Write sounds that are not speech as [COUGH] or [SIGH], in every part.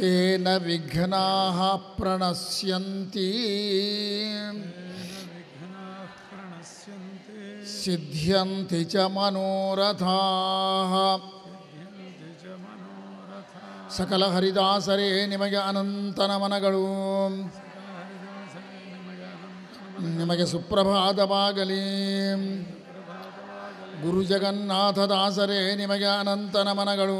तेन विघ्नाः प्रणश्यन्ति सिद्ध्यन्ति च मनोरथाः सकलहरिदासरे निमय अनन्तनमनगळु ನಿಮಗೆ ಸುಪ್ರಭಾತವಾಗಲಿ ಗುರು ಜಗನ್ನಾಥದಾಸರೇ ನಿಮಗೆ ಅನಂತ ನಮನಗಳು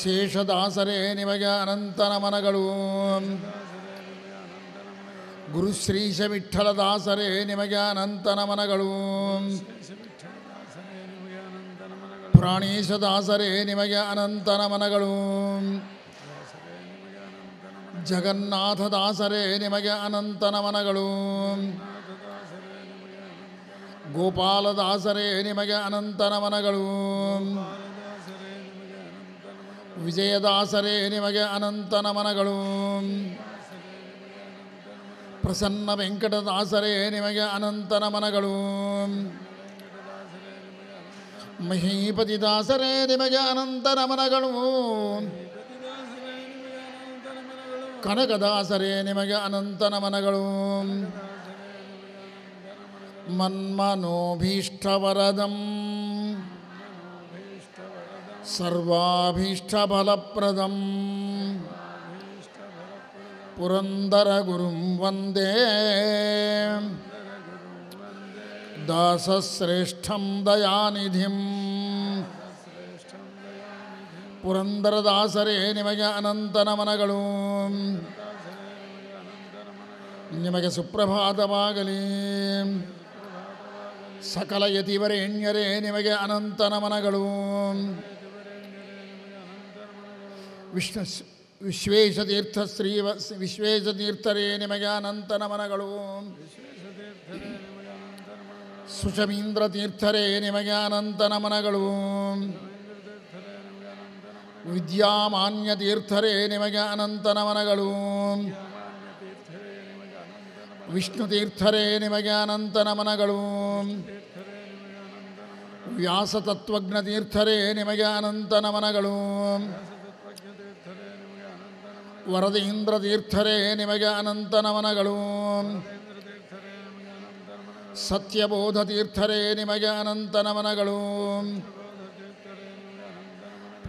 ಶೇಷದಾಸರೇ ನಿಮಗೆ ಅನಂತ ನಮನಗಳು ಗುರು ಶ್ರೀಶ ವಿಠ್ಠಲದಾಸರೇ ನಿಮಗೆ ಅನಂತ ನಮನಗಳು ಪ್ರಾಣೇಶದಾಸರೇ ನಿಮಗೆ ಅನಂತ ನಮನಗಳು ಜಗನ್ನಾಥದಾಸರೇ ನಿಮಗೆ ಅನಂತ ನಮನಗಳು ಗೋಪಾಲದಾಸರೇ ನಿಮಗೆ ಅನಂತ ನಮನಗಳು ವಿಜಯದಾಸರೇ ನಿಮಗೆ ಅನಂತ ನಮನಗಳು ಪ್ರಸನ್ನ ವೆಂಕಟದಾಸರೇ ನಿಮಗೆ ಅನಂತ ನಮನಗಳು ಮಹೀಪತಿ ದಾಸರೇ ನಿಮಗೆ ಅನಂತ ನಮನಗಳು ಕನಕದಾಸರೇ ನಿಮಗೆ ಅನಂತ ನಮನಗಳು ಮನ್ಮನೋಭೀಷ್ಟವರದಂ सर्वाभीष्टफलप्रदं पुरन्दरगुरुं वन्दे दासश्रेष्ठं दयानिधिं ಪುರಂದರದಾಸರೇ ನಿಮಗೆ ಅನಂತ ನಮನಗಳು ನಿಮಗೆ ಸುಪ್ರಭಾತವಾಗಲಿ ಸಕಲ ಯತಿವರೇಣ್ಯರೇ ನಿಮಗೆ ಅನಂತ ನಮನಗಳು ವಿಷ್ಣು ವಿಶ್ವೇಶತೀರ್ಥ ಶ್ರೀ ವಿಶ್ವೇಶತೀರ್ಥರೇ ನಿಮಗೆ ಅನಂತ ನಮನಗಳು ಸುಷಮೀಂದ್ರ ತೀರ್ಥರೇ ನಿಮಗೆ ಅನಂತ ನಮನಗಳು ವಿದ್ಯಾಮಾನ್ಯ ತೀರ್ಥರೇ ನಿಮಗೆ ಅನಂತ ನಮನಗಳು ವಿಷ್ಣು ತೀರ್ಥರೇ ನಿಮಗೆ ಅನಂತ ನಮನಗಳು ತತ್ವಜ್ಞ ತೀರ್ಥರೇ ನಿಮಗೆ ಅನಂತ ನಮನಗಳು वरद इंद्रतीर्थर निम्हे अनंत नमन सत्यबोधतीर्थर निम्हे अनंत नमन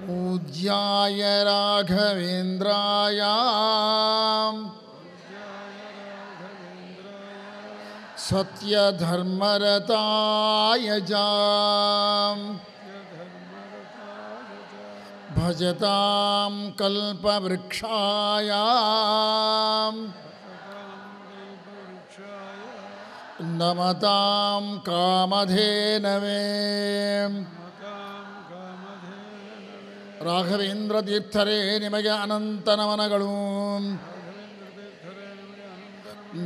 पूज्याय राघवेन्द्राय सत्यधर्मरताय जा भजतां कल्पवृक्षायाम् नमतां कामधेनवे ರಾಘವೇಂದ್ರ ತೀರ್ಥರೇ ನಿಮಗೆ ಅನಂತ ನಮನಗಳು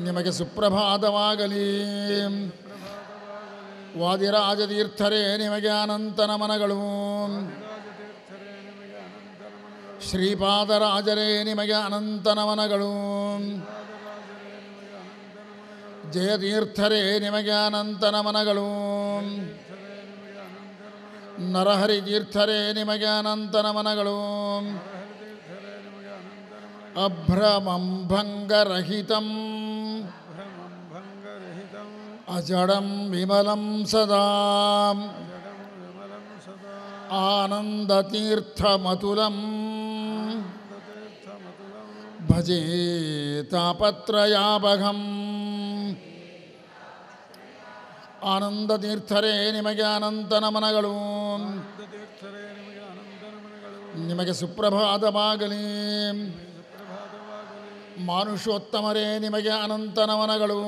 ನಿಮಗೆ ಸುಪ್ರಭಾತವಾಗಲಿ ವಾದಿರಾಜ ತೀರ್ಥರೇ ನಿಮಗೆ ಅನಂತ ನಮನಗಳು ಶ್ರೀಪಾದರಾಜರೇ ನಿಮಗೆ ಅನಂತ ನಮನಗಳು ಜಯತೀರ್ಥರೇ ನಿಮಗೆ ಅನಂತ ನಮನಗಳು ನರಹರಿ ತೀರ್ಥರೇ ನಿಮಗೆ ಅನಂತ ನಮನಗಳು ಅಭ್ರಮಂಭಂಗರಹಿತಂ ಅಜಡಂ ವಿಮಲಂ ಸದಾ ಆನಂದತೀರ್ಥಮತುಲಂ भजे ಆನಂದ ತೀರ್ಥರೇ ನಿಮಗೆ ಅನಂತ ನಮನಗಳು ನಿಮಗೆ ಸುಪ್ರಭಾತವಾಗಲಿ ಮಾನುಷೋತ್ತಮರೇ ನಿಮಗೆ ಅನಂತ ನಮನಗಳು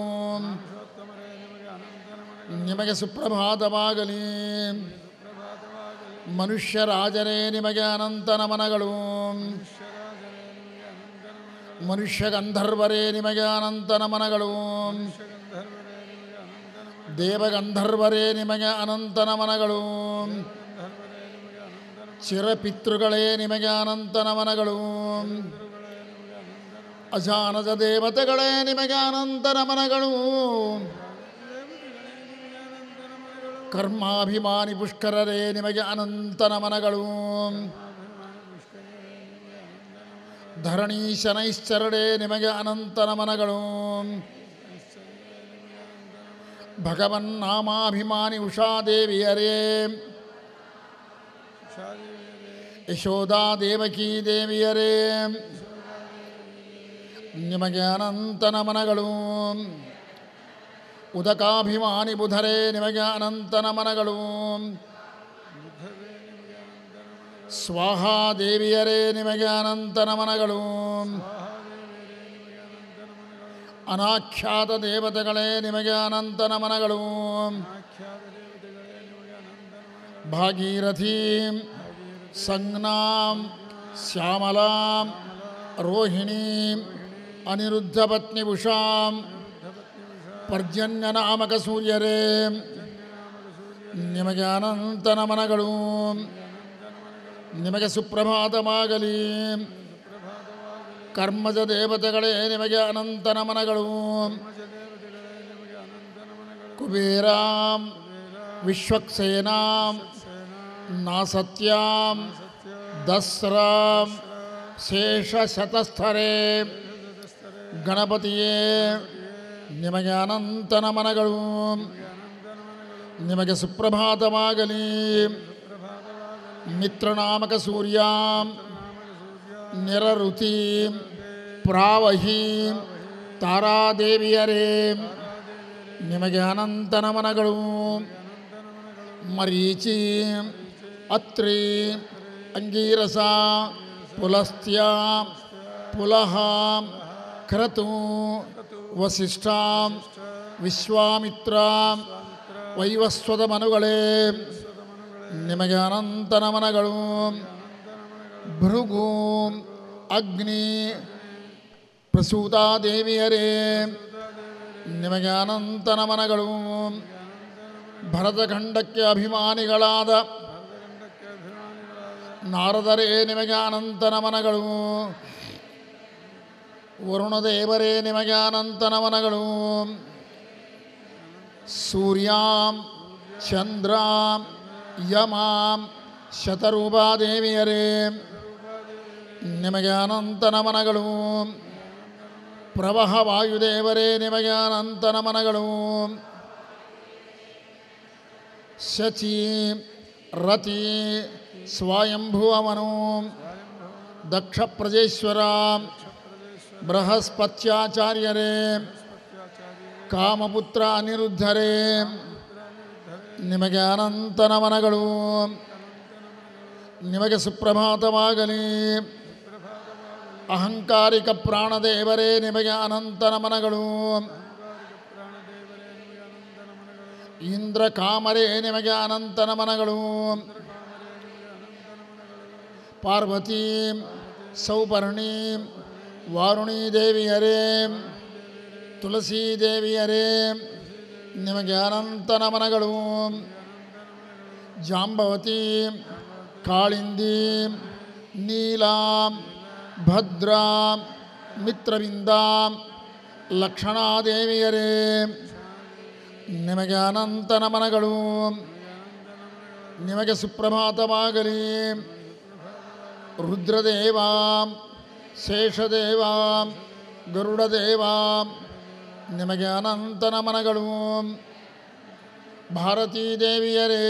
ನಿಮಗೆ ಸುಪ್ರಭಾತವಾಗಲಿ ರಾಜರೇ ನಿಮಗೆ ಅನಂತ ನಮನಗಳು ಮನುಷ್ಯ ಗಂಧರ್ವರೇ ನಿಮಗೆ ಅನಂತ ನಮನಗಳು ದೇವಗಂಧರ್ವರೇ ನಿಮಗೆ ಅನಂತ ನಮನಗಳು ಚಿರಪಿತೃಗಳೇ ನಿಮಗೆ ಅನಂತ ನಮನಗಳು ಅಜಾನಜ ದೇವತೆಗಳೇ ನಿಮಗೆ ಅನಂತ ನಮನಗಳು ಕರ್ಮಾಭಿಮಾನಿ ಪುಷ್ಕರರೇ ನಿಮಗೆ ಅನಂತ ನಮನಗಳು ಧರಣೀಶನೈಶ್ಚರಡೆ ನಿಮಗೆ ಅನಂತ ನಮನಗಳು ಭಗವನ್ನಾಮಾಭಿಮಾನಿ ಉಷಾದೇವಿಯರೇ ಯಶೋಧಾ ದೇವಕಿ ದೇವಿಯರೇ ನಿಮಗೆ ಅನಂತ ನಮನಗಳು ಉದಕಾಭಿಮಾನಿ ಬುಧರೇ ನಿಮಗೆ ಅನಂತ ನಮನಗಳು ಸ್ವಾಹಾ ದೇವಿಯರೇ ನಿಮಗೆ ಅನಂತ ನಮನಗಳು ಅನಾಖ್ಯಾತ ದೇವತೆಗಳೇ ನಿಮಗೆ ಅನಂತ ನಮನಗಳು ಭಾಗೀರಥೀಂ ಸಂಜ್ಞಾಂ ಶ್ಯಾಮಲಾಂ ರೋಹಿಣೀಂ ಅನಿರುದ್ಧ ಪತ್ನಿ ಉಷಾಂ ಪರ್ಜನ್ಯನಾಮಕ ಸೂರ್ಯರೇ ನಿಮಗೆ ಅನಂತ ನಮನಗಳು ನಿಮಗೆ ಸುಪ್ರಭಾತವಾಗಲಿ ಕರ್ಮಜ ದೇವತೆಗಳೇ ನಿಮಗೆ ಅನಂತ ನಮನಗಳು ಕುಬೇರಾಂ ವಿಶ್ವಕ್ಸೇನಾಂ ನಾಸತ್ಯಾಂ ದಸರಾಂ ಶೇಷಶತಸ್ಥರೇ ಗಣಪತಿಯೇ ನಿಮಗೆ ಅನಂತ ನಮನಗಳು ನಿಮಗೆ ಸುಪ್ರಭಾತವಾಗಲಿ ಮಿತ್ರನಾಮಕಸೂರ್ಯಾಂ ನಿರಋತೀಂ ಪ್ರಾವಹೀಂ ತಾರಾದೇವಿಯರೇ ನಿಮಗೆ ಅನಂತ ನಮನಗಳು ಮರೀಚಿ ಅತ್ರಿ ಅಂಗೀರಸ ಪುಲಸ್ತ್ಯ ಪುಲಹ ಕ್ರತು ವಸಿಷ್ಠ ವಿಶ್ವಾಮಿತ್ರ ವೈವಸ್ವದ ಮನುಗಳೇ ನಿಮಗೆ ಅನಂತ ನಮನಗಳು ಭೃಗು ಅಗ್ನಿ ಪ್ರಸೂತಾ ದೇವಿಯರೇ ನಿಮಗೆ ಅನಂತ ನಮನಗಳು ಭರತಖಂಡಕ್ಕೆ ಅಭಿಮಾನಿಗಳಾದ ನಾರದರೇ ನಿಮಗೆ ಅನಂತ ನಮನಗಳು ವರುಣದೇವರೇ ನಿಮಗೆ ಅನಂತ ನಮನಗಳು ಸೂರ್ಯಾಂ ಚಂದ್ರಾಂ ಯಮಾಂ ಶತರೂಪಾದೇವಿಯರೇ ನಿಮಗೆ ಅನಂತ ನಮನಗಳು ಪ್ರವಹ ವಾಯುದೇವರೇ ನಿಮಗೆ ಅನಂತ ನಮನಗಳು ಶಚಿ ರತಿ ಸ್ವಯಂಭುವಮನು ದಕ್ಷ ಪ್ರಜೇಶ್ವರ ಬೃಹಸ್ಪತ್ಯಾಚಾರ್ಯರೇ ಕಾಮಪುತ್ರ ಅನಿರುದ್ಧರೇ ನಿಮಗೆ ಅನಂತ ನಮನಗಳು ನಿಮಗೆ ಸುಪ್ರಭಾತವಾಗಲಿ ಅಹಂಕಾರಿಕ ಪ್ರಾಣದೇವರೇ ನಿಮಗೆ ಅನಂತ ನಮನಗಳು ಇಂದ್ರ ಕಾಮರೇ ನಿಮಗೆ ಅನಂತ ನಮನಗಳು ಪಾರ್ವತಿ ಸೌಪರ್ಣಿ ವಾರುಣಿ ದೇವಿಯರೇ ತುಳಸಿ ದೇವಿಯರೇ ನಿಮಗೆ ಅನಂತ ನಮನಗಳು ಜಾಂಬವತಿ ಕಾಳಿಂದಿ ನೀಲ ಭದ್ರ ಮಿತ್ರವಿಂದ ಲಕ್ಷಣಾದೇವಿಯರೇ ನಿಮಗೆ ಅನಂತ ನಮನಗಳು ನಿಮಗೆ ಸುಪ್ರಭಾತವಾಗಲಿ ರುದ್ರದೇವ ಶೇಷದೇವ ಗರುಡದೇವ ನಿಮಗೆ ಅನಂತ ನಮನಗಳು ಭಾರತೀ ದೇವಿಯರೇ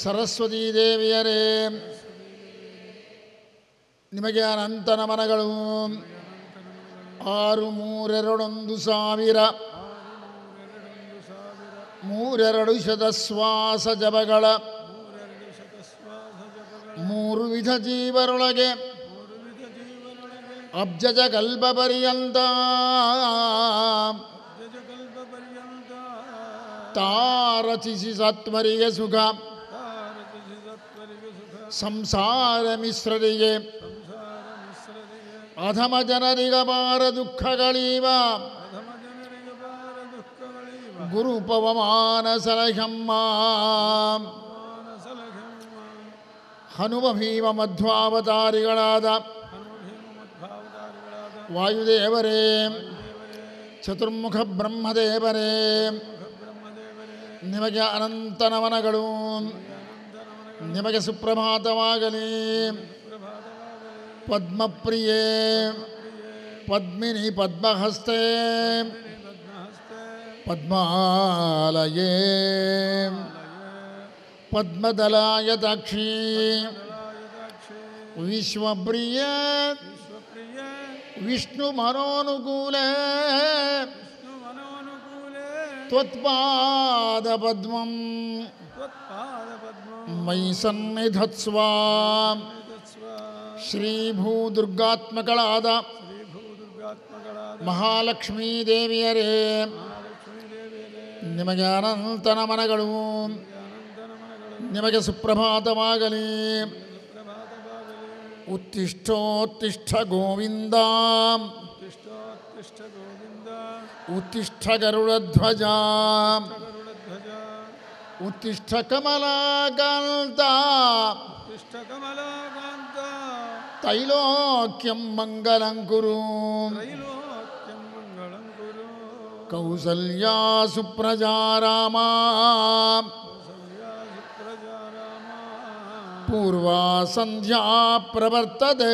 ಸರಸ್ವತೀ ದೇವಿಯರೇ ನಿಮಗೆ ಅನಂತ ನಮನಗಳು ಆರು ಮೂರೆರಡೊಂದು ಸಾವಿರ ಮೂರೆರಡು ಶ್ವಾಸ ಜಪಗಳ ಮೂರು ವಿಧ ಜೀವರೊಳಗೆ ಅಬ್ಜಜಗಲ್ಬರ್ಯಂತ ತಾರಚಿಸಿ ಸತ್ಮರಿಗೆ ಸುಖ ಸಂಸಾರ ಮಿಶ್ರರಿಗೆ ಅಧಮ ಜನರಿಗೆ ಬಾರ ದುಃಖಗಳೀವ ಗುರುಪವಮಾನ ಸಲಹಮ್ಮ ಹನುಮ ಭೀಮ ಮಧ್ವಾವತಾರಿಗಳಾದ ವಾಯುದೇವರೇ ಚತುರ್ಮುಖ ಬ್ರಹ್ಮದೇವರೇ ನಿಮಗೆ ಅನಂತ ನಮನಗಳು ನಿಮಗೆ ಸುಪ್ರಭಾತವಾಗಲಿ ಪದ್ಮಪ್ರಿಯೇ ಪದ್ಮಿನಿ ಪದ್ಮಹಸ್ತೆ ಪದ್ಮಾಲಯೇ ದಾಕ್ಷಿ ವಿಶ್ವಪ್ರಿಯ विष्णु विष्णुमनोनुकूले त्वत्पादपद्मं मयि सन्निधत्स्व श्रीभूदुर्गात्मकळाद ಮಹಾಲಕ್ಷ್ಮೀದೇವಿಯರೇ ನಿಮಗೆ ಅನಂತನ ಮನಗಳು ನಿಮಗೆ ಸುಪ್ರಭಾತವಾಗಲಿ उत्तिष्ठोत्तिष्ठ गोविन्दा उत्तिष्ठोत्तिष्ठ गोविन्दा उत्तिष्ठ गरुडध्वजा उत्तिष्ठ कमलाकान्ता उत्तिष्ठ कमलाकान्ता तैलोक्यं तैलोक्यं मङ्गलं कुरु कौसल्या सुप्रजा रामा पूर्वा संध्या प्रवर्तते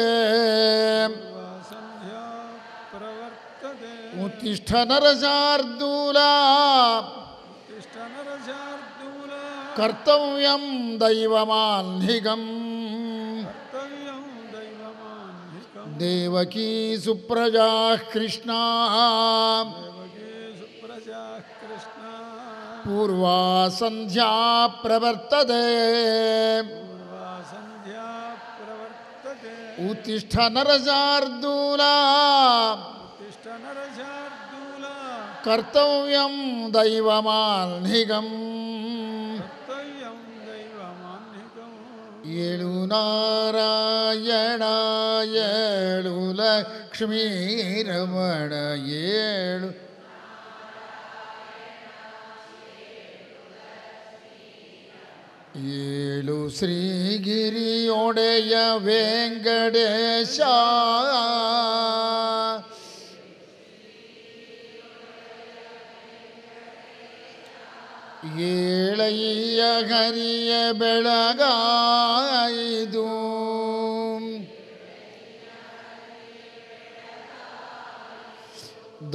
उत्तिष्ठ नरशार्दूला कर्तव्य दैवमाह्निकम् देवकी सुप्रजा कृष्णाः पूर्वा संध्या प्रवर्तते उत्तिष्ठ नरजार्दूला उत्तिष्ठ नरजार्दूला कर्तव्यं दैवमाह्निकम् कर्तव्यं दैवमाह्निकम् ಏಳು ನಾರಾಯಣ ಏಳು ಲಕ್ಷ್ಮೀ ಏಳು ಶ್ರೀಗಿರಿಯೊಡೆಯ ವೆಂಕಟೇಶ ಏಳಯ್ಯ ಹರಿಯ ಬೆಳಗಾಯಿದು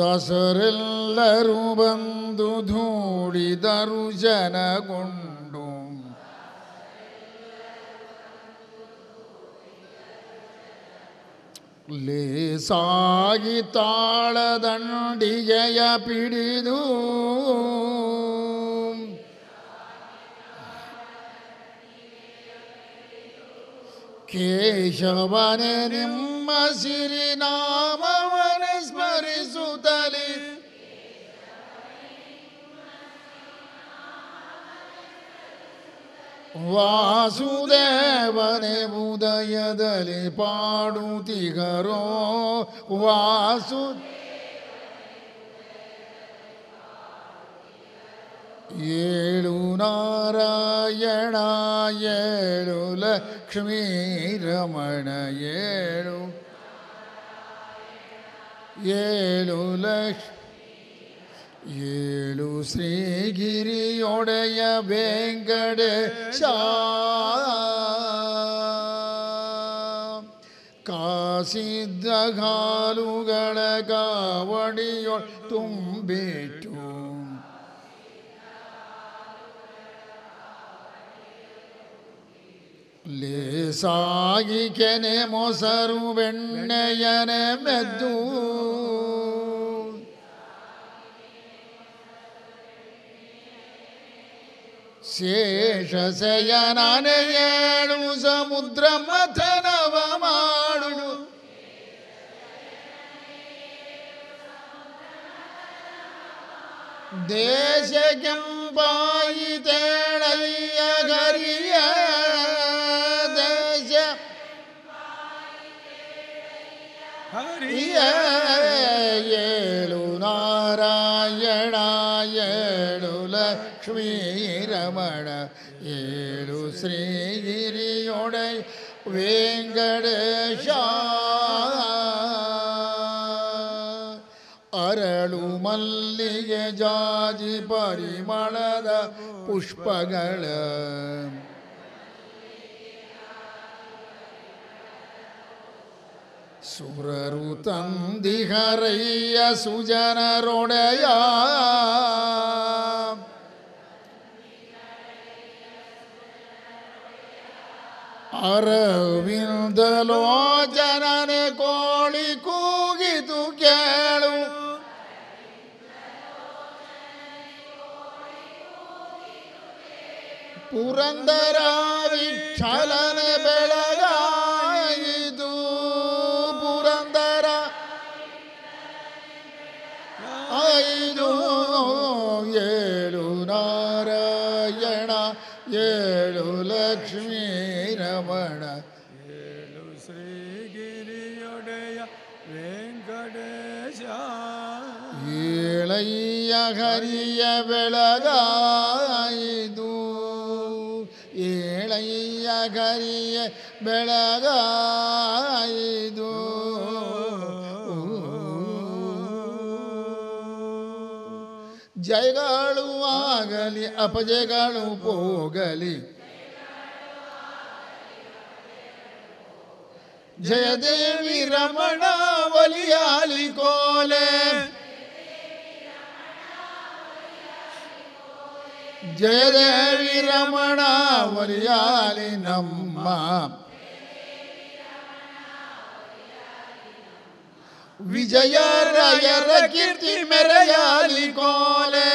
ದಸರೆಲ್ಲರೂ ಬಂದು ಧೂಳಿದರು ಜನಗೊಂಡು ಲೇಸಾಗಿ ತಾಳದಂಡಿಗೆಯ ಪಿಡಿದು ಕೇಶವನೇ ನಿಮ್ಮ ಸಿರಿನಾಮ ವಾಸುದೇವನೇ ಉದಯದಲ್ಲಿ ಪಾಡುತ್ತಿಗರೋ ವಾಸು ಏಳು ನಾರಾಯಣ ಏಳು ಲಕ್ಷ್ಮೀ ರಮಣ ಏಳು ಏಳು ಲಕ್ಷ್ಮಿ ಏಳು ಶ್ರೀಗಿರಿಯೊಡೆಯ ವೆಂಕಟೇಶ ಕಾಸಿದ್ದಗಾಲುಗಳ ಕಾವಡಿಯೊ ತುಂಬಿಟ್ಟು ಲೇಸಾಗಿ ಕೆನೆ ಮೊಸರು ಬೆಣ್ಣೆಯನೆ ಮೆದ್ದು ಶೇಷಶಯನಾನೆಯೇಳು ಸಮುದ್ರ ಮಥನವ ಮಾಡುಳು ದೇಶಕೆಂಪಾಯಿತೇಳಯ್ಯ ಗರಿಯ ದೇಶ ಹರಿಯ ಏಳು ನಾರಾಯಣ லக்ஷ்மி ಏಳು ஏழு ஸ்ரீகிரியுடை ಅರಳು ಮಲ್ಲಿಗೆ ಜಾಜಿ ಪರಿಮಳದ ಪುಷ್ಪಗಳ ಸುರರು ತಂದಿಹರಯ್ಯ ಸುಜನರೊಡೆಯ ಅರವಿಂದಲೋ ಜನನೆ ಕೋಳಿ ಕೂಗಿತು ಕೇಳು ಪುರಂದರ ವಿಠಲನೆ ಬೆಳಗಾಯಿತು ಪುರಂದರ ಐದು ಏಳು ನಾರಾಯಣ ಏಳು ಲಕ್ಷ್ಮಿ ರಮಣ ಏಳು ಶ್ರೀಗಿರಿಯೊಡೆಯ ವೆಂಕಟೇಶ ಏಳಯ್ಯ ಹರಿಯ ಬೆಳಗಾಯಿದು ಏಳಯ್ಯ ಹರಿಯ ಬೆಳಗಾಯಿದು ಜಯಗಳು ಆಗಲಿ ಅಪಜಯಗಳು ಹೋಗಲಿ जय देवी रमण वलियाली कोले देवी रमण वलियाली नम्मा विजय रयर कीर्ति मेरे याली कोले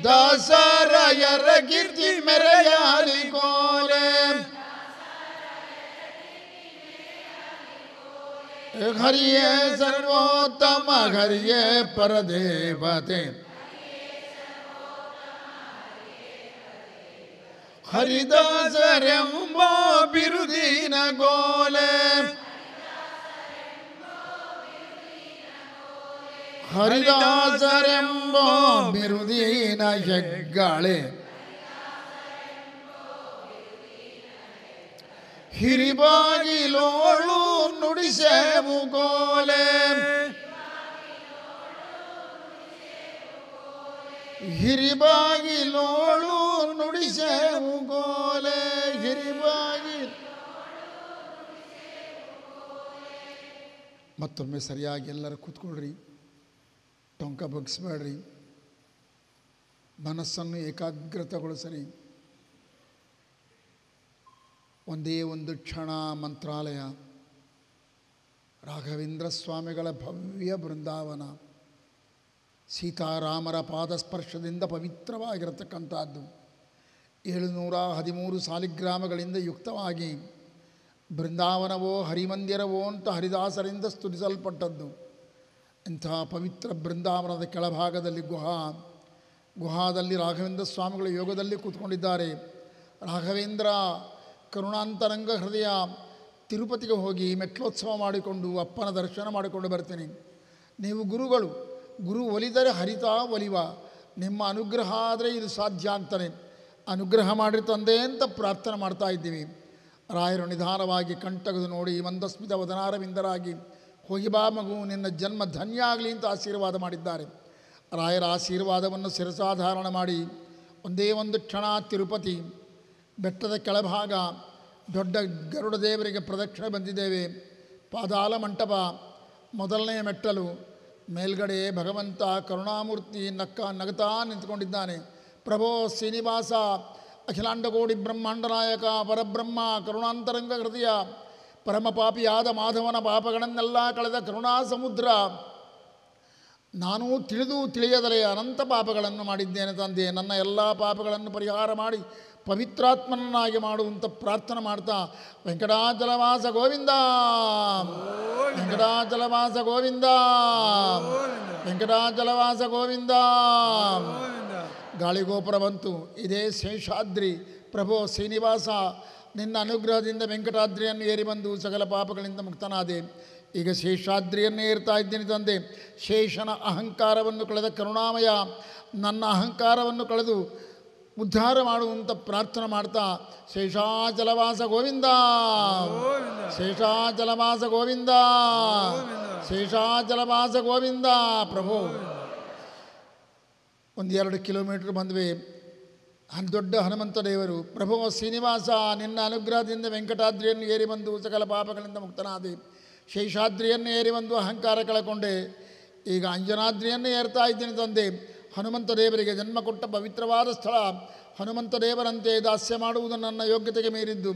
दसरा यार गिरती मेरे यार कोले घरिए सर्वोत्तम घरिये पर देवते हरिदास रे मो बिरुदीन गोले ಹರಿದಾಸರೆಂಬೋ ಬಿರುದಿನ ಹೆಗ್ಗಾಳೆ ಹಿರಿಬಾಗಿಲೋಳು ನುಡಿಸೇವು ಗೋಲೆ ಹಿರಿಬಾಗಿಲೋಳು ನುಡಿಸೇವು ಕೋಲೆ ಹಿರಿಬಾಗಿ ಮತ್ತೊಮ್ಮೆ ಸರಿಯಾಗಿ ಎಲ್ಲರೂ ಕೂತ್ಕೊಳ್ರಿ ಟೊಂಕ ಬಗ್ಸ್ಬೇಡ್ರಿ ಮನಸ್ಸನ್ನು ಏಕಾಗ್ರತೆಗೊಳಿಸ್ರಿ ಒಂದೇ ಒಂದು ಕ್ಷಣ ಮಂತ್ರಾಲಯ ರಾಘವೇಂದ್ರ ಸ್ವಾಮಿಗಳ ಭವ್ಯ ಬೃಂದಾವನ ಸೀತಾರಾಮರ ಪಾದಸ್ಪರ್ಶದಿಂದ ಪವಿತ್ರವಾಗಿರತಕ್ಕಂಥದ್ದು ಏಳುನೂರ ಹದಿಮೂರು ಸಾಲಿಗ್ರಾಮಗಳಿಂದ ಯುಕ್ತವಾಗಿ ಬೃಂದಾವನವೋ ಹರಿಮಂದಿರವೋ ಅಂತ ಹರಿದಾಸರಿಂದ ಸ್ತುತಿಸಲ್ಪಟ್ಟದ್ದು ಇಂಥ ಪವಿತ್ರ ಬೃಂದಾವನದ ಕೆಳಭಾಗದಲ್ಲಿ ಗುಹಾ ಗುಹಾದಲ್ಲಿ ರಾಘವೇಂದ್ರ ಸ್ವಾಮಿಗಳು ಯೋಗದಲ್ಲಿ ಕೂತ್ಕೊಂಡಿದ್ದಾರೆ ರಾಘವೇಂದ್ರ ಕರುಣಾಂತರಂಗ ಹೃದಯ ತಿರುಪತಿಗೆ ಹೋಗಿ ಮೆಟ್ಲೋತ್ಸವ ಮಾಡಿಕೊಂಡು ಅಪ್ಪನ ದರ್ಶನ ಮಾಡಿಕೊಂಡು ಬರ್ತೀನಿ ನೀವು ಗುರುಗಳು ಗುರು ಒಲಿದರೆ ಹರಿತಾ ಒಲಿವ ನಿಮ್ಮ ಅನುಗ್ರಹ ಆದರೆ ಇದು ಸಾಧ್ಯ ಅಂತಾನೆ ಅನುಗ್ರಹ ಮಾಡಿ ತಂದೆ ಅಂತ ಪ್ರಾರ್ಥನೆ ಮಾಡ್ತಾ ಇದ್ದೀವಿ ರಾಯರು ನಿಧಾನವಾಗಿ ತೆಗೆದು ನೋಡಿ ಮಂದಸ್ಮಿತ ವದನಾರವಿಂದರಾಗಿ ಹೋಗಿ ಬಾ ಮಗು ನಿನ್ನ ಜನ್ಮ ಧನ್ಯ ಆಗಲಿ ಅಂತ ಆಶೀರ್ವಾದ ಮಾಡಿದ್ದಾರೆ ರಾಯರ ಆಶೀರ್ವಾದವನ್ನು ಶಿರಸಾಧಾರಣ ಮಾಡಿ ಒಂದೇ ಒಂದು ಕ್ಷಣ ತಿರುಪತಿ ಬೆಟ್ಟದ ಕೆಳಭಾಗ ದೊಡ್ಡ ಗರುಡ ದೇವರಿಗೆ ಪ್ರದಕ್ಷಿಣೆ ಬಂದಿದ್ದೇವೆ ಪಾದಾಲ ಮಂಟಪ ಮೊದಲನೆಯ ಮೆಟ್ಟಲು ಮೇಲ್ಗಡೆ ಭಗವಂತ ಕರುಣಾಮೂರ್ತಿ ನಕ್ಕ ನಗತಾ ನಿಂತ್ಕೊಂಡಿದ್ದಾನೆ ಪ್ರಭೋ ಶ್ರೀನಿವಾಸ ಅಖಿಲಾಂಡಕೋಡಿ ಬ್ರಹ್ಮಾಂಡ ನಾಯಕ ಪರಬ್ರಹ್ಮ ಕರುಣಾಂತರಂಗ ಹೃದಯ ಪರಮಪಾಪಿಯಾದ ಮಾಧವನ ಪಾಪಗಳನ್ನೆಲ್ಲ ಕಳೆದ ಕರುಣಾ ಸಮುದ್ರ ನಾನು ತಿಳಿದು ತಿಳಿಯದಲೇ ಅನಂತ ಪಾಪಗಳನ್ನು ಮಾಡಿದ್ದೇನೆ ತಂದೆ ನನ್ನ ಎಲ್ಲ ಪಾಪಗಳನ್ನು ಪರಿಹಾರ ಮಾಡಿ ಪವಿತ್ರಾತ್ಮನನ್ನಾಗಿ ಮಾಡುವಂಥ ಪ್ರಾರ್ಥನೆ ಮಾಡ್ತಾ ವೆಂಕಟಾಚಲವಾಸ ಗೋವಿಂದ ವೆಂಕಟಾಚಲವಾಸ ಗೋವಿಂದ ವೆಂಕಟಾಚಲವಾಸ ಗೋವಿಂದ ಗಾಳಿಗೋಪುರ ಬಂತು ಇದೇ ಶೇಷಾದ್ರಿ ಪ್ರಭೋ ಶ್ರೀನಿವಾಸ ನಿನ್ನ ಅನುಗ್ರಹದಿಂದ ವೆಂಕಟಾದ್ರಿಯನ್ನು ಏರಿ ಬಂದು ಸಕಲ ಪಾಪಗಳಿಂದ ಮುಕ್ತನಾದೆ ಈಗ ಶೇಷಾದ್ರಿಯನ್ನೇ ಏರ್ತಾ ಇದ್ದೀನಿ ತಂದೆ ಶೇಷನ ಅಹಂಕಾರವನ್ನು ಕಳೆದ ಕರುಣಾಮಯ ನನ್ನ ಅಹಂಕಾರವನ್ನು ಕಳೆದು ಉದ್ಧಾರ ಮಾಡುವಂತ ಪ್ರಾರ್ಥನೆ ಮಾಡ್ತಾ ಶೇಷಾಚಲವಾಸ ಗೋವಿಂದ ಶೇಷಾಚಲವಾಸ ಗೋವಿಂದ ಶೇಷಾಚಲವಾಸ ಗೋವಿಂದ ಪ್ರಭು ಒಂದೆರಡು ಕಿಲೋಮೀಟ್ರ್ ಬಂದ್ವಿ ದೊಡ್ಡ ಹನುಮಂತ ದೇವರು ಪ್ರಭು ಶ್ರೀನಿವಾಸ ನಿನ್ನ ಅನುಗ್ರಹದಿಂದ ವೆಂಕಟಾದ್ರಿಯನ್ನು ಏರಿ ಬಂದು ಸಕಲ ಪಾಪಗಳಿಂದ ಮುಕ್ತನಾದೆ ಶೇಷಾದ್ರಿಯನ್ನು ಏರಿ ಬಂದು ಅಹಂಕಾರ ಕಳಕೊಂಡೆ ಈಗ ಅಂಜನಾದ್ರಿಯನ್ನು ಏರ್ತಾ ಇದ್ದೀನಿ ತಂದೆ ಹನುಮಂತ ದೇವರಿಗೆ ಜನ್ಮ ಕೊಟ್ಟ ಪವಿತ್ರವಾದ ಸ್ಥಳ ಹನುಮಂತ ದೇವರಂತೆ ದಾಸ್ಯ ಮಾಡುವುದು ನನ್ನ ಯೋಗ್ಯತೆಗೆ ಮೀರಿದ್ದು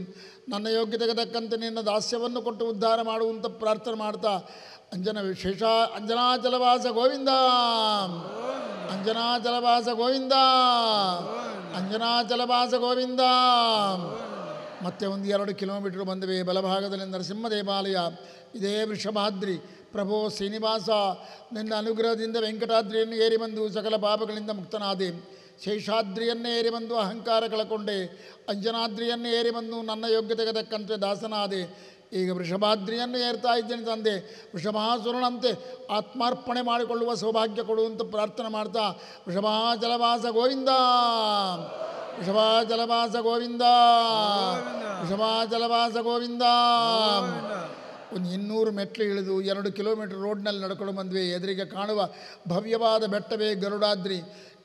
ನನ್ನ ಯೋಗ್ಯತೆಗೆ ತಕ್ಕಂತೆ ನಿನ್ನ ದಾಸ್ಯವನ್ನು ಕೊಟ್ಟು ಉದ್ಧಾರ ಮಾಡುವಂತ ಪ್ರಾರ್ಥನೆ ಮಾಡ್ತಾ ಅಂಜನ ವಿಶೇಷ ಅಂಜನಾಚಲವಾಸ ಗೋವಿಂದ ಅಂಜನಾಚಲವಾಸ ಗೋವಿಂದ ಅಂಜನಾಚಲವಾಸ ಗೋವಿಂದ ಮತ್ತೆ ಒಂದು ಎರಡು ಕಿಲೋಮೀಟರ್ ಬಂದಿವೆ ಬಲಭಾಗದಲ್ಲಿ ನರಸಿಂಹ ದೇವಾಲಯ ಇದೇ ವೃಷಭಾದ್ರಿ ಪ್ರಭೋ ಶ್ರೀನಿವಾಸ ನಿನ್ನ ಅನುಗ್ರಹದಿಂದ ವೆಂಕಟಾದ್ರಿಯನ್ನು ಏರಿ ಬಂದು ಸಕಲ ಪಾಪಗಳಿಂದ ಮುಕ್ತನಾದೆ ಶೇಷಾದ್ರಿಯನ್ನೇ ಏರಿ ಬಂದು ಅಹಂಕಾರ ಕಳಕೊಂಡೆ ಅಂಜನಾದ್ರಿಯನ್ನೇ ಏರಿ ಬಂದು ನನ್ನ ಯೋಗ್ಯತೆಗೆ ತಕ್ಕಂತೆ ದಾಸನಾದೆ ಈಗ ವೃಷಭಾದ್ರಿಯನ್ನು ಏರ್ತಾ ಇದ್ದೇನೆ ತಂದೆ ವೃಷಭಾಸುರನಂತೆ ಆತ್ಮಾರ್ಪಣೆ ಮಾಡಿಕೊಳ್ಳುವ ಸೌಭಾಗ್ಯ ಕೊಡುವಂತ ಪ್ರಾರ್ಥನೆ ಮಾಡ್ತಾ ವೃಷಭಾ ಜಲವಾಸ ಗೋವಿಂದ ವೃಷಭಾ ಜಲವಾಸ ಗೋವಿಂದ ವೃಷಭಾ ಜಲವಾಸ ಗೋವಿಂದ ಒಂದು ಇನ್ನೂರು ಮೆಟ್ಲು ಇಳಿದು ಎರಡು ಕಿಲೋಮೀಟರ್ ರೋಡ್ನಲ್ಲಿ ನಡ್ಕೊಂಡು ಬಂದ್ವಿ ಎದುರಿಗೆ ಕಾಣುವ ಭವ್ಯವಾದ ಬೆಟ್ಟವೇ ಗರುಡಾದ್ರಿ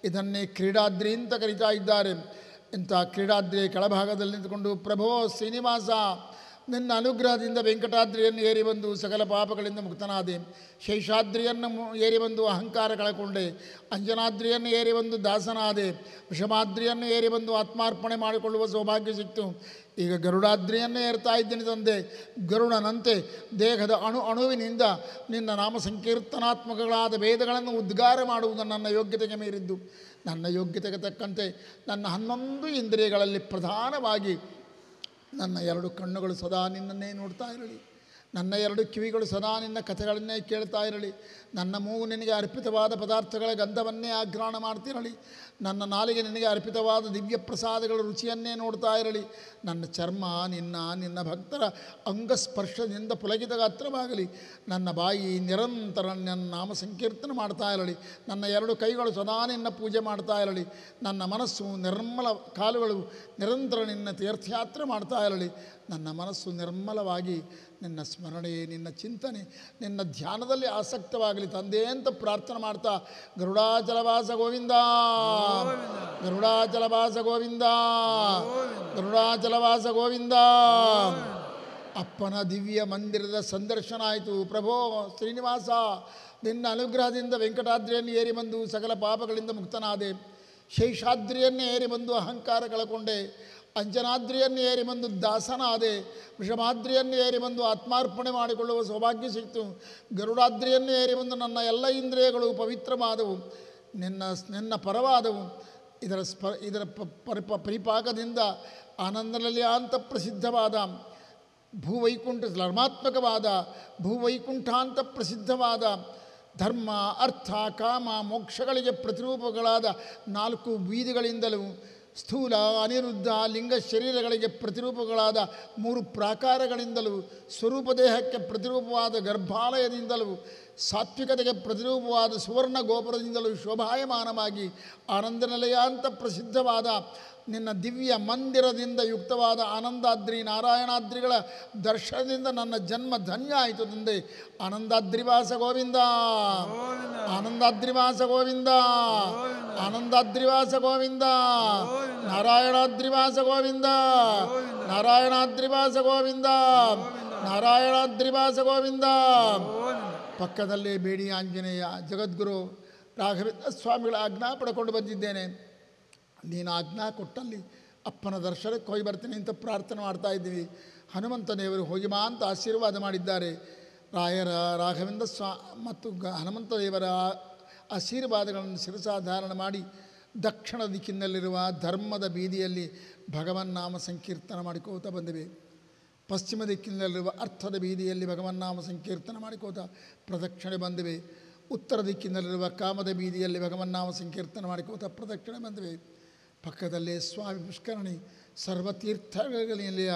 ಇದನ್ನೇ ಕ್ರೀಡಾದ್ರಿ ಅಂತ ಕರೀತಾ ಇದ್ದಾರೆ ಇಂಥ ಕ್ರೀಡಾದ್ರಿ ಕೆಳಭಾಗದಲ್ಲಿ ನಿಂತುಕೊಂಡು ಪ್ರಭೋ ಶ್ರೀನಿವಾಸ ನಿನ್ನ ಅನುಗ್ರಹದಿಂದ ವೆಂಕಟಾದ್ರಿಯನ್ನು ಏರಿ ಬಂದು ಸಕಲ ಪಾಪಗಳಿಂದ ಮುಕ್ತನಾದೆ ಶೇಷಾದ್ರಿಯನ್ನು ಏರಿ ಬಂದು ಅಹಂಕಾರ ಕಳಕೊಂಡೆ ಅಂಜನಾದ್ರಿಯನ್ನು ಏರಿ ಬಂದು ದಾಸನಾದೆ ವಿಷಮಾದ್ರಿಯನ್ನು ಏರಿ ಬಂದು ಆತ್ಮಾರ್ಪಣೆ ಮಾಡಿಕೊಳ್ಳುವ ಸೌಭಾಗ್ಯ ಸಿಕ್ತು ಈಗ ಗರುಡಾದ್ರಿಯನ್ನು ಏರ್ತಾ ಇದ್ದೀನಿ ತಂದೆ ಗರುಡನಂತೆ ದೇಹದ ಅಣು ಅಣುವಿನಿಂದ ನಿನ್ನ ನಾಮ ಸಂಕೀರ್ತನಾತ್ಮಕಗಳಾದ ವೇದಗಳನ್ನು ಉದ್ಗಾರ ಮಾಡುವುದು ನನ್ನ ಯೋಗ್ಯತೆಗೆ ಮೀರಿದ್ದು ನನ್ನ ಯೋಗ್ಯತೆಗೆ ತಕ್ಕಂತೆ ನನ್ನ ಹನ್ನೊಂದು ಇಂದ್ರಿಯಗಳಲ್ಲಿ ಪ್ರಧಾನವಾಗಿ ನನ್ನ ಎರಡು ಕಣ್ಣುಗಳು ಸದಾ ನಿನ್ನನ್ನೇ ನೋಡ್ತಾ ಇರಲಿ ನನ್ನ ಎರಡು ಕಿವಿಗಳು ಸದಾ ನಿನ್ನ ಕಥೆಗಳನ್ನೇ ಕೇಳ್ತಾ ಇರಲಿ ನನ್ನ ಮೂಗು ನಿನಗೆ ಅರ್ಪಿತವಾದ ಪದಾರ್ಥಗಳ ಗಂಧವನ್ನೇ ಆಗ್ರಹಣ ಮಾಡ್ತಿರಲಿ ನನ್ನ ನಾಲಿಗೆ ನಿನಗೆ ಅರ್ಪಿತವಾದ ದಿವ್ಯ ಪ್ರಸಾದಗಳ ರುಚಿಯನ್ನೇ ನೋಡ್ತಾ ಇರಲಿ ನನ್ನ ಚರ್ಮ ನಿನ್ನ ನಿನ್ನ ಭಕ್ತರ ಅಂಗಸ್ಪರ್ಶದಿಂದ ಪುಲಗಿದ ಗಾತ್ರವಾಗಲಿ ನನ್ನ ಬಾಯಿ ನಿರಂತರ ನನ್ನ ನಾಮ ಸಂಕೀರ್ತನೆ ಮಾಡ್ತಾ ಇರಲಿ ನನ್ನ ಎರಡು ಕೈಗಳು ಸದಾ ನಿನ್ನ ಪೂಜೆ ಮಾಡ್ತಾ ಇರಲಿ ನನ್ನ ಮನಸ್ಸು ನಿರ್ಮಲ ಕಾಲುಗಳು ನಿರಂತರ ನಿನ್ನ ತೀರ್ಥಯಾತ್ರೆ ಮಾಡ್ತಾ ಇರಲಿ ನನ್ನ ಮನಸ್ಸು ನಿರ್ಮಲವಾಗಿ ನಿನ್ನ ಸ್ಮರಣೆ ನಿನ್ನ ಚಿಂತನೆ ನಿನ್ನ ಧ್ಯಾನದಲ್ಲಿ ಆಸಕ್ತವಾಗಲಿ ತಂದೆ ಅಂತ ಪ್ರಾರ್ಥನೆ ಮಾಡ್ತಾ ಗರುಡಾಚಲವಾಸ ಗೋವಿಂದ ಗರುಡಾಚಲವಾಸ ಗೋವಿಂದ ಗರುಡಾಚಲವಾಸ ಗೋವಿಂದ ಅಪ್ಪನ ದಿವ್ಯ ಮಂದಿರದ ಸಂದರ್ಶನ ಆಯಿತು ಪ್ರಭೋ ಶ್ರೀನಿವಾಸ ನಿನ್ನ ಅನುಗ್ರಹದಿಂದ ವೆಂಕಟಾದ್ರಿಯನ್ನು ಏರಿ ಬಂದು ಸಕಲ ಪಾಪಗಳಿಂದ ಮುಕ್ತನಾದೆ ಶೇಷಾದ್ರಿಯನ್ನೇ ಏರಿ ಬಂದು ಅಹಂಕಾರ ಕಳಕೊಂಡೆ ಏರಿ ಬಂದು ದಾಸನಾದೆ ವೃಷಮಾದ್ರಿಯನ್ನು ಏರಿ ಬಂದು ಆತ್ಮಾರ್ಪಣೆ ಮಾಡಿಕೊಳ್ಳುವ ಸೌಭಾಗ್ಯ ಸಿಕ್ತು ಗರುಡಾದ್ರಿಯನ್ನು ಏರಿ ಬಂದು ನನ್ನ ಎಲ್ಲ ಇಂದ್ರಿಯಗಳು ಪವಿತ್ರವಾದವು ನಿನ್ನ ನಿನ್ನ ಪರವಾದವು ಇದರ ಸ್ಪ ಇದರ ಪರಿಪ ಪರಿಪಾಕದಿಂದ ಆನಂದನಲ್ಲಿ ಅಂತ ಪ್ರಸಿದ್ಧವಾದ ಭೂವೈಕುಂಠ ಧರ್ಮಾತ್ಮಕವಾದ ಭೂವೈಕುಂಠಾಂತ ಪ್ರಸಿದ್ಧವಾದ ಧರ್ಮ ಅರ್ಥ ಕಾಮ ಮೋಕ್ಷಗಳಿಗೆ ಪ್ರತಿರೂಪಗಳಾದ ನಾಲ್ಕು ಬೀದಿಗಳಿಂದಲೂ ಸ್ಥೂಲ ಅನಿರುದ್ಧ ಲಿಂಗ ಶರೀರಗಳಿಗೆ ಪ್ರತಿರೂಪಗಳಾದ ಮೂರು ಪ್ರಾಕಾರಗಳಿಂದಲೂ ಸ್ವರೂಪದೇಹಕ್ಕೆ ಪ್ರತಿರೂಪವಾದ ಗರ್ಭಾಲಯದಿಂದಲೂ ಸಾತ್ವಿಕತೆಗೆ ಪ್ರತಿರೂಪವಾದ ಸುವರ್ಣ ಗೋಪುರದಿಂದಲೂ ಶೋಭಾಯಮಾನವಾಗಿ ಆನಂದನಲಯ ಅಂತ ಪ್ರಸಿದ್ಧವಾದ ನಿನ್ನ ದಿವ್ಯ ಮಂದಿರದಿಂದ ಯುಕ್ತವಾದ ಆನಂದಾದ್ರಿ ನಾರಾಯಣಾದ್ರಿಗಳ ದರ್ಶನದಿಂದ ನನ್ನ ಜನ್ಮ ಧನ್ಯ ಆಯಿತು ತಂದೆ ಆನಂದಾದ್ರಿವಾಸ ಗೋವಿಂದ ಆನಂದಾದ್ರಿವಾಸ ಗೋವಿಂದ ಆನಂದಾದ್ರಿವಾಸ ಗೋವಿಂದ ನಾರಾಯಣಾದ್ರಿವಾಸ ಗೋವಿಂದ ನಾರಾಯಣಾದ್ರಿವಾಸ ಗೋವಿಂದ ನಾರಾಯಣಾದ್ರಿವಾಸ ಗೋವಿಂದ ಪಕ್ಕದಲ್ಲೇ ಬೇಡಿ ಆಂಜನೇಯ ಜಗದ್ಗುರು ರಾಘವೇಂದ್ರ ಸ್ವಾಮಿಗಳ ಆಜ್ಞಾ ಪಡ್ಕೊಂಡು ಬಂದಿದ್ದೇನೆ ನೀನು ಆಜ್ಞಾ ಕೊಟ್ಟಲ್ಲಿ ಅಪ್ಪನ ದರ್ಶನಕ್ಕೆ ಹೋಗಿ ಬರ್ತೀನಿ ಅಂತ ಪ್ರಾರ್ಥನೆ ಮಾಡ್ತಾ ಇದ್ದೀವಿ ಹನುಮಂತದೇವರು ಹೋಗಿ ಮಾ ಅಂತ ಆಶೀರ್ವಾದ ಮಾಡಿದ್ದಾರೆ ರಾಯರ ರಾಘವೇಂದ್ರ ಸ್ವಾ ಮತ್ತು ಹನುಮಂತ ದೇವರ ಆಶೀರ್ವಾದಗಳನ್ನು ಶಿರಸಾಧಾರಣ ಮಾಡಿ ದಕ್ಷಿಣ ದಿಕ್ಕಿನಲ್ಲಿರುವ ಧರ್ಮದ ಬೀದಿಯಲ್ಲಿ ನಾಮ ಸಂಕೀರ್ತನ ಮಾಡಿಕೋತಾ ಬಂದಿವೆ ಪಶ್ಚಿಮ ದಿಕ್ಕಿನಲ್ಲಿರುವ ಅರ್ಥದ ಬೀದಿಯಲ್ಲಿ ಭಗವನ್ನಾಮ ಸಂಕೀರ್ತನ ಮಾಡಿಕೋತ ಪ್ರದಕ್ಷಿಣೆ ಬಂದಿವೆ ಉತ್ತರ ದಿಕ್ಕಿನಲ್ಲಿರುವ ಕಾಮದ ಬೀದಿಯಲ್ಲಿ ಭಗವನ್ನಾಮ ಸಂಕೀರ್ತನ ಮಾಡಿಕೋತ ಪ್ರದಕ್ಷಿಣೆ ಬಂದಿವೆ ಪಕ್ಕದಲ್ಲೇ ಸ್ವಾಮಿ ಪುಷ್ಕರಣಿ ಸರ್ವತೀರ್ಥಗಳಲ್ಲಿಯ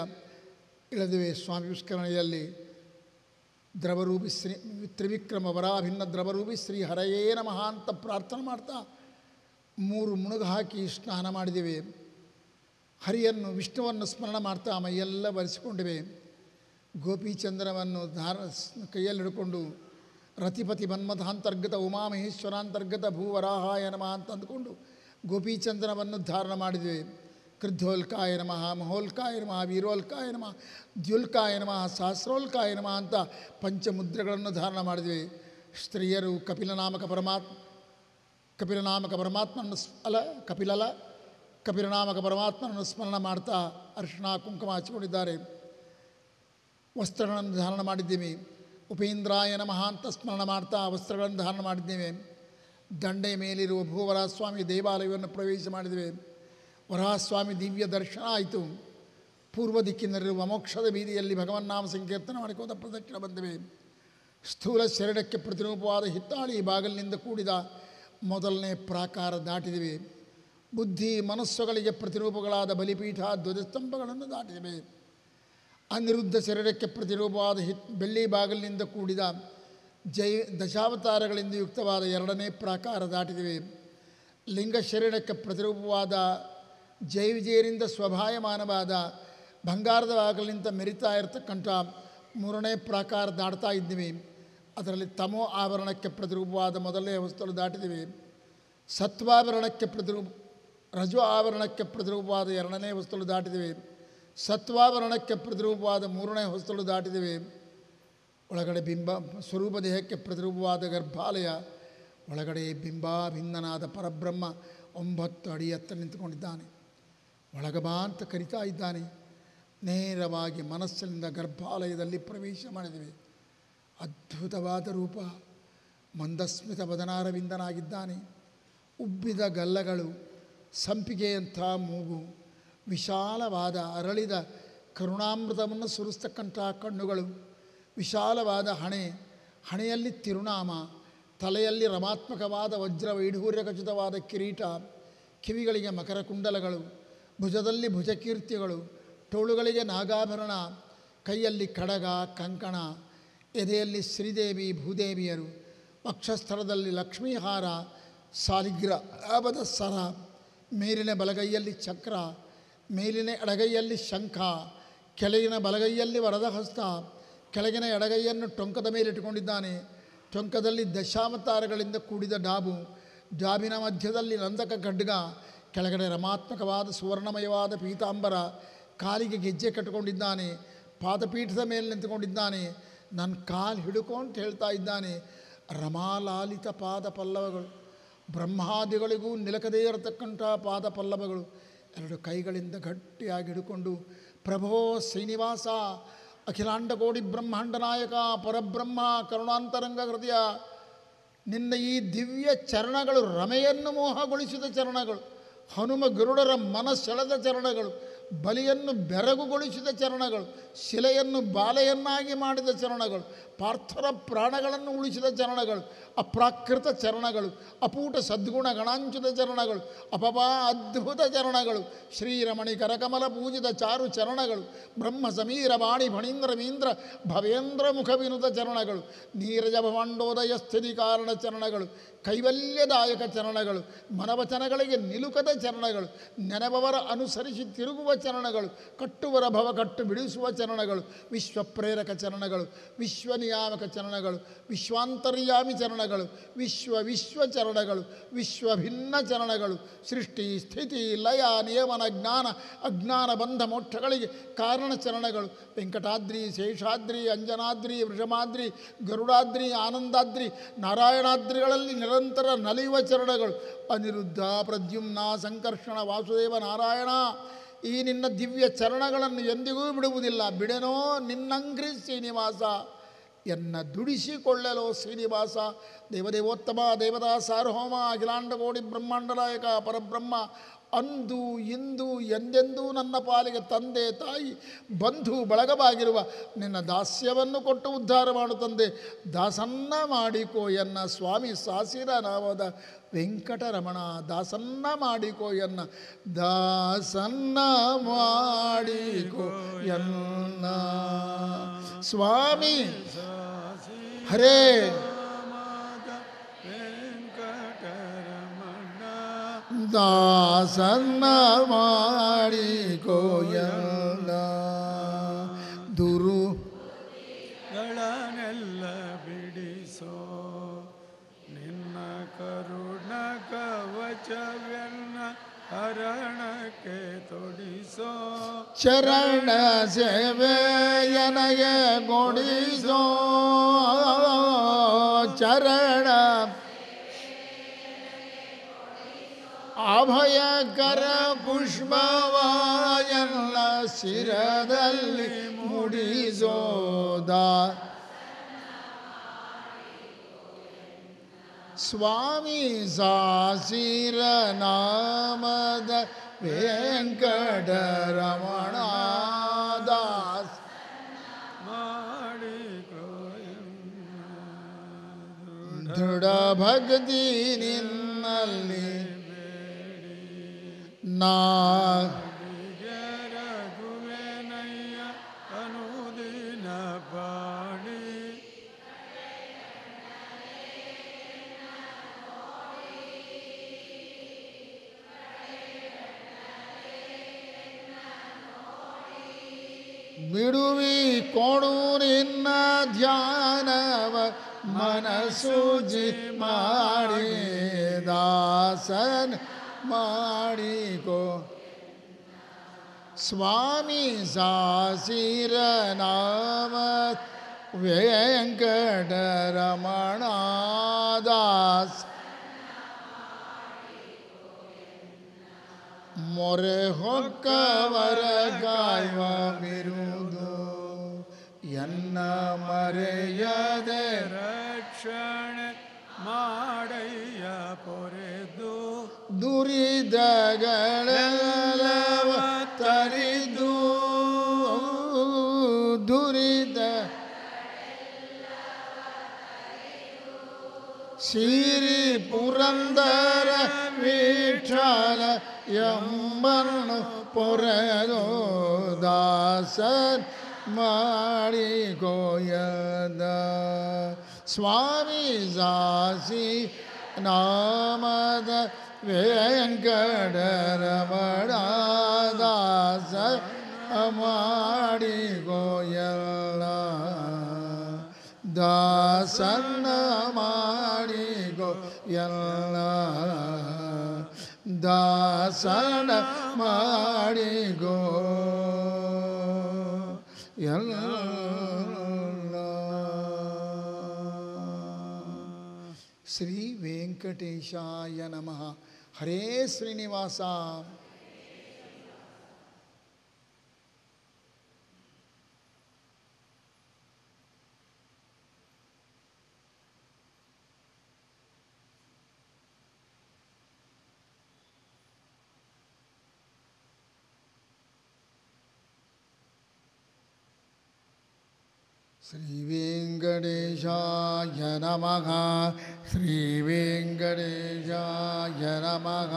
ಇಳಿದಿವೆ ಸ್ವಾಮಿ ಪುಷ್ಕರಣಿಯಲ್ಲಿ ದ್ರವರೂಪಿ ಶ್ರೀ ತ್ರಿವಿಕ್ರಮ ವರಾಭಿನ್ನ ದ್ರವರೂಪಿ ಶ್ರೀ ಹರಯೇ ನಮಃ ಅಂತ ಪ್ರಾರ್ಥನೆ ಮಾಡ್ತಾ ಮೂರು ಮುಣುಗು ಹಾಕಿ ಸ್ನಾನ ಮಾಡಿದಿವೆ ಹರಿಯನ್ನು ವಿಷ್ಣುವನ್ನು ಸ್ಮರಣ ಮಾಡ್ತಾ ಮೈಯೆಲ್ಲ ಬರೆಸಿಕೊಂಡಿವೆ ಗೋಪಿಚಂದ್ರವನ್ನು ಧಾರ ಕೈಯಲ್ಲಿಡ್ಕೊಂಡು ರತಿಪತಿ ಮನ್ಮಥಾಂತರ್ಗತ ಉಮಾಮಹೇಶ್ವರಾಂತರ್ಗತ ಭೂವರಾಹಾಯ ನಮಃ ಅಂತ ಅಂದುಕೊಂಡು ಗೋಪೀಚಂದ್ರವನ್ನು ಧಾರಣ ಮಾಡಿದ್ವಿ ಕೃದ್ಧೋಲ್ಕಾಯ ನಮಃ ಮಹೋಲ್ಕಾಯ ನಮಃ ವೀರೋಲ್ಕಾಯ ನಮಃ ದ್ಯುಲ್ಕಾಯ ನಮಃ ಸಹಸ್ರೋಲ್ಕಾಯ ನಮಃ ಅಂತ ಪಂಚಮುದ್ರೆಗಳನ್ನು ಧಾರಣ ಮಾಡಿದ್ವಿ ಸ್ತ್ರೀಯರು ಕಪಿಲನಾಮಕ ಪರಮಾತ್ಮ ಕಪಿಲನಾಮಕ ಪರಮಾತ್ಮನ ಅಲ ಕಪಿಲಲ ಕಪಿರನಾಮಕ ಪರಮಾತ್ಮನನ್ನು ಸ್ಮರಣ ಮಾಡ್ತಾ ಅರ್ಶಿಣ ಕುಂಕುಮ ಹಚ್ಚಿಕೊಂಡಿದ್ದಾರೆ ವಸ್ತ್ರಗಳನ್ನು ಧಾರಣ ಮಾಡಿದ್ದೀವಿ ಉಪೇಂದ್ರಾಯನ ಮಹಾಂತ ಅಂತ ಸ್ಮರಣ ಮಾಡ್ತಾ ವಸ್ತ್ರಗಳನ್ನು ಧಾರಣ ಮಾಡಿದ್ದೇವೆ ದಂಡೆ ಮೇಲಿರುವ ಭೂವರಸ್ವಾಮಿ ದೇವಾಲಯವನ್ನು ಪ್ರವೇಶ ಮಾಡಿದ್ದೇವೆ ವರಹಸ್ವಾಮಿ ದಿವ್ಯ ದರ್ಶನ ಆಯಿತು ಪೂರ್ವ ದಿಕ್ಕಿನಲ್ಲಿರುವ ಮೋಕ್ಷದ ಬೀದಿಯಲ್ಲಿ ಭಗವನ್ನಾಮ ಸಂಕೀರ್ತನ ಮಾಡಿಕೊಂಡ ಪ್ರದಕ್ಷಿಣ ಬಂದಿವೆ ಸ್ಥೂಲ ಶರೀರಕ್ಕೆ ಪ್ರತಿರೂಪವಾದ ಹಿತ್ತಾಳಿ ಬಾಗಿಲಿನಿಂದ ಕೂಡಿದ ಮೊದಲನೇ ಪ್ರಾಕಾರ ದಾಟಿದಿವೆ ಬುದ್ಧಿ ಮನಸ್ಸುಗಳಿಗೆ ಪ್ರತಿರೂಪಗಳಾದ ಬಲಿಪೀಠ ಧ್ವಜಸ್ತಂಭಗಳನ್ನು ದಾಟಿವೆ ಅನಿರುದ್ಧ ಶರೀರಕ್ಕೆ ಪ್ರತಿರೂಪವಾದ ಹಿತ್ ಬೆಳ್ಳಿ ಬಾಗಿಲಿನಿಂದ ಕೂಡಿದ ಜೈ ದಶಾವತಾರಗಳಿಂದ ಯುಕ್ತವಾದ ಎರಡನೇ ಪ್ರಾಕಾರ ದಾಟಿದಿವೆ ಲಿಂಗ ಶರೀರಕ್ಕೆ ಪ್ರತಿರೂಪವಾದ ವಿಜಯರಿಂದ ಸ್ವಭಾಯಮಾನವಾದ ಬಂಗಾರದ ಬಾಗಿಲಿನಿಂದ ಮೆರಿತಾ ಇರತಕ್ಕಂಥ ಮೂರನೇ ಪ್ರಾಕಾರ ದಾಟ್ತಾ ಇದ್ದೀವಿ ಅದರಲ್ಲಿ ತಮೋ ಆವರಣಕ್ಕೆ ಪ್ರತಿರೂಪವಾದ ಮೊದಲನೇ ವಸ್ತುಗಳು ದಾಟಿದಿವೆ ಸತ್ವಾಭರಣಕ್ಕೆ ಪ್ರತಿರೂಪ ರಜು ಆವರಣಕ್ಕೆ ಪ್ರತಿರೂಪವಾದ ಎರಡನೇ ಹೊಸ್ತಲು ದಾಟಿದಿವೆ ಸತ್ವಾವರಣಕ್ಕೆ ಪ್ರತಿರೂಪವಾದ ಮೂರನೇ ಹೊಸ್ತಲು ದಾಟಿದಿವೆ ಒಳಗಡೆ ಬಿಂಬ ಸ್ವರೂಪ ದೇಹಕ್ಕೆ ಪ್ರತಿರೂಪವಾದ ಗರ್ಭಾಲಯ ಒಳಗಡೆ ಬಿಂಬಾಭಿನ್ನನಾದ ಪರಬ್ರಹ್ಮ ಒಂಬತ್ತು ಅಡಿ ಹತ್ತ ನಿಂತುಕೊಂಡಿದ್ದಾನೆ ಒಳಗಬಾ ಅಂತ ಕರಿತಾ ಇದ್ದಾನೆ ನೇರವಾಗಿ ಮನಸ್ಸಿನಿಂದ ಗರ್ಭಾಲಯದಲ್ಲಿ ಪ್ರವೇಶ ಮಾಡಿದಿವೆ ಅದ್ಭುತವಾದ ರೂಪ ಮಂದಸ್ಮಿತ ಬದನಾರವಿಂದನಾಗಿದ್ದಾನೆ ಉಬ್ಬಿದ ಗಲ್ಲಗಳು ಸಂಪಿಗೆಯಂಥ ಮೂಗು ವಿಶಾಲವಾದ ಅರಳಿದ ಕರುಣಾಮೃತವನ್ನು ಸುರಿಸ್ತಕ್ಕಂಥ ಕಣ್ಣುಗಳು ವಿಶಾಲವಾದ ಹಣೆ ಹಣೆಯಲ್ಲಿ ತಿರುನಾಮ ತಲೆಯಲ್ಲಿ ರಮಾತ್ಮಕವಾದ ವಜ್ರ ವೈಢೂರ್ಯ ಖಚಿತವಾದ ಕಿರೀಟ ಕಿವಿಗಳಿಗೆ ಮಕರ ಕುಂಡಲಗಳು ಭುಜದಲ್ಲಿ ಭುಜಕೀರ್ತಿಗಳು ಟೋಳುಗಳಿಗೆ ನಾಗಾಭರಣ ಕೈಯಲ್ಲಿ ಕಡಗ ಕಂಕಣ ಎದೆಯಲ್ಲಿ ಶ್ರೀದೇವಿ ಭೂದೇವಿಯರು ಪಕ್ಷಸ್ಥಳದಲ್ಲಿ ಲಕ್ಷ್ಮೀಹಾರ ಸಾಲಿಗ್ರ ಅಬದ ಸರ ಮೇಲಿನ ಬಲಗೈಯಲ್ಲಿ ಚಕ್ರ ಮೇಲಿನ ಎಡಗೈಯಲ್ಲಿ ಶಂಖ ಕೆಳಗಿನ ಬಲಗೈಯಲ್ಲಿ ವರದ ಹಸ್ತ ಕೆಳಗಿನ ಎಡಗೈಯನ್ನು ಟೊಂಕದ ಇಟ್ಟುಕೊಂಡಿದ್ದಾನೆ ಟೊಂಕದಲ್ಲಿ ದಶಾವತಾರಗಳಿಂದ ಕೂಡಿದ ಡಾಬು ಡಾಬಿನ ಮಧ್ಯದಲ್ಲಿ ನಂದಕ ಖಡ್ಗ ಕೆಳಗಡೆ ರಮಾತ್ಮಕವಾದ ಸುವರ್ಣಮಯವಾದ ಪೀತಾಂಬರ ಕಾಲಿಗೆ ಗೆಜ್ಜೆ ಕಟ್ಟಿಕೊಂಡಿದ್ದಾನೆ ಪಾದಪೀಠದ ಮೇಲೆ ನಿಂತುಕೊಂಡಿದ್ದಾನೆ ನನ್ನ ಕಾಲು ಹಿಡುಕೋ ಅಂತ ಹೇಳ್ತಾ ಇದ್ದಾನೆ ರಮಾಲಾಲಿತ ಪಾದ ಪಲ್ಲವಗಳು ಬ್ರಹ್ಮಾದಿಗಳಿಗೂ ನಿಲಕದೇ ಇರತಕ್ಕಂಥ ಪಾದ ಪಲ್ಲವಗಳು ಎರಡು ಕೈಗಳಿಂದ ಗಟ್ಟಿಯಾಗಿ ಹಿಡ್ಕೊಂಡು ಪ್ರಭೋ ಶ್ರೀನಿವಾಸ ಅಖಿಲಾಂಡ ಕೋಡಿ ಬ್ರಹ್ಮಾಂಡ ನಾಯಕ ಪರಬ್ರಹ್ಮ ಕರುಣಾಂತರಂಗ ಹೃದಯ ನಿನ್ನ ಈ ದಿವ್ಯ ಚರಣಗಳು ರಮೆಯನ್ನು ಮೋಹಗೊಳಿಸಿದ ಚರಣಗಳು ಹನುಮ ಗರುಡರ ಮನಸ್ಸೆಳೆದ ಚರಣಗಳು ಬಲಿಯನ್ನು ಬೆರಗುಗೊಳಿಸಿದ ಚರಣಗಳು ಶಿಲೆಯನ್ನು ಬಾಲೆಯನ್ನಾಗಿ ಮಾಡಿದ ಚರಣಗಳು ಪಾರ್ಥರ ಪ್ರಾಣಗಳನ್ನು ಉಳಿಸಿದ ಚರಣಗಳು ಅಪ್ರಾಕೃತ ಚರಣಗಳು ಅಪೂಟ ಸದ್ಗುಣ ಗಣಾಂಚುತ ಚರಣಗಳು ಅಪಪಾ ಅದ್ಭುತ ಚರಣಗಳು ಶ್ರೀರಮಣಿ ಕರಕಮಲ ಪೂಜಿತ ಚಾರು ಚರಣಗಳು ಬ್ರಹ್ಮ ಸಮೀರ ವಾಣಿ ಫಣೀಂದ್ರ ಮೀಂದ್ರ ಭವೇಂದ್ರ ಮುಖ ವಿನುತ ಚರಣಗಳು ನೀರಜ ಭವಾಂಡೋದಯ ಸ್ಥಿತಿ ಕಾರಣ ಚರಣಗಳು ಕೈವಲ್ಯದಾಯಕ ಚರಣಗಳು ಮನವಚನಗಳಿಗೆ ನಿಲುಕದ ಚರಣಗಳು ನೆನಪವರ ಅನುಸರಿಸಿ ತಿರುಗುವ ಚರಣಗಳು ಕಟ್ಟುವರ ಭವ ಕಟ್ಟು ಬಿಡಿಸುವ ಚರಣಗಳು ವಿಶ್ವ ಪ್ರೇರಕ ಚರಣಗಳು ವಿಶ್ವನಿ ನಿಯಾಮಕ ಚರಣಗಳು ವಿಶ್ವಾಂತರ್ಯಾಮಿ ಚರಣಗಳು ವಿಶ್ವ ವಿಶ್ವ ಚರಣಗಳು ಭಿನ್ನ ಚರಣಗಳು ಸೃಷ್ಟಿ ಸ್ಥಿತಿ ಲಯ ನಿಯಮನ ಜ್ಞಾನ ಅಜ್ಞಾನ ಬಂಧ ಮೋಕ್ಷಗಳಿಗೆ ಕಾರಣ ಚರಣಗಳು ವೆಂಕಟಾದ್ರಿ ಶೇಷಾದ್ರಿ ಅಂಜನಾದ್ರಿ ವೃಷಮಾದ್ರಿ ಗರುಡಾದ್ರಿ ಆನಂದಾದ್ರಿ ನಾರಾಯಣಾದ್ರಿಗಳಲ್ಲಿ ನಿರಂತರ ನಲಿಯುವ ಚರಣಗಳು ಅನಿರುದ್ಧ ಪ್ರದ್ಯುಮ್ನ ಸಂಕರ್ಷಣ ವಾಸುದೇವ ನಾರಾಯಣ ಈ ನಿನ್ನ ದಿವ್ಯ ಚರಣಗಳನ್ನು ಎಂದಿಗೂ ಬಿಡುವುದಿಲ್ಲ ಬಿಡೆನೋ ನಿನ್ನಂಗ್ರಿ ಶ್ರೀನಿವಾಸ ಎನ್ನ ದುಡಿಸಿಕೊಳ್ಳಲು ಶ್ರೀನಿವಾಸ ದೇವದೇವೋತ್ತಮ ದೇವದಾಸಾರ್ಹೋಮ ಸಾರ್ವಭೌಮ ಅಖಿಲಾಂಡಗೋಡಿ ಬ್ರಹ್ಮಾಂಡನಾಯಕ ಪರಬ್ರಹ್ಮ ಅಂದು ಇಂದು ಎಂದೆಂದೂ ನನ್ನ ಪಾಲಿಗೆ ತಂದೆ ತಾಯಿ ಬಂಧು ಬಳಗವಾಗಿರುವ ನಿನ್ನ ದಾಸ್ಯವನ್ನು ಕೊಟ್ಟು ಉದ್ಧಾರ ಮಾಡು ತಂದೆ ದಾಸನ್ನ ಮಾಡಿಕೋ ಎನ್ನ ಸ್ವಾಮಿ ಸಾಸಿರ ನಾವದ ವೆಂಕಟರಮಣ ದಾಸನ್ನ ಮಾಡಿಕೋ ಎನ್ನ ದಾಸನ್ನ ಮಾಡಿಕೋ ಎನ್ನ ಸ್ವಾಮಿ ಹರೇ ದಾಸನ್ನ ಮಾಡಿಕೋಯಲ್ಲ ದುರು ಗಳನೆಲ್ಲ ಬಿಡಿಸೋ ನಿನ್ನ ಕರುಣ ಕವಚವೆನ್ನ ಹರಣಕ್ಕೆ ತೊಡಿಸೋ ಚರಣ ಸೇವೆಯನಗೆ ಕೊಡಿಸೋ ಚರಣ ಅಭಯಕರ ಪುಷ್ಪವಾಯಲ್ಲ ಶಿರದಲ್ಲಿ ಮುಡಿಸೋದ ಸ್ವಾಮಿ ಸಾಸಿರ ನಾಮದ ವೆಂಕಟರಮಣ ದಾಸ್ ದೃಢ ಭಕ್ತಿ ನಿನ್ನಲ್ಲಿ नाग ಬಿಡುವಿ ಕೊಡು ನಿನ್ನ ಧ್ಯಾನವ ಮನಸು ಜಿತ್ ಮಾಡಿ ದಾಸನ ಮಾಣಿಕೋ स्वामी सासीरनाम वेङ्कटरमणादास ಮೊರೆ ಹೊಕ್ಕವರ ಕಾಯುವ ಬಿರುದು ಎನ್ನ ಮರೆಯದೆ ರಕ್ಷಣೆ ಮಾಡಯ್ಯ ಪೊರೆದು ದುರಿದಗಳವ ತರಿದು ದುರಿದ ಶ್ರೀ ಪುರಂದರ ವಿಠಲ ಎಂಬನ್ನು ಪೊರೆದು ದಾಸ ಮಾಡಿ ಗೋಯದ சுவாமி சாசி நாமத வேங்கடரமடாதாச அமாடி கோயல்ல தாசன்ன மாடி கோயல்ல தாசன மாடி கோ எல்லாம் वेंकटेशाय नमः हरे श्रीनिवासा श्री श्रीवेङ्कटेशाय नमः श्रीवेङ्कटेशाय नमः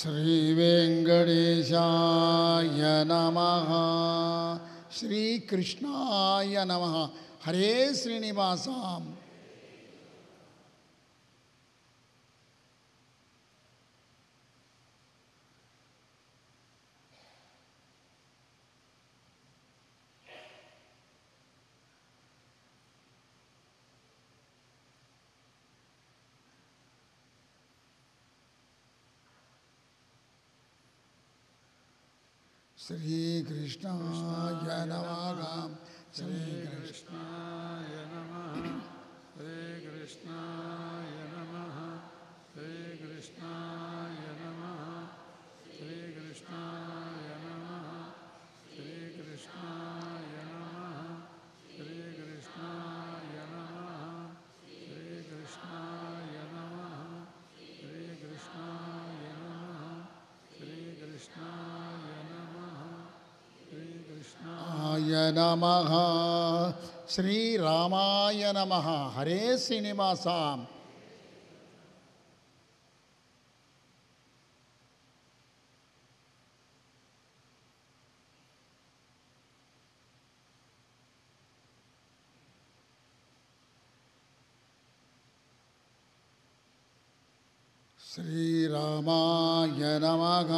श्री श्रीवेङ्कटेशाय नम श्रीकृष्णा नम हरे श्रीनिवासाम् श्रीकृष्णाय नमः श्रीकृष्णाय नमः श्रीकृष्णाय कृष्णाय नमः श्रीकृष्णा नमः श्रीरामाय नमः हरे श्रीनिवासाम् श्रीरामाय नमः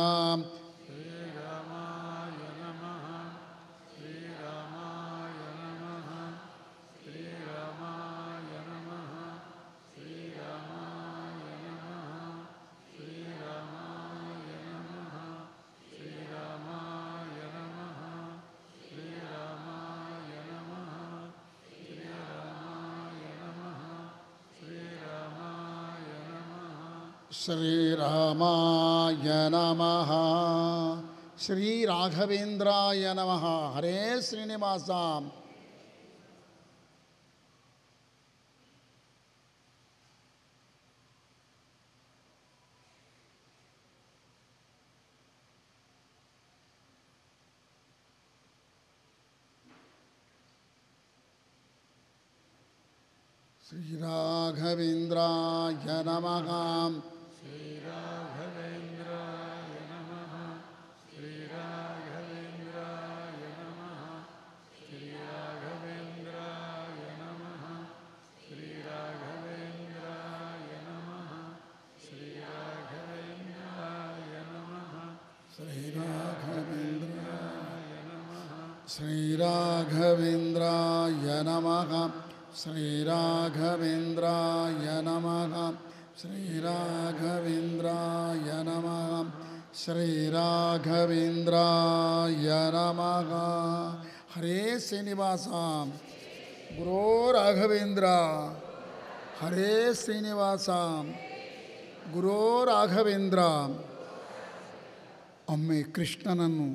रामाय नमः राघवेन्द्राय नमः हरे श्रीनिवासाम् श्रीराघवेन्द्राय नमः ಹರೇ ಶ್ರೀನಿವಾಸ ಗುರೋ ರಾಘವೇಂದ್ರ ಒಮ್ಮೆ ಕೃಷ್ಣನನ್ನು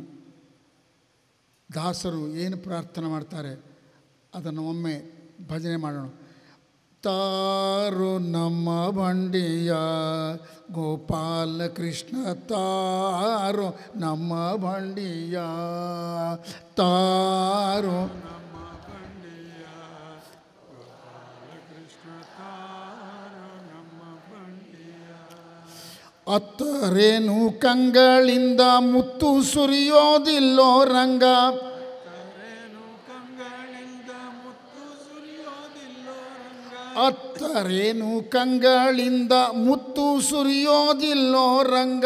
ದಾಸರು ಏನು ಪ್ರಾರ್ಥನೆ ಮಾಡ್ತಾರೆ ಅದನ್ನು ಒಮ್ಮೆ ಭಜನೆ ಮಾಡೋಣ ತಾರು ನಮ್ಮ ಬಂಡಿಯ ಗೋಪಾಲ ಕೃಷ್ಣ ತಾರು ನಮ್ಮ ಬಂಡಿಯ ತಾರು ಅತ್ತರೇನು ಕಂಗಳಿಂದ ಮುತ್ತು ಸುರಿಯೋದಿಲ್ಲೋ ರಂಗ ಅತ್ತರೇನು ಕಂಗಳಿಂದ ಮುತ್ತು ಸುರಿಯೋದಿಲ್ಲೋ ರಂಗ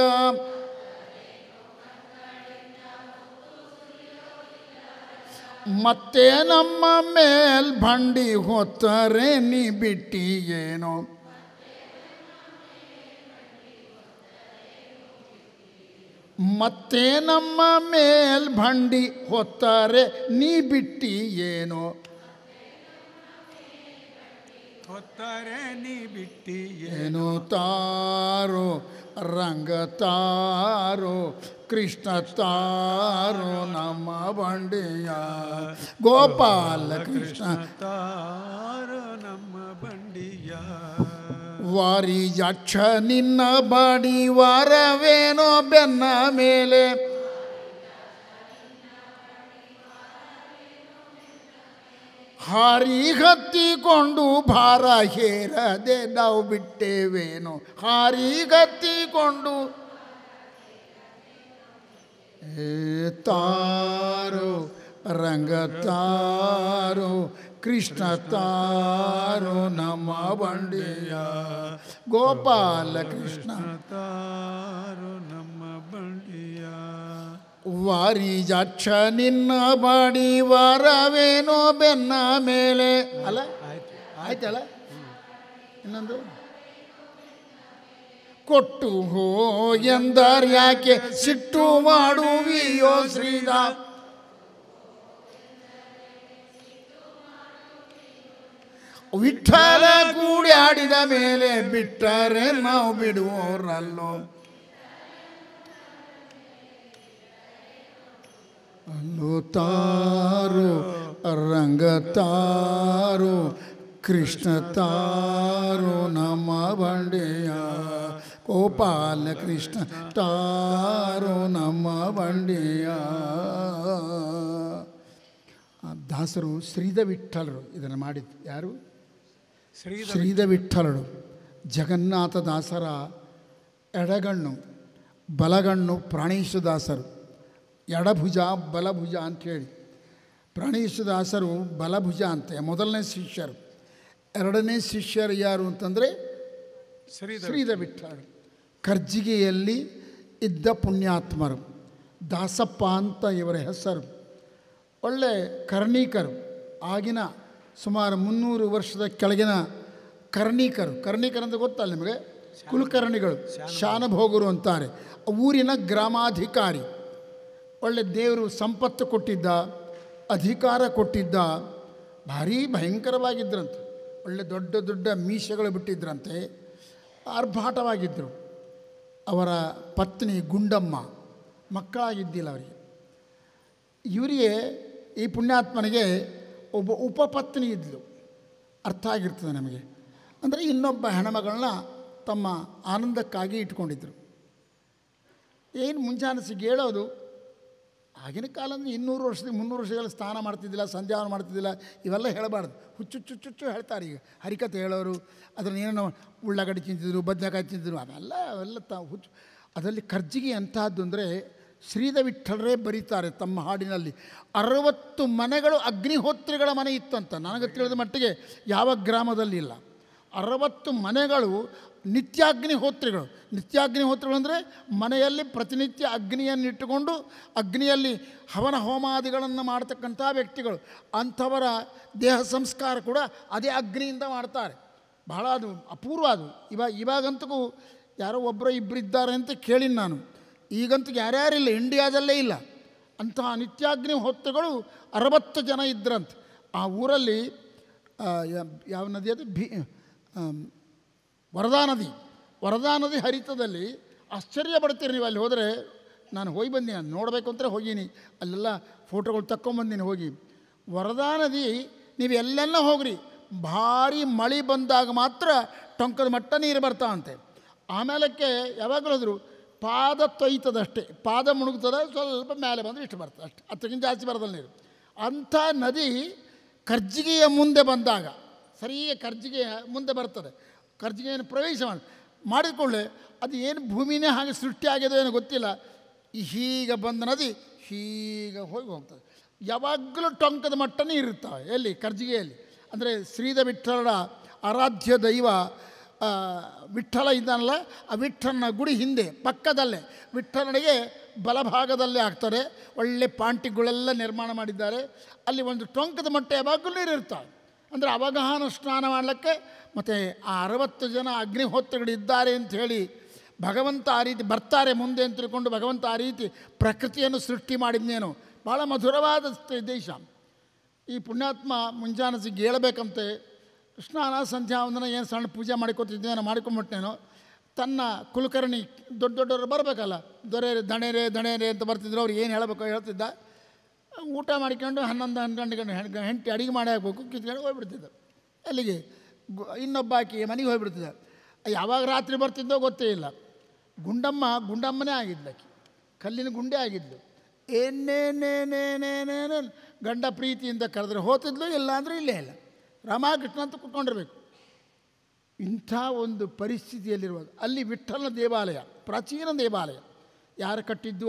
ಮತ್ತೆ ನಮ್ಮ ಮೇಲ್ ಭಂಡಿ ಹೊತ್ತರೆ ನೀ ಬಿಟ್ಟಿ ಏನೋ ಮತ್ತೆ ನಮ್ಮ ಮೇಲ್ ಭಂಡಿ ಹೊತ್ತಾರೆ ನೀ ಬಿಟ್ಟಿ ಏನು ಹೊತ್ತಾರೆ ನೀ ಬಿಟ್ಟಿ ಏನು ತಾರೋ ರಂಗ ತಾರೋ ಕೃಷ್ಣ ತಾರೋ ನಮ್ಮ ಬಂಡೆಯ ಗೋಪಾಲ ಕೃಷ್ಣ ತಾರೋ ನಮ್ಮ ಬಂಡಿ ವಾರಿ ಯಾಕ್ಷ ನಿನ್ನ ಬಾಡಿ ಬೆನ್ನ ಮೇಲೆ ಹಾರಿ ಹತ್ತಿಕೊಂಡು ಭಾರ ಹೇರದೆ ನಾವು ವೇನೊ ಹಾರಿ ಹತ್ತಿಕೊಂಡು ತಾರೋ ರಂಗತಾರೋ ಕೃಷ್ಣ ತಾರು ನಮ್ಮ ಬಂಡೆಯ ಗೋಪಾಲ ಕೃಷ್ಣ ತಾರು ನಮ್ಮ ಬಂಡೆಯ ವಾರಿ ಜಾಕ್ಷ ನಿನ್ನ ಬಾಡಿ ವಾರವೇನೋ ಬೆನ್ನ ಮೇಲೆ ಅಲ್ಲ ಆಯ್ತಲ್ಲ ಇನ್ನೊಂದು ಕೊಟ್ಟು ಹೋ ಎಂದರ್ ಯಾಕೆ ಸಿಟ್ಟು ಮಾಡುವಿಯೋ ಶ್ರೀರಾಮ್ ವಿಠಲ ಕೂಡಿ ಆಡಿದ ಮೇಲೆ ಬಿಟ್ಟರೆ ನಾವು ಬಿಡುವವರಲ್ಲೋ ಅಲ್ಲೋ ತಾರು ರಂಗ ತಾರು ಕೃಷ್ಣ ತಾರೋ ನಮ್ಮ ಬಂಡೆಯ ಗೋಪಾಲ ಕೃಷ್ಣ ತಾರೋ ನಮ್ಮ ಬಂಡೆಯ ದಾಸರು ಶ್ರೀದ ವಿಠಲರು ಇದನ್ನು ಮಾಡಿದ್ದು ಯಾರು ಶ್ರೀದ ಜಗನ್ನಾಥ ಜಗನ್ನಾಥದಾಸರ ಎಡಗಣ್ಣು ಬಲಗಣ್ಣು ಪ್ರಾಣೇಶದಾಸರು ಎಡಭುಜ ಬಲಭುಜ ಅಂಥೇಳಿ ಪ್ರಾಣೇಶದಾಸರು ಬಲಭುಜ ಅಂತ ಮೊದಲನೇ ಶಿಷ್ಯರು ಎರಡನೇ ಶಿಷ್ಯರು ಯಾರು ಅಂತಂದರೆ ಶ್ರೀದ ವಿಠ್ಠಲರು ಕರ್ಜಿಗೆಯಲ್ಲಿ ಇದ್ದ ಪುಣ್ಯಾತ್ಮರು ದಾಸಪ್ಪ ಅಂತ ಇವರ ಹೆಸರು ಒಳ್ಳೆ ಕರ್ಣೀಕರು ಆಗಿನ ಸುಮಾರು ಮುನ್ನೂರು ವರ್ಷದ ಕೆಳಗಿನ ಕರ್ಣಿಕರು ಕರ್ಣಿಕರು ಅಂತ ಗೊತ್ತಲ್ಲ ನಿಮಗೆ ಕುಲಕರ್ಣಿಗಳು ಶಾನಭೋಗರು ಅಂತಾರೆ ಊರಿನ ಗ್ರಾಮಾಧಿಕಾರಿ ಒಳ್ಳೆ ದೇವರು ಸಂಪತ್ತು ಕೊಟ್ಟಿದ್ದ ಅಧಿಕಾರ ಕೊಟ್ಟಿದ್ದ ಭಾರೀ ಭಯಂಕರವಾಗಿದ್ದರಂತೆ ಒಳ್ಳೆ ದೊಡ್ಡ ದೊಡ್ಡ ಮೀಸೆಗಳು ಬಿಟ್ಟಿದ್ದರಂತೆ ಆರ್ಭಾಟವಾಗಿದ್ದರು ಅವರ ಪತ್ನಿ ಗುಂಡಮ್ಮ ಮಕ್ಕಳಾಗಿದ್ದಿಲ್ಲ ಅವರಿಗೆ ಇವರಿಗೆ ಈ ಪುಣ್ಯಾತ್ಮನಿಗೆ ಒಬ್ಬ ಉಪಪತ್ನಿ ಇದ್ಲು ಅರ್ಥ ಆಗಿರ್ತದೆ ನಮಗೆ ಅಂದರೆ ಇನ್ನೊಬ್ಬ ಹೆಣ್ಮಗಳನ್ನ ತಮ್ಮ ಆನಂದಕ್ಕಾಗಿ ಇಟ್ಕೊಂಡಿದ್ರು ಏನು ಮುಂಜಾನೆ ಹೇಳೋದು ಆಗಿನ ಕಾಲ ಇನ್ನೂರು ವರ್ಷದ ಮುನ್ನೂರು ವರ್ಷಗಳಲ್ಲಿ ಸ್ನಾನ ಮಾಡ್ತಿದ್ದಿಲ್ಲ ಸಂಧ್ಯಾವನ ಮಾಡ್ತಿದ್ದಿಲ್ಲ ಇವೆಲ್ಲ ಹೇಳಬಾರ್ದು ಹುಚ್ಚು ಚುಚ್ಚು ಹೇಳ್ತಾರೆ ಈಗ ಹರಿಕತೆ ಹೇಳೋರು ಅದನ್ನು ಏನೇನೋ ಉಳ್ಳಾಗಡ್ಡಿ ತಿಂತಿದ್ರು ಬದನೆಕಾಯಿ ತಿಂತಿದ್ರು ಅವೆಲ್ಲ ಅವೆಲ್ಲ ತ ಹುಚ್ಚು ಅದರಲ್ಲಿ ಕರ್ಜಿಗೆ ಎಂಥದ್ದು ಅಂದರೆ ಶ್ರೀಧ ಬರೀತಾರೆ ತಮ್ಮ ಹಾಡಿನಲ್ಲಿ ಅರವತ್ತು ಮನೆಗಳು ಅಗ್ನಿಹೋತ್ರಿಗಳ ಮನೆ ಇತ್ತಂತ ನನಗೆ ತಿಳಿದ ಮಟ್ಟಿಗೆ ಯಾವ ಗ್ರಾಮದಲ್ಲಿ ಇಲ್ಲ ಅರವತ್ತು ಮನೆಗಳು ನಿತ್ಯಾಗ್ನಿಹೋತ್ರಿಗಳು ನಿತ್ಯಾಗ್ನಿಹೋತ್ರಿಗಳು ಅಂದರೆ ಮನೆಯಲ್ಲಿ ಪ್ರತಿನಿತ್ಯ ಅಗ್ನಿಯನ್ನು ಇಟ್ಟುಕೊಂಡು ಅಗ್ನಿಯಲ್ಲಿ ಹವನ ಹೋಮಾದಿಗಳನ್ನು ಮಾಡತಕ್ಕಂಥ ವ್ಯಕ್ತಿಗಳು ಅಂಥವರ ದೇಹ ಸಂಸ್ಕಾರ ಕೂಡ ಅದೇ ಅಗ್ನಿಯಿಂದ ಮಾಡ್ತಾರೆ ಬಹಳ ಅದು ಅಪೂರ್ವ ಅದು ಇವಾಗ ಇವಾಗಂತೂ ಯಾರೋ ಒಬ್ಬರು ಇಬ್ಬರಿದ್ದಾರೆ ಅಂತ ಕೇಳಿನ ನಾನು ಈಗಂತೂ ಯಾರ್ಯಾರಿಲ್ಲ ಇಂಡಿಯಾದಲ್ಲೇ ಇಲ್ಲ ಅಂತಹ ನಿತ್ಯಾಗ್ನಿ ಹೊತ್ತುಗಳು ಅರವತ್ತು ಜನ ಇದ್ರಂತೆ ಆ ಊರಲ್ಲಿ ಯಾವ ನದಿ ಅದು ಭೀ ವರದಾ ನದಿ ವರದಾ ನದಿ ಹರಿತದಲ್ಲಿ ಆಶ್ಚರ್ಯ ಪಡ್ತೀರಿ ನೀವು ಅಲ್ಲಿ ಹೋದರೆ ನಾನು ಹೋಗಿ ಬಂದೀನಿ ನಾನು ನೋಡಬೇಕು ಅಂತ ಹೋಗೀನಿ ಅಲ್ಲೆಲ್ಲ ಫೋಟೋಗಳು ತಕ್ಕೊಂಬಂದಿನಿ ಹೋಗಿ ವರದಾ ನದಿ ನೀವು ಎಲ್ಲೆಲ್ಲ ಹೋಗ್ರಿ ಭಾರಿ ಮಳೆ ಬಂದಾಗ ಮಾತ್ರ ಟೊಂಕದ ಮಟ್ಟ ನೀರು ಬರ್ತಾವಂತೆ ಆಮೇಲಕ್ಕೆ ಯಾವಾಗಲೂ ಪಾದ ತೊಯ್ತದಷ್ಟೇ ಪಾದ ಮುಣುಗ್ತದೆ ಸ್ವಲ್ಪ ಮೇಲೆ ಬಂದರೆ ಇಷ್ಟು ಬರ್ತದೆ ಅಷ್ಟೇ ಹತ್ತಕ್ಕಿಂತ ಜಾಸ್ತಿ ಬರೋದಲ್ಲ ನೀರು ಅಂಥ ನದಿ ಕರ್ಜಿಗೆಯ ಮುಂದೆ ಬಂದಾಗ ಸರಿಯೇ ಕರ್ಜಿಗೆಯ ಮುಂದೆ ಬರ್ತದೆ ಕರ್ಜಿಗೆಯನ್ನು ಪ್ರವೇಶ ಮಾಡಿ ಮಾಡಿಕೊಳ್ಳೆ ಅದು ಏನು ಭೂಮಿನೇ ಹಾಗೆ ಸೃಷ್ಟಿಯಾಗಿದೆ ಏನೋ ಗೊತ್ತಿಲ್ಲ ಹೀಗೆ ಬಂದ ನದಿ ಹೀಗೆ ಹೋಗಿ ಹೋಗ್ತದೆ ಯಾವಾಗಲೂ ಟೊಂಕದ ಮಟ್ಟನೇ ಇರುತ್ತವೆ ಎಲ್ಲಿ ಕರ್ಜಿಗೆಯಲ್ಲಿ ಅಂದರೆ ಶ್ರೀದ ವಿಠ್ಠಲರ ಆರಾಧ್ಯ ದೈವ ವಿಠಲ ಇದ್ದಾನಲ್ಲ ಆ ವಿಠ್ಠನ ಗುಡಿ ಹಿಂದೆ ಪಕ್ಕದಲ್ಲೇ ವಿಠಲನಿಗೆ ಬಲಭಾಗದಲ್ಲೇ ಹಾಕ್ತಾರೆ ಒಳ್ಳೆ ಪಾಂಟಿಗಳೆಲ್ಲ ನಿರ್ಮಾಣ ಮಾಡಿದ್ದಾರೆ ಅಲ್ಲಿ ಒಂದು ಟೊಂಕದ ಮಟ್ಟ ಯಾವಾಗಲೂ ನೀರು ಅಂದರೆ ಅವಗಾಹನ ಸ್ನಾನ ಮಾಡಲಿಕ್ಕೆ ಮತ್ತು ಆ ಅರವತ್ತು ಜನ ಅಗ್ನಿಹೋತ್ರಗಳಿದ್ದಾರೆ ಅಂತ ಹೇಳಿ ಭಗವಂತ ಆ ರೀತಿ ಬರ್ತಾರೆ ಮುಂದೆ ಅಂತ ತಿಳ್ಕೊಂಡು ಭಗವಂತ ಆ ರೀತಿ ಪ್ರಕೃತಿಯನ್ನು ಸೃಷ್ಟಿ ಮಾಡಿದ್ನೇನು ಭಾಳ ಮಧುರವಾದ ದೇಶ ಈ ಪುಣ್ಯಾತ್ಮ ಮುಂಜಾನೆ ಹೇಳಬೇಕಂತೆ ಸ್ನಾನ ಸಂಧ್ಯಾ ವಂದನ ಏನು ಸಣ್ಣ ಪೂಜೆ ಮಾಡಿಕೊತಿದ್ದೇನೋ ಮಾಡಿಕೊಂಡ್ಬಿಟ್ಟೇನೋ ತನ್ನ ಕುಲಕರ್ಣಿ ದೊಡ್ಡ ದೊಡ್ಡವರು ಬರಬೇಕಲ್ಲ ದೊರೆ ದಣೆರೆ ದಣೆರೆ ಅಂತ ಬರ್ತಿದ್ರು ಅವ್ರು ಏನು ಹೇಳಬೇಕು ಹೇಳ್ತಿದ್ದ ಊಟ ಮಾಡ್ಕೊಂಡು ಹನ್ನೊಂದು ಹನ್ನೆರಡು ಗಂಟೆ ಹೆಂಟಿ ಅಡಿಗೆ ಮಾಡಿ ಹಾಕಬೇಕು ಕಿತ್ಕೊಂಡು ಹೋಗ್ಬಿಡ್ತಿದ್ದ ಅಲ್ಲಿಗೆ ಇನ್ನೊಬ್ಬ ಆಕೆ ಮನೆಗೆ ಹೋಗ್ಬಿಡ್ತಿದ್ದ ಯಾವಾಗ ರಾತ್ರಿ ಬರ್ತಿದ್ದೋ ಗೊತ್ತೇ ಇಲ್ಲ ಗುಂಡಮ್ಮ ಗುಂಡಮ್ಮನೇ ಆಗಿದ್ಲು ಆಕೆ ಕಲ್ಲಿನ ಗುಂಡೆ ಆಗಿದ್ಲು ಏನೇನೇನೇನೇನೇನೇನು ಗಂಡ ಪ್ರೀತಿಯಿಂದ ಕರೆದ್ರೆ ಹೋತಿದ್ಲು ಇಲ್ಲ ಇಲ್ಲೇ ಇಲ್ಲ ರಾಮಕೃಷ್ಣ ಅಂತ ಕೂತ್ಕೊಂಡಿರ್ಬೇಕು ಇಂಥ ಒಂದು ಪರಿಸ್ಥಿತಿಯಲ್ಲಿರ್ಬೋದು ಅಲ್ಲಿ ವಿಠ್ಠಲನ ದೇವಾಲಯ ಪ್ರಾಚೀನ ದೇವಾಲಯ ಯಾರು ಕಟ್ಟಿದ್ದು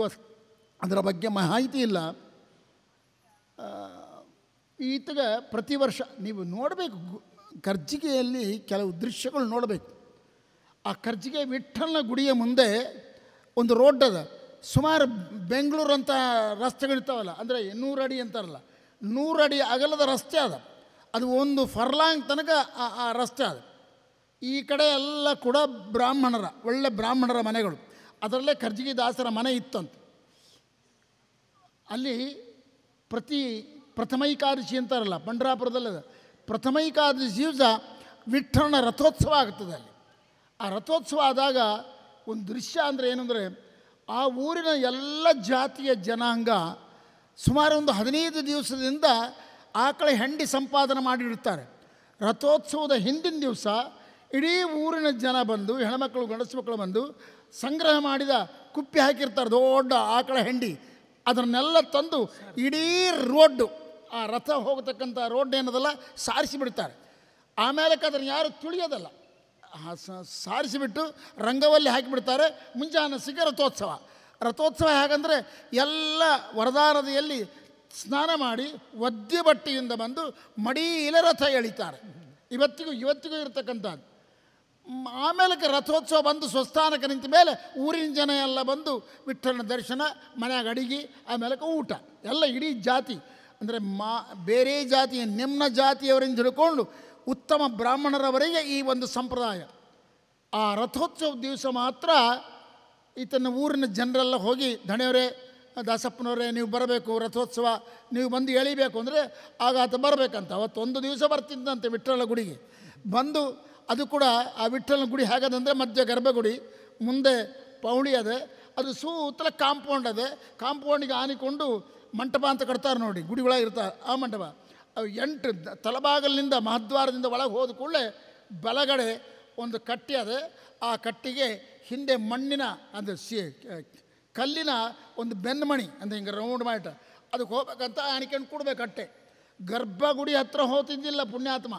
ಅದರ ಬಗ್ಗೆ ಮಾಹಿತಿ ಇಲ್ಲ ಈತಗ ಪ್ರತಿ ವರ್ಷ ನೀವು ನೋಡಬೇಕು ಕರ್ಜಿಗೆಯಲ್ಲಿ ಕೆಲವು ದೃಶ್ಯಗಳು ನೋಡಬೇಕು ಆ ಕರ್ಜಿಗೆ ವಿಠ್ಠಲನ ಗುಡಿಯ ಮುಂದೆ ಒಂದು ರೋಡ್ ಅದ ಸುಮಾರು ಅಂತ ರಸ್ತೆಗಳಿರ್ತಾವಲ್ಲ ಅಂದರೆ ನೂರು ಅಡಿ ಅಂತಾರಲ್ಲ ನೂರು ಅಡಿ ಅಗಲದ ರಸ್ತೆ ಅದ ಅದು ಒಂದು ಫರ್ಲಾಂಗ್ ತನಕ ಆ ರಸ್ತೆ ಅದು ಈ ಕಡೆ ಎಲ್ಲ ಕೂಡ ಬ್ರಾಹ್ಮಣರ ಒಳ್ಳೆ ಬ್ರಾಹ್ಮಣರ ಮನೆಗಳು ಅದರಲ್ಲೇ ಖರ್ಜಿಗಿ ದಾಸರ ಮನೆ ಇತ್ತಂತ ಅಲ್ಲಿ ಪ್ರತಿ ಪ್ರಥಮೈಕಾದಶಿ ಅಂತಾರಲ್ಲ ಪಂಡ್ರಾಪುರದಲ್ಲಿ ಪ್ರಥಮೈಕಾದಶಿ ದಿವಸ ವಿಠ್ಠಲನ ರಥೋತ್ಸವ ಆಗ್ತದೆ ಅಲ್ಲಿ ಆ ರಥೋತ್ಸವ ಆದಾಗ ಒಂದು ದೃಶ್ಯ ಅಂದರೆ ಏನಂದರೆ ಆ ಊರಿನ ಎಲ್ಲ ಜಾತಿಯ ಜನಾಂಗ ಸುಮಾರು ಒಂದು ಹದಿನೈದು ದಿವಸದಿಂದ ಆಕಳ ಹೆಂಡಿ ಸಂಪಾದನೆ ಮಾಡಿಡುತ್ತಾರೆ ರಥೋತ್ಸವದ ಹಿಂದಿನ ದಿವಸ ಇಡೀ ಊರಿನ ಜನ ಬಂದು ಹೆಣ್ಮಕ್ಳು ಗಂಡಸು ಮಕ್ಕಳು ಬಂದು ಸಂಗ್ರಹ ಮಾಡಿದ ಕುಪ್ಪಿ ಹಾಕಿರ್ತಾರೆ ದೊಡ್ಡ ಆಕಳ ಹೆಂಡಿ ಅದನ್ನೆಲ್ಲ ತಂದು ಇಡೀ ರೋಡ್ಡು ಆ ರಥ ಹೋಗತಕ್ಕಂಥ ರೋಡ್ ಏನದಲ್ಲ ಸಾರಿಸಿ ಬಿಡ್ತಾರೆ ಆಮೇಲೆ ಅದನ್ನು ಯಾರು ತುಳಿಯೋದಲ್ಲ ಸಾರಿಸಿಬಿಟ್ಟು ರಂಗವಲ್ಲಿ ಹಾಕಿಬಿಡ್ತಾರೆ ಮುಂಜಾನೆ ಸಿಗ ರಥೋತ್ಸವ ರಥೋತ್ಸವ ಹೇಗಂದರೆ ಎಲ್ಲ ವರದಾರದಿಯಲ್ಲಿ ಸ್ನಾನ ಮಾಡಿ ಒದ್ದೆ ಬಟ್ಟೆಯಿಂದ ಬಂದು ಮಡೀಲ ರಥ ಎಳಿತಾರೆ ಇವತ್ತಿಗೂ ಇವತ್ತಿಗೂ ಇರತಕ್ಕಂಥದ್ದು ಆಮೇಲೆ ರಥೋತ್ಸವ ಬಂದು ಸ್ವಸ್ಥಾನಕ್ಕೆ ನಿಂತ ಮೇಲೆ ಊರಿನ ಜನ ಎಲ್ಲ ಬಂದು ವಿಠಲನ ದರ್ಶನ ಮನೆಯಾಗ ಅಡಿಗೆ ಆಮೇಲೆ ಊಟ ಎಲ್ಲ ಇಡೀ ಜಾತಿ ಅಂದರೆ ಮಾ ಬೇರೆ ಜಾತಿಯ ನಿಮ್ಮ ಜಾತಿಯವರಿಂದ ಹಿಡ್ಕೊಂಡು ಉತ್ತಮ ಬ್ರಾಹ್ಮಣರವರಿಗೆ ಈ ಒಂದು ಸಂಪ್ರದಾಯ ಆ ರಥೋತ್ಸವ ದಿವಸ ಮಾತ್ರ ಈತನ ಊರಿನ ಜನರೆಲ್ಲ ಹೋಗಿ ದಣೆಯವರೇ ದಾಸಪ್ಪನವರೇ ನೀವು ಬರಬೇಕು ರಥೋತ್ಸವ ನೀವು ಬಂದು ಎಳಿಬೇಕು ಅಂದರೆ ಆಗ ಆತ ಬರಬೇಕಂತ ಅವತ್ತೊಂದು ದಿವಸ ಬರ್ತಿದ್ದಂತೆ ವಿಠ್ಠಲ ಗುಡಿಗೆ ಬಂದು ಅದು ಕೂಡ ಆ ವಿಠ್ಠಲನ ಗುಡಿ ಹೇಗದಂದರೆ ಮಧ್ಯ ಗರ್ಭಗುಡಿ ಮುಂದೆ ಪೌಳಿ ಅದೇ ಅದು ಸೂತ್ರ ಕಾಂಪೌಂಡ್ ಅದೇ ಕಾಂಪೌಂಡಿಗೆ ಆನಿಕೊಂಡು ಮಂಟಪ ಅಂತ ಕಟ್ತಾರೆ ನೋಡಿ ಗುಡಿ ಒಳಗೆ ಇರ್ತಾರೆ ಆ ಮಂಟಪ ಅವು ಎಂಟು ತಲಬಾಗಲಿನಿಂದ ಮಹದ್ವಾರದಿಂದ ಒಳಗೆ ಹೋದ ಕೂಡಲೇ ಬಲಗಡೆ ಒಂದು ಕಟ್ಟಿ ಅದೇ ಆ ಕಟ್ಟಿಗೆ ಹಿಂದೆ ಮಣ್ಣಿನ ಅದು ಸಿ ಕಲ್ಲಿನ ಒಂದು ಬೆನ್ಮಣಿ ಅಂತ ಹಿಂಗೆ ರೌಂಡ್ ಮಾಡ ಅದಕ್ಕೆ ಹೋಗ್ಬೇಕಂತ ಆನಿಕೊಂಡು ಅಟ್ಟೆ ಗರ್ಭಗುಡಿ ಹತ್ರ ಹೋಗ್ತಿದ್ದಿಲ್ಲ ಪುಣ್ಯಾತ್ಮ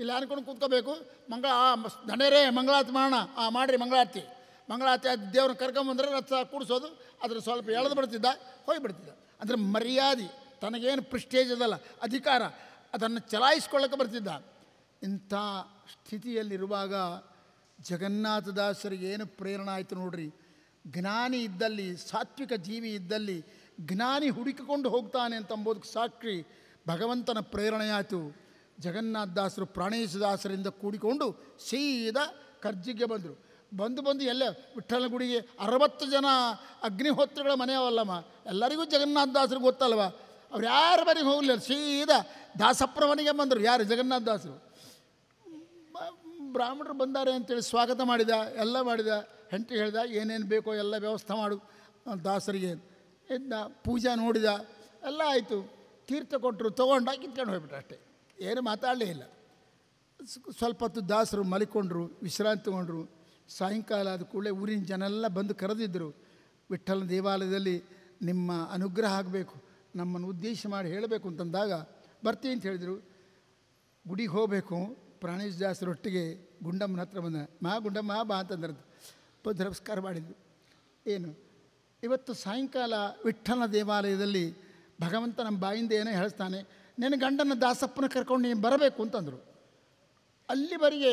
ಇಲ್ಲಿ ಅನ್ಕೊಂಡು ಕೂತ್ಕೋಬೇಕು ಮಂಗಳ ಆ ಧನೇರೇ ಮಂಗಳಾತ್ಮ ಮಾಡೋಣ ಆ ಮಾಡಿರಿ ಮಂಗಳಾರತಿ ಮಂಗಳಾರತಿ ಅದು ದೇವ್ರನ್ನ ಕರ್ಕೊಂಬಂದ್ರೆ ರಥ ಕೂಡಿಸೋದು ಅದ್ರ ಸ್ವಲ್ಪ ಎಳೆದು ಬಿಡ್ತಿದ್ದ ಹೋಗಿ ಅಂದರೆ ಮರ್ಯಾದೆ ತನಗೇನು ಪ್ರಿಸ್ಟೇಜ್ ಅದಲ್ಲ ಅಧಿಕಾರ ಅದನ್ನು ಚಲಾಯಿಸ್ಕೊಳ್ಳೋಕೆ ಬರ್ತಿದ್ದ ಇಂಥ ಸ್ಥಿತಿಯಲ್ಲಿರುವಾಗ ಜಗನ್ನಾಥದಾಸರಿಗೆ ಏನು ಪ್ರೇರಣೆ ಆಯಿತು ನೋಡ್ರಿ ಜ್ಞಾನಿ ಇದ್ದಲ್ಲಿ ಸಾತ್ವಿಕ ಜೀವಿ ಇದ್ದಲ್ಲಿ ಜ್ಞಾನಿ ಹುಡುಕಿಕೊಂಡು ಹೋಗ್ತಾನೆ ಅಂತಂಬೋದಕ್ಕೆ ಸಾಕ್ಷಿ ಭಗವಂತನ ಪ್ರೇರಣೆಯಾಯಿತು ಜಗನ್ನಾಥದಾಸರು ಪ್ರಾಣೇಶದಾಸರಿಂದ ಕೂಡಿಕೊಂಡು ಸೀದಾ ಕರ್ಜಿಗೆ ಬಂದರು ಬಂದು ಬಂದು ಎಲ್ಲ ವಿಠಲ ಗುಡಿಗೆ ಅರವತ್ತು ಜನ ಅಗ್ನಿಹೋತ್ರಗಳ ಮನೆಯವಲ್ಲಮ್ಮ ಎಲ್ಲರಿಗೂ ಜಗನ್ನಾಥದಾಸರು ಗೊತ್ತಲ್ವ ಅವ್ರು ಯಾರ ಮನೆಗೆ ಹೋಗಲಿಲ್ಲ ಸೀದಾ ದಾಸಪ್ಪರ ಮನೆಗೆ ಬಂದರು ಯಾರು ಜಗನ್ನಾಥದಾಸರು ಬ್ರಾಹ್ಮಣರು ಬಂದಾರೆ ಅಂತೇಳಿ ಸ್ವಾಗತ ಮಾಡಿದ ಎಲ್ಲ ಮಾಡಿದ ಹೆಂಡತಿ ಹೇಳಿದ ಏನೇನು ಬೇಕೋ ಎಲ್ಲ ವ್ಯವಸ್ಥೆ ಮಾಡು ದಾಸರಿಗೆ ಇದ್ದ ಪೂಜೆ ನೋಡಿದ ಎಲ್ಲ ಆಯಿತು ತೀರ್ಥ ಕೊಟ್ಟರು ತೊಗೊಂಡ ಕಿತ್ಕೊಂಡು ಹೋಗ್ಬಿಟ್ಟು ಅಷ್ಟೇ ಏನು ಮಾತಾಡಲೇ ಇಲ್ಲ ಸ್ವಲ್ಪ ಹೊತ್ತು ದಾಸರು ಮಲಿಕೊಂಡ್ರು ವಿಶ್ರಾಂತಿ ತಗೊಂಡ್ರು ಸಾಯಂಕಾಲ ಆದ ಕೂಡಲೇ ಊರಿನ ಜನ ಎಲ್ಲ ಬಂದು ಕರೆದಿದ್ದರು ವಿಠ್ಠಲ ದೇವಾಲಯದಲ್ಲಿ ನಿಮ್ಮ ಅನುಗ್ರಹ ಆಗಬೇಕು ನಮ್ಮನ್ನು ಉದ್ದೇಶ ಮಾಡಿ ಹೇಳಬೇಕು ಅಂತಂದಾಗ ಬರ್ತೀವಿ ಅಂತ ಹೇಳಿದರು ಗುಡಿಗೆ ಹೋಗಬೇಕು ಪ್ರಾಣೇಶ್ ದಾಸರೊಟ್ಟಿಗೆ ಗುಂಡಮ್ಮನ ಹತ್ರ ಬಂದ ಮಾ ಗುಂಡಮ್ಮ ಬಾ ಅಂತಂದ್ರದ್ದು ಬಂದು ನಮಸ್ಕಾರ ಏನು ಇವತ್ತು ಸಾಯಂಕಾಲ ವಿಠ್ಠಲನ ದೇವಾಲಯದಲ್ಲಿ ಭಗವಂತ ನಮ್ಮ ಬಾಯಿಂದ ಏನೋ ಹೇಳಿಸ್ತಾನೆ ನಿನ್ನ ಗಂಡನ ದಾಸಪ್ಪನ ಕರ್ಕೊಂಡು ನೀನು ಬರಬೇಕು ಅಂತಂದರು ಅಲ್ಲಿವರೆಗೆ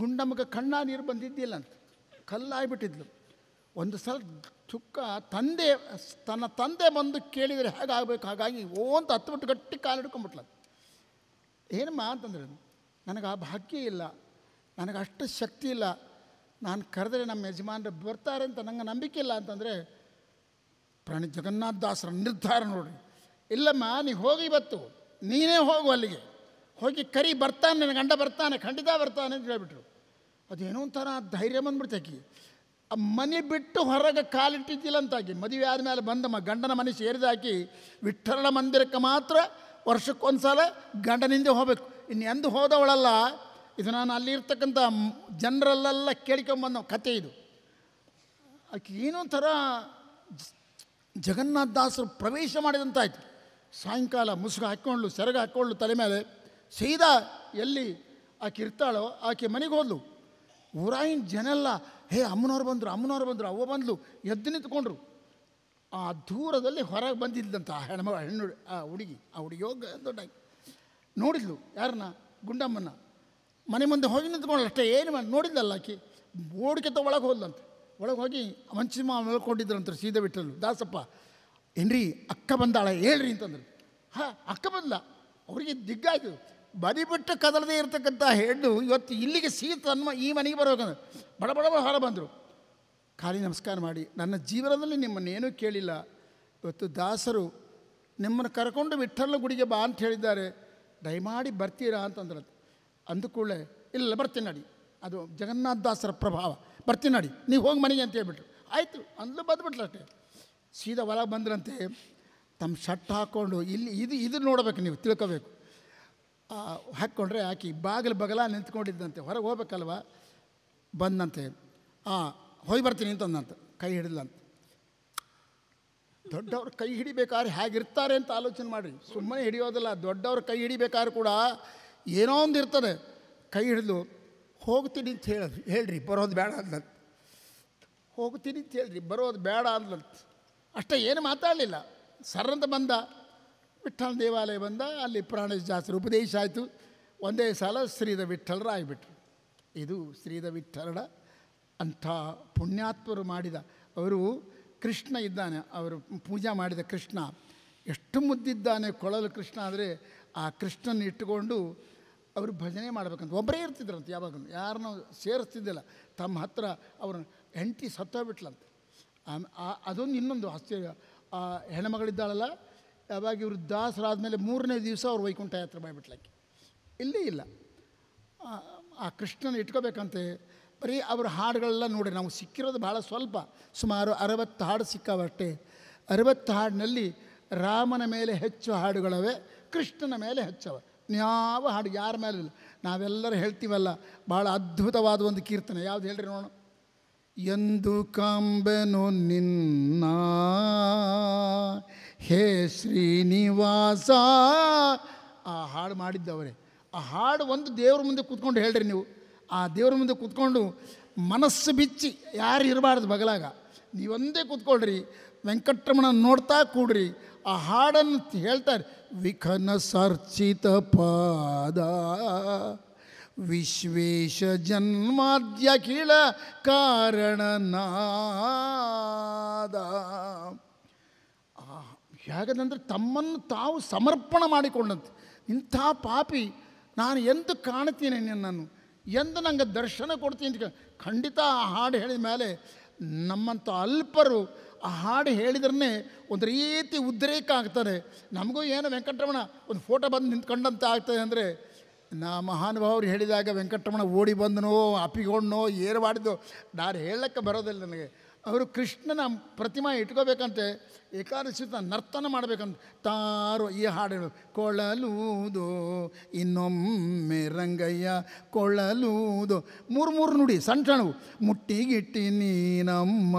ಗುಂಡಮ್ಮಗ ಕಣ್ಣ ನೀರು ಬಂದಿದ್ದಿಲ್ಲ ಅಂತ ಕಲ್ಲಾಗಿಬಿಟ್ಟಿದ್ಲು ಒಂದು ಸಲ ಚುಕ್ಕ ತಂದೆ ತನ್ನ ತಂದೆ ಬಂದು ಕೇಳಿದರೆ ಹೇಗಾಗಬೇಕು ಹಾಗಾಗಿ ಓ ಅಂತ ಹತ್ತು ಬಿಟ್ಟು ಗಟ್ಟಿ ಕಾಲು ಹಿಡ್ಕೊಂಬಿಟ್ಲ ಏನಮ್ಮ ಅಂತಂದ್ರೆ ನನಗೆ ಆ ಭಾಗ್ಯ ಇಲ್ಲ ನನಗೆ ಅಷ್ಟು ಶಕ್ತಿ ಇಲ್ಲ ನಾನು ಕರೆದ್ರೆ ನಮ್ಮ ಯಜಮಾನರು ಬರ್ತಾರೆ ಅಂತ ನಂಗೆ ನಂಬಿಕೆ ಇಲ್ಲ ಅಂತಂದರೆ ಪ್ರಾಣಿ ಜಗನ್ನಾಥ ದಾಸರ ನಿರ್ಧಾರ ನೋಡ್ರಿ ಇಲ್ಲಮ್ಮ ನೀ ಹೋಗಿ ಇವತ್ತು ನೀನೇ ಹೋಗು ಅಲ್ಲಿಗೆ ಹೋಗಿ ಕರಿ ಬರ್ತಾನೆ ನನ್ನ ಗಂಡ ಬರ್ತಾನೆ ಖಂಡಿತ ಬರ್ತಾನೆ ಅಂತ ಹೇಳ್ಬಿಟ್ರು ಅದೇನೋ ಒಂಥರ ಧೈರ್ಯ ಬಂದ್ಬಿಡ್ತಾಕಿ ಆ ಮನೆ ಬಿಟ್ಟು ಹೊರಗೆ ಕಾಲಿಟ್ಟಿದ್ದಿಲ್ಲ ಅಂತಾಕಿ ಮದುವೆ ಆದಮೇಲೆ ಬಂದಮ್ಮ ಗಂಡನ ಮನೆ ಸೇರಿದಾಕಿ ವಿಠ್ಠಲನ ಮಂದಿರಕ್ಕೆ ಮಾತ್ರ ವರ್ಷಕ್ಕೊಂದು ಸಲ ಗಂಡನಿಂದ ಹೋಗಬೇಕು ಇನ್ನು ಎಂದು ಹೋದವಳಲ್ಲ ಇದು ನಾನು ಅಲ್ಲಿರ್ತಕ್ಕಂಥ ಜನರಲ್ಲೆಲ್ಲ ಕೇಳ್ಕೊಂಬಂದ ಕತೆ ಇದು ಆಕೆ ಏನೋ ಥರ ಜಗನ್ನಾಥದಾಸರು ಪ್ರವೇಶ ಮಾಡಿದಂತಾಯ್ತು ಸಾಯಂಕಾಲ ಮುಸುಗ ಹಾಕ್ಕೊಂಡ್ಲು ಸೆರಗ ಹಾಕ್ಕೊಂಡ್ಲು ತಲೆ ಮೇಲೆ ಸೀದಾ ಎಲ್ಲಿ ಆಕೆ ಇರ್ತಾಳೋ ಆಕೆ ಮನೆಗೆ ಹೋದ್ಲು ಊರಾಯಿನ ಜನೆಲ್ಲ ಹೇ ಅಮ್ಮನವ್ರು ಬಂದರು ಅಮ್ಮನವ್ರು ಬಂದರು ಅವ್ವ ಬಂದ್ಲು ಎದ್ದು ನಿಂತ್ಕೊಂಡ್ರು ಆ ದೂರದಲ್ಲಿ ಹೊರಗೆ ಬಂದಿದ್ದಂತ ಆ ಹೆಣ್ಮ ಹೆಣ್ಣು ಆ ಹುಡುಗಿ ಆ ಹೋಗ ದೊಡ್ಡ ನೋಡಿದ್ಲು ಯಾರನ್ನ ಗುಂಡಮ್ಮನ ಮನೆ ಮುಂದೆ ಹೋಗಿ ನಿಂತ್ಕೊಂಡು ಅಷ್ಟೇ ಏನು ಮಾಡಿ ನೋಡಿದ್ದಲ್ಲ ಓಡಿಕೆ ತ ಒಳಗೆ ಹೋದಂತೆ ಒಳಗೆ ಹೋಗಿ ಮಂಚಿಮ ಅಂತ ಸೀದಾ ಬಿಟ್ಟಲು ದಾಸಪ್ಪ ಏನ್ರಿ ಅಕ್ಕ ಬಂದಾಳ ಹೇಳ್ರಿ ಅಂತಂದ್ರು ಹಾ ಅಕ್ಕ ಬಂದ ಅವರಿಗೆ ದಿಗ್ಗಾಯ್ತು ಬಿಟ್ಟು ಕದಲದೇ ಇರ್ತಕ್ಕಂಥ ಹೆಣ್ಣು ಇವತ್ತು ಇಲ್ಲಿಗೆ ಸೀತ ತನ್ಮ ಈ ಮನೆಗೆ ಬರಬೇಕಂದ್ರೆ ಬಡ ಬಡ ಹೊರ ಬಂದರು ಖಾಲಿ ನಮಸ್ಕಾರ ಮಾಡಿ ನನ್ನ ಜೀವನದಲ್ಲಿ ನಿಮ್ಮನ್ನೇನೂ ಕೇಳಿಲ್ಲ ಇವತ್ತು ದಾಸರು ನಿಮ್ಮನ್ನು ಕರ್ಕೊಂಡು ವಿಠ್ಠಲ ಗುಡಿಗೆ ಬಾ ಅಂತ ಹೇಳಿದ್ದಾರೆ ದಯಮಾಡಿ ಬರ್ತೀರಾ ಅಂತಂದ್ರೆ ಕೂಡಲೇ ಇಲ್ಲ ಬರ್ತೀನಿ ನಡಿ ಅದು ಜಗನ್ನಾಥದಾಸರ ಪ್ರಭಾವ ಬರ್ತೀನಿ ನಡಿ ನೀವು ಹೋಗಿ ಮನೆಗೆ ಅಂತ ಹೇಳ್ಬಿಟ್ರು ಆಯಿತು ಅಂದ್ಲು ಬಂದ್ಬಿಟ್ಲು ಅಷ್ಟೇ ಸೀದಾ ಒಳಗೆ ಬಂದ್ರಂತೆ ತಮ್ಮ ಶರ್ಟ್ ಹಾಕ್ಕೊಂಡು ಇಲ್ಲಿ ಇದು ಇದು ನೋಡಬೇಕು ನೀವು ತಿಳ್ಕೋಬೇಕು ಹಾಕ್ಕೊಂಡ್ರೆ ಆಕಿ ಬಾಗಿಲು ಬಗಲ ನಿಂತ್ಕೊಂಡಿದ್ದಂತೆ ಹೊರಗೆ ಹೋಗ್ಬೇಕಲ್ವ ಬಂದಂತೆ ಆ ಹೋಗಿ ಬರ್ತೀನಿ ಅಂತಂದಂತ ಕೈ ಹಿಡಿದ್ಲಂತ ದೊಡ್ಡವ್ರ ಕೈ ಹಿಡಿಬೇಕಾದ್ರೆ ಹೇಗಿರ್ತಾರೆ ಅಂತ ಆಲೋಚನೆ ಮಾಡಿರಿ ಸುಮ್ಮನೆ ಹಿಡಿಯೋದಿಲ್ಲ ದೊಡ್ಡವ್ರ ಕೈ ಹಿಡಿಬೇಕಾದ್ರೆ ಕೂಡ ಏನೋ ಒಂದು ಇರ್ತದೆ ಕೈ ಹಿಡಿದು ಹೋಗ್ತೀನಿ ಅಂತ ಹೇಳಿ ಹೇಳ್ರಿ ಬರೋದು ಬೇಡ ಅಂದ್ಲಂತ ಹೋಗ್ತೀನಿ ಅಂತ ಹೇಳ್ರಿ ಬರೋದು ಬೇಡ ಅಂದ್ಲಂತ ಅಷ್ಟೇ ಏನು ಮಾತಾಡಲಿಲ್ಲ ಸರ್ರಂತ ಬಂದ ವಿಠ್ಠಲ ದೇವಾಲಯ ಬಂದ ಅಲ್ಲಿ ಪ್ರಾಣ ಜಾಸ್ತಿ ಉಪದೇಶ ಆಯಿತು ಒಂದೇ ಸಲ ಶ್ರೀದ ವಿಠ್ಠಲರ ಆಗಿಬಿಟ್ರು ಇದು ಶ್ರೀದ ವಿಠಲರ ಅಂಥ ಪುಣ್ಯಾತ್ಮರು ಮಾಡಿದ ಅವರು ಕೃಷ್ಣ ಇದ್ದಾನೆ ಅವರು ಪೂಜೆ ಮಾಡಿದ ಕೃಷ್ಣ ಎಷ್ಟು ಮುದ್ದಿದ್ದಾನೆ ಕೊಳಲು ಕೃಷ್ಣ ಆದರೆ ಆ ಕೃಷ್ಣನ ಇಟ್ಟುಕೊಂಡು ಅವರು ಭಜನೆ ಮಾಡ್ಬೇಕಂತ ಒಬ್ಬರೇ ಇರ್ತಿದ್ರಂತೆ ಯಾವಾಗ ಯಾರನ್ನ ಸೇರಿಸ್ತಿದ್ದಿಲ್ಲ ತಮ್ಮ ಹತ್ರ ಅವ್ರ ಹೆಂಡತಿ ಸತ್ತೋಗ್ಬಿಟ್ಲಂತೆ ಅದೊಂದು ಇನ್ನೊಂದು ಆಶ್ಚರ್ಯ ಆ ಹೆಣ್ಮಗಳಿದ್ದಾಳಲ್ಲ ಯಾವಾಗ ಇವರು ಮೇಲೆ ಮೂರನೇ ದಿವಸ ಅವ್ರು ವೈಕುಂಠ ಯಾತ್ರೆ ಮಾಡಿಬಿಟ್ಲಕ್ಕೆ ಇಲ್ಲೇ ಇಲ್ಲ ಆ ಕೃಷ್ಣನ ಇಟ್ಕೋಬೇಕಂತೆ ಬರೀ ಅವ್ರ ಹಾಡುಗಳೆಲ್ಲ ನೋಡಿ ನಾವು ಸಿಕ್ಕಿರೋದು ಭಾಳ ಸ್ವಲ್ಪ ಸುಮಾರು ಅರವತ್ತು ಹಾಡು ಸಿಕ್ಕಾವಷ್ಟೇ ಅರವತ್ತು ಹಾಡಿನಲ್ಲಿ ರಾಮನ ಮೇಲೆ ಹೆಚ್ಚು ಹಾಡುಗಳವೆ ಕೃಷ್ಣನ ಮೇಲೆ ಹೆಚ್ಚವೆ ಯಾವ ಹಾಡು ಯಾರ ಇಲ್ಲ ನಾವೆಲ್ಲರೂ ಹೇಳ್ತೀವಲ್ಲ ಭಾಳ ಅದ್ಭುತವಾದ ಒಂದು ಕೀರ್ತನೆ ಯಾವ್ದು ಹೇಳ್ರಿ ನೋಡೋಣ ಎಂದು ಕಾಂಬೆನು ನಿನ್ನ ಹೇ ಶ್ರೀನಿವಾಸ ಆ ಹಾಡು ಮಾಡಿದ್ದವರೇ ಆ ಹಾಡು ಒಂದು ದೇವ್ರ ಮುಂದೆ ಕೂತ್ಕೊಂಡು ಹೇಳ್ರಿ ನೀವು ಆ ದೇವ್ರ ಮುಂದೆ ಕೂತ್ಕೊಂಡು ಮನಸ್ಸು ಬಿಚ್ಚಿ ಯಾರು ಇರಬಾರ್ದು ಬಗಲಾಗ ನೀವೊಂದೇ ಕೂತ್ಕೊಳ್ರಿ ವೆಂಕಟರಮಣ ನೋಡ್ತಾ ಕೂಡ್ರಿ ಆ ಹಾಡನ್ನು ಹೇಳ್ತಾರೆ ಸರ್ಚಿತ ಪಾದ विखनसर्चितपाद ಕಾರಣ ಕಾರಣನಾದ ಹೇಗದಂದ್ರೆ ತಮ್ಮನ್ನು ತಾವು ಸಮರ್ಪಣ ಮಾಡಿಕೊಂಡಂತೆ ಇಂಥ ಪಾಪಿ ನಾನು ಎಂದು ಕಾಣ್ತೀನಿ ನಿನ್ನನ್ನು ಎಂದು ನನಗೆ ದರ್ಶನ ಕೊಡ್ತೀನಿ ಖಂಡಿತ ಆ ಹಾಡು ಹೇಳಿದ ಮೇಲೆ ನಮ್ಮಂಥ ಅಲ್ಪರು ಆ ಹಾಡು ಹೇಳಿದ್ರೇ ಒಂದು ರೀತಿ ಉದ್ರೇಕ ಆಗ್ತದೆ ನಮಗೂ ಏನು ವೆಂಕಟರಮಣ ಒಂದು ಫೋಟೋ ಬಂದು ನಿಂತ್ಕೊಂಡಂತ ಆಗ್ತದೆ ಅಂದರೆ ನಾ ಮಹಾನುಭಾವರು ಹೇಳಿದಾಗ ವೆಂಕಟರಮಣ ಓಡಿ ಬಂದನೋ ಅಪ್ಪಿಗೊಂಡನೋ ಏರು ಮಾಡಿದ್ದು ನಾನು ಹೇಳಕ್ಕೆ ಬರೋದಿಲ್ಲ ನನಗೆ ಅವರು ಕೃಷ್ಣನ ಪ್ರತಿಮಾ ಇಟ್ಕೋಬೇಕಂತೆ ಏಕಾದಶಿ ನರ್ತನ ಮಾಡಬೇಕಂತ ತಾರು ಈ ಹಾಡು ಕೊಳಲೂದು ಇನ್ನೊಮ್ಮೆ ರಂಗಯ್ಯ ಕೊಳಲೂದು ಮೂರು ಮೂರು ನುಡಿ ಸಣ್ಣ ಸಣ್ಣವು ಮುಟ್ಟಿಗಿಟ್ಟಿ ನೀನಮ್ಮ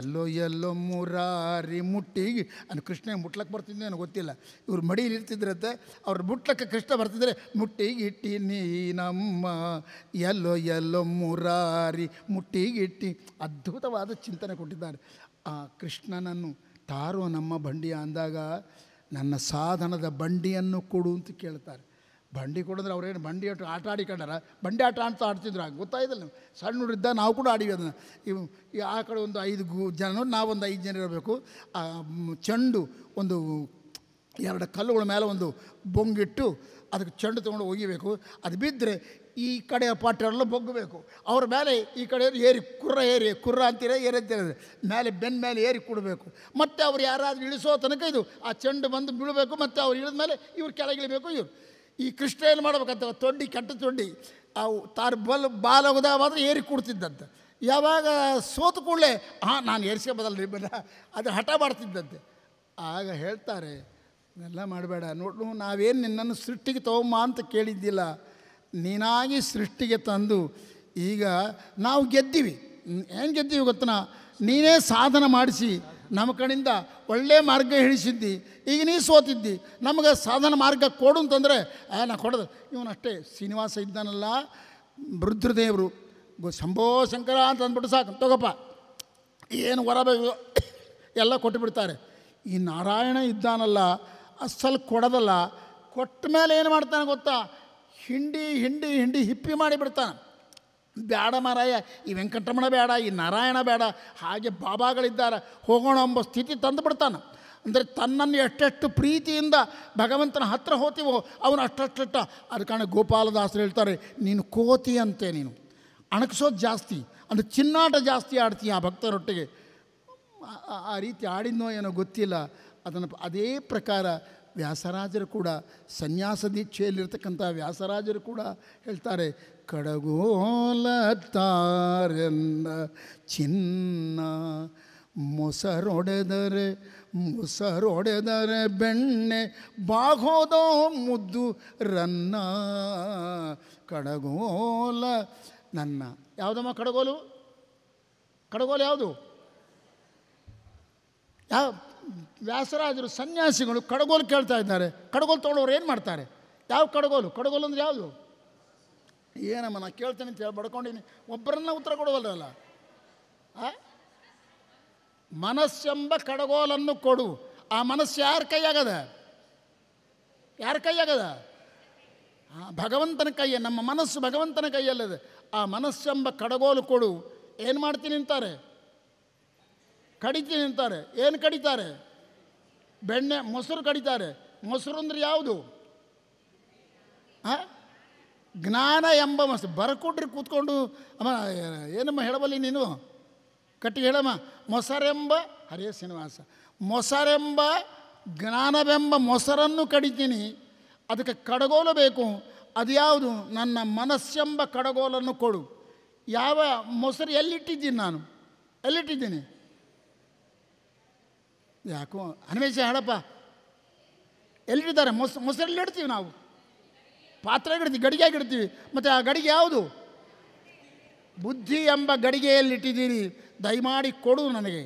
ಎಲ್ಲೋ ಎಲ್ಲೋ ಮುರಾರಿ ಮುಟ್ಟಿಗಿ ಅನ್ನ ಕೃಷ್ಣ ಮುಟ್ಲಕ್ಕೆ ನನಗೆ ಗೊತ್ತಿಲ್ಲ ಇವ್ರು ಮಡಿಲಿ ಇರ್ತಿದ್ರಂತೆ ಅವ್ರು ಮುಟ್ಲಕ್ಕೆ ಕೃಷ್ಣ ಬರ್ತಿದ್ರೆ ಮುಟ್ಟಿಗಿಟ್ಟಿ ನೀನಮ್ಮ ಎಲ್ಲೋ ಎಲ್ಲೋ ಮುರಾರಿ ಮುಟ್ಟಿಗಿಟ್ಟಿ ಅದ್ಭುತವಾದ ಆಳವಾದ ಚಿಂತನೆ ಕೊಟ್ಟಿದ್ದಾರೆ ಆ ಕೃಷ್ಣನನ್ನು ತಾರೋ ನಮ್ಮ ಬಂಡಿಯ ಅಂದಾಗ ನನ್ನ ಸಾಧನದ ಬಂಡಿಯನ್ನು ಕೊಡು ಅಂತ ಕೇಳ್ತಾರೆ ಬಂಡಿ ಕೊಡಿದ್ರೆ ಅವ್ರೇನು ಬಂಡಿ ಆಟ ಆಟ ಆಡಿಕೊಂಡಾರ ಬಂಡಿ ಆಟ ಅಂತ ಆಡ್ತಿದ್ರು ಆಗ ಗೊತ್ತಾಯ್ತಲ್ಲ ಸಣ್ಣ ಹುಡುಗಿದ್ದ ನಾವು ಕೂಡ ಆಡಿವಿ ಅದನ್ನು ಇವು ಆ ಕಡೆ ಒಂದು ಐದು ಗು ಜನ ನಾವೊಂದು ಐದು ಜನ ಇರಬೇಕು ಚೆಂಡು ಒಂದು ಎರಡು ಕಲ್ಲುಗಳ ಮೇಲೆ ಒಂದು ಬೊಂಗಿಟ್ಟು ಅದಕ್ಕೆ ಚೆಂಡು ತೊಗೊಂಡು ಒಗಿಬೇಕು ಅದು ಬಿದ್ದರೆ ಈ ಕಡೆಯ ಪಾಟ್ರೆಲ್ಲ ಬೊಗ್ಗಬೇಕು ಅವ್ರ ಮೇಲೆ ಈ ಕಡೆ ಏರಿ ಕುರ್ರ ಏರಿ ಕುರ್ರ ಅಂತೀರ ಏರಿ ಅಂತೀರ ಮೇಲೆ ಬೆನ್ನ ಮೇಲೆ ಏರಿ ಕೊಡಬೇಕು ಮತ್ತು ಅವ್ರು ಯಾರಾದರೂ ಇಳಿಸೋ ತನಕ ಇದು ಆ ಚೆಂಡು ಬಂದು ಬೀಳಬೇಕು ಮತ್ತು ಅವ್ರು ಇಳಿದ ಮೇಲೆ ಇವ್ರು ಕೆಳಗಿಳಿಬೇಕು ಇವ್ರು ಈ ಕೃಷ್ಣ ಏನು ಮಾಡ್ಬೇಕಂತ ತೊಡ್ಡಿ ಕೆಟ್ಟ ತೊಡ್ಡಿ ಅವು ತಾರ್ ಬಲ್ ಬಾಲೋಗದಾವಾದ್ರೆ ಏರಿ ಕೊಡ್ತಿದ್ದಂತೆ ಯಾವಾಗ ಸೋತು ಕೂಡಲೇ ಹಾಂ ನಾನು ಏರಿಸ್ಕೊಬೋದಲ್ಲ ರೀ ಅದು ಹಠ ಮಾಡ್ತಿದ್ದಂತೆ ಆಗ ಹೇಳ್ತಾರೆ ಎಲ್ಲ ಮಾಡಬೇಡ ನೋಡು ನಾವೇನು ನಿನ್ನನ್ನು ಸೃಷ್ಟಿಗೆ ತಗೊಂಬ ಅಂತ ಕೇಳಿದ್ದಿಲ್ಲ ನೀನಾಗಿ ಸೃಷ್ಟಿಗೆ ತಂದು ಈಗ ನಾವು ಗೆದ್ದೀವಿ ಏನು ಗೆದ್ದೀವಿ ಗೊತ್ತನ ನೀನೇ ಸಾಧನ ಮಾಡಿಸಿ ನಮ್ಮ ಕಡೆಯಿಂದ ಒಳ್ಳೆಯ ಮಾರ್ಗ ಹಿಡಿಸಿದ್ದಿ ಈಗ ನೀ ಸೋತಿದ್ದಿ ನಮಗೆ ಸಾಧನ ಮಾರ್ಗ ಕೊಡು ಅಂತಂದರೆ ಏ ನಾ ಕೊಡೋದು ಇವನಷ್ಟೇ ಶ್ರೀನಿವಾಸ ಇದ್ದಾನಲ್ಲ ರುದ್ರದೇವರು ಶಂಭೋ ಶಂಕರ ಅಂತ ಅಂದ್ಬಿಟ್ಟು ಸಾಕು ತಗೋಪ್ಪ ಏನು ಹೊರಬೇಕು ಎಲ್ಲ ಕೊಟ್ಟುಬಿಡ್ತಾರೆ ಈ ನಾರಾಯಣ ಇದ್ದಾನಲ್ಲ ಅಸಲು ಕೊಡೋದಲ್ಲ ಕೊಟ್ಟ ಮೇಲೆ ಏನು ಮಾಡ್ತಾನೆ ಗೊತ್ತಾ ಹಿಂಡಿ ಹಿಂಡಿ ಹಿಂಡಿ ಹಿಪ್ಪಿ ಮಾಡಿಬಿಡ್ತಾನೆ ಬೇಡ ಮಾರಾಯ ಈ ವೆಂಕಟರಮಣ ಬೇಡ ಈ ನಾರಾಯಣ ಬೇಡ ಹಾಗೆ ಬಾಬಾಗಳಿದ್ದಾರೆ ಹೋಗೋಣ ಎಂಬ ಸ್ಥಿತಿ ತಂದು ಬಿಡ್ತಾನೆ ಅಂದರೆ ತನ್ನನ್ನು ಎಷ್ಟೆಷ್ಟು ಪ್ರೀತಿಯಿಂದ ಭಗವಂತನ ಹತ್ರ ಹೋತೀವೋ ಅವನು ಅಷ್ಟೆಷ್ಟೆಷ್ಟ ಅದ ಕಾರಣ ಗೋಪಾಲದಾಸರು ಹೇಳ್ತಾರೆ ನೀನು ಕೋತಿ ಅಂತೆ ನೀನು ಅಣಕಿಸೋದು ಜಾಸ್ತಿ ಅಂದರೆ ಚಿನ್ನಾಟ ಜಾಸ್ತಿ ಆಡ್ತೀಯ ಆ ಭಕ್ತರೊಟ್ಟಿಗೆ ಆ ರೀತಿ ಆಡಿದ್ನೋ ಏನೋ ಗೊತ್ತಿಲ್ಲ ಅದನ್ನು ಅದೇ ಪ್ರಕಾರ ವ್ಯಾಸರಾಜರು ಕೂಡ ಸನ್ಯಾಸ ದೀಕ್ಷೆಯಲ್ಲಿರ್ತಕ್ಕಂಥ ವ್ಯಾಸರಾಜರು ಕೂಡ ಹೇಳ್ತಾರೆ ಕಡಗೋಲತ್ತಾರೆಂದ ಚಿನ್ನ ಮೊಸರೊಡೆದರೆ ಮೊಸರೊಡೆದರೆ ಬೆಣ್ಣೆ ಬಾಗೋದೋ ಮುದ್ದು ರನ್ನ ಕಡಗೋಲ ನನ್ನ ಯಾವುದಮ್ಮ ಕಡಗೋಲು ಕಡಗೋಲು ಯಾವುದು ಯಾವ ವ್ಯಾಸರಾಜರು ಸನ್ಯಾಸಿಗಳು ಕಡಗೋಲು ಕೇಳ್ತಾ ಇದ್ದಾರೆ ಕಡಗೋಲು ತೊಗೊಂಡವ್ರು ಏನು ಮಾಡ್ತಾರೆ ಯಾವ ಕಡಗೋಲು ಕಡಗೋಲು ಅಂದ್ರೆ ಯಾವುದು ಏನಮ್ಮ ನಾನು ಕೇಳ್ತೇನೆ ಅಂತ ಹೇಳಿ ಬಡ್ಕೊಂಡಿನಿ ಒಬ್ಬರನ್ನ ಉತ್ತರ ಕೊಡೋದಲ್ಲ ಆ ಮನಸ್ಸೆಂಬ ಕಡಗೋಲನ್ನು ಕೊಡು ಆ ಮನಸ್ಸು ಯಾರ ಕೈಯಾಗದ ಯಾರ ಕೈಯಾಗದ ಭಗವಂತನ ಕೈಯ ನಮ್ಮ ಮನಸ್ಸು ಭಗವಂತನ ಕೈಯಲ್ಲದೆ ಆ ಮನಸ್ಸೆಂಬ ಕಡಗೋಲು ಕೊಡು ಏನು ಮಾಡ್ತೀನಿ ಅಂತಾರೆ ಕಡಿತೀನಿ ಅಂತಾರೆ ಏನು ಕಡಿತಾರೆ ಬೆಣ್ಣೆ ಮೊಸರು ಕಡಿತಾರೆ ಮೊಸರು ಅಂದರೆ ಯಾವುದು ಹಾಂ ಜ್ಞಾನ ಎಂಬ ಮೊಸರು ಬರಕೊಟ್ರಿ ಕೂತ್ಕೊಂಡು ಅಮ್ಮ ಏನಮ್ಮ ಹೇಳಬಲ್ಲಿ ನೀನು ಕಟ್ಟಿಗೆ ಹೇಳಮ್ಮ ಮೊಸರೆಂಬ ಹರೇ ಶ್ರೀನಿವಾಸ ಮೊಸರೆಂಬ ಜ್ಞಾನವೆಂಬ ಮೊಸರನ್ನು ಕಡಿತೀನಿ ಅದಕ್ಕೆ ಕಡಗೋಲು ಬೇಕು ಅದು ಯಾವುದು ನನ್ನ ಮನಸ್ಸೆಂಬ ಕಡಗೋಲನ್ನು ಕೊಡು ಯಾವ ಮೊಸರು ಎಲ್ಲಿಟ್ಟಿದ್ದೀನಿ ನಾನು ಎಲ್ಲಿಟ್ಟಿದ್ದೀನಿ ಯಾಕೋ ಹನುಮೇಶ ಹೇಳಪ್ಪ ಎಲ್ಲಿಡ್ತಾರೆ ಮೊಸ ಮೊಸರಲ್ಲಿ ಇಡ್ತೀವಿ ನಾವು ಪಾತ್ರೆಗೆ ಇಡ್ತೀವಿ ಗಡಿಗೆಯಾಗಿ ಇಡ್ತೀವಿ ಮತ್ತು ಆ ಗಡಿಗೆ ಯಾವುದು ಬುದ್ಧಿ ಎಂಬ ಗಡಿಗೆಯಲ್ಲಿ ಇಟ್ಟಿದ್ದೀರಿ ದಯಮಾಡಿ ಕೊಡು ನನಗೆ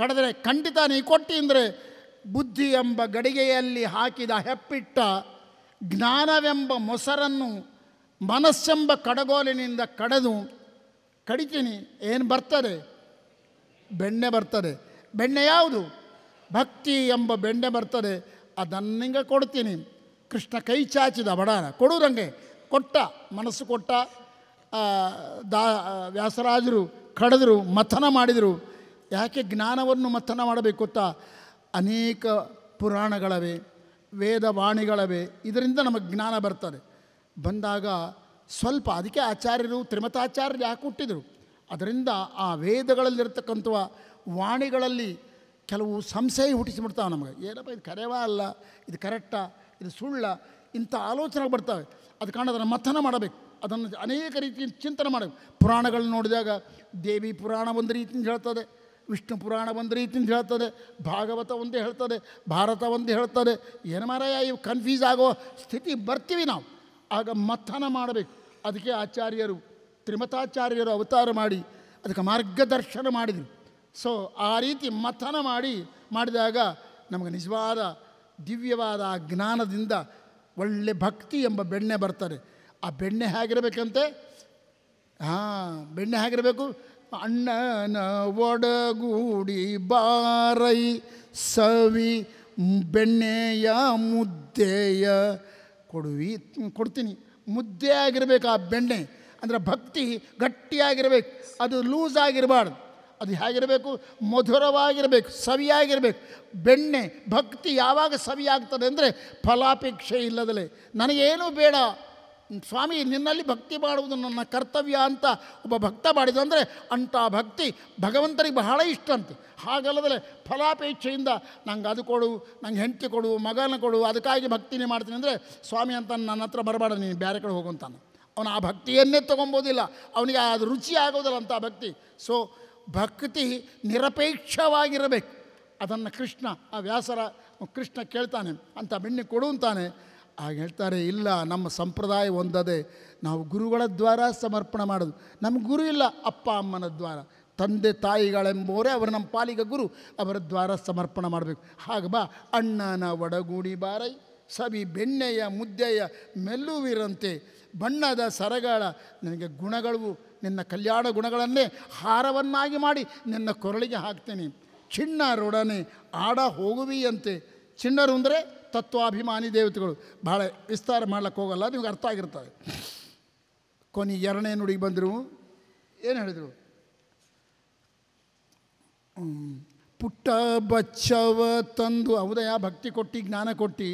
ಕಡಿದ್ರೆ ಖಂಡಿತ ನೀ ಕೊಟ್ಟಿ ಅಂದರೆ ಬುದ್ಧಿ ಎಂಬ ಗಡಿಗೆಯಲ್ಲಿ ಹಾಕಿದ ಹೆಪ್ಪಿಟ್ಟ ಜ್ಞಾನವೆಂಬ ಮೊಸರನ್ನು ಮನಸ್ಸೆಂಬ ಕಡಗೋಲಿನಿಂದ ಕಡೆದು ಕಡಿತೀನಿ ಏನು ಬರ್ತದೆ ಬೆಣ್ಣೆ ಬರ್ತದೆ ಬೆಣ್ಣೆ ಯಾವುದು ಭಕ್ತಿ ಎಂಬ ಬೆಂಡೆ ಬರ್ತದೆ ಅದನ್ನಿಂಗ ಕೊಡ್ತೀನಿ ಕೃಷ್ಣ ಕೈ ಚಾಚಿದ ಬಡಾನ ಕೊಡುವುದಂಗೆ ಕೊಟ್ಟ ಮನಸ್ಸು ಕೊಟ್ಟ ದಾ ವ್ಯಾಸರಾಜರು ಕಡಿದ್ರು ಮಥನ ಮಾಡಿದರು ಯಾಕೆ ಜ್ಞಾನವನ್ನು ಮಥನ ಮಾಡಬೇಕು ಗೊತ್ತಾ ಅನೇಕ ಪುರಾಣಗಳವೆ ವೇದವಾಣಿಗಳವೆ ಇದರಿಂದ ನಮಗೆ ಜ್ಞಾನ ಬರ್ತದೆ ಬಂದಾಗ ಸ್ವಲ್ಪ ಅದಕ್ಕೆ ಆಚಾರ್ಯರು ತ್ರಿಮತಾಚಾರ್ಯರು ಯಾಕೆ ಹುಟ್ಟಿದರು ಅದರಿಂದ ಆ ವೇದಗಳಲ್ಲಿರ್ತಕ್ಕಂಥ ವಾಣಿಗಳಲ್ಲಿ ಕೆಲವು ಸಂಶಯ ಹುಟ್ಟಿಸಿಬಿಡ್ತಾವೆ ನಮಗೆ ಏನಪ್ಪ ಇದು ಕರೆವಾ ಅಲ್ಲ ಇದು ಕರೆಕ್ಟಾ ಇದು ಸುಳ್ಳ ಇಂಥ ಆಲೋಚನೆಗಳು ಬರ್ತವೆ ಅದು ಅದನ್ನು ಮಥನ ಮಾಡಬೇಕು ಅದನ್ನು ಅನೇಕ ರೀತಿಯ ಚಿಂತನೆ ಮಾಡಬೇಕು ಪುರಾಣಗಳನ್ನ ನೋಡಿದಾಗ ದೇವಿ ಪುರಾಣ ಒಂದು ರೀತಿಯಿಂದ ಹೇಳ್ತದೆ ವಿಷ್ಣು ಪುರಾಣ ಒಂದು ರೀತಿಯಿಂದ ಹೇಳ್ತದೆ ಭಾಗವತ ಒಂದೇ ಹೇಳ್ತದೆ ಭಾರತ ಒಂದೇ ಹೇಳ್ತದೆ ಏನು ಮಾರಾಯ ಇವು ಕನ್ಫ್ಯೂಸ್ ಆಗೋ ಸ್ಥಿತಿ ಬರ್ತೀವಿ ನಾವು ಆಗ ಮಥನ ಮಾಡಬೇಕು ಅದಕ್ಕೆ ಆಚಾರ್ಯರು ತ್ರಿಮತಾಚಾರ್ಯರು ಅವತಾರ ಮಾಡಿ ಅದಕ್ಕೆ ಮಾರ್ಗದರ್ಶನ ಮಾಡಿದರು ಸೊ ಆ ರೀತಿ ಮಥನ ಮಾಡಿ ಮಾಡಿದಾಗ ನಮಗೆ ನಿಜವಾದ ದಿವ್ಯವಾದ ಆ ಜ್ಞಾನದಿಂದ ಒಳ್ಳೆ ಭಕ್ತಿ ಎಂಬ ಬೆಣ್ಣೆ ಬರ್ತಾರೆ ಆ ಬೆಣ್ಣೆ ಹೇಗಿರಬೇಕಂತೆ ಹಾಂ ಬೆಣ್ಣೆ ಹೇಗಿರಬೇಕು ಅಣ್ಣನ ಒಡಗೂಡಿ ಬಾರೈ ಸವಿ ಬೆಣ್ಣೆಯ ಮುದ್ದೆಯ ಕೊಡುವಿ ಕೊಡ್ತೀನಿ ಮುದ್ದೆ ಆಗಿರಬೇಕು ಆ ಬೆಣ್ಣೆ ಅಂದರೆ ಭಕ್ತಿ ಗಟ್ಟಿಯಾಗಿರಬೇಕು ಅದು ಲೂಸ್ ಆಗಿರಬಾರ್ದು ಅದು ಹೇಗಿರಬೇಕು ಮಧುರವಾಗಿರಬೇಕು ಸವಿಯಾಗಿರಬೇಕು ಬೆಣ್ಣೆ ಭಕ್ತಿ ಯಾವಾಗ ಸವಿಯಾಗ್ತದೆ ಅಂದರೆ ಫಲಾಪೇಕ್ಷೆ ಇಲ್ಲದಲೇ ನನಗೇನು ಬೇಡ ಸ್ವಾಮಿ ನಿನ್ನಲ್ಲಿ ಭಕ್ತಿ ಮಾಡುವುದು ನನ್ನ ಕರ್ತವ್ಯ ಅಂತ ಒಬ್ಬ ಭಕ್ತ ಮಾಡಿದ ಅಂದರೆ ಅಂಥ ಭಕ್ತಿ ಭಗವಂತನಿಗೆ ಬಹಳ ಇಷ್ಟ ಅಂತ ಹಾಗಲ್ಲದಲೇ ಫಲಾಪೇಕ್ಷೆಯಿಂದ ನಂಗೆ ಅದು ಕೊಡು ನಂಗೆ ಹೆಂಡತಿ ಕೊಡು ಮಗನ ಕೊಡು ಅದಕ್ಕಾಗಿ ಭಕ್ತಿನೇ ಮಾಡ್ತೀನಿ ಅಂದರೆ ಸ್ವಾಮಿ ಅಂತ ನನ್ನ ಹತ್ರ ಬರಬಾರ್ದು ನೀನು ಬೇರೆ ಕಡೆ ಹೋಗುವಂತಾನೆ ಅವನು ಆ ಭಕ್ತಿಯನ್ನೇ ತೊಗೊಬೋದಿಲ್ಲ ಅವನಿಗೆ ಅದು ರುಚಿ ಆಗೋದಿಲ್ಲ ಅಂತ ಭಕ್ತಿ ಸೊ ಭಕ್ತಿ ನಿರಪೇಕ್ಷವಾಗಿರಬೇಕು ಅದನ್ನು ಕೃಷ್ಣ ಆ ವ್ಯಾಸರ ಕೃಷ್ಣ ಕೇಳ್ತಾನೆ ಅಂತ ಬೆಣ್ಣೆ ಕೊಡು ಅಂತಾನೆ ಆಗ ಹೇಳ್ತಾರೆ ಇಲ್ಲ ನಮ್ಮ ಸಂಪ್ರದಾಯ ಒಂದದೆ ನಾವು ಗುರುಗಳ ದ್ವಾರ ಸಮರ್ಪಣೆ ಮಾಡೋದು ನಮ್ಮ ಗುರು ಇಲ್ಲ ಅಪ್ಪ ಅಮ್ಮನ ದ್ವಾರ ತಂದೆ ತಾಯಿಗಳೆಂಬುವರೇ ಅವರು ನಮ್ಮ ಪಾಲಿಗೆ ಗುರು ಅವರ ದ್ವಾರ ಸಮರ್ಪಣೆ ಮಾಡಬೇಕು ಹಾಗೆ ಬಾ ಅಣ್ಣನ ಒಡಗೂಡಿ ಬಾರೈ ಸವಿ ಬೆಣ್ಣೆಯ ಮುದ್ದೆಯ ಮೆಲ್ಲುವಿರಂತೆ ಬಣ್ಣದ ಸರಗಳ ನನಗೆ ಗುಣಗಳು ನಿನ್ನ ಕಲ್ಯಾಣ ಗುಣಗಳನ್ನೇ ಹಾರವನ್ನಾಗಿ ಮಾಡಿ ನಿನ್ನ ಕೊರಳಿಗೆ ಹಾಕ್ತೇನೆ ಚಿಣ್ಣ ರೊಡನೆ ಆಡ ಹೋಗುವಿಯಂತೆ ಚಿಣ್ಣರು ಅಂದರೆ ತತ್ವಾಭಿಮಾನಿ ದೇವತೆಗಳು ಭಾಳ ವಿಸ್ತಾರ ಮಾಡ್ಲಿಕ್ಕೆ ಹೋಗಲ್ಲ ನಿಮ್ಗೆ ಅರ್ಥ ಆಗಿರ್ತವೆ ಕೊನೆ ಎರಡನೇ ನುಡಿಗೆ ಬಂದರು ಏನು ಹೇಳಿದರು ಪುಟ್ಟ ಬಚ್ಚವ ತಂದು ಹೌದಯ ಭಕ್ತಿ ಕೊಟ್ಟು ಜ್ಞಾನ ಕೊಟ್ಟು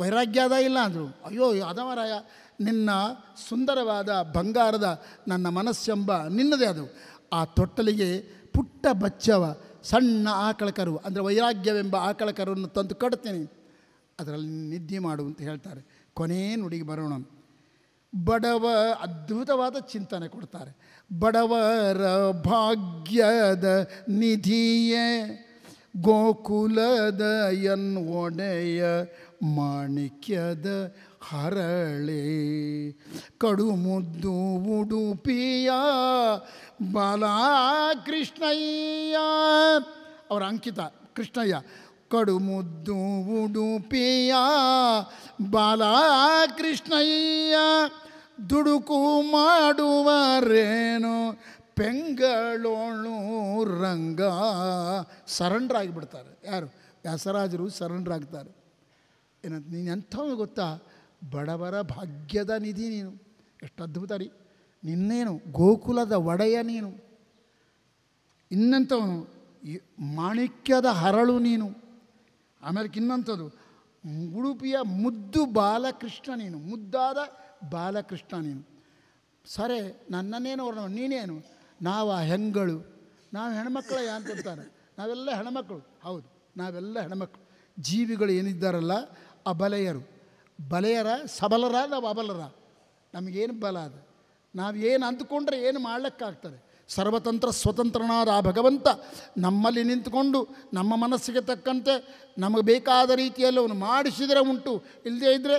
ವೈರಾಗ್ಯದ ಇಲ್ಲ ಅಂದರು ಅಯ್ಯೋ ಅದವರಾಯ ನಿನ್ನ ಸುಂದರವಾದ ಬಂಗಾರದ ನನ್ನ ಮನಸ್ಸೆಂಬ ನಿನ್ನದೇ ಅದು ಆ ತೊಟ್ಟಲಿಗೆ ಪುಟ್ಟ ಬಚ್ಚವ ಸಣ್ಣ ಆಕಳ ಕರು ಅಂದರೆ ವೈರಾಗ್ಯವೆಂಬ ಆಕಳ ಕರುವನ್ನು ತಂದು ಕಟ್ತೇನೆ ಅದರಲ್ಲಿ ನಿದ್ದೆ ಮಾಡು ಅಂತ ಹೇಳ್ತಾರೆ ಕೊನೇ ನುಡಿಗೆ ಬರೋಣ ಬಡವ ಅದ್ಭುತವಾದ ಚಿಂತನೆ ಕೊಡ್ತಾರೆ ಬಡವರ ಭಾಗ್ಯದ ನಿಧಿಯೇ ಗೋಕುಲದ ಎನ್ ಒಡೆಯ ಮಾಣಿಕ್ಯದ ಹರಳೆ ಕಡುಮುದ್ದು ಉಡುಪಿಯ ಕೃಷ್ಣಯ್ಯ ಅವರ ಅಂಕಿತ ಕೃಷ್ಣಯ್ಯ ಕಡುಮುದ್ದು ಉಡುಪಿಯ ಕೃಷ್ಣಯ್ಯ ದುಡುಕು ಮಾಡುವರೇನು ಬೆಂಗಳೋಳು ರಂಗ ಸರಣರಾಗಿಬಿಡ್ತಾರೆ ಯಾರು ವ್ಯಾಸರಾಜರು ಸರಣರಾಗ್ತಾರೆ ಏನಂತ ನೀನು ಎಂಥವನು ಗೊತ್ತಾ ಬಡವರ ಭಾಗ್ಯದ ನಿಧಿ ನೀನು ಎಷ್ಟು ಅದ್ಭುತ ರೀ ನಿನ್ನೇನು ಗೋಕುಲದ ಒಡೆಯ ನೀನು ಇನ್ನಂಥವನು ಮಾಣಿಕ್ಯದ ಹರಳು ನೀನು ಆಮೇಲೆ ಇನ್ನಂಥದ್ದು ಉಡುಪಿಯ ಮುದ್ದು ಬಾಲಕೃಷ್ಣ ನೀನು ಮುದ್ದಾದ ಬಾಲಕೃಷ್ಣ ನೀನು ಸರಿ ನನ್ನನ್ನೇನು ವರ್ಣ ನೀನೇನು ನಾವು ಆ ಹೆಂಗಳು ನಾವು ಹೆಣ್ಮಕ್ಳ ಅಂತಾರೆ ನಾವೆಲ್ಲ ಹೆಣ್ಮಕ್ಳು ಹೌದು ನಾವೆಲ್ಲ ಹೆಣ್ಮಕ್ಳು ಜೀವಿಗಳು ಏನಿದ್ದಾರಲ್ಲ ಅಬಲೆಯರು ಬಲೆಯರ ನಾವು ಅಬಲರ ನಮಗೇನು ಬಲ ಅದು ನಾವು ಏನು ಅಂದುಕೊಂಡ್ರೆ ಏನು ಮಾಡ್ಲಿಕ್ಕಾಗ್ತದೆ ಸರ್ವತಂತ್ರ ಸ್ವತಂತ್ರನಾದ ಆ ಭಗವಂತ ನಮ್ಮಲ್ಲಿ ನಿಂತುಕೊಂಡು ನಮ್ಮ ಮನಸ್ಸಿಗೆ ತಕ್ಕಂತೆ ನಮಗೆ ಬೇಕಾದ ರೀತಿಯಲ್ಲಿ ಅವನು ಮಾಡಿಸಿದರೆ ಉಂಟು ಇಲ್ಲದೇ ಇದ್ದರೆ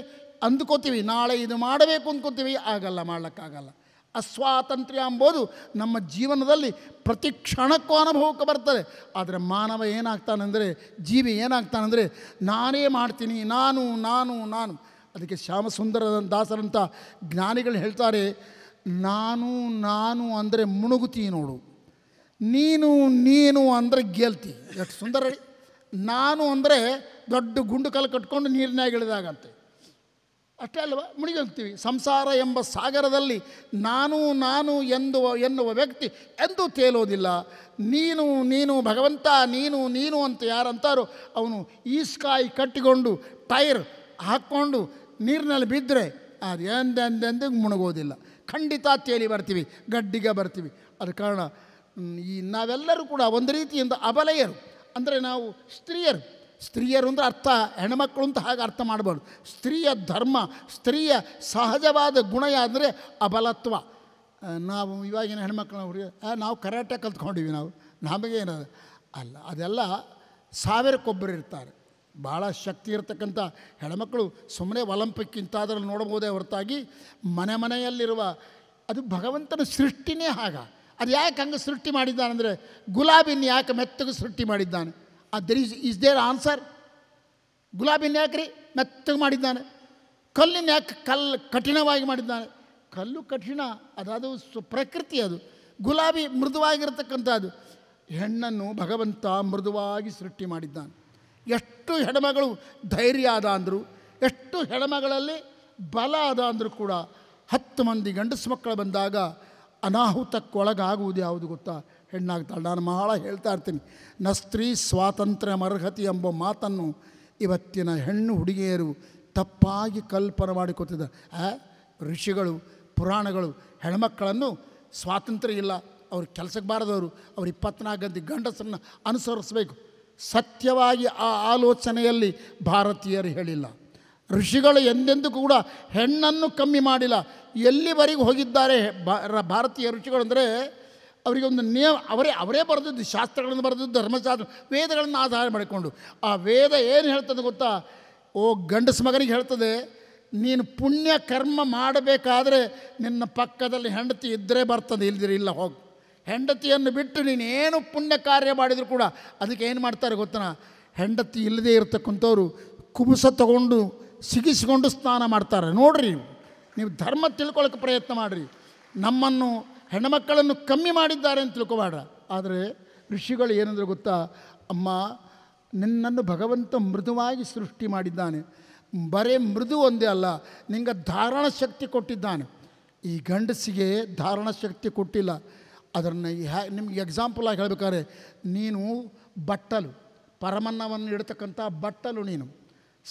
ಅಂದ್ಕೋತೀವಿ ನಾಳೆ ಇದು ಮಾಡಬೇಕು ಅಂದ್ಕೋತೀವಿ ಆಗಲ್ಲ ಮಾಡಲಿಕ್ಕಾಗಲ್ಲ ಅಸ್ವಾತಂತ್ರ್ಯ ಅಂಬೋದು ನಮ್ಮ ಜೀವನದಲ್ಲಿ ಪ್ರತಿ ಕ್ಷಣಕ್ಕೂ ಅನುಭವಕ್ಕೆ ಬರ್ತದೆ ಆದರೆ ಮಾನವ ಏನಾಗ್ತಾನಂದರೆ ಜೀವಿ ಏನಾಗ್ತಾನಂದರೆ ನಾನೇ ಮಾಡ್ತೀನಿ ನಾನು ನಾನು ನಾನು ಅದಕ್ಕೆ ಶ್ಯಾಮಸುಂದರ ದಾಸರಂಥ ಜ್ಞಾನಿಗಳು ಹೇಳ್ತಾರೆ ನಾನು ನಾನು ಅಂದರೆ ಮುಣುಗುತಿ ನೋಡು ನೀನು ನೀನು ಅಂದರೆ ಗೆಲ್ತಿ ಎಷ್ಟು ಸುಂದರ ನಾನು ಅಂದರೆ ದೊಡ್ಡ ಗುಂಡು ಕಲ್ಲು ಕಟ್ಕೊಂಡು ನೀರಿನಾಗ ಅಷ್ಟೇ ಅಲ್ವ ಮುಳುಗೋಗ್ತೀವಿ ಸಂಸಾರ ಎಂಬ ಸಾಗರದಲ್ಲಿ ನಾನು ನಾನು ಎಂದು ಎನ್ನುವ ವ್ಯಕ್ತಿ ಎಂದೂ ತೇಲೋದಿಲ್ಲ ನೀನು ನೀನು ಭಗವಂತ ನೀನು ನೀನು ಅಂತ ಯಾರಂತಾರೋ ಅವನು ಈಸ್ಕಾಯಿ ಕಟ್ಟಿಕೊಂಡು ಟೈರ್ ಹಾಕ್ಕೊಂಡು ನೀರಿನಲ್ಲಿ ಬಿದ್ದರೆ ಅದು ಎಂದೆಂದೆಂದಿಗೆ ಮುಣಗೋದಿಲ್ಲ ಖಂಡಿತ ತೇಲಿ ಬರ್ತೀವಿ ಗಡ್ಡಿಗೆ ಬರ್ತೀವಿ ಅದ ಕಾರಣ ಈ ನಾವೆಲ್ಲರೂ ಕೂಡ ಒಂದು ರೀತಿಯಿಂದ ಅಬಲೆಯರು ಅಂದರೆ ನಾವು ಸ್ತ್ರೀಯರು ಸ್ತ್ರೀಯರು ಅಂದ್ರೆ ಅರ್ಥ ಹೆಣ್ಮಕ್ಳು ಅಂತ ಹಾಗೆ ಅರ್ಥ ಮಾಡಬಾರ್ದು ಸ್ತ್ರೀಯ ಧರ್ಮ ಸ್ತ್ರೀಯ ಸಹಜವಾದ ಗುಣ ಅಂದರೆ ಅಬಲತ್ವ ನಾವು ಇವಾಗಿನ ಹೆಣ್ಮಕ್ಳು ಹುಡುಗ ನಾವು ಕರಾಟೆ ಕಲ್ತ್ಕೊಂಡಿವಿ ನಾವು ನಮಗೇನದು ಅಲ್ಲ ಅದೆಲ್ಲ ಸಾವಿರಕ್ಕೊಬ್ಬರು ಇರ್ತಾರೆ ಭಾಳ ಶಕ್ತಿ ಇರತಕ್ಕಂಥ ಹೆಣ್ಮಕ್ಳು ಸುಮ್ಮನೆ ಒಲಂಪಿಕ್ ಇಂಥದ್ರಲ್ಲಿ ನೋಡಬಹುದೇ ಹೊರತಾಗಿ ಮನೆ ಮನೆಯಲ್ಲಿರುವ ಅದು ಭಗವಂತನ ಸೃಷ್ಟಿನೇ ಆಗ ಅದು ಯಾಕೆ ಹಂಗೆ ಸೃಷ್ಟಿ ಮಾಡಿದ್ದಾನೆ ಅಂದರೆ ಗುಲಾಬಿನ ಯಾಕೆ ಮೆತ್ತಗೆ ಸೃಷ್ಟಿ ಮಾಡಿದ್ದಾನೆ there is is there answer ಗುಲಾಬಿನ ಯಾಕ್ರಿ ಮೆತ್ತಗೆ ಮಾಡಿದ್ದಾನೆ ಕಲ್ಲಿನ ಯಾಕೆ ಕಲ್ಲು ಕಠಿಣವಾಗಿ ಮಾಡಿದ್ದಾನೆ ಕಲ್ಲು ಕಠಿಣ ಅದಾದ ಸು ಪ್ರಕೃತಿ ಅದು ಗುಲಾಬಿ ಮೃದುವಾಗಿರತಕ್ಕಂಥದ್ದು ಹೆಣ್ಣನ್ನು ಭಗವಂತ ಮೃದುವಾಗಿ ಸೃಷ್ಟಿ ಮಾಡಿದ್ದಾನೆ ಎಷ್ಟು ಹೆಣ್ಮಗಳು ಧೈರ್ಯ ಆದ ಅಂದರು ಎಷ್ಟು ಹೆಣ್ಮಗಳಲ್ಲಿ ಬಲ ಆದ ಅಂದರೂ ಕೂಡ ಹತ್ತು ಮಂದಿ ಗಂಡಸು ಮಕ್ಕಳು ಬಂದಾಗ ಅನಾಹುತಕ್ಕೊಳಗಾಗುವುದು ಯಾವುದು ಗೊತ್ತಾ ಹೆಣ್ಣಾಗ್ತಾಳೆ ನಾನು ಬಹಳ ಹೇಳ್ತಾ ಇರ್ತೀನಿ ನ ಸ್ತ್ರೀ ಸ್ವಾತಂತ್ರ್ಯ ಅರ್ಹತಿ ಎಂಬ ಮಾತನ್ನು ಇವತ್ತಿನ ಹೆಣ್ಣು ಹುಡುಗಿಯರು ತಪ್ಪಾಗಿ ಕಲ್ಪನೆ ಮಾಡಿಕೊತಿದ್ದ ಋಷಿಗಳು ಪುರಾಣಗಳು ಹೆಣ್ಮಕ್ಕಳನ್ನು ಸ್ವಾತಂತ್ರ್ಯ ಇಲ್ಲ ಅವ್ರ ಕೆಲಸಕ್ಕೆ ಬಾರದವರು ಅವ್ರು ಇಪ್ಪತ್ನಾಲ್ಕು ಗಂಟೆ ಗಂಡಸರನ್ನು ಅನುಸರಿಸಬೇಕು ಸತ್ಯವಾಗಿ ಆ ಆಲೋಚನೆಯಲ್ಲಿ ಭಾರತೀಯರು ಹೇಳಿಲ್ಲ ಋಷಿಗಳು ಎಂದೆಂದೂ ಕೂಡ ಹೆಣ್ಣನ್ನು ಕಮ್ಮಿ ಮಾಡಿಲ್ಲ ಎಲ್ಲಿವರೆಗೂ ಹೋಗಿದ್ದಾರೆ ಭಾರತೀಯ ಋಷಿಗಳು ಅಂದರೆ ಅವರಿಗೆ ಒಂದು ನಿಯಮ ಅವರೇ ಅವರೇ ಬರೆದದ್ದು ಶಾಸ್ತ್ರಗಳನ್ನು ಬರೆದದ್ದು ಧರ್ಮಶಾಸ್ತ್ರ ವೇದಗಳನ್ನು ಆಧಾರ ಮಾಡಿಕೊಂಡು ಆ ವೇದ ಏನು ಹೇಳ್ತದೆ ಗೊತ್ತಾ ಓ ಗಂಡಸ ಮಗನಿಗೆ ಹೇಳ್ತದೆ ನೀನು ಪುಣ್ಯ ಕರ್ಮ ಮಾಡಬೇಕಾದ್ರೆ ನಿನ್ನ ಪಕ್ಕದಲ್ಲಿ ಹೆಂಡತಿ ಇದ್ದರೆ ಬರ್ತದೆ ಇಲ್ದಿರ ಇಲ್ಲ ಹೋಗಿ ಹೆಂಡತಿಯನ್ನು ಬಿಟ್ಟು ಏನು ಪುಣ್ಯ ಕಾರ್ಯ ಮಾಡಿದರೂ ಕೂಡ ಅದಕ್ಕೆ ಏನು ಮಾಡ್ತಾರೆ ಗೊತ್ತಾ ಹೆಂಡತಿ ಇಲ್ಲದೇ ಇರತಕ್ಕಂಥವ್ರು ಕುಬುಸ ತಗೊಂಡು ಸಿಗಿಸಿಕೊಂಡು ಸ್ನಾನ ಮಾಡ್ತಾರೆ ನೋಡ್ರಿ ನೀವು ಧರ್ಮ ತಿಳ್ಕೊಳ್ಳೋಕೆ ಪ್ರಯತ್ನ ಮಾಡಿರಿ ನಮ್ಮನ್ನು ಹೆಣ್ಣುಮಕ್ಕಳನ್ನು ಕಮ್ಮಿ ಮಾಡಿದ್ದಾರೆ ಅಂತ ತಿಳ್ಕೊಬೇಡ ಆದರೆ ಋಷಿಗಳು ಏನಂದ್ರೆ ಗೊತ್ತಾ ಅಮ್ಮ ನಿನ್ನನ್ನು ಭಗವಂತ ಮೃದುವಾಗಿ ಸೃಷ್ಟಿ ಮಾಡಿದ್ದಾನೆ ಬರೇ ಮೃದು ಒಂದೇ ಅಲ್ಲ ನಿಂಗೆ ಧಾರಣ ಶಕ್ತಿ ಕೊಟ್ಟಿದ್ದಾನೆ ಈ ಗಂಡಸಿಗೆ ಧಾರಣ ಶಕ್ತಿ ಕೊಟ್ಟಿಲ್ಲ ಅದನ್ನು ಹ್ಯಾ ನಿಮ್ಗೆ ಎಕ್ಸಾಂಪಲ್ ಆಗಿ ಹೇಳಬೇಕಾದ್ರೆ ನೀನು ಬಟ್ಟಲು ಪರಮನ್ನವನ್ನು ಇಡತಕ್ಕಂಥ ಬಟ್ಟಲು ನೀನು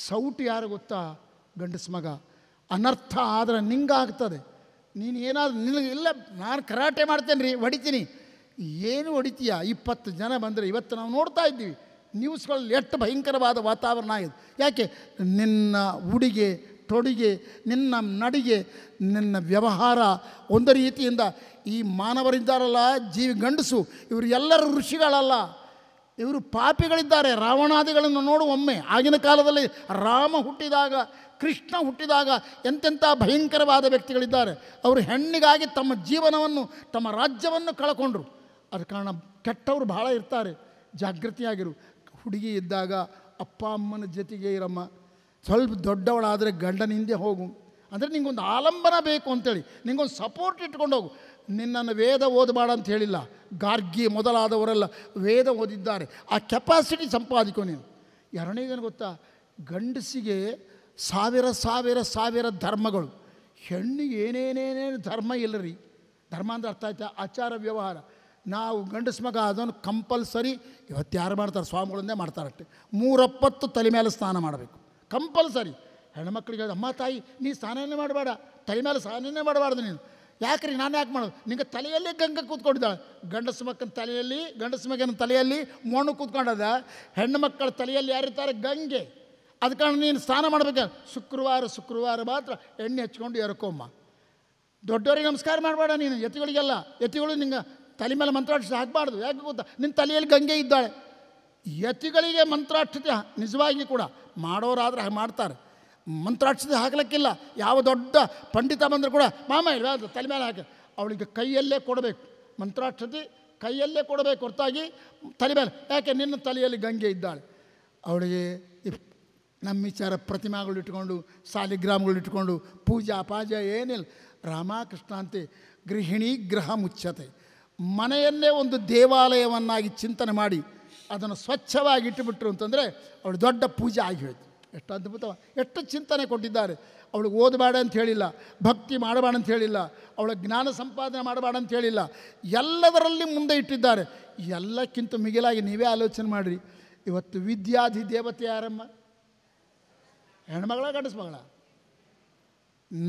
ಸೌಟು ಯಾರು ಗೊತ್ತಾ ಗಂಡಸ ಮಗ ಅನರ್ಥ ಆದರೆ ನಿಂಗಾಗ್ತದೆ ನೀನು ಏನಾದರೂ ನಿನಗೆ ಇಲ್ಲ ನಾನು ಕರಾಟೆ ಮಾಡ್ತೇನೆ ರೀ ಹೊಡಿತೀನಿ ಏನು ಹೊಡಿತೀಯ ಇಪ್ಪತ್ತು ಜನ ಬಂದರೆ ಇವತ್ತು ನಾವು ನೋಡ್ತಾ ಇದ್ದೀವಿ ನ್ಯೂಸ್ಗಳಲ್ಲಿ ಎಷ್ಟು ಭಯಂಕರವಾದ ವಾತಾವರಣ ಆಗಿದೆ ಯಾಕೆ ನಿನ್ನ ಉಡುಗೆ ತೊಡುಗೆ ನಿನ್ನ ನಡಿಗೆ ನಿನ್ನ ವ್ಯವಹಾರ ಒಂದು ರೀತಿಯಿಂದ ಈ ಮಾನವರಿದ್ದಾರಲ್ಲ ಜೀವಿ ಗಂಡಸು ಎಲ್ಲರೂ ಋಷಿಗಳಲ್ಲ ಇವರು ಪಾಪಿಗಳಿದ್ದಾರೆ ರಾವಣಾದಿಗಳನ್ನು ನೋಡು ಒಮ್ಮೆ ಆಗಿನ ಕಾಲದಲ್ಲಿ ರಾಮ ಹುಟ್ಟಿದಾಗ ಕೃಷ್ಣ ಹುಟ್ಟಿದಾಗ ಎಂತೆಂಥ ಭಯಂಕರವಾದ ವ್ಯಕ್ತಿಗಳಿದ್ದಾರೆ ಅವರು ಹೆಣ್ಣಿಗಾಗಿ ತಮ್ಮ ಜೀವನವನ್ನು ತಮ್ಮ ರಾಜ್ಯವನ್ನು ಕಳ್ಕೊಂಡ್ರು ಅದ ಕಾರಣ ಕೆಟ್ಟವರು ಬಹಳ ಇರ್ತಾರೆ ಜಾಗೃತಿಯಾಗಿರು ಹುಡುಗಿ ಇದ್ದಾಗ ಅಪ್ಪ ಅಮ್ಮನ ಜೊತೆಗೆ ಇರಮ್ಮ ಸ್ವಲ್ಪ ದೊಡ್ಡವಳಾದರೆ ಗಂಡನ ಹಿಂದೆ ಹೋಗು ಅಂದರೆ ನಿಂಗೊಂದು ಆಲಂಬನ ಬೇಕು ಅಂತೇಳಿ ನಿಂಗೊಂದು ಸಪೋರ್ಟ್ ಇಟ್ಕೊಂಡು ಹೋಗು ನಿನ್ನನ್ನು ವೇದ ಓದಬಾಡ ಅಂತ ಹೇಳಿಲ್ಲ ಗಾರ್ಗಿ ಮೊದಲಾದವರೆಲ್ಲ ವೇದ ಓದಿದ್ದಾರೆ ಆ ಕೆಪಾಸಿಟಿ ಸಂಪಾದಿಕೋ ನೀನು ಎರಡನೇದೇನು ಗೊತ್ತಾ ಗಂಡಸಿಗೆ ಸಾವಿರ ಸಾವಿರ ಸಾವಿರ ಧರ್ಮಗಳು ಹೆಣ್ಣಿಗೆ ಏನೇನೇನೇನು ಧರ್ಮ ಇಲ್ಲ ರೀ ಧರ್ಮ ಅಂದ್ರೆ ಅರ್ಥ ಆಯ್ತಾ ಆಚಾರ ವ್ಯವಹಾರ ನಾವು ಗಂಡಸು ಮಗ ಅದನ್ನು ಕಂಪಲ್ಸರಿ ಇವತ್ತು ಯಾರು ಮಾಡ್ತಾರೆ ಸ್ವಾಮಿಗಳಂದೇ ಮಾಡ್ತಾರಷ್ಟೆ ಮೂರಪ್ಪತ್ತು ತಲೆ ಮೇಲೆ ಸ್ನಾನ ಮಾಡಬೇಕು ಕಂಪಲ್ಸರಿ ಹೆಣ್ಮಕ್ಳಿಗೆ ಅಮ್ಮ ತಾಯಿ ನೀ ಸ್ನಾನನೇ ಮಾಡಬೇಡ ತಲೆ ಮೇಲೆ ಸ್ನಾನೇ ಮಾಡಬಾರ್ದು ನೀನು ಯಾಕ್ರಿ ನಾನು ಯಾಕೆ ಮಾಡೋದು ನಿಂಗೆ ತಲೆಯಲ್ಲಿ ಗಂಗೆ ಕೂತ್ಕೊಂಡಿದ್ದಾಳೆ ಗಂಡಸು ಮಕ್ಕನ ತಲೆಯಲ್ಲಿ ಗಂಡಸ ಮಗನ ತಲೆಯಲ್ಲಿ ಮೋಣು ಕೂತ್ಕೊಂಡದ ಹೆಣ್ಣು ಮಕ್ಕಳ ತಲೆಯಲ್ಲಿ ಯಾರಿರ್ತಾರೆ ಗಂಗೆ ಅದ ಕಾರಣ ನೀನು ಸ್ನಾನ ಮಾಡ್ಬೇಕು ಶುಕ್ರವಾರ ಶುಕ್ರವಾರ ಮಾತ್ರ ಎಣ್ಣೆ ಹಚ್ಕೊಂಡು ಎರಕೊಮ್ಮ ದೊಡ್ಡವರಿಗೆ ನಮಸ್ಕಾರ ಮಾಡಬೇಡ ನೀನು ಎತ್ತಿಗಳಿಗೆಲ್ಲ ಯತಿಗಳು ನಿಂಗೆ ತಲೆ ಮೇಲೆ ಮಂತ್ರಾಕ್ಷತೆ ಹಾಕಬಾರ್ದು ಯಾಕೆ ಗೊತ್ತಾ ನಿನ್ನ ತಲೆಯಲ್ಲಿ ಗಂಗೆ ಇದ್ದಾಳೆ ಯತಿಗಳಿಗೆ ಮಂತ್ರಾಕ್ಷತೆ ನಿಜವಾಗಿ ಕೂಡ ಮಾಡೋರಾದ್ರೆ ಹಾಗೆ ಮಾಡ್ತಾರೆ ಮಂತ್ರಾಕ್ಷತೆ ಹಾಕಲಿಕ್ಕಿಲ್ಲ ಯಾವ ದೊಡ್ಡ ಪಂಡಿತ ಬಂದರೂ ಕೂಡ ಮಾಮ ಇಲ್ಲ ತಲೆ ಮೇಲೆ ಹಾಕಿ ಅವಳಿಗೆ ಕೈಯಲ್ಲೇ ಕೊಡಬೇಕು ಮಂತ್ರಾಕ್ಷತೆ ಕೈಯಲ್ಲೇ ಕೊಡಬೇಕು ಹೊರತಾಗಿ ತಲೆ ಮೇಲೆ ಯಾಕೆ ನಿನ್ನ ತಲೆಯಲ್ಲಿ ಗಂಗೆ ಇದ್ದಾಳೆ ಅವಳಿಗೆ ನಮ್ಮ ವಿಚಾರ ಪ್ರತಿಮಾಗಳು ಇಟ್ಕೊಂಡು ಸಾಲಿಗ್ರಾಮಗಳು ಇಟ್ಕೊಂಡು ಪೂಜಾ ಪಾಜ ಏನಿಲ್ಲ ರಾಮಕೃಷ್ಣ ಅಂತೆ ಗೃಹಿಣಿ ಗೃಹ ಮುಚ್ಚತೆ ಮನೆಯನ್ನೇ ಒಂದು ದೇವಾಲಯವನ್ನಾಗಿ ಚಿಂತನೆ ಮಾಡಿ ಅದನ್ನು ಸ್ವಚ್ಛವಾಗಿ ಇಟ್ಟುಬಿಟ್ರು ಅಂತಂದರೆ ಅವಳು ದೊಡ್ಡ ಪೂಜೆ ಆಗಿ ಹೋಯ್ತು ಎಷ್ಟು ಅದ್ಭುತ ಎಷ್ಟು ಚಿಂತನೆ ಕೊಟ್ಟಿದ್ದಾರೆ ಅವಳಿಗೆ ಓದಬೇಡ ಅಂತ ಹೇಳಿಲ್ಲ ಭಕ್ತಿ ಮಾಡಬೇಡ ಅಂತ ಹೇಳಿಲ್ಲ ಅವಳ ಜ್ಞಾನ ಸಂಪಾದನೆ ಮಾಡಬೇಡ ಅಂತ ಹೇಳಿಲ್ಲ ಎಲ್ಲದರಲ್ಲಿ ಮುಂದೆ ಇಟ್ಟಿದ್ದಾರೆ ಎಲ್ಲಕ್ಕಿಂತ ಮಿಗಿಲಾಗಿ ನೀವೇ ಆಲೋಚನೆ ಮಾಡಿರಿ ಇವತ್ತು ವಿದ್ಯಾಧಿ ದೇವತೆ ಯಾರಮ್ಮ ಹೆಣ್ಮಗಳ ಮಗಳ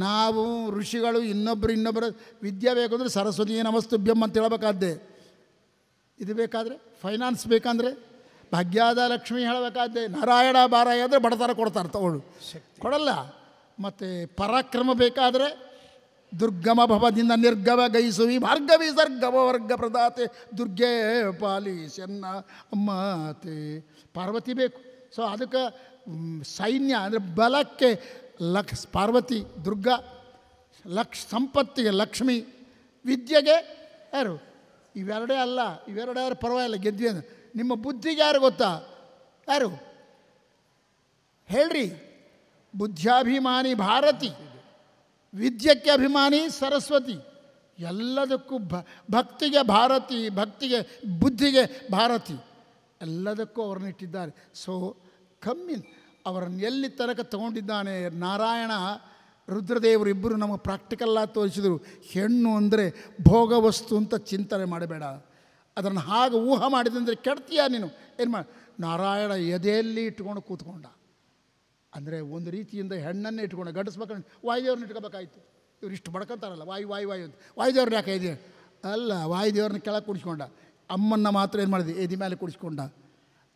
ನಾವು ಋಷಿಗಳು ಇನ್ನೊಬ್ಬರು ಇನ್ನೊಬ್ಬರು ವಿದ್ಯೆ ಬೇಕಂದ್ರೆ ಅಂದರೆ ಸರಸ್ವತಿ ನಮಸ್ತುಭ್ಯಂ ಅಂತ ಹೇಳಬೇಕಾದ್ದೆ ಇದು ಬೇಕಾದರೆ ಫೈನಾನ್ಸ್ ಬೇಕಂದರೆ ಭಾಗ್ಯಾದ ಲಕ್ಷ್ಮಿ ಹೇಳಬೇಕಾದ್ರೆ ನಾರಾಯಣ ಬಾರಾಯ ಅಂದರೆ ಬಡತನ ಕೊಡ್ತಾರೆ ತಗೊಳ್ಳು ಕೊಡಲ್ಲ ಮತ್ತು ಪರಾಕ್ರಮ ಬೇಕಾದರೆ ದುರ್ಗಮ ಭವದಿಂದ ನಿರ್ಗಮ ಗೈಸುವಿ ಭಾರ್ಗವಿ ಸರ್ಗಮ ವರ್ಗ ಪ್ರದಾತೆ ದುರ್ಗೆ ಪಾಲಿ ಚೆನ್ನ ಅಮ್ಮತೆ ಪಾರ್ವತಿ ಬೇಕು ಸೊ ಅದಕ್ಕೆ ಸೈನ್ಯ ಅಂದರೆ ಬಲಕ್ಕೆ ಲಕ್ಷ ಪಾರ್ವತಿ ದುರ್ಗ ಲಕ್ಷ ಸಂಪತ್ತಿಗೆ ಲಕ್ಷ್ಮಿ ವಿದ್ಯೆಗೆ ಯಾರು ಇವೆರಡೇ ಅಲ್ಲ ಇವೆರಡೇ ಪರವಾಗಿಲ್ಲ ಗೆದ್ವಿ ನಿಮ್ಮ ಬುದ್ಧಿಗೆ ಯಾರು ಗೊತ್ತಾ ಯಾರು ಹೇಳ್ರಿ ಬುದ್ಧಾಭಿಮಾನಿ ಭಾರತಿ ವಿದ್ಯಕ್ಕೆ ಅಭಿಮಾನಿ ಸರಸ್ವತಿ ಎಲ್ಲದಕ್ಕೂ ಭಕ್ತಿಗೆ ಭಾರತಿ ಭಕ್ತಿಗೆ ಬುದ್ಧಿಗೆ ಭಾರತಿ ಎಲ್ಲದಕ್ಕೂ ಇಟ್ಟಿದ್ದಾರೆ ಸೊ ಕಮ್ಮಿನ್ ಅವರನ್ನು ಎಲ್ಲಿ ತನಕ ತಗೊಂಡಿದ್ದಾನೆ ನಾರಾಯಣ ರುದ್ರದೇವರು ಇಬ್ಬರು ನಮಗೆ ಪ್ರಾಕ್ಟಿಕಲ್ಲಾಗಿ ತೋರಿಸಿದರು ಹೆಣ್ಣು ಅಂದರೆ ಭೋಗವಸ್ತು ಅಂತ ಚಿಂತನೆ ಮಾಡಬೇಡ ಅದನ್ನು ಹಾಗೆ ಊಹ ಮಾಡಿದಂದರೆ ಕೆಡ್ತೀಯ ನೀನು ಏನು ಮಾಡಿ ನಾರಾಯಣ ಎದೆಯಲ್ಲಿ ಇಟ್ಕೊಂಡು ಕೂತ್ಕೊಂಡ ಅಂದರೆ ಒಂದು ರೀತಿಯಿಂದ ಹೆಣ್ಣನ್ನೇ ಇಟ್ಕೊಂಡು ಗಡಿಸ್ಬೇಕು ವಾಯುದೇವ್ರನ್ನ ಇಟ್ಕೋಬೇಕಾಯ್ತು ಇವ್ರು ಇಷ್ಟು ಬಡ್ಕೊತಾರಲ್ಲ ವಾಯು ವಾಯು ವಾಯು ಅಂತ ವಾಯುದೇವ್ರನ್ನ ಯಾಕೆ ಇದೆ ಅಲ್ಲ ವಾಯುದೇವ್ರನ್ನ ಕೆಳಗೆ ಕುಡಿಸ್ಕೊಂಡ ಅಮ್ಮನ್ನ ಮಾತ್ರ ಏನು ಮಾಡಿದೆ ಎದಿ ಮೇಲೆ ಕುಡಿಸ್ಕೊಂಡ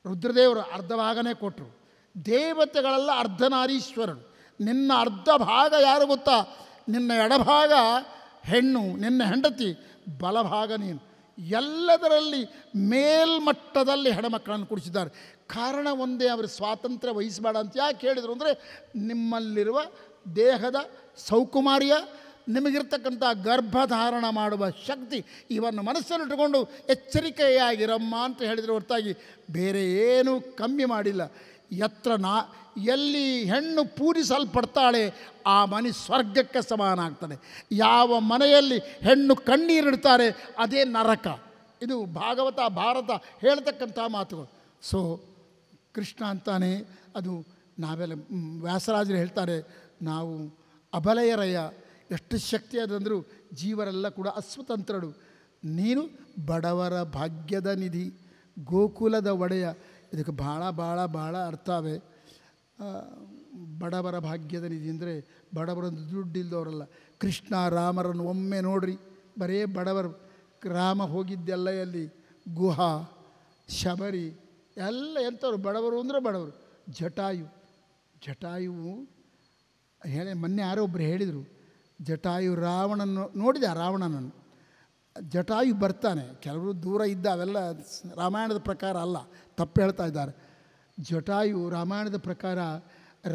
ರುದ್ರದೇವರು ಅರ್ಧ ಭಾಗನೇ ಕೊಟ್ಟರು ದೇವತೆಗಳೆಲ್ಲ ಅರ್ಧನಾರೀಶ್ವರರು ನಿನ್ನ ಅರ್ಧ ಭಾಗ ಯಾರು ಗೊತ್ತಾ ನಿನ್ನ ಎಡಭಾಗ ಹೆಣ್ಣು ನಿನ್ನ ಹೆಂಡತಿ ಬಲಭಾಗ ನೀನು ಎಲ್ಲದರಲ್ಲಿ ಮೇಲ್ಮಟ್ಟದಲ್ಲಿ ಹೆಣ್ಮಕ್ಕಳನ್ನು ಕುಡಿಸಿದ್ದಾರೆ ಕಾರಣ ಒಂದೇ ಅವರು ಸ್ವಾತಂತ್ರ್ಯ ವಹಿಸಬೇಡ ಅಂತ ಯಾಕೆ ಹೇಳಿದರು ಅಂದರೆ ನಿಮ್ಮಲ್ಲಿರುವ ದೇಹದ ಸೌಕುಮಾರ್ಯ ನಿಮಗಿರ್ತಕ್ಕಂಥ ಗರ್ಭಧಾರಣ ಮಾಡುವ ಶಕ್ತಿ ಇವನ್ನು ಮನಸ್ಸಲ್ಲಿಟ್ಟುಕೊಂಡು ಎಚ್ಚರಿಕೆಯಾಗಿರಮ್ಮ ಅಂತ ಹೇಳಿದರೆ ಹೊರತಾಗಿ ಬೇರೆ ಏನೂ ಕಮ್ಮಿ ಮಾಡಿಲ್ಲ ನಾ ಎಲ್ಲಿ ಹೆಣ್ಣು ಪೂರಿಸಲ್ಪಡ್ತಾಳೆ ಆ ಮನೆ ಸ್ವರ್ಗಕ್ಕೆ ಸಮಾನ ಆಗ್ತದೆ ಯಾವ ಮನೆಯಲ್ಲಿ ಹೆಣ್ಣು ಕಣ್ಣೀರಿಡ್ತಾರೆ ಅದೇ ನರಕ ಇದು ಭಾಗವತ ಭಾರತ ಹೇಳ್ತಕ್ಕಂಥ ಮಾತುಗಳು ಸೊ ಕೃಷ್ಣ ಅಂತಾನೆ ಅದು ನಾವೆಲ್ಲ ವ್ಯಾಸರಾಜರು ಹೇಳ್ತಾರೆ ನಾವು ಅಬಲಯರಯ ಎಷ್ಟು ಶಕ್ತಿ ಅದಂದರೂ ಜೀವರೆಲ್ಲ ಕೂಡ ಅಸ್ವತಂತ್ರರು ನೀನು ಬಡವರ ಭಾಗ್ಯದ ನಿಧಿ ಗೋಕುಲದ ಒಡೆಯ ಇದಕ್ಕೆ ಭಾಳ ಭಾಳ ಭಾಳ ಅರ್ಥ ಅವೆ ಬಡವರ ಭಾಗ್ಯದ ನಿಧಿ ಅಂದರೆ ಬಡವರೊಂದು ದುಡ್ಡಿಲ್ಲದವರಲ್ಲ ಕೃಷ್ಣ ರಾಮರನ್ನು ಒಮ್ಮೆ ನೋಡ್ರಿ ಬರೇ ಬಡವರು ರಾಮ ಹೋಗಿದ್ದೆಲ್ಲ ಅಲ್ಲಿ ಗುಹಾ ಶಬರಿ ಎಲ್ಲ ಎಂಥವ್ರು ಬಡವರು ಅಂದರೆ ಬಡವರು ಜಟಾಯು ಜಟಾಯು ಹೇಳಿ ಮೊನ್ನೆ ಯಾರೋ ಒಬ್ಬರು ಹೇಳಿದರು ಜಟಾಯು ರಾವಣನ್ನು ನೋಡಿದೆ ರಾವಣನನ್ನು ಜಟಾಯು ಬರ್ತಾನೆ ಕೆಲವರು ದೂರ ಇದ್ದ ಅವೆಲ್ಲ ರಾಮಾಯಣದ ಪ್ರಕಾರ ಅಲ್ಲ ತಪ್ಪು ಹೇಳ್ತಾ ಇದ್ದಾರೆ ಜಟಾಯು ರಾಮಾಯಣದ ಪ್ರಕಾರ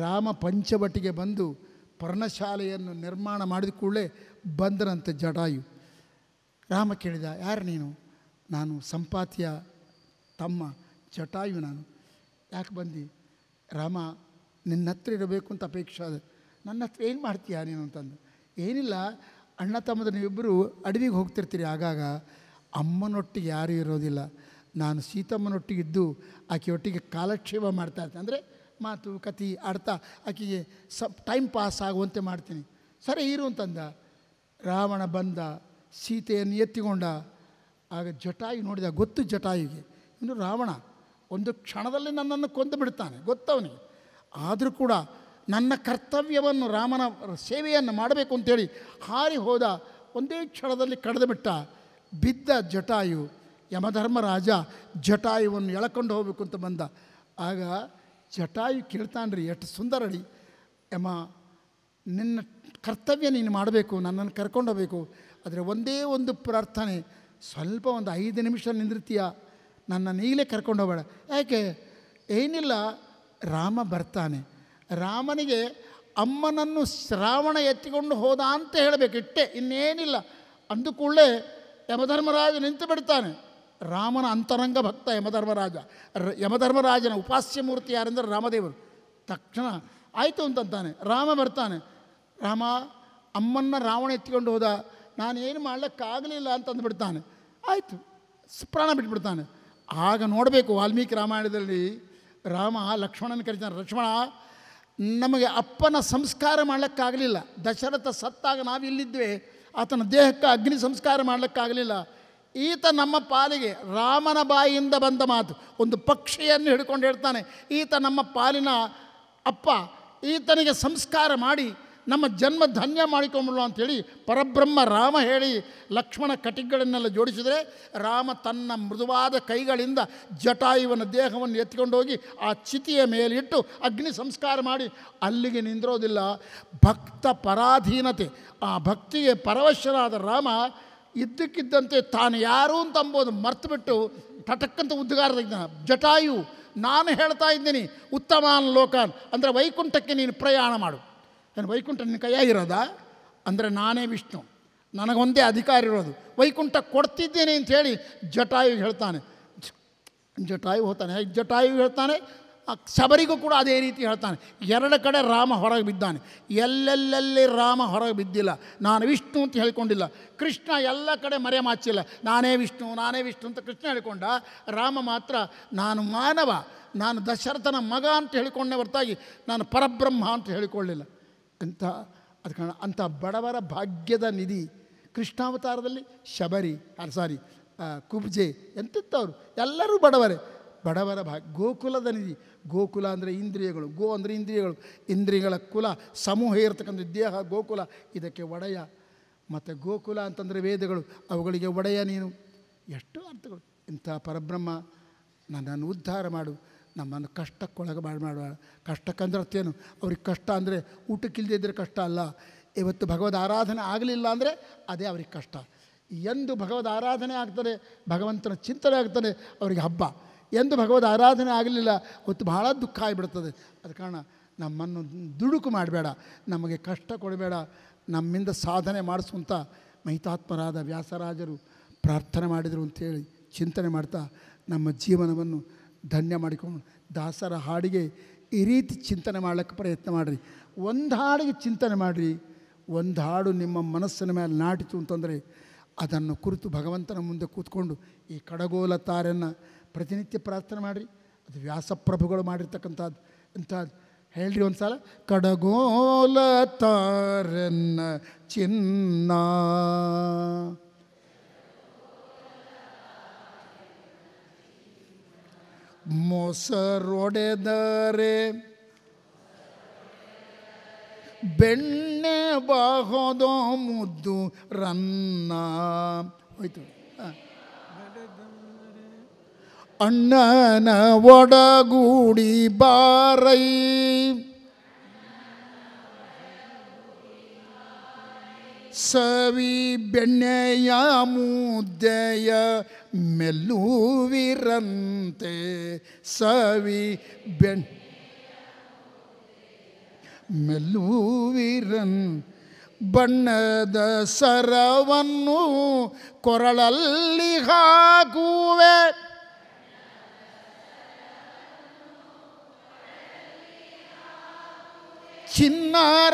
ರಾಮ ಪಂಚವಟಿಗೆ ಬಂದು ಪರ್ಣಶಾಲೆಯನ್ನು ನಿರ್ಮಾಣ ಮಾಡಿದ ಕೂಡಲೇ ಬಂದನಂತೆ ಜಟಾಯು ರಾಮ ಕೇಳಿದ ಯಾರು ನೀನು ನಾನು ಸಂಪಾತಿಯ ತಮ್ಮ ಜಟಾಯು ನಾನು ಯಾಕೆ ಬಂದು ರಾಮ ನಿನ್ನ ಹತ್ರ ಇರಬೇಕು ಅಂತ ಅಪೇಕ್ಷೆ ಅದು ನನ್ನ ಹತ್ರ ಏನು ಮಾಡ್ತೀಯ ನೀನು ಅಂತಂದು ಏನಿಲ್ಲ ಅಣ್ಣ ತಮ್ಮದ ನೀವಿಬ್ಬರು ಅಡವಿಗೆ ಹೋಗ್ತಿರ್ತೀರಿ ಆಗಾಗ ಅಮ್ಮನೊಟ್ಟಿಗೆ ಯಾರೂ ಇರೋದಿಲ್ಲ ನಾನು ಇದ್ದು ಆಕೆಯೊಟ್ಟಿಗೆ ಕಾಲಕ್ಷೇಪ ಮಾಡ್ತಾ ಇರ್ತೀನಿ ಅಂದರೆ ಮಾತು ಕತಿ ಆಡ್ತಾ ಆಕೆಗೆ ಸ ಟೈಮ್ ಪಾಸ್ ಆಗುವಂತೆ ಮಾಡ್ತೀನಿ ಸರಿ ಇರು ಅಂತಂದ ರಾವಣ ಬಂದ ಸೀತೆಯನ್ನು ಎತ್ತಿಕೊಂಡ ಆಗ ಜಟಾಯು ನೋಡಿದ ಗೊತ್ತು ಜಟಾಯಿಗೆ ಇನ್ನು ರಾವಣ ಒಂದು ಕ್ಷಣದಲ್ಲಿ ನನ್ನನ್ನು ಕೊಂದು ಬಿಡ್ತಾನೆ ಗೊತ್ತವನಿಗೆ ಆದರೂ ಕೂಡ ನನ್ನ ಕರ್ತವ್ಯವನ್ನು ರಾಮನ ಸೇವೆಯನ್ನು ಮಾಡಬೇಕು ಅಂತೇಳಿ ಹಾರಿ ಹೋದ ಒಂದೇ ಕ್ಷಣದಲ್ಲಿ ಕಡಿದು ಬಿಟ್ಟ ಬಿದ್ದ ಜಟಾಯು ಯಮಧರ್ಮರಾಜ ಜಟಾಯುವನ್ನು ಎಳಕೊಂಡು ಹೋಗಬೇಕು ಅಂತ ಬಂದ ಆಗ ಜಟಾಯು ರೀ ಎಷ್ಟು ಸುಂದರಡಿ ಯಮ ನಿನ್ನ ಕರ್ತವ್ಯ ನೀನು ಮಾಡಬೇಕು ನನ್ನನ್ನು ಕರ್ಕೊಂಡು ಹೋಗಬೇಕು ಆದರೆ ಒಂದೇ ಒಂದು ಪ್ರಾರ್ಥನೆ ಸ್ವಲ್ಪ ಒಂದು ಐದು ನಿಮಿಷ ನಿಂದಿರ್ತೀಯ ನನ್ನ ನೀಲೇ ಕರ್ಕೊಂಡು ಹೋಗಬೇಡ ಯಾಕೆ ಏನಿಲ್ಲ ರಾಮ ಬರ್ತಾನೆ ರಾಮನಿಗೆ ಅಮ್ಮನನ್ನು ಶ್ರಾವಣ ಎತ್ತಿಕೊಂಡು ಹೋದ ಅಂತ ಹೇಳಬೇಕು ಇಟ್ಟೆ ಇನ್ನೇನಿಲ್ಲ ಅಂದು ಕೂಡಲೇ ಯಮಧರ್ಮರಾಜ ನಿಂತು ಬಿಡ್ತಾನೆ ರಾಮನ ಅಂತರಂಗ ಭಕ್ತ ಯಮಧರ್ಮರಾಜ ಯಮಧರ್ಮರಾಜನ ಉಪಾಸ್ಯ ಮೂರ್ತಿ ಯಾರೆಂದರೆ ರಾಮದೇವರು ತಕ್ಷಣ ಆಯಿತು ಅಂತಂತಾನೆ ರಾಮ ಬರ್ತಾನೆ ರಾಮ ಅಮ್ಮನ್ನ ರಾವಣ ಎತ್ತಿಕೊಂಡು ಹೋದ ನಾನೇನು ಮಾಡಲಿಕ್ಕಾಗಲಿಲ್ಲ ಅಂತಂದುಬಿಡ್ತಾನೆ ಆಯಿತು ಸುಪ್ರಾಣ ಬಿಟ್ಬಿಡ್ತಾನೆ ಆಗ ನೋಡಬೇಕು ವಾಲ್ಮೀಕಿ ರಾಮಾಯಣದಲ್ಲಿ ರಾಮ ಲಕ್ಷ್ಮಣನ ಕರೀತಾನೆ ಲಕ್ಷ್ಮಣ ನಮಗೆ ಅಪ್ಪನ ಸಂಸ್ಕಾರ ಮಾಡಲಿಕ್ಕಾಗಲಿಲ್ಲ ದಶರಥ ಸತ್ತಾಗ ನಾವಿಲ್ಲಿದ್ವಿ ಆತನ ದೇಹಕ್ಕೆ ಅಗ್ನಿ ಸಂಸ್ಕಾರ ಮಾಡಲಿಕ್ಕಾಗಲಿಲ್ಲ ಈತ ನಮ್ಮ ಪಾಲಿಗೆ ರಾಮನ ಬಾಯಿಯಿಂದ ಬಂದ ಮಾತು ಒಂದು ಪಕ್ಷಿಯನ್ನು ಹಿಡ್ಕೊಂಡು ಹೇಳ್ತಾನೆ ಈತ ನಮ್ಮ ಪಾಲಿನ ಅಪ್ಪ ಈತನಿಗೆ ಸಂಸ್ಕಾರ ಮಾಡಿ ನಮ್ಮ ಜನ್ಮ ಧನ್ಯ ಮಾಡಿಕೊಂಬಿಡೋ ಅಂಥೇಳಿ ಪರಬ್ರಹ್ಮ ರಾಮ ಹೇಳಿ ಲಕ್ಷ್ಮಣ ಕಟಿಗಳನ್ನೆಲ್ಲ ಜೋಡಿಸಿದರೆ ರಾಮ ತನ್ನ ಮೃದುವಾದ ಕೈಗಳಿಂದ ಜಟಾಯುವನ ದೇಹವನ್ನು ಎತ್ಕೊಂಡೋಗಿ ಆ ಚಿತಿಯ ಮೇಲಿಟ್ಟು ಅಗ್ನಿ ಸಂಸ್ಕಾರ ಮಾಡಿ ಅಲ್ಲಿಗೆ ನಿಂದಿರೋದಿಲ್ಲ ಭಕ್ತ ಪರಾಧೀನತೆ ಆ ಭಕ್ತಿಗೆ ಪರವಶರಾದ ರಾಮ ಇದ್ದಕ್ಕಿದ್ದಂತೆ ತಾನು ಯಾರು ಅಂತ ಅಂಬೋದು ಮರ್ತುಬಿಟ್ಟು ತಟಕ್ಕಂತ ಉದ್ಗಾರ ಜಟಾಯು ನಾನು ಹೇಳ್ತಾ ಇದ್ದೀನಿ ಉತ್ತಮಾನ್ ಲೋಕಾನ್ ಅಂದರೆ ವೈಕುಂಠಕ್ಕೆ ನೀನು ಪ್ರಯಾಣ ಮಾಡು ಏನು ವೈಕುಂಠ ನಿನ್ನ ಕೈಯಾಗಿರೋದ ಅಂದರೆ ನಾನೇ ವಿಷ್ಣು ನನಗೊಂದೇ ಅಧಿಕಾರ ಇರೋದು ವೈಕುಂಠ ಕೊಡ್ತಿದ್ದೇನೆ ಅಂತ ಹೇಳಿ ಜಟಾಯು ಹೇಳ್ತಾನೆ ಜಟಾಯು ಹೋಗ್ತಾನೆ ಜಟಾಯು ಹೇಳ್ತಾನೆ ಶಬರಿಗೂ ಕೂಡ ಅದೇ ರೀತಿ ಹೇಳ್ತಾನೆ ಎರಡು ಕಡೆ ರಾಮ ಹೊರಗೆ ಬಿದ್ದಾನೆ ಎಲ್ಲೆಲ್ಲೆಲ್ಲಿ ರಾಮ ಹೊರಗೆ ಬಿದ್ದಿಲ್ಲ ನಾನು ವಿಷ್ಣು ಅಂತ ಹೇಳ್ಕೊಂಡಿಲ್ಲ ಕೃಷ್ಣ ಎಲ್ಲ ಕಡೆ ಮರೆ ಮಾಚಿಲ್ಲ ನಾನೇ ವಿಷ್ಣು ನಾನೇ ವಿಷ್ಣು ಅಂತ ಕೃಷ್ಣ ಹೇಳಿಕೊಂಡ ರಾಮ ಮಾತ್ರ ನಾನು ಮಾನವ ನಾನು ದಶರಥನ ಮಗ ಅಂತ ಹೇಳಿಕೊಂಡೇ ಹೊರತಾಗಿ ನಾನು ಪರಬ್ರಹ್ಮ ಅಂತ ಹೇಳಿಕೊಳ್ಳಿಲ್ಲ ಅಂಥ ಅದು ಕಾರಣ ಅಂಥ ಬಡವರ ಭಾಗ್ಯದ ನಿಧಿ ಕೃಷ್ಣಾವತಾರದಲ್ಲಿ ಶಬರಿ ಅಲ್ಲ ಸಾರಿ ಕುಬ್ಜೆ ಎಂತಿತ್ತವರು ಎಲ್ಲರೂ ಬಡವರೇ ಬಡವರ ಭಾಗ ಗೋಕುಲದ ನಿಧಿ ಗೋಕುಲ ಅಂದರೆ ಇಂದ್ರಿಯಗಳು ಗೋ ಅಂದರೆ ಇಂದ್ರಿಯಗಳು ಇಂದ್ರಿಯಗಳ ಕುಲ ಸಮೂಹ ಇರತಕ್ಕಂಥ ದೇಹ ಗೋಕುಲ ಇದಕ್ಕೆ ಒಡೆಯ ಮತ್ತು ಗೋಕುಲ ಅಂತಂದರೆ ವೇದಗಳು ಅವುಗಳಿಗೆ ಒಡೆಯ ನೀನು ಎಷ್ಟೋ ಅರ್ಥಗಳು ಇಂಥ ಪರಬ್ರಹ್ಮ ನನ್ನನ್ನು ಉದ್ಧಾರ ಮಾಡು ನಮ್ಮನ್ನು ಕಷ್ಟಕ್ಕೊಳಗೆ ಮಾಡಿ ಮಾಡುವ ಕಷ್ಟಕ್ಕಂದ್ರೆ ಏನು ಅವ್ರಿಗೆ ಕಷ್ಟ ಅಂದರೆ ಇದ್ದರೆ ಕಷ್ಟ ಅಲ್ಲ ಇವತ್ತು ಭಗವದ್ ಆರಾಧನೆ ಆಗಲಿಲ್ಲ ಅಂದರೆ ಅದೇ ಅವ್ರಿಗೆ ಕಷ್ಟ ಎಂದು ಭಗವದ್ ಆರಾಧನೆ ಆಗ್ತದೆ ಭಗವಂತನ ಚಿಂತನೆ ಆಗ್ತದೆ ಅವರಿಗೆ ಹಬ್ಬ ಎಂದು ಭಗವದ್ ಆರಾಧನೆ ಆಗಲಿಲ್ಲ ಅವತ್ತು ಬಹಳ ದುಃಖ ಆಗಿಬಿಡ್ತದೆ ಅದ ಕಾರಣ ನಮ್ಮನ್ನು ದುಡುಕು ಮಾಡಬೇಡ ನಮಗೆ ಕಷ್ಟ ಕೊಡಬೇಡ ನಮ್ಮಿಂದ ಸಾಧನೆ ಮಾಡಿಸುವಂಥ ಮಹಿತಾತ್ಮರಾದ ವ್ಯಾಸರಾಜರು ಪ್ರಾರ್ಥನೆ ಮಾಡಿದರು ಅಂತೇಳಿ ಚಿಂತನೆ ಮಾಡ್ತಾ ನಮ್ಮ ಜೀವನವನ್ನು ಧನ್ಯ ಮಾಡಿಕೊಂಡು ದಾಸರ ಹಾಡಿಗೆ ಈ ರೀತಿ ಚಿಂತನೆ ಮಾಡಲಿಕ್ಕೆ ಪ್ರಯತ್ನ ಮಾಡಿರಿ ಒಂದು ಹಾಡಿಗೆ ಚಿಂತನೆ ಮಾಡಿರಿ ಒಂದು ಹಾಡು ನಿಮ್ಮ ಮನಸ್ಸಿನ ಮೇಲೆ ನಾಟಿತು ಅಂತಂದರೆ ಅದನ್ನು ಕುರಿತು ಭಗವಂತನ ಮುಂದೆ ಕೂತ್ಕೊಂಡು ಈ ಕಡಗೋಲ ತಾರನ್ನು ಪ್ರತಿನಿತ್ಯ ಪ್ರಾರ್ಥನೆ ಮಾಡಿರಿ ಅದು ವ್ಯಾಸಪ್ರಭುಗಳು ಮಾಡಿರ್ತಕ್ಕಂಥದ್ದು ಇಂಥದ್ದು ಹೇಳ್ರಿ ಒಂದು ಸಲ ಕಡಗೋಲ ತಾರನ್ನ ಚಿನ್ನ ಮೊಸರೊಡೆದರೆ ಬೆಣ್ಣೆ ಬಾಹೋದ ಮುದ್ದು ರನ್ನ ಹೋಯ್ತು ಅಣ್ಣನ ಒಡಗೂಡಿ ಬಾರೈ ಸವಿ ಬೆಣ್ಣೆಯ ಮುದ್ದೆಯ ಮೆಲ್ಲುವಿರಂತೆ ಸವಿ ಬೆಣ್ ಮೆಲ್ಲುವಿರನ್ ಬಣ್ಣದ ಸರವನ್ನು ಕೊರಳಲ್ಲಿ ಹಾಕುವೆ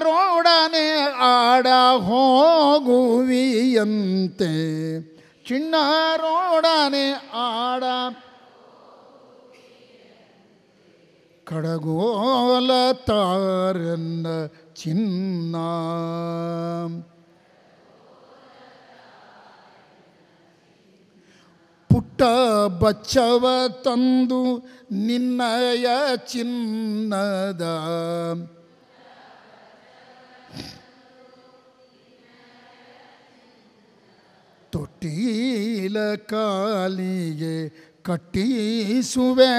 ರೋಡನೆ ಆಡ ಹೋಗುವಿಯಂತೆ ರೋಡನೆ ಆಡ ಕಡಗೋಲ ತಾರನ್ನ ಚಿನ್ನ ಪುಟ್ಟ ಬಚ್ಚವ ತಂದು ನಿನ್ನಯ ಚಿನ್ನದ ತೊಟ್ಟಿಲ ಕಾಲಿಗೆ ಕಟ್ಟಿಸುವೆ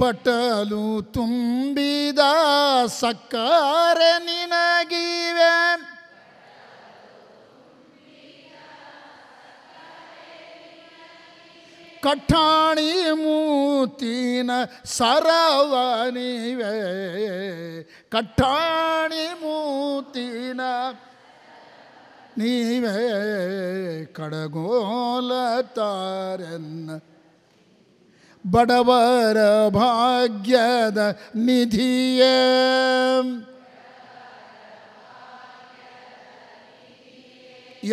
ಬಟಲು ತುಂಬಿದ ಸಕ್ಕರೆ ನಿನಗಿವೆ ಕಠಾಣಿ ಮೂತಿನ ಸರವನಿವೆ ಕಠಾಣಿ ಮೂತಿನ ನೀವೇ ಕಡಗೋಲ ತಾರನ್ನ ಬಡವರ ಭಾಗ್ಯದ ನಿಧಿಯೇ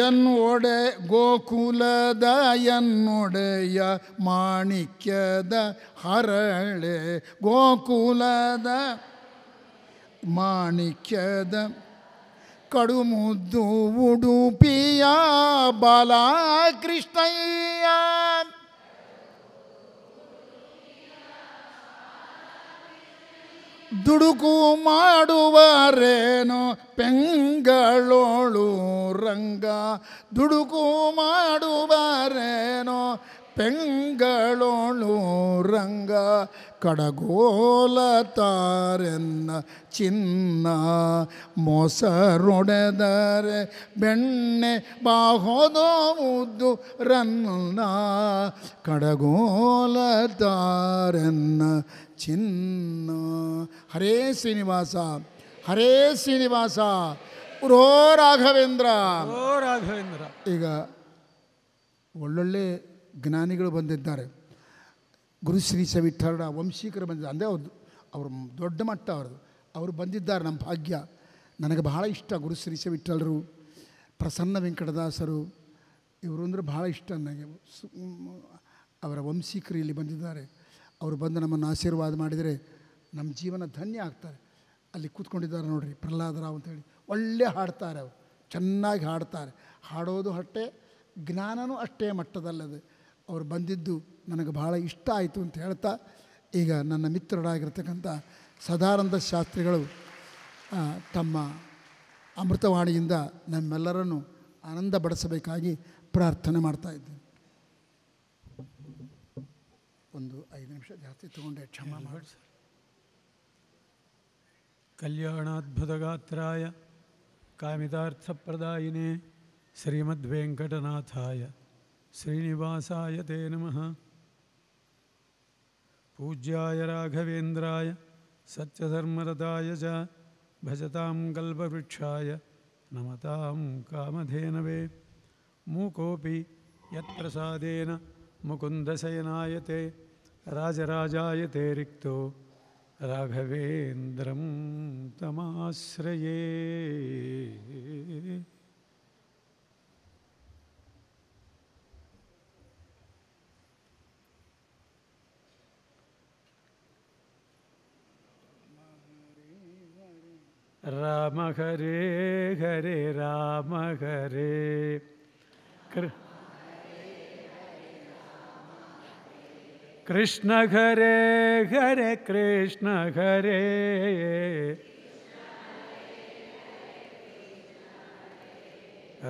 ಎನ್ನೊಡೆ ಗೋಕುಲದ ಎನ್ನೊಡೆಯ ಮಾಣಿಕ್ಯದ ಹರಳೆ ಗೋಕುಲದ ಮಾಣಿಕ್ಯದ ಕಡುಮುದ್ದು ಉಡುಪಿಯ ಬಾಲಕೃಷ್ಣಯ್ಯ ದುಡುಕು ಮಾಡುವರೇನೋ ಪೆಂಗಳೋಳು ರಂಗ ದುಡುಕು ಮಾಡುವರೇನೋ ಪೆಂಗಳೋಳು ರಂಗ ಕಡಗೋಲ ತಾರೆನ್ನ ಚಿನ್ನ ಮೊಸರೊಡೆದರೆ ಬೆಣ್ಣೆ ಬಾಹೋದೋದು ರನ್ನ ಕಡಗೋಲ ತಾರೆನ್ನ ಚಿನ್ನ ಹರೇ ಶ್ರೀನಿವಾಸ ಹರೇ ಶ್ರೀನಿವಾಸ ರೋ ರಾಘವೇಂದ್ರ ಓ ರಾಘವೇಂದ್ರ ಈಗ ಒಳ್ಳೊಳ್ಳೆ ಜ್ಞಾನಿಗಳು ಬಂದಿದ್ದಾರೆ ಗುರು ಶ್ರೀ ಸವಿಠರಣ ವಂಶೀಕರು ಬಂದಿದ್ದಾರೆ ಅಂದರೆ ಅವ್ರದ್ದು ಅವರು ದೊಡ್ಡ ಮಟ್ಟ ಅವ್ರದ್ದು ಅವರು ಬಂದಿದ್ದಾರೆ ನಮ್ಮ ಭಾಗ್ಯ ನನಗೆ ಬಹಳ ಇಷ್ಟ ಗುರು ಶ್ರೀ ಸವಿಠರು ಪ್ರಸನ್ನ ವೆಂಕಟದಾಸರು ಇವರು ಅಂದರೆ ಭಾಳ ಇಷ್ಟ ನನಗೆ ಅವರ ವಂಶೀಕರು ಇಲ್ಲಿ ಬಂದಿದ್ದಾರೆ ಅವರು ಬಂದು ನಮ್ಮನ್ನು ಆಶೀರ್ವಾದ ಮಾಡಿದರೆ ನಮ್ಮ ಜೀವನ ಧನ್ಯ ಆಗ್ತಾರೆ ಅಲ್ಲಿ ಕೂತ್ಕೊಂಡಿದ್ದಾರೆ ನೋಡ್ರಿ ಪ್ರಹ್ಲಾದರಾವ್ ಅಂತೇಳಿ ಒಳ್ಳೆ ಹಾಡ್ತಾರೆ ಅವರು ಚೆನ್ನಾಗಿ ಹಾಡ್ತಾರೆ ಹಾಡೋದು ಅಷ್ಟೇ ಜ್ಞಾನನೂ ಅಷ್ಟೇ ಮಟ್ಟದಲ್ಲದೆ ಅವರು ಬಂದಿದ್ದು ನನಗೆ ಬಹಳ ಇಷ್ಟ ಆಯಿತು ಅಂತ ಹೇಳ್ತಾ ಈಗ ನನ್ನ ಮಿತ್ರರಾಗಿರ್ತಕ್ಕಂಥ ಸದಾನಂದ ಶಾಸ್ತ್ರಿಗಳು ತಮ್ಮ ಅಮೃತವಾಣಿಯಿಂದ ನಮ್ಮೆಲ್ಲರನ್ನು ಆನಂದ ಬಡಿಸಬೇಕಾಗಿ ಪ್ರಾರ್ಥನೆ ಮಾಡ್ತಾಯಿದ್ದೀನಿ ಒಂದು ಐದು ನಿಮಿಷ ಜಾಸ್ತಿ ತಗೊಂಡೆ ಕ್ಷಮ ಮಾಡಿ ಸರ್ कल्याणाद्भुतगात्राय कामितार्थप्रदायिने श्रीमद्वेङ्कटनाथाय श्रीनिवासाय ते नमः पूज्याय राघवेन्द्राय सत्यधर्मरताय च भजतां कल्पवृक्षाय नमतां कामधेनवे मूकोऽपि यत्प्रसादेन मुकुन्दशयनायते राजराजायते रिक्तो राघवेन्द्रं तमाश्रये राम हरे हरे राम हरे कृ ಕೃಷ್ಣ ಹರೆ ಹರೇ ಕೃಷ್ಣ ಹರೆ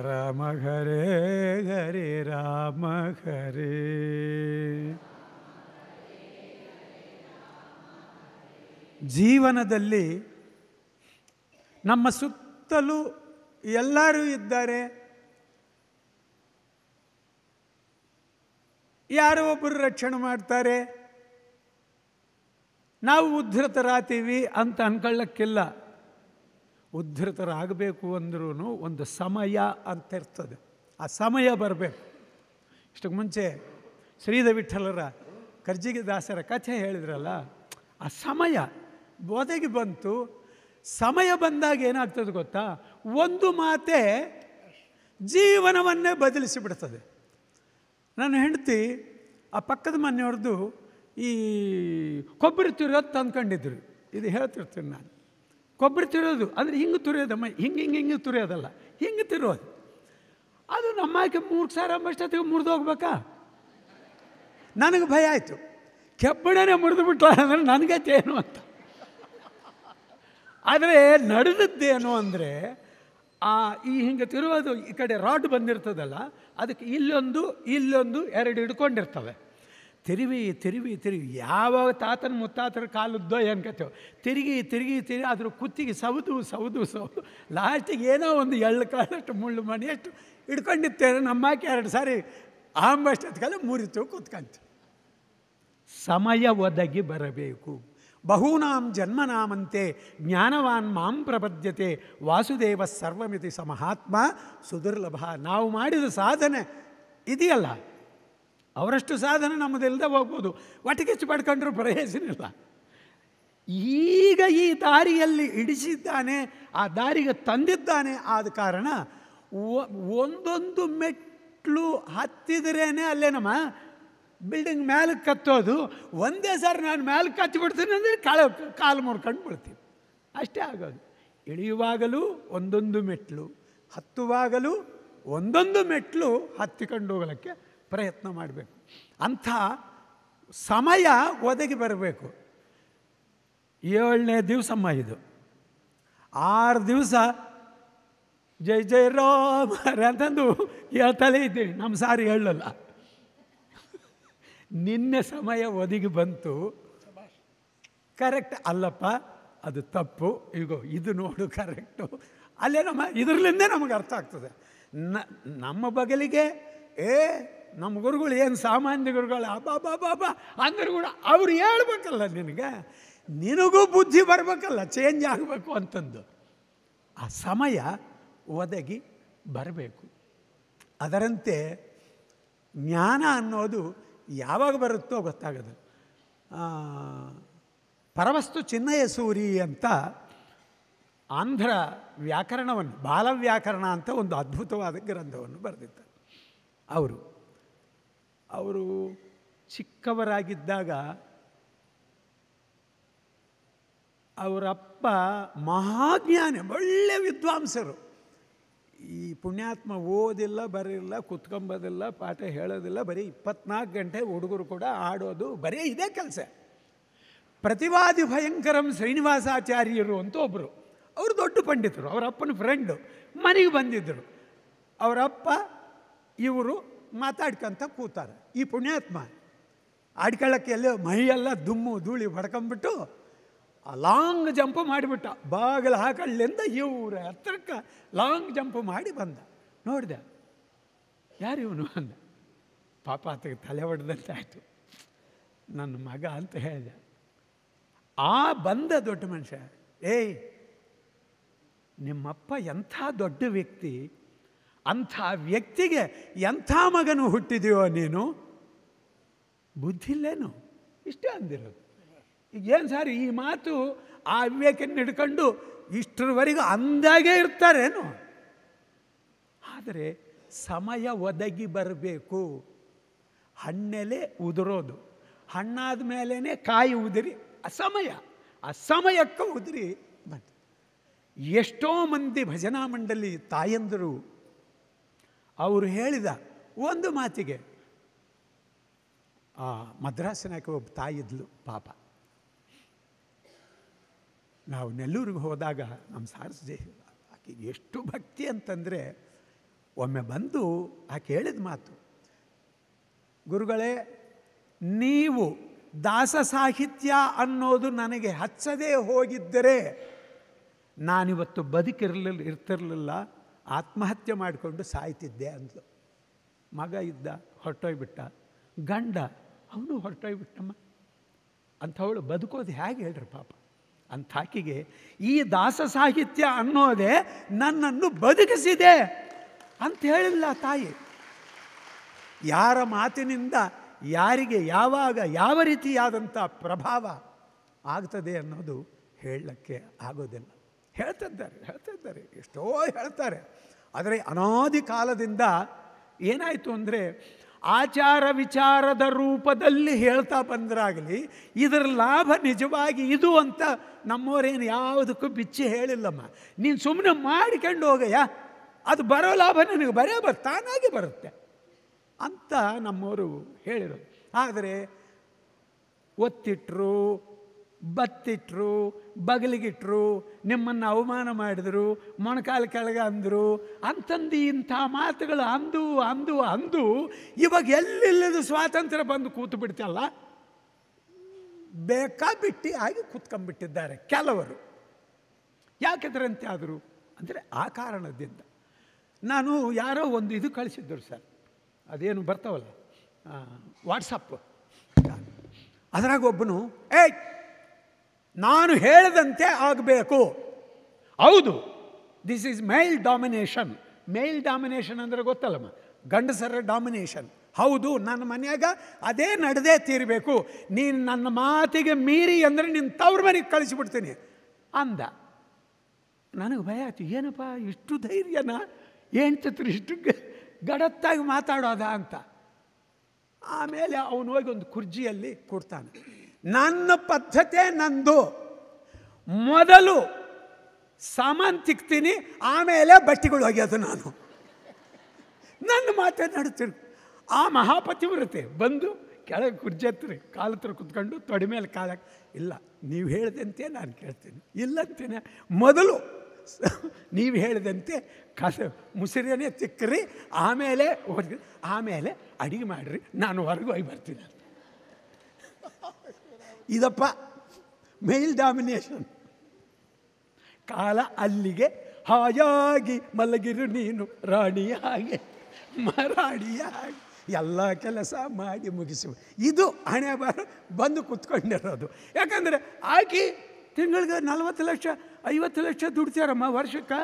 ರಾಮ ಹರೆ ಹರೆ ರಾಮ ಹರೆ ಜೀವನದಲ್ಲಿ ನಮ್ಮ ಸುತ್ತಲೂ ಎಲ್ಲರೂ ಇದ್ದಾರೆ ಯಾರೋ ಒಬ್ಬರು ರಕ್ಷಣೆ ಮಾಡ್ತಾರೆ ನಾವು ಉದ್ಧತರಾತೀವಿ ಅಂತ ಅನ್ಕೊಳ್ಳೋಕ್ಕಿಲ್ಲ ಉದ್ಧತರಾಗಬೇಕು ಅಂದ್ರೂ ಒಂದು ಸಮಯ ಅಂತ ಇರ್ತದೆ ಆ ಸಮಯ ಬರಬೇಕು ಇಷ್ಟಕ್ಕೆ ಮುಂಚೆ ಶ್ರೀಧ ವಿಠಲರ ದಾಸರ ಕಥೆ ಹೇಳಿದ್ರಲ್ಲ ಆ ಸಮಯ ಬೋಧೆಗೆ ಬಂತು ಸಮಯ ಬಂದಾಗ ಏನಾಗ್ತದೆ ಗೊತ್ತಾ ಒಂದು ಮಾತೆ ಜೀವನವನ್ನೇ ಬದಲಿಸಿಬಿಡ್ತದೆ ನನ್ನ ಹೆಂಡತಿ ಆ ಪಕ್ಕದ ಮನೆಯವ್ರದ್ದು ಈ ಕೊಬ್ಬರಿ ತುರಿಯೋದು ತಂದ್ಕೊಂಡಿದ್ರು ಇದು ಹೇಳ್ತಿರ್ತೀನಿ ನಾನು ಕೊಬ್ಬರಿ ತುರಿಯೋದು ಅಂದರೆ ಹಿಂಗೆ ತುರಿಯೋದಮ್ಮ ಹಿಂಗೆ ಹಿಂಗೆ ಹಿಂಗೆ ತುರಿಯೋದಲ್ಲ ಹಿಂಗೆ ತಿರೋದು ಅದು ನಮ್ಮ ಆಯ್ಕೆ ಮೂರು ಸಾವಿರ ಅಂಬಷ್ಟೊತ್ತಿಗೆ ಮುರಿದು ಹೋಗ್ಬೇಕಾ ನನಗೆ ಭಯ ಆಯಿತು ಕೆಬ್ಬಣನೆ ಮುರಿದು ಬಿಟ್ಲ ಅಂದರೆ ನನಗೆ ಏನು ಅಂತ ಆದರೆ ನಡೆದದ್ದೇನು ಅಂದರೆ ಆ ಈ ಹಿಂಗೆ ತಿರುವುದು ಈ ಕಡೆ ರಾಡ್ ಬಂದಿರ್ತದಲ್ಲ ಅದಕ್ಕೆ ಇಲ್ಲೊಂದು ಇಲ್ಲೊಂದು ಎರಡು ಹಿಡ್ಕೊಂಡಿರ್ತವೆ ತಿರುವಿ ತಿರುವಿ ತಿರುವಿ ಯಾವ ತಾತನ ಮುತ್ತಾತರ ಏನು ಏನ್ಕತ್ತೇವೆ ತಿರುಗಿ ತಿರುಗಿ ತಿರುಗಿ ಅದ್ರ ಕುತ್ತಿಗೆ ಸೌದು ಸೌದು ಸೌದು ಲಾಸ್ಟಿಗೆ ಏನೋ ಒಂದು ಎಳ್ಳು ಕಾಲಷ್ಟು ಮುಳ್ಳು ಮಣಿಯಷ್ಟು ಹಿಡ್ಕೊಂಡಿರ್ತೇನೆ ಹಿಡ್ಕೊಂಡಿರ್ತೇವೆ ನಮ್ಮಾಕೆ ಎರಡು ಸಾರಿ ಆಂಬಷ್ಟು ಕಾಲ ಮುರಿತು ಕೂತ್ಕಂತು ಸಮಯ ಒದಗಿ ಬರಬೇಕು ಬಹೂನಾಂ ಜನ್ಮನಾಮಂತೆ ಜ್ಞಾನವಾನ್ ಮಾಂ ಪ್ರಪದ್ಯತೆ ವಾಸುದೇವ ಸರ್ವಮಿತಿ ಸಮಹಾತ್ಮ ಮಹಾತ್ಮ ಸುದುರ್ಲಭ ನಾವು ಮಾಡಿದ ಸಾಧನೆ ಇದೆಯಲ್ಲ ಅವರಷ್ಟು ಸಾಧನೆ ನಮ್ಮದಿಲ್ಲದೆ ಹೋಗ್ಬೋದು ಒಟ್ಟಿಗೆಚ್ಚು ಪಡ್ಕೊಂಡ್ರೂ ಪ್ರಯೋಜನಿಲ್ಲ ಈಗ ಈ ದಾರಿಯಲ್ಲಿ ಇಡಿಸಿದ್ದಾನೆ ಆ ದಾರಿಗೆ ತಂದಿದ್ದಾನೆ ಆದ ಕಾರಣ ಒಂದೊಂದು ಮೆಟ್ಲು ಹತ್ತಿದ್ರೇ ಅಲ್ಲೇನಮ್ಮ ಬಿಲ್ಡಿಂಗ್ ಮೇಲೆ ಕತ್ತೋದು ಒಂದೇ ಸಾರಿ ನಾನು ಮೇಲೆ ಕಚ್ಚಿಬಿಡ್ತೀನಿ ಅಂದರೆ ಕಾಳು ಕಾಲು ಮುರ್ಕೊಂಡು ಬಿಡ್ತೀನಿ ಅಷ್ಟೇ ಆಗೋದು ಇಳಿಯುವಾಗಲೂ ಒಂದೊಂದು ಮೆಟ್ಲು ಹತ್ತುವಾಗಲೂ ಒಂದೊಂದು ಮೆಟ್ಲು ಹತ್ತಿಕೊಂಡು ಹೋಗಲಿಕ್ಕೆ ಪ್ರಯತ್ನ ಮಾಡಬೇಕು ಅಂಥ ಸಮಯ ಒದಗಿ ಬರಬೇಕು ಏಳನೇ ದಿವಸಮ್ಮ ಇದು ಆರು ದಿವಸ ಜೈ ಜೈ ರೋ ಅಂತಂದು ಹೇಳ್ತಲೇ ಇದ್ದೀನಿ ನಮ್ಮ ಸಾರಿ ಹೇಳಲ್ಲ ನಿನ್ನೆ ಸಮಯ ಒದಗಿ ಬಂತು ಕರೆಕ್ಟ್ ಅಲ್ಲಪ್ಪ ಅದು ತಪ್ಪು ಈಗ ಇದು ನೋಡು ಕರೆಕ್ಟು ಅಲ್ಲೇ ನಮ್ಮ ಇದರಲ್ಲಿಂದೇ ನಮಗೆ ಅರ್ಥ ಆಗ್ತದೆ ನಮ್ಮ ಬಗಲಿಗೆ ಏ ನಮ್ಮ ಗುರುಗಳು ಏನು ಸಾಮಾನ್ಯ ಗುರುಗಳು ಅಬ್ಬಾ ಬಾಬಾ ಬಾ ಅಂದ್ರೆ ಕೂಡ ಅವ್ರು ಹೇಳ್ಬೇಕಲ್ಲ ನಿನಗೆ ನಿನಗೂ ಬುದ್ಧಿ ಬರಬೇಕಲ್ಲ ಚೇಂಜ್ ಆಗಬೇಕು ಅಂತಂದು ಆ ಸಮಯ ಒದಗಿ ಬರಬೇಕು ಅದರಂತೆ ಜ್ಞಾನ ಅನ್ನೋದು ಯಾವಾಗ ಬರುತ್ತೋ ಗೊತ್ತಾಗದು ಪರವಸ್ತು ಚಿನ್ನಯ ಸೂರಿ ಅಂತ ಆಂಧ್ರ ವ್ಯಾಕರಣವನ್ನು ಬಾಲವ್ಯಾಕರಣ ಅಂತ ಒಂದು ಅದ್ಭುತವಾದ ಗ್ರಂಥವನ್ನು ಬರೆದಿದ್ದಾರೆ ಅವರು ಅವರು ಚಿಕ್ಕವರಾಗಿದ್ದಾಗ ಅವರಪ್ಪ ಮಹಾಜ್ಞಾನಿ ಒಳ್ಳೆಯ ವಿದ್ವಾಂಸರು ಈ ಪುಣ್ಯಾತ್ಮ ಓದಿಲ್ಲ ಬರೀಲ್ಲ ಕುತ್ಕೊಂಬೋದಿಲ್ಲ ಪಾಠ ಹೇಳೋದಿಲ್ಲ ಬರೀ ಇಪ್ಪತ್ನಾಲ್ಕು ಗಂಟೆ ಹುಡುಗರು ಕೂಡ ಆಡೋದು ಬರೀ ಇದೇ ಕೆಲಸ ಪ್ರತಿವಾದಿ ಭಯಂಕರಂ ಶ್ರೀನಿವಾಸಾಚಾರ್ಯರು ಅಂತ ಒಬ್ಬರು ಅವರು ದೊಡ್ಡ ಪಂಡಿತರು ಅವರ ಅಪ್ಪನ ಫ್ರೆಂಡು ಮನೆಗೆ ಬಂದಿದ್ದರು ಅವರಪ್ಪ ಇವರು ಮಾತಾಡ್ಕಂತ ಕೂತಾರೆ ಈ ಪುಣ್ಯಾತ್ಮ ಆಡ್ಕೊಳ್ಳೋಕ್ಕೆ ಎಲ್ಲೋ ಮೈಯೆಲ್ಲ ದುಮ್ಮು ಧೂಳಿ ಹೊಡ್ಕೊಂಬಿಟ್ಟು ಆ ಲಾಂಗ್ ಜಂಪ್ ಮಾಡಿಬಿಟ್ಟ ಬಾಗಿಲು ಹಾಕಳ್ಳಿಂದ ಇವರ ಹತ್ರಕ್ಕೆ ಲಾಂಗ್ ಜಂಪ್ ಮಾಡಿ ಬಂದ ನೋಡಿದೆ ಯಾರು ಇವನು ಅಂದ ಪಾಪ ಆತಗೆ ತಲೆ ಆಯಿತು ನನ್ನ ಮಗ ಅಂತ ಹೇಳಿದೆ ಆ ಬಂದ ದೊಡ್ಡ ಮನುಷ್ಯ ಏಯ್ ನಿಮ್ಮಪ್ಪ ಎಂಥ ದೊಡ್ಡ ವ್ಯಕ್ತಿ ಅಂಥ ವ್ಯಕ್ತಿಗೆ ಎಂಥ ಮಗನು ಹುಟ್ಟಿದೆಯೋ ನೀನು ಬುದ್ಧಿಲ್ಲೇನು ಇಷ್ಟೇ ಅಂದಿರೋದು ಏನು ಸರ್ ಈ ಮಾತು ಆ ವಿವೇಕನ ಹಿಡ್ಕೊಂಡು ಇಷ್ಟರವರೆಗೂ ಅಂದಾಗೆ ಇರ್ತಾರೇನು ಆದರೆ ಸಮಯ ಒದಗಿ ಬರಬೇಕು ಹಣ್ಣೆಲೆ ಉದುರೋದು ಹಣ್ಣಾದ ಮೇಲೇ ಕಾಯಿ ಉದುರಿ ಅಸಮಯ ಅಸಮಯಕ್ಕೆ ಉದುರಿ ಬಂತು ಎಷ್ಟೋ ಮಂದಿ ಭಜನಾ ಮಂಡಳಿ ತಾಯಂದರು ಅವರು ಹೇಳಿದ ಒಂದು ಮಾತಿಗೆ ಆ ಮದ್ರಾಸಿನ ಒಬ್ಬ ತಾಯಿದ್ಲು ಪಾಪ ನಾವು ನೆಲ್ಲೂರಿಗೆ ಹೋದಾಗ ನಮ್ಮ ಸಾರಸ್ಜೆ ಆಕೆಗೆ ಎಷ್ಟು ಭಕ್ತಿ ಅಂತಂದರೆ ಒಮ್ಮೆ ಬಂದು ಆಕೆ ಹೇಳಿದ ಮಾತು ಗುರುಗಳೇ ನೀವು ದಾಸ ಸಾಹಿತ್ಯ ಅನ್ನೋದು ನನಗೆ ಹಚ್ಚದೇ ಹೋಗಿದ್ದರೆ ನಾನಿವತ್ತು ಬದುಕಿರಲಿಲ್ಲ ಇರ್ತಿರಲಿಲ್ಲ ಆತ್ಮಹತ್ಯೆ ಮಾಡಿಕೊಂಡು ಸಾಯ್ತಿದ್ದೆ ಅಂದ್ಲು ಮಗ ಇದ್ದ ಹೊರಟೋಯ್ಬಿಟ್ಟ ಗಂಡ ಅವನು ಹೊರಟೋಯ್ಬಿಟ್ಟಮ್ಮ ಅಂಥವಳು ಬದುಕೋದು ಹೇಗೆ ಹೇಳ್ರಿ ಪಾಪ ಅಂಥಾಕಿಗೆ ಈ ದಾಸ ಸಾಹಿತ್ಯ ಅನ್ನೋದೇ ನನ್ನನ್ನು ಬದುಕಿಸಿದೆ ಅಂತ ಹೇಳಿಲ್ಲ ತಾಯಿ ಯಾರ ಮಾತಿನಿಂದ ಯಾರಿಗೆ ಯಾವಾಗ ಯಾವ ರೀತಿಯಾದಂಥ ಪ್ರಭಾವ ಆಗ್ತದೆ ಅನ್ನೋದು ಹೇಳಲಿಕ್ಕೆ ಆಗೋದಿಲ್ಲ ಹೇಳ್ತಿದ್ದಾರೆ ಹೇಳ್ತಿದ್ದಾರೆ ಎಷ್ಟೋ ಹೇಳ್ತಾರೆ ಆದರೆ ಅನಾದಿ ಕಾಲದಿಂದ ಏನಾಯಿತು ಅಂದರೆ ಆಚಾರ ವಿಚಾರದ ರೂಪದಲ್ಲಿ ಹೇಳ್ತಾ ಬಂದ್ರಾಗಲಿ ಇದರ ಲಾಭ ನಿಜವಾಗಿ ಇದು ಅಂತ ನಮ್ಮವರೇನು ಯಾವುದಕ್ಕೂ ಬಿಚ್ಚಿ ಹೇಳಿಲ್ಲಮ್ಮ ನೀನು ಸುಮ್ಮನೆ ಮಾಡ್ಕೊಂಡು ಹೋಗಯ್ಯ ಅದು ಬರೋ ಲಾಭ ನಿನಗೆ ಬರೇ ಬರ್ ತಾನಾಗಿ ಬರುತ್ತೆ ಅಂತ ನಮ್ಮವರು ಹೇಳಿದರು ಆದರೆ ಒತ್ತಿಟ್ರು ಬತ್ತಿಟ್ರು ಬಗಲಿಗಿಟ್ರು ನಿಮ್ಮನ್ನು ಅವಮಾನ ಮಾಡಿದರು ಮೊಣಕಾಲು ಕೆಳಗೆ ಅಂದರು ಅಂತಂದು ಇಂಥ ಮಾತುಗಳು ಅಂದು ಅಂದು ಅಂದು ಇವಾಗ ಎಲ್ಲಿಲ್ಲದ ಸ್ವಾತಂತ್ರ್ಯ ಬಂದು ಕೂತು ಬಿಡ್ತಲ್ಲ ಬೇಕಾಬಿಟ್ಟಿ ಆಗಿ ಕೂತ್ಕೊಂಡ್ಬಿಟ್ಟಿದ್ದಾರೆ ಕೆಲವರು ಯಾಕೆಂದ್ರಂತೆ ಆದರು ಅಂದರೆ ಆ ಕಾರಣದಿಂದ ನಾನು ಯಾರೋ ಒಂದು ಇದು ಕಳಿಸಿದ್ದರು ಸರ್ ಅದೇನು ಬರ್ತಾವಲ್ಲ ವಾಟ್ಸಪ್ಪು ಅದ್ರಾಗ ಒಬ್ಬನು ಏಯ್ ನಾನು ಹೇಳಿದಂತೆ ಆಗಬೇಕು ಹೌದು this is male domination male domination ಅಂದರೆ ಗೊತ್ತಲ್ಲಮ್ಮ ಗಂಡಸರ ಡಾಮಿನೇಷನ್ ಹೌದು ನನ್ನ ಮನೆಯಾಗ ಅದೇ ನಡೆದೇ ತೀರಬೇಕು ನೀನು ನನ್ನ ಮಾತಿಗೆ ಮೀರಿ ಅಂದರೆ ನಿನ್ನ ತವ್ರ ಮನೆಗೆ ಕಳಿಸಿಬಿಡ್ತೀನಿ ಅಂದ ನನಗೆ ಭಯ ಆಯ್ತು ಏನಪ್ಪ ಇಷ್ಟು ಧೈರ್ಯನ ಏನು ಚತ್ರ ಇಷ್ಟು ಗಡತ್ತಾಗಿ ಮಾತಾಡೋದ ಅಂತ ಆಮೇಲೆ ಅವನು ಹೋಗಿ ಒಂದು ಕುರ್ಜಿಯಲ್ಲಿ ಕೊಡ್ತಾನೆ ನನ್ನ ಪದ್ಧತೆ ನಂದು ಮೊದಲು ಸಾಮಾನು ತಿಕ್ತೀನಿ ಆಮೇಲೆ ಬಟ್ಟೆಗಳು ಒಗೆಯೋದು ನಾನು ನನ್ನ ಮಾತನಾಡುತ್ತೀನಿ ಆ ಮಹಾಪತಿ ಬರುತ್ತೆ ಬಂದು ಕೆಳಗೆ ಕುರ್ಜತ್ರಿ ಕಾಲ ಹತ್ರ ಕುತ್ಕೊಂಡು ತೊಡೆ ಮೇಲೆ ಕಾಲಕ್ಕೆ ಇಲ್ಲ ನೀವು ಹೇಳಿದಂತೆ ನಾನು ಕೇಳ್ತೀನಿ ಇಲ್ಲಂತೇನೆ ಮೊದಲು ನೀವು ಹೇಳಿದಂತೆ ಕಸ ಮುಸಿರಿಯೇ ತಿಕ್ಕ್ರಿ ಆಮೇಲೆ ಹೊರಗೆ ಆಮೇಲೆ ಅಡಿಗೆ ಮಾಡಿರಿ ನಾನು ಹೊರಗೆ ಹೋಗಿ ಬರ್ತೀನಿ ಇದಪ್ಪ ಮೇಲ್ ಡಾಮಿನೇಷನ್ ಕಾಲ ಅಲ್ಲಿಗೆ ಹಾಯಾಗಿ ಮಲಗಿರು ನೀನು ರಾಣಿಯಾಗಿ ಹಾಗೆ ಮರಾಡಿಯ ಎಲ್ಲ ಕೆಲಸ ಮಾಡಿ ಮುಗಿಸುವ ಇದು ಹಣೆ ಬಾರ ಬಂದು ಕುತ್ಕೊಂಡಿರೋದು ಯಾಕಂದರೆ ಆಕಿ ತಿಂಗಳಿಗೆ ನಲ್ವತ್ತು ಲಕ್ಷ ಐವತ್ತು ಲಕ್ಷ ದುಡ್ತಾರಮ್ಮ ವರ್ಷಕ್ಕೆ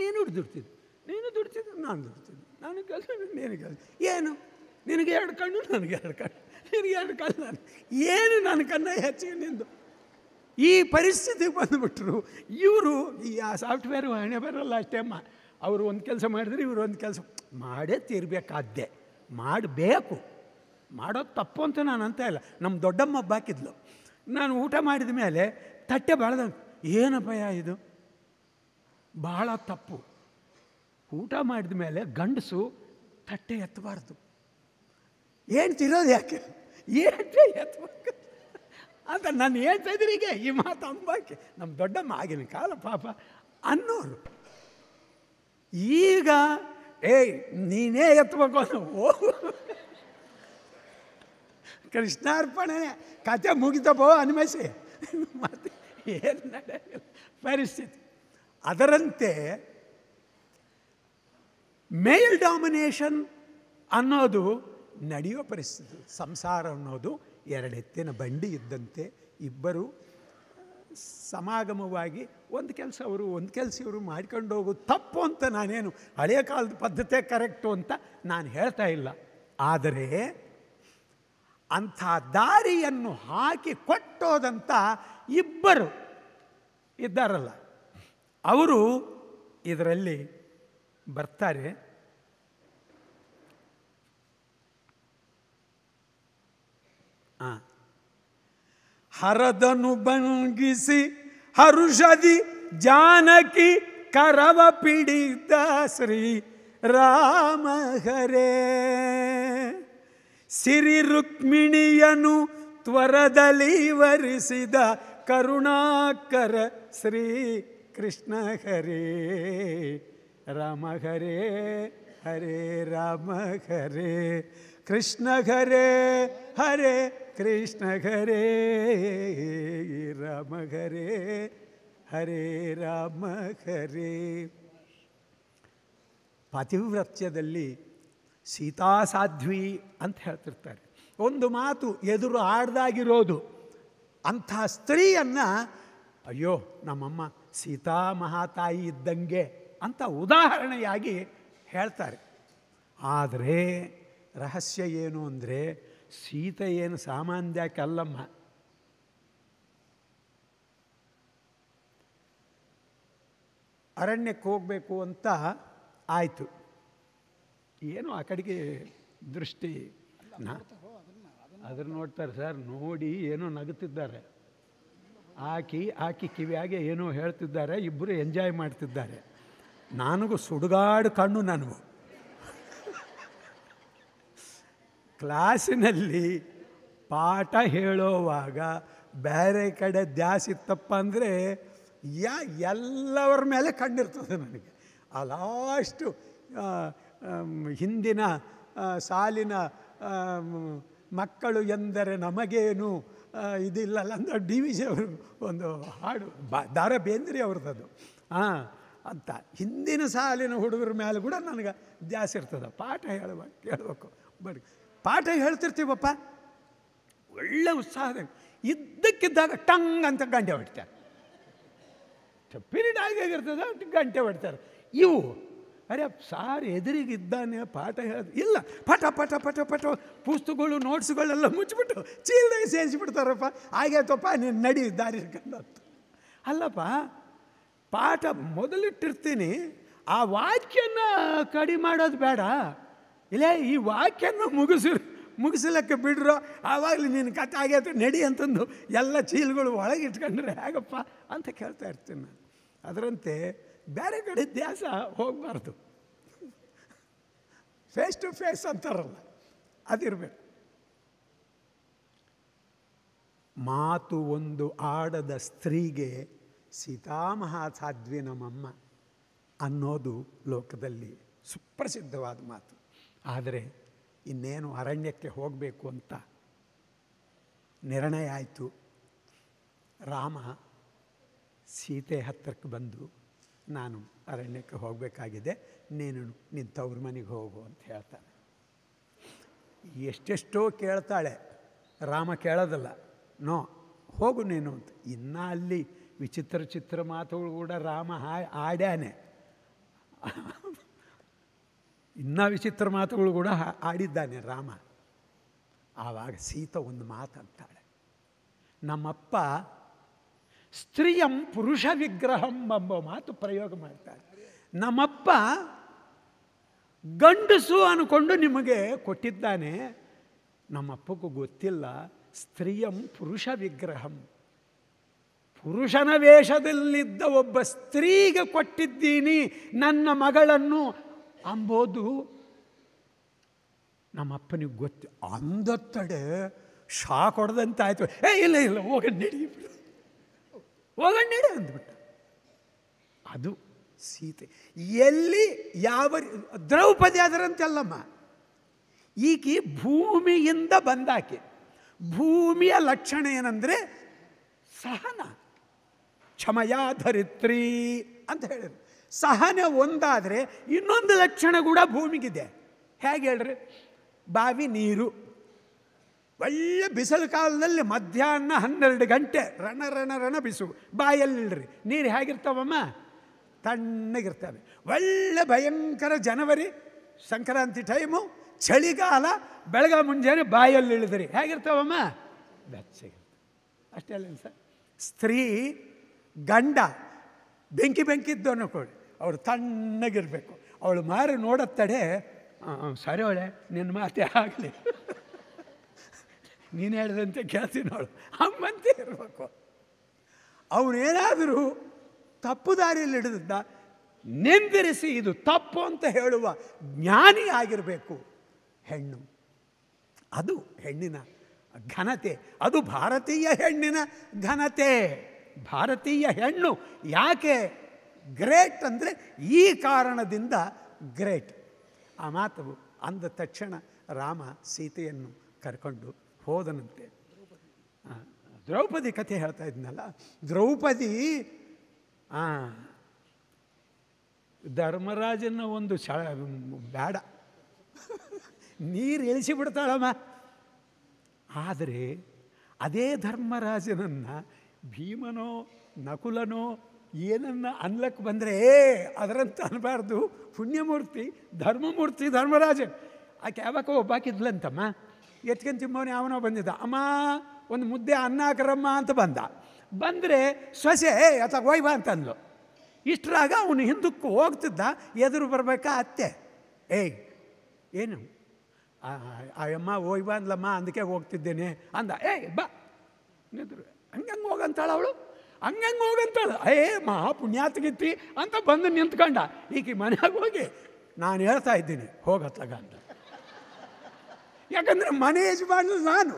ನೀನು ದುಡ್ತಿದ್ದು ನೀನು ದುಡ್ತಿದ್ದು ನಾನು ದುಡ್ತಿದ್ದೆ ನಾನು ಕೆಲಸ ನೀನು ಕೆಲಸ ಏನು ನಿನಗೆ ಎರಡು ಕಣ್ಣು ನನಗೆ ಎರಡು ಕಣ್ಣು ಹಿರಿಯರು ಕಲ್ಲರು ಏನು ನನ್ನ ಕನ್ನ ಹೆಚ್ಚಿಗೆ ನಿಂದು ಈ ಪರಿಸ್ಥಿತಿಗೆ ಬಂದುಬಿಟ್ರು ಇವರು ಈ ಆ ಸಾಫ್ಟ್ವೇರ್ ಹಣೆ ಬರಲ್ಲ ಅಮ್ಮ ಅವರು ಒಂದು ಕೆಲಸ ಮಾಡಿದ್ರೆ ಇವರು ಒಂದು ಕೆಲಸ ಮಾಡೇ ತೀರ್ಬೇಕಾದ್ದೆ ಮಾಡಬೇಕು ಮಾಡೋದು ತಪ್ಪು ಅಂತ ನಾನು ಅಂತ ಇಲ್ಲ ನಮ್ಮ ದೊಡ್ಡಮ್ಮ ಬಾಕಿದ್ಲು ನಾನು ಊಟ ಮಾಡಿದ ಮೇಲೆ ತಟ್ಟೆ ಏನು ಭಯ ಇದು ಭಾಳ ತಪ್ಪು ಊಟ ಮಾಡಿದ ಮೇಲೆ ಗಂಡಸು ತಟ್ಟೆ ಎತ್ತಬಾರ್ದು ಏನು ತಿರೋದು ಯಾಕೆ ಏಟೆ ಎತ್ಬೇಕು ಅಂತ ನಾನು ಹೇಳ್ತಾ ಈಗ ಈ ಮಾತು ಅಂಬಾಕೆ ನಮ್ಮ ದೊಡ್ಡಮ್ಮ ಆಗಿನ ಕಾಲ ಪಾಪ ಅನ್ನೋರು ಈಗ ಏಯ್ ನೀನೇ ಎತ್ಬೇಕು ಅನ್ನೋ ಹೋಗು ಕೃಷ್ಣಾರ್ಪಣೆ ಕತೆ ಮುಗಿತಪ್ಪೋ ಅನ್ಮೇಸಿ ಮತ್ತೆ ಏನು ಪರಿಸ್ಥಿತಿ ಅದರಂತೆ ಮೇಲ್ ಡಾಮಿನೇಷನ್ ಅನ್ನೋದು ನಡೆಯುವ ಪರಿಸ್ಥಿತಿ ಸಂಸಾರ ಅನ್ನೋದು ಎರಡೆತ್ತಿನ ಬಂಡಿ ಇದ್ದಂತೆ ಇಬ್ಬರು ಸಮಾಗಮವಾಗಿ ಒಂದು ಕೆಲಸ ಅವರು ಒಂದು ಕೆಲಸ ಇವರು ಮಾಡ್ಕೊಂಡು ಹೋಗೋದು ತಪ್ಪು ಅಂತ ನಾನೇನು ಹಳೆಯ ಕಾಲದ ಪದ್ಧತಿ ಕರೆಕ್ಟು ಅಂತ ನಾನು ಹೇಳ್ತಾ ಇಲ್ಲ ಆದರೆ ಅಂಥ ದಾರಿಯನ್ನು ಹಾಕಿ ಕೊಟ್ಟೋದಂಥ ಇಬ್ಬರು ಇದ್ದಾರಲ್ಲ ಅವರು ಇದರಲ್ಲಿ ಬರ್ತಾರೆ ಹರದನು ಬಂಗಿಸಿ ಹರುಷದಿ ಜಾನಕಿ ಕರವ ಪಿಡಿದ ಶ್ರೀ ರಾಮ ಹರೇ ಸಿರಿ ರುಕ್ಮಿಣಿಯನು ತ್ವರದಲ್ಲಿ ವರಿಸಿದ ಕರುಣಾಕರ ಶ್ರೀ ಕೃಷ್ಣ ಹರೇ ರಾಮ ಹರೇ ಹರೇ ರಾಮ ಹರೇ ಕೃಷ್ಣ ಹರೇ ಹರೇ ಕೃಷ್ಣ ರಾಮ रामघरे ಹರೇ ರಾಮ ಹರೇ ಪತಿವ್ರತ್ಯದಲ್ಲಿ ಸೀತಾಸಾಧ್ವಿ ಅಂತ ಹೇಳ್ತಿರ್ತಾರೆ ಒಂದು ಮಾತು ಎದುರು ಆಡ್ದಾಗಿರೋದು ಅಂಥ ಸ್ತ್ರೀಯನ್ನು ಅಯ್ಯೋ ನಮ್ಮಮ್ಮ ಸೀತಾ ಮಹಾತಾಯಿ ಇದ್ದಂಗೆ ಅಂತ ಉದಾಹರಣೆಯಾಗಿ ಹೇಳ್ತಾರೆ ಆದರೆ ರಹಸ್ಯ ಏನು ಅಂದರೆ ಸೀತೆ ಏನು ಸಾಮಾನ್ಯ ಅಲ್ಲಮ್ಮ ಅರಣ್ಯಕ್ಕೆ ಹೋಗಬೇಕು ಅಂತ ಆಯಿತು ಏನು ಆ ಕಡೆಗೆ ದೃಷ್ಟಿ ಅದ್ರ ನೋಡ್ತಾರೆ ಸರ್ ನೋಡಿ ಏನೋ ನಗುತ್ತಿದ್ದಾರೆ ಆಕಿ ಆಕಿ ಕಿವಿಯಾಗೆ ಏನೋ ಹೇಳ್ತಿದ್ದಾರೆ ಇಬ್ಬರು ಎಂಜಾಯ್ ಮಾಡ್ತಿದ್ದಾರೆ ನನಗೂ ಸುಡುಗಾಡು ಕಣ್ಣು ನನಗೂ ಕ್ಲಾಸಿನಲ್ಲಿ ಪಾಠ ಹೇಳೋವಾಗ ಬೇರೆ ಕಡೆ ದ್ಯಾಸ ಇತ್ತಪ್ಪ ಅಂದರೆ ಯಾ ಎಲ್ಲವರ ಮೇಲೆ ಕಂಡಿರ್ತದೆ ನನಗೆ ಆ ಹಿಂದಿನ ಸಾಲಿನ ಮಕ್ಕಳು ಎಂದರೆ ನಮಗೇನು ಇದಿಲ್ಲಲ್ಲ ಅಂದ್ರೆ ಡಿ ವಿ ಜಿ ಅವರು ಒಂದು ಹಾಡು ಬಾ ದಾರ ಬೇಂದ್ರಿ ಅವ್ರದ್ದು ಹಾಂ ಅಂತ ಹಿಂದಿನ ಸಾಲಿನ ಹುಡುಗರ ಮೇಲೆ ಕೂಡ ನನಗೆ ಜಾಸ್ತಿ ಇರ್ತದೆ ಪಾಠ ಹೇಳುವ ಕೇಳಬೇಕು ಬಟ್ ಪಾಠ ಹೇಳ್ತಿರ್ತೀವಪ್ಪ ಒಳ್ಳೆ ಉತ್ಸಾಹ ಇದ್ದಕ್ಕಿದ್ದಾಗ ಟಂಗ್ ಅಂತ ಗಂಟೆ ಹೊಡಿತಾರೆ ಪೀರಿಯಡ್ ಆಗಿರ್ತದೆ ಗಂಟೆ ಹೊಡ್ತಾರೆ ಇವು ಅರೆ ಸಾರ್ ಎದುರಿಗಿದ್ದಾನೆ ಪಾಠ ಹೇಳೋದು ಇಲ್ಲ ಪಟ ಪಟ ಪಟ ಪಟ ಪುಸ್ತಕಗಳು ನೋಟ್ಸ್ಗಳೆಲ್ಲ ಮುಚ್ಚಿಬಿಟ್ಟು ಚೀಲದಾಗ ಸೇರಿಸಿಬಿಡ್ತಾರಪ್ಪ ತಪ್ಪಾ ನೀನು ನಡಿ ದಾರಿ ಕಂದತ್ತು ಅಲ್ಲಪ್ಪ ಪಾಠ ಮೊದಲಿಟ್ಟಿರ್ತೀನಿ ಆ ವಾಕ್ಯನ ಕಡಿಮೆ ಮಾಡೋದು ಬೇಡ ಇಲ್ಲೇ ಈ ವಾಕ್ಯನ್ನು ಮುಗಿಸಿರು ಮುಗಿಸಲಿಕ್ಕೆ ಬಿಡ್ರು ಆವಾಗಲೇ ನೀನು ಕತೆ ಆಗೈತೆ ನಡಿ ಅಂತಂದು ಎಲ್ಲ ಚೀಲಗಳು ಒಳಗೆ ಇಟ್ಕೊಂಡ್ರೆ ಹೇಗಪ್ಪ ಅಂತ ಕೇಳ್ತಾ ಇರ್ತೀನಿ ನಾನು ಅದರಂತೆ ಬೇರೆ ಕಡೆ ದ್ಯಾಸ ಹೋಗಬಾರ್ದು ಫೇಸ್ ಟು ಫೇಸ್ ಅಂತಾರಲ್ಲ ಅದಿರಬೇಕು ಮಾತು ಒಂದು ಆಡದ ಸ್ತ್ರೀಗೆ ಸೀತಾಮಹಾಸಾಧ್ವಿ ನಮ್ಮಮ್ಮ ಅನ್ನೋದು ಲೋಕದಲ್ಲಿ ಸುಪ್ರಸಿದ್ಧವಾದ ಮಾತು ಆದರೆ ಇನ್ನೇನು ಅರಣ್ಯಕ್ಕೆ ಹೋಗಬೇಕು ಅಂತ ನಿರ್ಣಯ ಆಯಿತು ರಾಮ ಸೀತೆ ಹತ್ತಿರಕ್ಕೆ ಬಂದು ನಾನು ಅರಣ್ಯಕ್ಕೆ ಹೋಗಬೇಕಾಗಿದೆ ನೀನು ನಿನ್ನ ತವ್ರ ಮನೆಗೆ ಹೋಗು ಅಂತ ಹೇಳ್ತಾನೆ ಎಷ್ಟೆಷ್ಟೋ ಕೇಳ್ತಾಳೆ ರಾಮ ಕೇಳೋದಲ್ಲ ನೋ ಹೋಗು ನೀನು ಅಂತ ಇನ್ನು ಅಲ್ಲಿ ವಿಚಿತ್ರ ಚಿತ್ರ ಮಾತುಗಳು ಕೂಡ ರಾಮ ಹಾ ಆಡ್ಯಾನೆ ಇನ್ನೂ ವಿಚಿತ್ರ ಮಾತುಗಳು ಕೂಡ ಆಡಿದ್ದಾನೆ ರಾಮ ಆವಾಗ ಸೀತ ಒಂದು ಮಾತಂತಾಳೆ ನಮ್ಮಪ್ಪ ಸ್ತ್ರೀಯಂ ಪುರುಷ ವಿಗ್ರಹಂ ಎಂಬ ಮಾತು ಪ್ರಯೋಗ ಮಾಡ್ತಾಳೆ ನಮ್ಮಪ್ಪ ಗಂಡಸು ಅನ್ಕೊಂಡು ನಿಮಗೆ ಕೊಟ್ಟಿದ್ದಾನೆ ನಮ್ಮಪ್ಪಗೂ ಗೊತ್ತಿಲ್ಲ ಸ್ತ್ರೀಯಂ ಪುರುಷ ವಿಗ್ರಹಂ ಪುರುಷನ ವೇಷದಲ್ಲಿದ್ದ ಒಬ್ಬ ಸ್ತ್ರೀಗೆ ಕೊಟ್ಟಿದ್ದೀನಿ ನನ್ನ ಮಗಳನ್ನು ಅಂಬೋದು ನಮ್ಮ ಅಪ್ಪನಿಗೆ ಗೊತ್ತು ಅಂದತ್ತಡೆ ಶಾ ಕೊಡದಂತ ಏ ಇಲ್ಲ ಇಲ್ಲ ಹೋಗಣ್ಣ ನಡಿ ಹೋಗಣ್ಣ ನಡಿ ಅಂದ್ಬಿಟ್ಟ ಅದು ಸೀತೆ ಎಲ್ಲಿ ಯಾವ ದ್ರೌಪದಿ ಅದರಂತೆಲ್ಲಮ್ಮ ಈಕಿ ಭೂಮಿಯಿಂದ ಬಂದಾಕೆ ಭೂಮಿಯ ಲಕ್ಷಣ ಏನಂದರೆ ಸಹನ ಕ್ಷಮಯಾ ಧರಿತ್ರಿ ಅಂತ ಹೇಳಿದ್ರು ಸಹನ ಒಂದಾದರೆ ಇನ್ನೊಂದು ಲಕ್ಷಣ ಕೂಡ ಭೂಮಿಗಿದೆ ಹೇಗೆ ಹೇಳ್ರಿ ಬಾವಿ ನೀರು ಒಳ್ಳೆ ಬಿಸಿಲು ಕಾಲದಲ್ಲಿ ಮಧ್ಯಾಹ್ನ ಹನ್ನೆರಡು ಗಂಟೆ ರಣ ರಣ ರಣ ಬಾಯಲ್ಲಿ ಬಾಯಲ್ಲಿಡ್ರಿ ನೀರು ಹೇಗಿರ್ತಾವಮ್ಮ ತಣ್ಣಗಿರ್ತವೆ ಒಳ್ಳೆ ಭಯಂಕರ ಜನವರಿ ಸಂಕ್ರಾಂತಿ ಟೈಮು ಚಳಿಗಾಲ ಬೆಳಗ ಮುಂಜಾನೆ ಬಾಯಲ್ಲಿ ಇಳಿದ್ರಿ ಹೇಗಿರ್ತಾವಮ್ಮ ಬೆಚ್ಚಗಿರ್ತವೆ ಅಷ್ಟೇ ಅಲ್ಲ ಸರ್ ಸ್ತ್ರೀ ಗಂಡ ಬೆಂಕಿ ಬೆಂಕಿ ಇದ್ದು ಅನ್ಕೊಳ್ಳಿ ಅವಳು ತಣ್ಣಗಿರಬೇಕು ಅವಳು ಮಾರು ನೋಡತ್ತಡೆ ಸರಿ ಅವಳೆ ನಿನ್ನ ಮಾತೆ ಆಗಲಿ ನೀನು ಹೇಳಿದಂತೆ ಕೇಳ್ತೀನವಳು ಅಮ್ಮಂತೆ ಇರಬೇಕು ಏನಾದರೂ ತಪ್ಪು ದಾರಿಯಲ್ಲಿ ಹಿಡಿದ ನಿಂದಿರಿಸಿ ಇದು ತಪ್ಪು ಅಂತ ಹೇಳುವ ಜ್ಞಾನಿ ಆಗಿರಬೇಕು ಹೆಣ್ಣು ಅದು ಹೆಣ್ಣಿನ ಘನತೆ ಅದು ಭಾರತೀಯ ಹೆಣ್ಣಿನ ಘನತೆ ಭಾರತೀಯ ಹೆಣ್ಣು ಯಾಕೆ ಗ್ರೇಟ್ ಅಂದರೆ ಈ ಕಾರಣದಿಂದ ಗ್ರೇಟ್ ಆ ಮಾತು ಅಂದ ತಕ್ಷಣ ರಾಮ ಸೀತೆಯನ್ನು ಕರ್ಕೊಂಡು ಹೋದನಂತೆ ದ್ರೌಪದಿ ಕಥೆ ಹೇಳ್ತಾ ಇದ್ನಲ್ಲ ದ್ರೌಪದಿ ಧರ್ಮರಾಜನ ಒಂದು ಶಳ ಬೇಡ ನೀರು ಇಳಿಸಿಬಿಡ್ತಾಳಮ್ಮ ಆದರೆ ಅದೇ ಧರ್ಮರಾಜನನ್ನು ಭೀಮನೋ ನಕುಲನೋ ಏನನ್ನ ಅನ್ಲಕ್ಕೆ ಬಂದರೆ ಏ ಅದರಂತ ಅನ್ನಬಾರ್ದು ಪುಣ್ಯಮೂರ್ತಿ ಧರ್ಮಮೂರ್ತಿ ಧರ್ಮರಾಜ ಆಕೆ ಯಾವಾಗ ಒಬ್ಬಾಕಿದ್ಲಂತಮ್ಮ ಎತ್ಕೊಂಡು ತಿಮ್ಮವನೇ ಅವನೋ ಬಂದಿದ್ದ ಅಮ್ಮ ಒಂದು ಮುದ್ದೆ ಅನ್ನ ಹಾಕರಮ್ಮ ಅಂತ ಬಂದ ಬಂದರೆ ಸೊಸೆ ಅಥವಾ ಅಂತ ಅಂತಂದ್ಲು ಇಷ್ಟರಾಗ ಅವನು ಹಿಂದಕ್ಕೆ ಹೋಗ್ತಿದ್ದ ಎದುರು ಬರಬೇಕಾ ಅತ್ತೆ ಏಯ್ ಏನು ಆಯಮ್ಮ ಅಮ್ಮ ಬಾ ಅಂದ್ಲಮ್ಮ ಅಂದಕ್ಕೆ ಹೋಗ್ತಿದ್ದೇನೆ ಅಂದ ಏಯ್ ಬಾ ಎದುರು ಹಂಗಂಗೆ ಹೋಗಂತಾಳ ಅವಳು ಹಂಗಂಗೆ ಹೋಗಂತಾಳೆ ಏ ಮಹಾ ಪುಣ್ಯಾತ್ಗಿತ್ರಿ ಅಂತ ಬಂದು ನಿಂತ್ಕೊಂಡ ಈಕಿ ಮನೆಯಾಗ ಹೋಗಿ ನಾನು ಹೇಳ್ತಾ ಇದ್ದೀನಿ ಹೋಗತ್ತಾಗ ಅಂತ ಯಾಕಂದ್ರೆ ಮನೆ ಯಜಮಾನ ನಾನು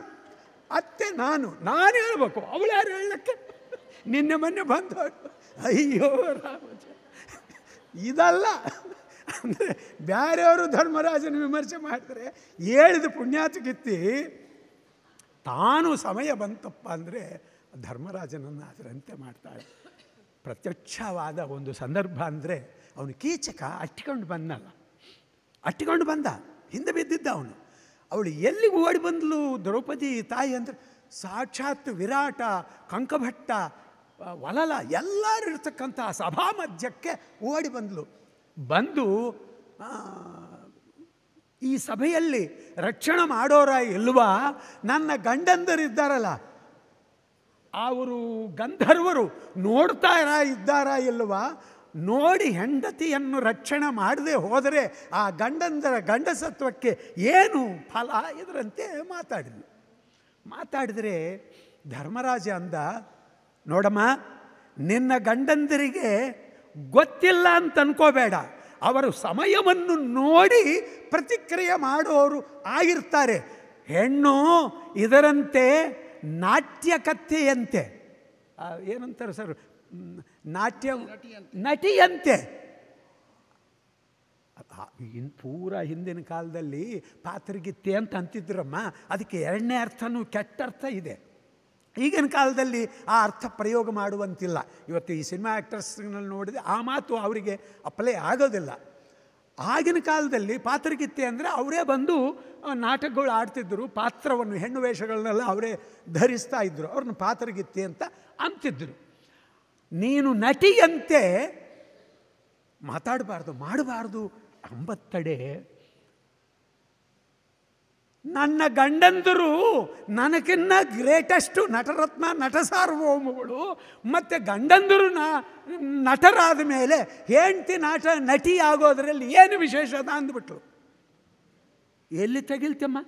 ಅತ್ತೆ ನಾನು ನಾನು ಹೇಳ್ಬೇಕು ಅವಳು ಯಾರು ಹೇಳಕ್ಕೆ ನಿನ್ನೆ ಮೊನ್ನೆ ಬಂದವಳು ಅಯ್ಯೋ ರಾಮ ಇದಲ್ಲ ಅಂದರೆ ಬ್ಯಾರೆಯವರು ಧರ್ಮರಾಜನ ವಿಮರ್ಶೆ ಮಾಡಿದ್ರೆ ಹೇಳಿದ ಪುಣ್ಯಾತಕಿತ್ತಿ ತಾನು ಸಮಯ ಬಂತಪ್ಪ ಅಂದರೆ ಧರ್ಮರಾಜನನ್ನು ಅದರಂತೆ ಮಾಡ್ತಾಳೆ ಪ್ರತ್ಯಕ್ಷವಾದ ಒಂದು ಸಂದರ್ಭ ಅಂದರೆ ಅವನು ಕೀಚಕ ಅಟ್ಟಿಕೊಂಡು ಬಂದಲ್ಲ ಅಟ್ಟಿಕೊಂಡು ಬಂದ ಹಿಂದೆ ಬಿದ್ದಿದ್ದ ಅವನು ಅವಳು ಎಲ್ಲಿ ಓಡಿ ಬಂದಳು ದ್ರೌಪದಿ ತಾಯಿ ಅಂದರೆ ಸಾಕ್ಷಾತ್ ವಿರಾಟ ಕಂಕಭಟ್ಟ ವಲಲ ಎಲ್ಲರೂ ಇರ್ತಕ್ಕಂಥ ಸಭಾ ಮಧ್ಯಕ್ಕೆ ಓಡಿ ಬಂದಳು ಬಂದು ಈ ಸಭೆಯಲ್ಲಿ ರಕ್ಷಣೆ ಮಾಡೋರ ಇಲ್ವಾ ನನ್ನ ಗಂಡಂದರಿದ್ದಾರಲ್ಲ ಅವರು ಗಂಧರ್ವರು ನೋಡ್ತಾರಾ ಇದ್ದಾರಾ ಇಲ್ಲವಾ ನೋಡಿ ಹೆಂಡತಿಯನ್ನು ರಕ್ಷಣೆ ಮಾಡದೆ ಹೋದರೆ ಆ ಗಂಡಂದರ ಗಂಡಸತ್ವಕ್ಕೆ ಏನು ಫಲ ಇದರಂತೆ ಮಾತಾಡಿದ್ವಿ ಮಾತಾಡಿದರೆ ಧರ್ಮರಾಜ ಅಂದ ನೋಡಮ್ಮ ನಿನ್ನ ಗಂಡಂದರಿಗೆ ಗೊತ್ತಿಲ್ಲ ಅಂತ ಅನ್ಕೋಬೇಡ ಅವರು ಸಮಯವನ್ನು ನೋಡಿ ಪ್ರತಿಕ್ರಿಯೆ ಮಾಡುವವರು ಆಗಿರ್ತಾರೆ ಹೆಣ್ಣು ಇದರಂತೆ ನಾಟ್ಯ ಕಥೆಯಂತೆ ಏನಂತಾರೆ ಸರ್ ನಾಟ್ಯ ನಟಿಯಂತೆ ಇನ್ನು ಪೂರ ಹಿಂದಿನ ಕಾಲದಲ್ಲಿ ಪಾತ್ರಗಿತ್ತೆ ಅಂತ ಅಂತಿದ್ರಮ್ಮ ಅದಕ್ಕೆ ಎರಡನೇ ಅರ್ಥನೂ ಕೆಟ್ಟ ಅರ್ಥ ಇದೆ ಈಗಿನ ಕಾಲದಲ್ಲಿ ಆ ಅರ್ಥ ಪ್ರಯೋಗ ಮಾಡುವಂತಿಲ್ಲ ಇವತ್ತು ಈ ಸಿನಿಮಾ ಆ್ಯಕ್ಟರ್ಸ್ನಲ್ಲಿ ನೋಡಿದರೆ ಆ ಮಾತು ಅವರಿಗೆ ಅಪ್ಲೈ ಆಗೋದಿಲ್ಲ ಆಗಿನ ಕಾಲದಲ್ಲಿ ಪಾತ್ರಗಿತ್ತೆ ಅಂದರೆ ಅವರೇ ಬಂದು ನಾಟಕಗಳು ಆಡ್ತಿದ್ದರು ಪಾತ್ರವನ್ನು ಹೆಣ್ಣು ವೇಷಗಳನ್ನೆಲ್ಲ ಅವರೇ ಧರಿಸ್ತಾ ಇದ್ದರು ಅವ್ರನ್ನ ಪಾತ್ರಗಿತ್ತೆ ಅಂತ ಅಂತಿದ್ದರು ನೀನು ನಟಿಯಂತೆ ಮಾತಾಡಬಾರ್ದು ಮಾಡಬಾರ್ದು ಅಂಬತ್ತಡೆ ನನ್ನ ಗಂಡಂದರು ನನಗಿನ್ನ ಗ್ರೇಟೆಸ್ಟು ನಟರತ್ನ ನಟ ಸಾರ್ವಭೌಮಗಳು ಮತ್ತು ಗಂಡಂದರು ನಟರಾದ ಮೇಲೆ ಹೆಂಡ್ತಿ ನಾಟ ನಟಿ ಆಗೋದರಲ್ಲಿ ಏನು ವಿಶೇಷ ಅದ ಅಂದ್ಬಿಟ್ರು ಎಲ್ಲಿ ತೆಗಿಲ್ತಮ್ಮ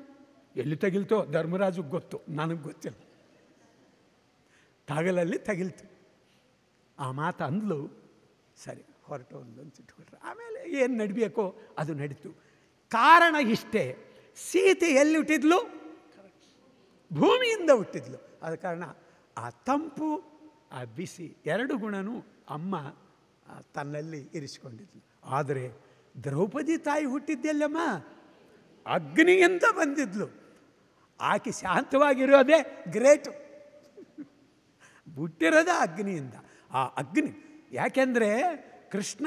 ಎಲ್ಲಿ ತೆಗಿಲ್ತೋ ಧರ್ಮರಾಜು ಗೊತ್ತು ನನಗೆ ಗೊತ್ತಿಲ್ಲ ತಗಲಲ್ಲಿ ತಗಿಲ್ತು ಆ ಮಾತು ಅಂದ್ಲು ಸರಿ ಹೊರಟು ಅಂದಂತಿಟ್ಕೊಟ್ರೆ ಆಮೇಲೆ ಏನು ನಡಿಬೇಕೋ ಅದು ನಡೀತು ಕಾರಣ ಇಷ್ಟೇ ಸೀತೆ ಎಲ್ಲಿ ಹುಟ್ಟಿದ್ಲು ಭೂಮಿಯಿಂದ ಹುಟ್ಟಿದ್ಲು ಆದ ಕಾರಣ ಆ ತಂಪು ಆ ಬಿಸಿ ಎರಡು ಗುಣನೂ ಅಮ್ಮ ತನ್ನಲ್ಲಿ ಇರಿಸಿಕೊಂಡಿದ್ಲು ಆದರೆ ದ್ರೌಪದಿ ತಾಯಿ ಹುಟ್ಟಿದ್ದೆಲ್ಲಮ್ಮ ಅಗ್ನಿಯಿಂದ ಬಂದಿದ್ಲು ಆಕೆ ಶಾಂತವಾಗಿರೋದೇ ಗ್ರೇಟು ಹುಟ್ಟಿರೋದ ಅಗ್ನಿಯಿಂದ ಆ ಅಗ್ನಿ ಯಾಕೆಂದರೆ ಕೃಷ್ಣ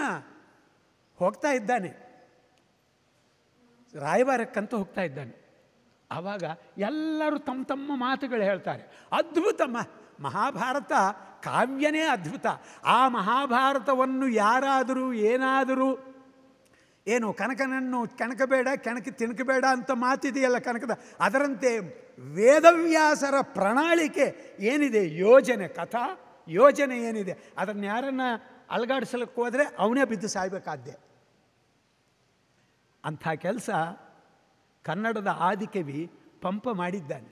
ಹೋಗ್ತಾ ಇದ್ದಾನೆ ರಾಯಭಾರಕ್ಕಂತ ಹೋಗ್ತಾ ಇದ್ದಾನೆ ಆವಾಗ ಎಲ್ಲರೂ ತಮ್ಮ ತಮ್ಮ ಮಾತುಗಳು ಹೇಳ್ತಾರೆ ಅದ್ಭುತ ಮ ಮಹಾಭಾರತ ಕಾವ್ಯನೇ ಅದ್ಭುತ ಆ ಮಹಾಭಾರತವನ್ನು ಯಾರಾದರೂ ಏನಾದರೂ ಏನು ಕನಕನನ್ನು ಕೆಣಕಬೇಡ ಕೆಣಕಿ ತಿನ್ಕಬೇಡ ಅಂತ ಮಾತಿದೆಯಲ್ಲ ಕನಕದ ಅದರಂತೆ ವೇದವ್ಯಾಸರ ಪ್ರಣಾಳಿಕೆ ಏನಿದೆ ಯೋಜನೆ ಕಥಾ ಯೋಜನೆ ಏನಿದೆ ಅದನ್ನು ಯಾರನ್ನು ಅಲಗಾಡಿಸಲಿಕ್ಕೆ ಹೋದರೆ ಅವನೇ ಬಿದ್ದು ಸಾಯಬೇಕಾದ್ದೆ ಅಂಥ ಕೆಲಸ ಕನ್ನಡದ ಆದಿಕವಿ ಪಂಪ ಮಾಡಿದ್ದಾನೆ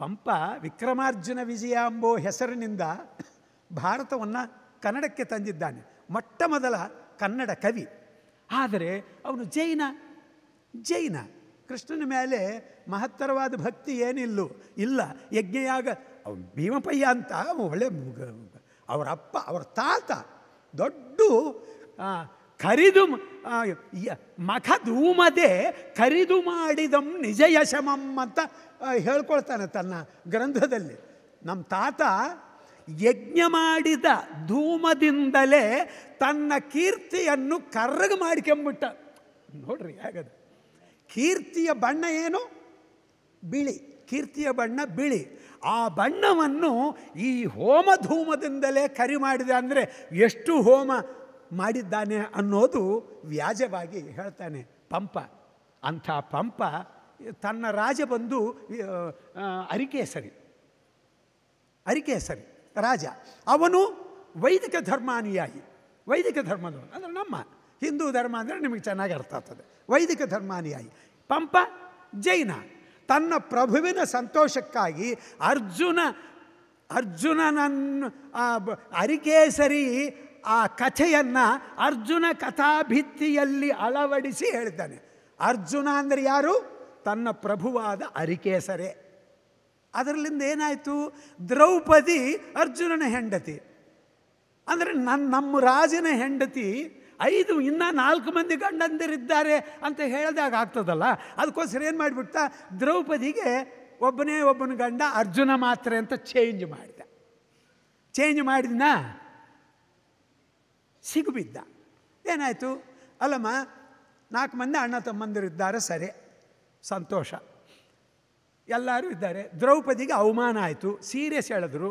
ಪಂಪ ವಿಕ್ರಮಾರ್ಜುನ ವಿಜಯ ಎಂಬೋ ಹೆಸರಿನಿಂದ ಭಾರತವನ್ನು ಕನ್ನಡಕ್ಕೆ ತಂದಿದ್ದಾನೆ ಮೊಟ್ಟ ಮೊದಲ ಕನ್ನಡ ಕವಿ ಆದರೆ ಅವನು ಜೈನ ಜೈನ ಕೃಷ್ಣನ ಮೇಲೆ ಮಹತ್ತರವಾದ ಭಕ್ತಿ ಏನಿಲ್ಲ ಇಲ್ಲ ಅವನು ಭೀಮಪಯ್ಯ ಅಂತ ಒಳ್ಳೆ ಅವರ ಅಪ್ಪ ಅವರ ತಾತ ದೊಡ್ಡ ಕರಿದು ಮಖ ಧೂಮದೆ ಕರಿದು ಮಾಡಿದಂ ನಿಜ ಯಶಮಂ ಅಂತ ಹೇಳ್ಕೊಳ್ತಾನೆ ತನ್ನ ಗ್ರಂಥದಲ್ಲಿ ನಮ್ಮ ತಾತ ಯಜ್ಞ ಮಾಡಿದ ಧೂಮದಿಂದಲೇ ತನ್ನ ಕೀರ್ತಿಯನ್ನು ಕರ್ರಗ ಮಾಡ್ಕೊಂಬಿಟ್ಟ ನೋಡ್ರಿ ಹೇಗದು ಕೀರ್ತಿಯ ಬಣ್ಣ ಏನು ಬಿಳಿ ಕೀರ್ತಿಯ ಬಣ್ಣ ಬಿಳಿ ಆ ಬಣ್ಣವನ್ನು ಈ ಹೋಮ ಧೂಮದಿಂದಲೇ ಕರಿ ಮಾಡಿದೆ ಅಂದರೆ ಎಷ್ಟು ಹೋಮ ಮಾಡಿದ್ದಾನೆ ಅನ್ನೋದು ವ್ಯಾಜವಾಗಿ ಹೇಳ್ತಾನೆ ಪಂಪ ಅಂಥ ಪಂಪ ತನ್ನ ರಾಜ ಬಂದು ಅರಿಕೇಸರಿ ಅರಿಕೇಸರಿ ರಾಜ ಅವನು ವೈದಿಕ ಧರ್ಮಾನುಯಾಯಿ ವೈದಿಕ ಧರ್ಮದವನು ಅಂದರೆ ನಮ್ಮ ಹಿಂದೂ ಧರ್ಮ ಅಂದರೆ ನಿಮಗೆ ಚೆನ್ನಾಗಿ ಅರ್ಥ ಆಗ್ತದೆ ವೈದಿಕ ಧರ್ಮಾನುಯಾಯಿ ಪಂಪ ಜೈನ ತನ್ನ ಪ್ರಭುವಿನ ಸಂತೋಷಕ್ಕಾಗಿ ಅರ್ಜುನ ಅರ್ಜುನನನ್ನು ಅರಿಕೇಸರಿ ಆ ಕಥೆಯನ್ನು ಅರ್ಜುನ ಕಥಾಭಿತ್ತಿಯಲ್ಲಿ ಅಳವಡಿಸಿ ಹೇಳ್ತಾನೆ ಅರ್ಜುನ ಅಂದರೆ ಯಾರು ತನ್ನ ಪ್ರಭುವಾದ ಅರಿಕೇಸರೇ ಅದರಲ್ಲಿಂದ ಏನಾಯಿತು ದ್ರೌಪದಿ ಅರ್ಜುನನ ಹೆಂಡತಿ ಅಂದರೆ ನನ್ನ ನಮ್ಮ ರಾಜನ ಹೆಂಡತಿ ಐದು ಇನ್ನೂ ನಾಲ್ಕು ಮಂದಿ ಗಂಡಂದಿರಿದ್ದಾರೆ ಅಂತ ಹೇಳಿದಾಗ ಆಗ್ತದಲ್ಲ ಅದಕ್ಕೋಸ್ಕರ ಏನು ಮಾಡಿಬಿಡ್ತಾ ದ್ರೌಪದಿಗೆ ಒಬ್ಬನೇ ಒಬ್ಬನ ಗಂಡ ಅರ್ಜುನ ಮಾತ್ರ ಅಂತ ಚೇಂಜ್ ಮಾಡಿದ ಚೇಂಜ್ ಮಾಡಿದ್ನಾ ಸಿಗುಬಿದ್ದ ಏನಾಯಿತು ಅಲ್ಲಮ್ಮ ನಾಲ್ಕು ಮಂದಿ ಅಣ್ಣ ತಮ್ಮಂದಿರು ಇದ್ದಾರೆ ಸರಿ ಸಂತೋಷ ಎಲ್ಲರೂ ಇದ್ದಾರೆ ದ್ರೌಪದಿಗೆ ಅವಮಾನ ಆಯಿತು ಸೀರಿಯಸ್ ಹೇಳಿದ್ರು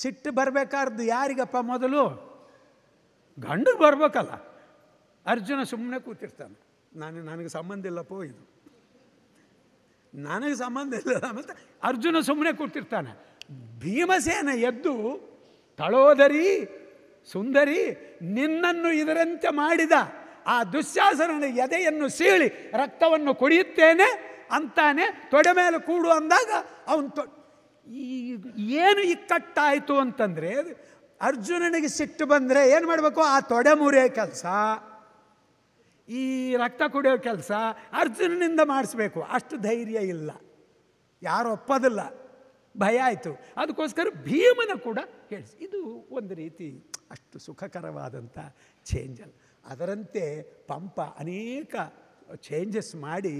ಸಿಟ್ಟು ಬರಬೇಕಾದ್ದು ಯಾರಿಗಪ್ಪ ಮೊದಲು ಗಂಡು ಬರಬೇಕಲ್ಲ ಅರ್ಜುನ ಸುಮ್ಮನೆ ಕೂತಿರ್ತಾನೆ ನಾನು ನನಗೆ ಸಂಬಂಧ ಇಲ್ಲಪ್ಪ ಇದು ನನಗೆ ಸಂಬಂಧ ಇಲ್ಲ ಅಂತ ಅರ್ಜುನ ಸುಮ್ಮನೆ ಕೂತಿರ್ತಾನೆ ಭೀಮಸೇನ ಎದ್ದು ತಳೋದರಿ ಸುಂದರಿ ನಿನ್ನನ್ನು ಇದರಂತೆ ಮಾಡಿದ ಆ ದುಶ್ಯಾಸನನ ಎದೆಯನ್ನು ಸೀಳಿ ರಕ್ತವನ್ನು ಕುಡಿಯುತ್ತೇನೆ ಅಂತಾನೆ ತೊಡೆ ಮೇಲೆ ಕೂಡು ಅಂದಾಗ ಅವನು ತೊ ಈ ಏನು ಇಕ್ಕಟ್ಟಾಯಿತು ಅಂತಂದರೆ ಅರ್ಜುನನಿಗೆ ಸಿಟ್ಟು ಬಂದರೆ ಏನು ಮಾಡಬೇಕು ಆ ತೊಡೆ ಮುರಿಯೋ ಕೆಲಸ ಈ ರಕ್ತ ಕುಡಿಯೋ ಕೆಲಸ ಅರ್ಜುನನಿಂದ ಮಾಡಿಸ್ಬೇಕು ಅಷ್ಟು ಧೈರ್ಯ ಇಲ್ಲ ಯಾರು ಒಪ್ಪೋದಿಲ್ಲ ಭಯ ಆಯಿತು ಅದಕ್ಕೋಸ್ಕರ ಭೀಮನ ಕೂಡ ಕೇಳಿಸಿ ಇದು ಒಂದು ರೀತಿ ಅಷ್ಟು ಸುಖಕರವಾದಂಥ ಚೇಂಜಲ್ ಅದರಂತೆ ಪಂಪ ಅನೇಕ ಚೇಂಜಸ್ ಮಾಡಿ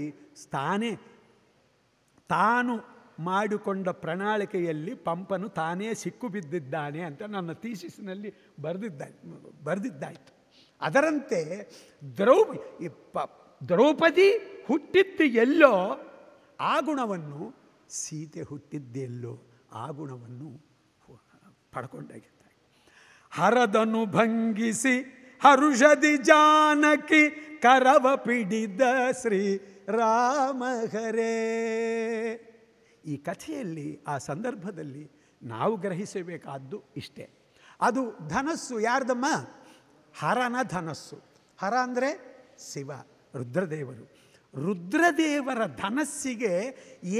ತಾನೇ ತಾನು ಮಾಡಿಕೊಂಡ ಪ್ರಣಾಳಿಕೆಯಲ್ಲಿ ಪಂಪನು ತಾನೇ ಸಿಕ್ಕು ಬಿದ್ದಿದ್ದಾನೆ ಅಂತ ನನ್ನ ತೀಸಿಸಿನಲ್ಲಿ ಬರೆದಿದ್ದ ಬರೆದಿದ್ದಾಯಿತು ಅದರಂತೆ ದ್ರೌ ಪ ದ್ರೌಪದಿ ಹುಟ್ಟಿದ್ದು ಎಲ್ಲೋ ಆ ಗುಣವನ್ನು ಸೀತೆ ಹುಟ್ಟಿದ್ದೆಲ್ಲೋ ಆ ಗುಣವನ್ನು ಪಡ್ಕೊಂಡಾಗಿ ಹರದನು ಭಂಗಿಸಿ ಹರುಷದಿ ಜಾನಕಿ ಕರವ ಪಿಡಿದ ಶ್ರೀ ರಾಮಹರೇ ಈ ಕಥೆಯಲ್ಲಿ ಆ ಸಂದರ್ಭದಲ್ಲಿ ನಾವು ಗ್ರಹಿಸಬೇಕಾದ್ದು ಇಷ್ಟೇ ಅದು ಧನಸ್ಸು ಯಾರ್ದಮ್ಮ ಹರನ ಧನಸ್ಸು ಹರ ಅಂದರೆ ಶಿವ ರುದ್ರದೇವರು ರುದ್ರದೇವರ ಧನಸ್ಸಿಗೆ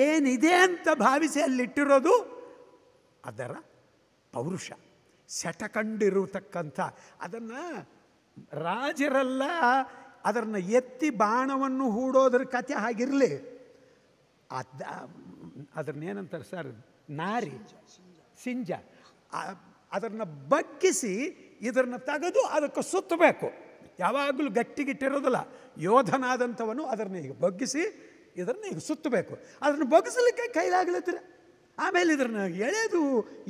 ಏನಿದೆ ಅಂತ ಭಾವಿಸಿ ಅಲ್ಲಿಟ್ಟಿರೋದು ಅದರ ಪೌರುಷ ಸೆಟಕಂಡಿರತಕ್ಕಂಥ ಅದನ್ನು ರಾಜರೆಲ್ಲ ಅದನ್ನು ಎತ್ತಿ ಬಾಣವನ್ನು ಹೂಡೋದ್ರ ಕತೆ ಆಗಿರಲಿ ಅದ ಅದನ್ನೇನಂತಾರೆ ಸರ್ ನಾರಿ ಸಿಂಜ ಅದನ್ನು ಬಗ್ಗಿಸಿ ಇದನ್ನು ತೆಗೆದು ಅದಕ್ಕೆ ಸುತ್ತಬೇಕು ಯಾವಾಗಲೂ ಗಟ್ಟಿಗಿಟ್ಟಿರೋದಿಲ್ಲ ಯೋಧನಾದಂಥವನು ಅದನ್ನು ಈಗ ಬಗ್ಗಿಸಿ ಇದನ್ನು ಈಗ ಸುತ್ತಬೇಕು ಅದನ್ನು ಬಗ್ಗಿಸಲಿಕ್ಕೆ ಕೈಲಾಗ್ಲತ್ತೀರ ಆಮೇಲೆ ಇದನ್ನು ಎಳೆದು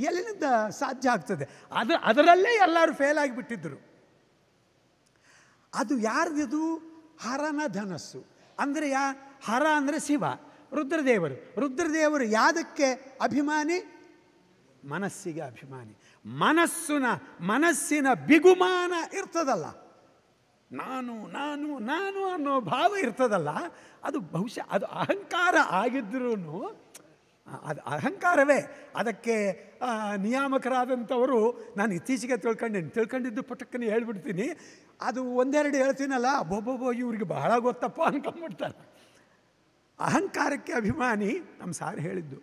ಎಲ್ಲಿನಿಂದ ಸಾಧ್ಯ ಆಗ್ತದೆ ಅದು ಅದರಲ್ಲೇ ಎಲ್ಲರೂ ಫೇಲ್ ಆಗಿಬಿಟ್ಟಿದ್ದರು ಅದು ಯಾರ್ದಿದು ಹರನ ಧನಸ್ಸು ಅಂದರೆ ಯಾ ಹರ ಅಂದರೆ ಶಿವ ರುದ್ರದೇವರು ರುದ್ರದೇವರು ಯಾದಕ್ಕೆ ಅಭಿಮಾನಿ ಮನಸ್ಸಿಗೆ ಅಭಿಮಾನಿ ಮನಸ್ಸಿನ ಮನಸ್ಸಿನ ಬಿಗುಮಾನ ಇರ್ತದಲ್ಲ ನಾನು ನಾನು ನಾನು ಅನ್ನೋ ಭಾವ ಇರ್ತದಲ್ಲ ಅದು ಬಹುಶಃ ಅದು ಅಹಂಕಾರ ಆಗಿದ್ರೂ ಅದು ಅಹಂಕಾರವೇ ಅದಕ್ಕೆ ನಿಯಾಮಕರಾದಂಥವರು ನಾನು ಇತ್ತೀಚೆಗೆ ತಿಳ್ಕೊಂಡೇನೆ ತಿಳ್ಕೊಂಡಿದ್ದು ಪಟಕ್ಕನೆ ಹೇಳ್ಬಿಡ್ತೀನಿ ಅದು ಒಂದೆರಡು ಹೇಳ್ತೀನಲ್ಲ ಒಬ್ಬೊಬ್ಬ ಇವ್ರಿಗೆ ಬಹಳ ಗೊತ್ತಪ್ಪ ಅನ್ಕೊಂಡ್ಬಿಡ್ತಾರೆ ಅಹಂಕಾರಕ್ಕೆ ಅಭಿಮಾನಿ ನಮ್ಮ ಸಾರ್ ಹೇಳಿದ್ದು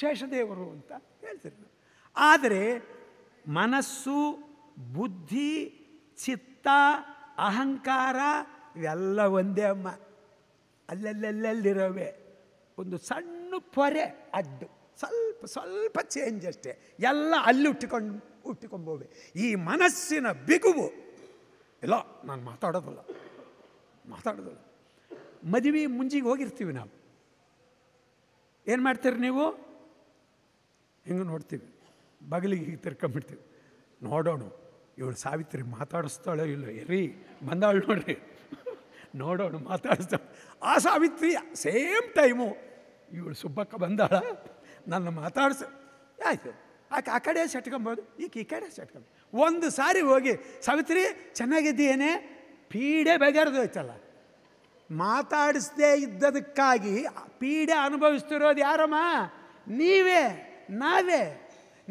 ಶೇಷದೇವರು ಅಂತ ಹೇಳ್ತಿದ್ರು ಆದರೆ ಮನಸ್ಸು ಬುದ್ಧಿ ಚಿತ್ತ ಅಹಂಕಾರ ಇವೆಲ್ಲ ಒಂದೇ ಅಮ್ಮ ಅಲ್ಲಲ್ಲಲ್ಲಿರೋವೆ ಒಂದು ಸಣ್ಣ ಪರೆ ಪೊರೆ ಅಡ್ಡು ಸ್ವಲ್ಪ ಸ್ವಲ್ಪ ಚೇಂಜ್ ಅಷ್ಟೇ ಎಲ್ಲ ಅಲ್ಲಿ ಹುಟ್ಟಿಕೊಂಡು ಉಟ್ಟಿಕೊಂಬೋವೆ ಈ ಮನಸ್ಸಿನ ಬಿಗುವು ಇಲ್ಲ ನಾನು ಮಾತಾಡೋದಲ್ಲ ಮಾತಾಡೋದಲ್ಲ ಮದುವೆ ಮುಂಜಿಗೆ ಹೋಗಿರ್ತೀವಿ ನಾವು ಏನು ಮಾಡ್ತೀರಿ ನೀವು ಹಿಂಗೆ ನೋಡ್ತೀವಿ ಬಗಲಿಗೆ ಹೀಗೆ ತಿರ್ಕೊಂಬಿಡ್ತೀವಿ ನೋಡೋಣ ಇವಳು ಸಾವಿತ್ರಿ ಮಾತಾಡಿಸ್ತಾಳೆ ಇಲ್ಲೋ ಎರಿ ಬಂದಾಳು ನೋಡ್ರಿ ನೋಡೋಣ ಮಾತಾಡಿಸ್ತಾಳೆ ಆ ಸಾವಿತ್ರಿ ಸೇಮ್ ಟೈಮು ಇವಳು ಸುಬ್ಬಕ್ಕ ಬಂದಾಳ ನನ್ನ ಮಾತಾಡಿಸು ಆಯ್ತು ಆಕೆ ಆ ಕಡೆ ಸೆಟ್ಕೊಬೋದು ಈಕೆ ಈ ಕಡೆ ಸೆಟ್ಕೊಂಡು ಒಂದು ಸಾರಿ ಹೋಗಿ ಸಾವಿತ್ರಿ ಚೆನ್ನಾಗಿದ್ದೀಯೇನೆ ಪೀಡೆ ಹೋಯ್ತಲ್ಲ ಮಾತಾಡಿಸ್ದೇ ಇದ್ದದಕ್ಕಾಗಿ ಪೀಡೆ ಅನುಭವಿಸ್ತಿರೋದು ಯಾರಮ್ಮ ನೀವೇ ನಾವೇ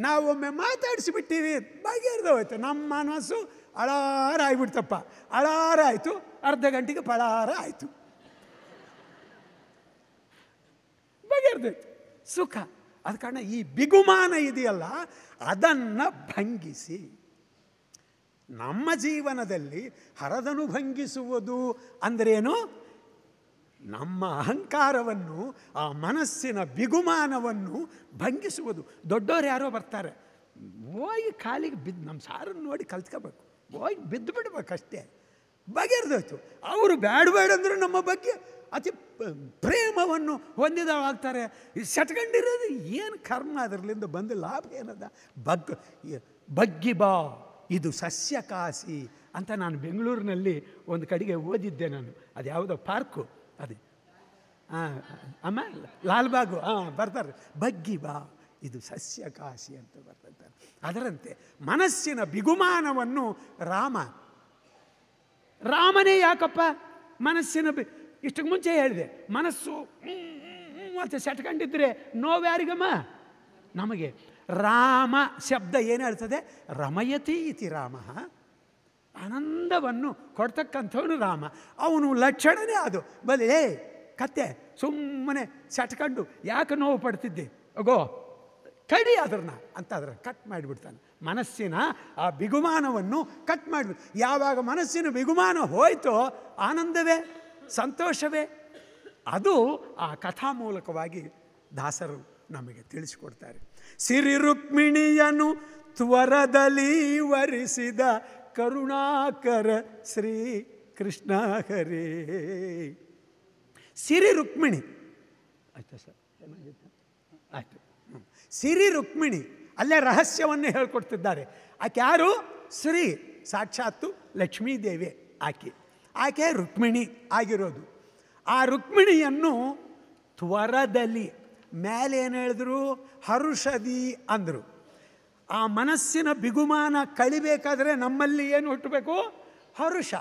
ನಾವೊಮ್ಮೆ ಮಾತಾಡಿಸಿಬಿಟ್ಟಿವಿ ಬಗೆರ್ದು ಹೋಯ್ತು ನಮ್ಮ ಮನಸ್ಸು ಅಳಾರ ಆಗಿಬಿಡ್ತಪ್ಪ ಅಳಾರ ಆಯಿತು ಅರ್ಧ ಗಂಟೆಗೆ ಪಳಾರ ಆಯಿತು ಬಗೆಹರಿದೈತೆ ಸುಖ ಅದ ಕಾರಣ ಈ ಬಿಗುಮಾನ ಇದೆಯಲ್ಲ ಅದನ್ನು ಭಂಗಿಸಿ ನಮ್ಮ ಜೀವನದಲ್ಲಿ ಹರದನು ಭಂಗಿಸುವುದು ಅಂದ್ರೇನು ನಮ್ಮ ಅಹಂಕಾರವನ್ನು ಆ ಮನಸ್ಸಿನ ಬಿಗುಮಾನವನ್ನು ಭಂಗಿಸುವುದು ದೊಡ್ಡವರು ಯಾರೋ ಬರ್ತಾರೆ ಹೋಗಿ ಕಾಲಿಗೆ ಬಿದ್ದು ನಮ್ಮ ಸಾರನ್ನು ನೋಡಿ ಕಲ್ತ್ಕೋಬೇಕು ಹೋಗಿ ಬಿದ್ದು ಬಿಡ್ಬೇಕಷ್ಟೇ ಬಗೆರ್ದೋಯ್ತು ಅವರು ಬ್ಯಾಡ್ ಬೇಡ ಅಂದ್ರು ನಮ್ಮ ಬಗ್ಗೆ ಅತಿ ಪ್ರೇಮವನ್ನು ಹೊಂದಿದವಾಗ್ತಾರೆ ಸಟ್ಕೊಂಡಿರೋದು ಏನು ಕರ್ಮ ಅದರಲ್ಲಿಂದ ಬಂದು ಲಾಭ ಏನದ ಬಗ್ ಬಗ್ಗಿ ಬಾ ಇದು ಸಸ್ಯ ಕಾಸಿ ಅಂತ ನಾನು ಬೆಂಗಳೂರಿನಲ್ಲಿ ಒಂದು ಕಡೆಗೆ ಓದಿದ್ದೆ ನಾನು ಅದು ಯಾವುದೋ ಪಾರ್ಕು ಅದೇ ಹಾಂ ಅಮ್ಮ ಲಾಲ್ಬಾಗು ಹಾಂ ಬರ್ತಾರೆ ಬಗ್ಗಿ ಬಾ ಇದು ಸಸ್ಯ ಕಾಶಿ ಅಂತ ಬರ್ತಾರೆ ಅದರಂತೆ ಮನಸ್ಸಿನ ಬಿಗುಮಾನವನ್ನು ರಾಮ ರಾಮನೇ ಯಾಕಪ್ಪ ಮನಸ್ಸಿನ ಬಿ ಇಷ್ಟಕ್ಕೆ ಮುಂಚೆ ಹೇಳಿದೆ ಮನಸ್ಸು ಅಂತ ನೋ ನೋವ್ಯಾರಿಗಮ್ಮ ನಮಗೆ ರಾಮ ಶಬ್ದ ಏನು ಹೇಳ್ತದೆ ರಮಯತಿ ಇತಿ ರಾಮ ಆನಂದವನ್ನು ಕೊಡ್ತಕ್ಕಂಥವನು ರಾಮ ಅವನು ಲಕ್ಷಣನೇ ಅದು ಬಲೇ ಕತ್ತೆ ಸುಮ್ಮನೆ ಸೆಟ್ಕೊಂಡು ಯಾಕೆ ನೋವು ಪಡ್ತಿದ್ದೆ ಅಗೋ ಕಡಿ ಅದ್ರನ್ನ ಅಂತ ಅದರ ಕಟ್ ಮಾಡಿಬಿಡ್ತಾನೆ ಮನಸ್ಸಿನ ಆ ಬಿಗುಮಾನವನ್ನು ಕಟ್ ಮಾಡಿಬಿಟ್ಟು ಯಾವಾಗ ಮನಸ್ಸಿನ ಬಿಗುಮಾನ ಹೋಯ್ತೋ ಆನಂದವೇ ಸಂತೋಷವೇ ಅದು ಆ ಕಥಾ ಮೂಲಕವಾಗಿ ದಾಸರು ನಮಗೆ ತಿಳಿಸಿಕೊಡ್ತಾರೆ ಸಿರಿ ರುಕ್ಮಿಣಿಯನು ತ್ವರದಲ್ಲಿ ವರಿಸಿದ ಕರುಣಾಕರ ಶ್ರೀ ಕೃಷ್ಣ ಹರೇ ಸಿರಿ ರುಕ್ಮಿಣಿ ಆಯ್ತಾ ಸರ್ ಆಯಿತು ಸಿರಿ ರುಕ್ಮಿಣಿ ಅಲ್ಲೇ ರಹಸ್ಯವನ್ನು ಹೇಳ್ಕೊಡ್ತಿದ್ದಾರೆ ಆಕೆ ಯಾರು ಶ್ರೀ ಸಾಕ್ಷಾತ್ತು ಲಕ್ಷ್ಮೀದೇವಿ ಆಕೆ ಆಕೆ ರುಕ್ಮಿಣಿ ಆಗಿರೋದು ಆ ರುಕ್ಮಿಣಿಯನ್ನು ತ್ವರದಲ್ಲಿ ಮೇಲೆ ಏನು ಹೇಳಿದ್ರು ಹರುಷದಿ ಅಂದರು ಆ ಮನಸ್ಸಿನ ಬಿಗುಮಾನ ಕಳಿಬೇಕಾದರೆ ನಮ್ಮಲ್ಲಿ ಏನು ಹುಟ್ಟಬೇಕು ಹರುಷ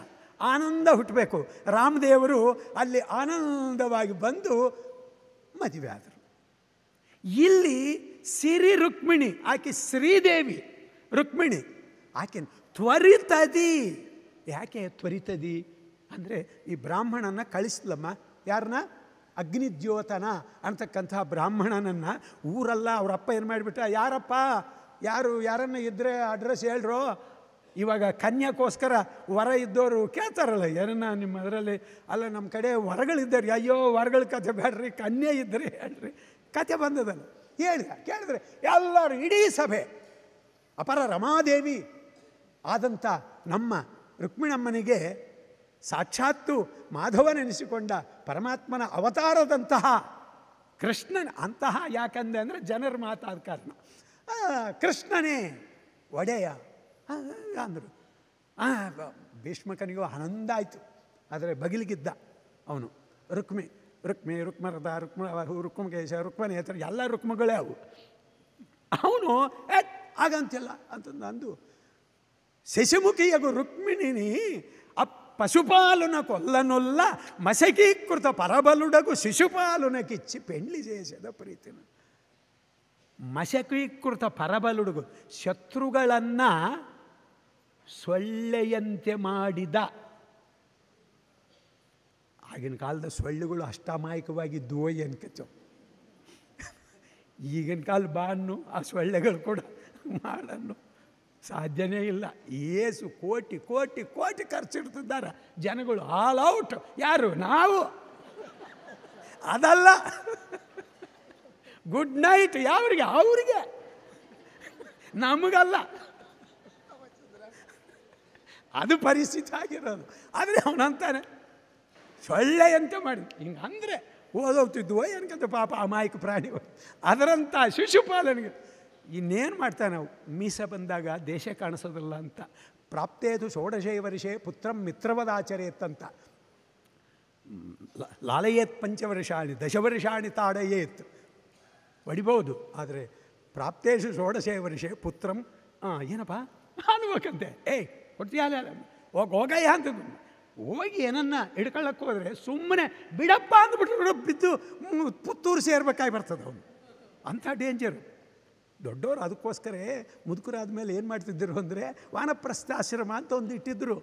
ಆನಂದ ಹುಟ್ಟಬೇಕು ರಾಮದೇವರು ಅಲ್ಲಿ ಆನಂದವಾಗಿ ಬಂದು ಮದುವೆ ಆದರು ಇಲ್ಲಿ ಸಿರಿ ರುಕ್ಮಿಣಿ ಆಕೆ ಶ್ರೀದೇವಿ ರುಕ್ಮಿಣಿ ಆಕೆ ತ್ವರಿತದಿ ಯಾಕೆ ತ್ವರಿತದಿ ಅಂದರೆ ಈ ಬ್ರಾಹ್ಮಣನ ಕಳಿಸ್ಲಮ್ಮ ಯಾರನ್ನ ದ್ಯೋತನ ಅಂತಕ್ಕಂಥ ಬ್ರಾಹ್ಮಣನನ್ನು ಊರಲ್ಲ ಅವರಪ್ಪ ಏನು ಮಾಡಿಬಿಟ್ಟ ಯಾರಪ್ಪ ಯಾರು ಯಾರನ್ನ ಇದ್ದರೆ ಅಡ್ರೆಸ್ ಹೇಳ್ರು ಇವಾಗ ಕನ್ಯಾಕ್ಕೋಸ್ಕರ ವರ ಇದ್ದವರು ಕೇಳ್ತಾರಲ್ಲ ಏನನ್ನ ನಿಮ್ಮ ಅದರಲ್ಲಿ ಅಲ್ಲ ನಮ್ಮ ಕಡೆ ವರಗಳಿದ್ದಾರೆ ಅಯ್ಯೋ ವರಗಳ ಕತೆ ಬೇಡ್ರಿ ಕನ್ಯೆ ಇದ್ದರೆ ಹೇಳ್ರಿ ಕತೆ ಬಂದದಲ್ಲ ಹೇಳಿದ ಕೇಳಿದ್ರೆ ಎಲ್ಲರೂ ಇಡೀ ಸಭೆ ಅಪರ ರಮಾದೇವಿ ಆದಂಥ ನಮ್ಮ ರುಕ್ಮಿಣಮ್ಮನಿಗೆ ಸಾಕ್ಷಾತ್ತು ಮಾಧವನೆನಿಸಿಕೊಂಡ ಪರಮಾತ್ಮನ ಅವತಾರದಂತಹ ಕೃಷ್ಣನ ಅಂತಹ ಯಾಕಂದೆ ಅಂದರೆ ಜನರು ಮಾತಾದ ಕಾರಣ ಕೃಷ್ಣನೇ ಒಡೆಯ ಅಂದರು ಭೀಷ್ಮಕನಿಗೂ ಆನಂದ ಆಯಿತು ಆದರೆ ಬಗಿಲಿಗಿದ್ದ ಅವನು ರುಕ್ಮಿ ರುಕ್ಮಿ ರುಕ್ಮರದ ರುಕ್ಮ ರುಕ್ಮಕೇಶ ರುಕ್ಮನೇತ್ರ ಎಲ್ಲ ರುಕ್ಮಗಳೇ ಅವು ಅವನು ಆಗಂತಿಲ್ಲ ಅಂತಂದು ಅಂದು ಶಶಿಮುಖಿಯಗು ರುಕ್ಮಿಣಿನಿ ಕೊಲ್ಲನೊಲ್ಲ ಮಶಕೀಕೃತ ಪರಬಲುಡಗು ಶಿಶುಪಾಲನ ಕಿಚ್ಚಿ ಪೆಂಡ್ಲಿ చేసేద ಪ್ರೀತಿನ ಮಶಕೀಕೃತ ಪರಬಲುಡುಗು ಶತ್ರುಗಳನ್ನು ಸೊಳ್ಳೆಯಂತೆ ಮಾಡಿದ ಆಗಿನ ಕಾಲದ ಸೊಳ್ಳೆಗಳು ಅಷ್ಟಾಮಾಯಕವಾಗಿ ಏನು ಕಚ್ಚೋ ಈಗಿನ ಕಾಲ ಬಾಣ್ಣು ಆ ಸೊಳ್ಳೆಗಳು ಕೂಡ ಮಾಡನ್ನು ಸಾಧ್ಯನೇ ಇಲ್ಲ ಏಸು ಕೋಟಿ ಕೋಟಿ ಕೋಟಿ ಖರ್ಚಿಡ್ತಿದ್ದಾರೆ ಜನಗಳು ಆಲ್ ಔಟ್ ಯಾರು ನಾವು ಅದಲ್ಲ ಗುಡ್ ನೈಟ್ ಯಾವ್ರಿಗೆ ಅವ್ರಿಗೆ ನಮಗಲ್ಲ ಅದು ಪರಿಸ್ಥಿತಿ ಆಗಿರೋದು ಆದರೆ ಅವನಂತಾನೆ ಸೊಳ್ಳೆ ಅಂತ ಮಾಡಿ ಹಿಂಗೆ ಅಂದರೆ ಓದೋಗ್ತಿದ್ವೋ ಏನಕ್ಕಂತ ಪಾಪ ಅಮಾಯಕ ಪ್ರಾಣಿ ಅದರಂಥ ಶಿಶುಪಾಲನಿಗೆ ಇನ್ನೇನು ಮಾಡ್ತಾ ನಾವು ಮೀಸ ಬಂದಾಗ ದೇಶ ಕಾಣಿಸೋದಿಲ್ಲ ಅಂತ ಪ್ರಾಪ್ತೇತು ಷೋಡಶೇ ವರ್ಷೆ ಪುತ್ರಂ ಆಚರೆಯತ್ತಂತ ಲಾಲಯೇತ್ ಪಂಚವರ್ಷಾಣಿ ದಶವರ್ಷಾಣಿ ತಾಡಯೇತ್ ಹೊಡಿಬೋದು ಆದರೆ ಪ್ರಾಪ್ತೇಶು ಷೋಡಶೇ ವರ್ಷೆ ಪುತ್ರಂ ಹಾಂ ಏನಪ್ಪ ಅನ್ಬೇಕಂತೆ ಏಯ್ ಕೊಡ್ತೀಯ ಹೋಗಿ ಹೋಗಯ್ಯ ಅಂತ ಹೋಗಿ ಏನನ್ನ ಹಿಡ್ಕೊಳ್ಳೋಕೆ ಹೋದರೆ ಸುಮ್ಮನೆ ಬಿಡಪ್ಪ ಅಂದ್ಬಿಟ್ಟು ಬಿದ್ದು ಪುತ್ತೂರು ಸೇರ್ಬೇಕಾಗಿ ಬರ್ತದೆ ಅವನು ಅಂಥ ಡೇಂಜರು ದೊಡ್ಡವರು ಅದಕ್ಕೋಸ್ಕರ ಮುದುಕರಾದ ಮೇಲೆ ಏನು ಮಾಡ್ತಿದ್ದರು ಅಂದರೆ ಆಶ್ರಮ ಅಂತ ಒಂದು ಇಟ್ಟಿದ್ದರು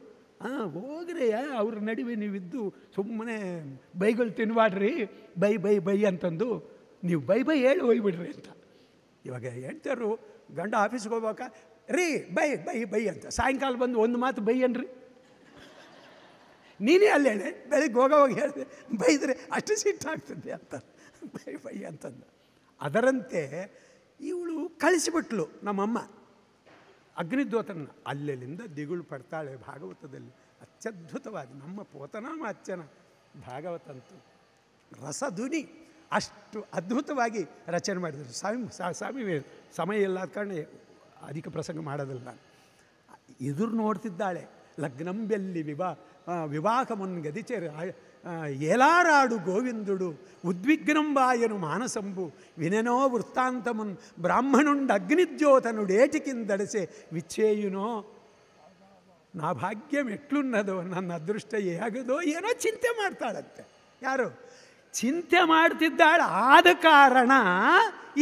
ಹಾಂ ಹೋಗ್ರಿ ಅವ್ರ ನಡುವೆ ನೀವಿದ್ದು ಸುಮ್ಮನೆ ಬೈಗಳು ತಿನ್ಬಾಡ್ರಿ ಬೈ ಬೈ ಬೈ ಅಂತಂದು ನೀವು ಬೈ ಬೈ ಹೇಳಿ ಹೋಗ್ಬಿಡ್ರಿ ಅಂತ ಇವಾಗ ಹೇಳ್ತಾರು ಗಂಡ ಆಫೀಸ್ಗೆ ಹೋಗ್ಬೇಕ ರೀ ಬೈ ಬೈ ಬೈ ಅಂತ ಸಾಯಂಕಾಲ ಬಂದು ಒಂದು ಮಾತು ಬೈ ಅನ್ರಿ ನೀನೇ ಅಲ್ಲಿ ಹೇಳಿ ಬೆಳಿಗ್ಗೆ ಹೋಗೋವಾಗ ಹೇಳಿದೆ ಬೈದರೆ ಅಷ್ಟು ಸಿಟ್ಟಾಗ್ತದೆ ಅಂತ ಬೈ ಬೈ ಅಂತಂದು ಅದರಂತೆ ಇವಳು ಕಳಿಸಿಬಿಟ್ಲು ನಮ್ಮಮ್ಮ ಅಗ್ನಿದ್ವತನ ಅಲ್ಲೆಲ್ಲಿಂದ ದಿಗುಳು ಪಡ್ತಾಳೆ ಭಾಗವತದಲ್ಲಿ ಅತ್ಯದ್ಭುತವಾದ ನಮ್ಮ ಪೋತನಾಮ ಅಚ್ಚನ ಭಾಗವತಂತು ರಸಧುನಿ ಅಷ್ಟು ಅದ್ಭುತವಾಗಿ ರಚನೆ ಮಾಡಿದರು ಸ್ವಾಮಿ ಸ್ವಾಮಿ ಸಮಯ ಇಲ್ಲದ ಕಾರಣ ಅಧಿಕ ಪ್ರಸಂಗ ಮಾಡೋದಿಲ್ಲ ನಾನು ಎದುರು ನೋಡ್ತಿದ್ದಾಳೆ ಲಗ್ನಂಬೆಲ್ಲಿ ವಿವಾ ವಿವಾಹ ಮುನ್ಗದಿಚೇರಿ ಉದ್ವಿಗ್ನಂಬಾಯನು ಮಾನಸಂಬು ఉద్విగ్నంబాయను మానసంబు వినెనో ಅಗ್ನಿಜ್ಯೋತನು బ్రాహ్మణుండ ಕಿಂದಡಸೆ ವಿಚ್ಛೇಯುನೋ ನಾ ಭಾಗ್ಯಂ ఎట్లున్నదో ನನ್ನ ಅದೃಷ್ಟ ಹೇಗదో ಏನೋ ಚಿಂತೆ ಮಾಡ್ತಾಳಂತೆ ಯಾರು ಚಿಂತೆ ಮಾಡ್ತಿದ್ದಾಳೆ ಆದ ಕಾರಣ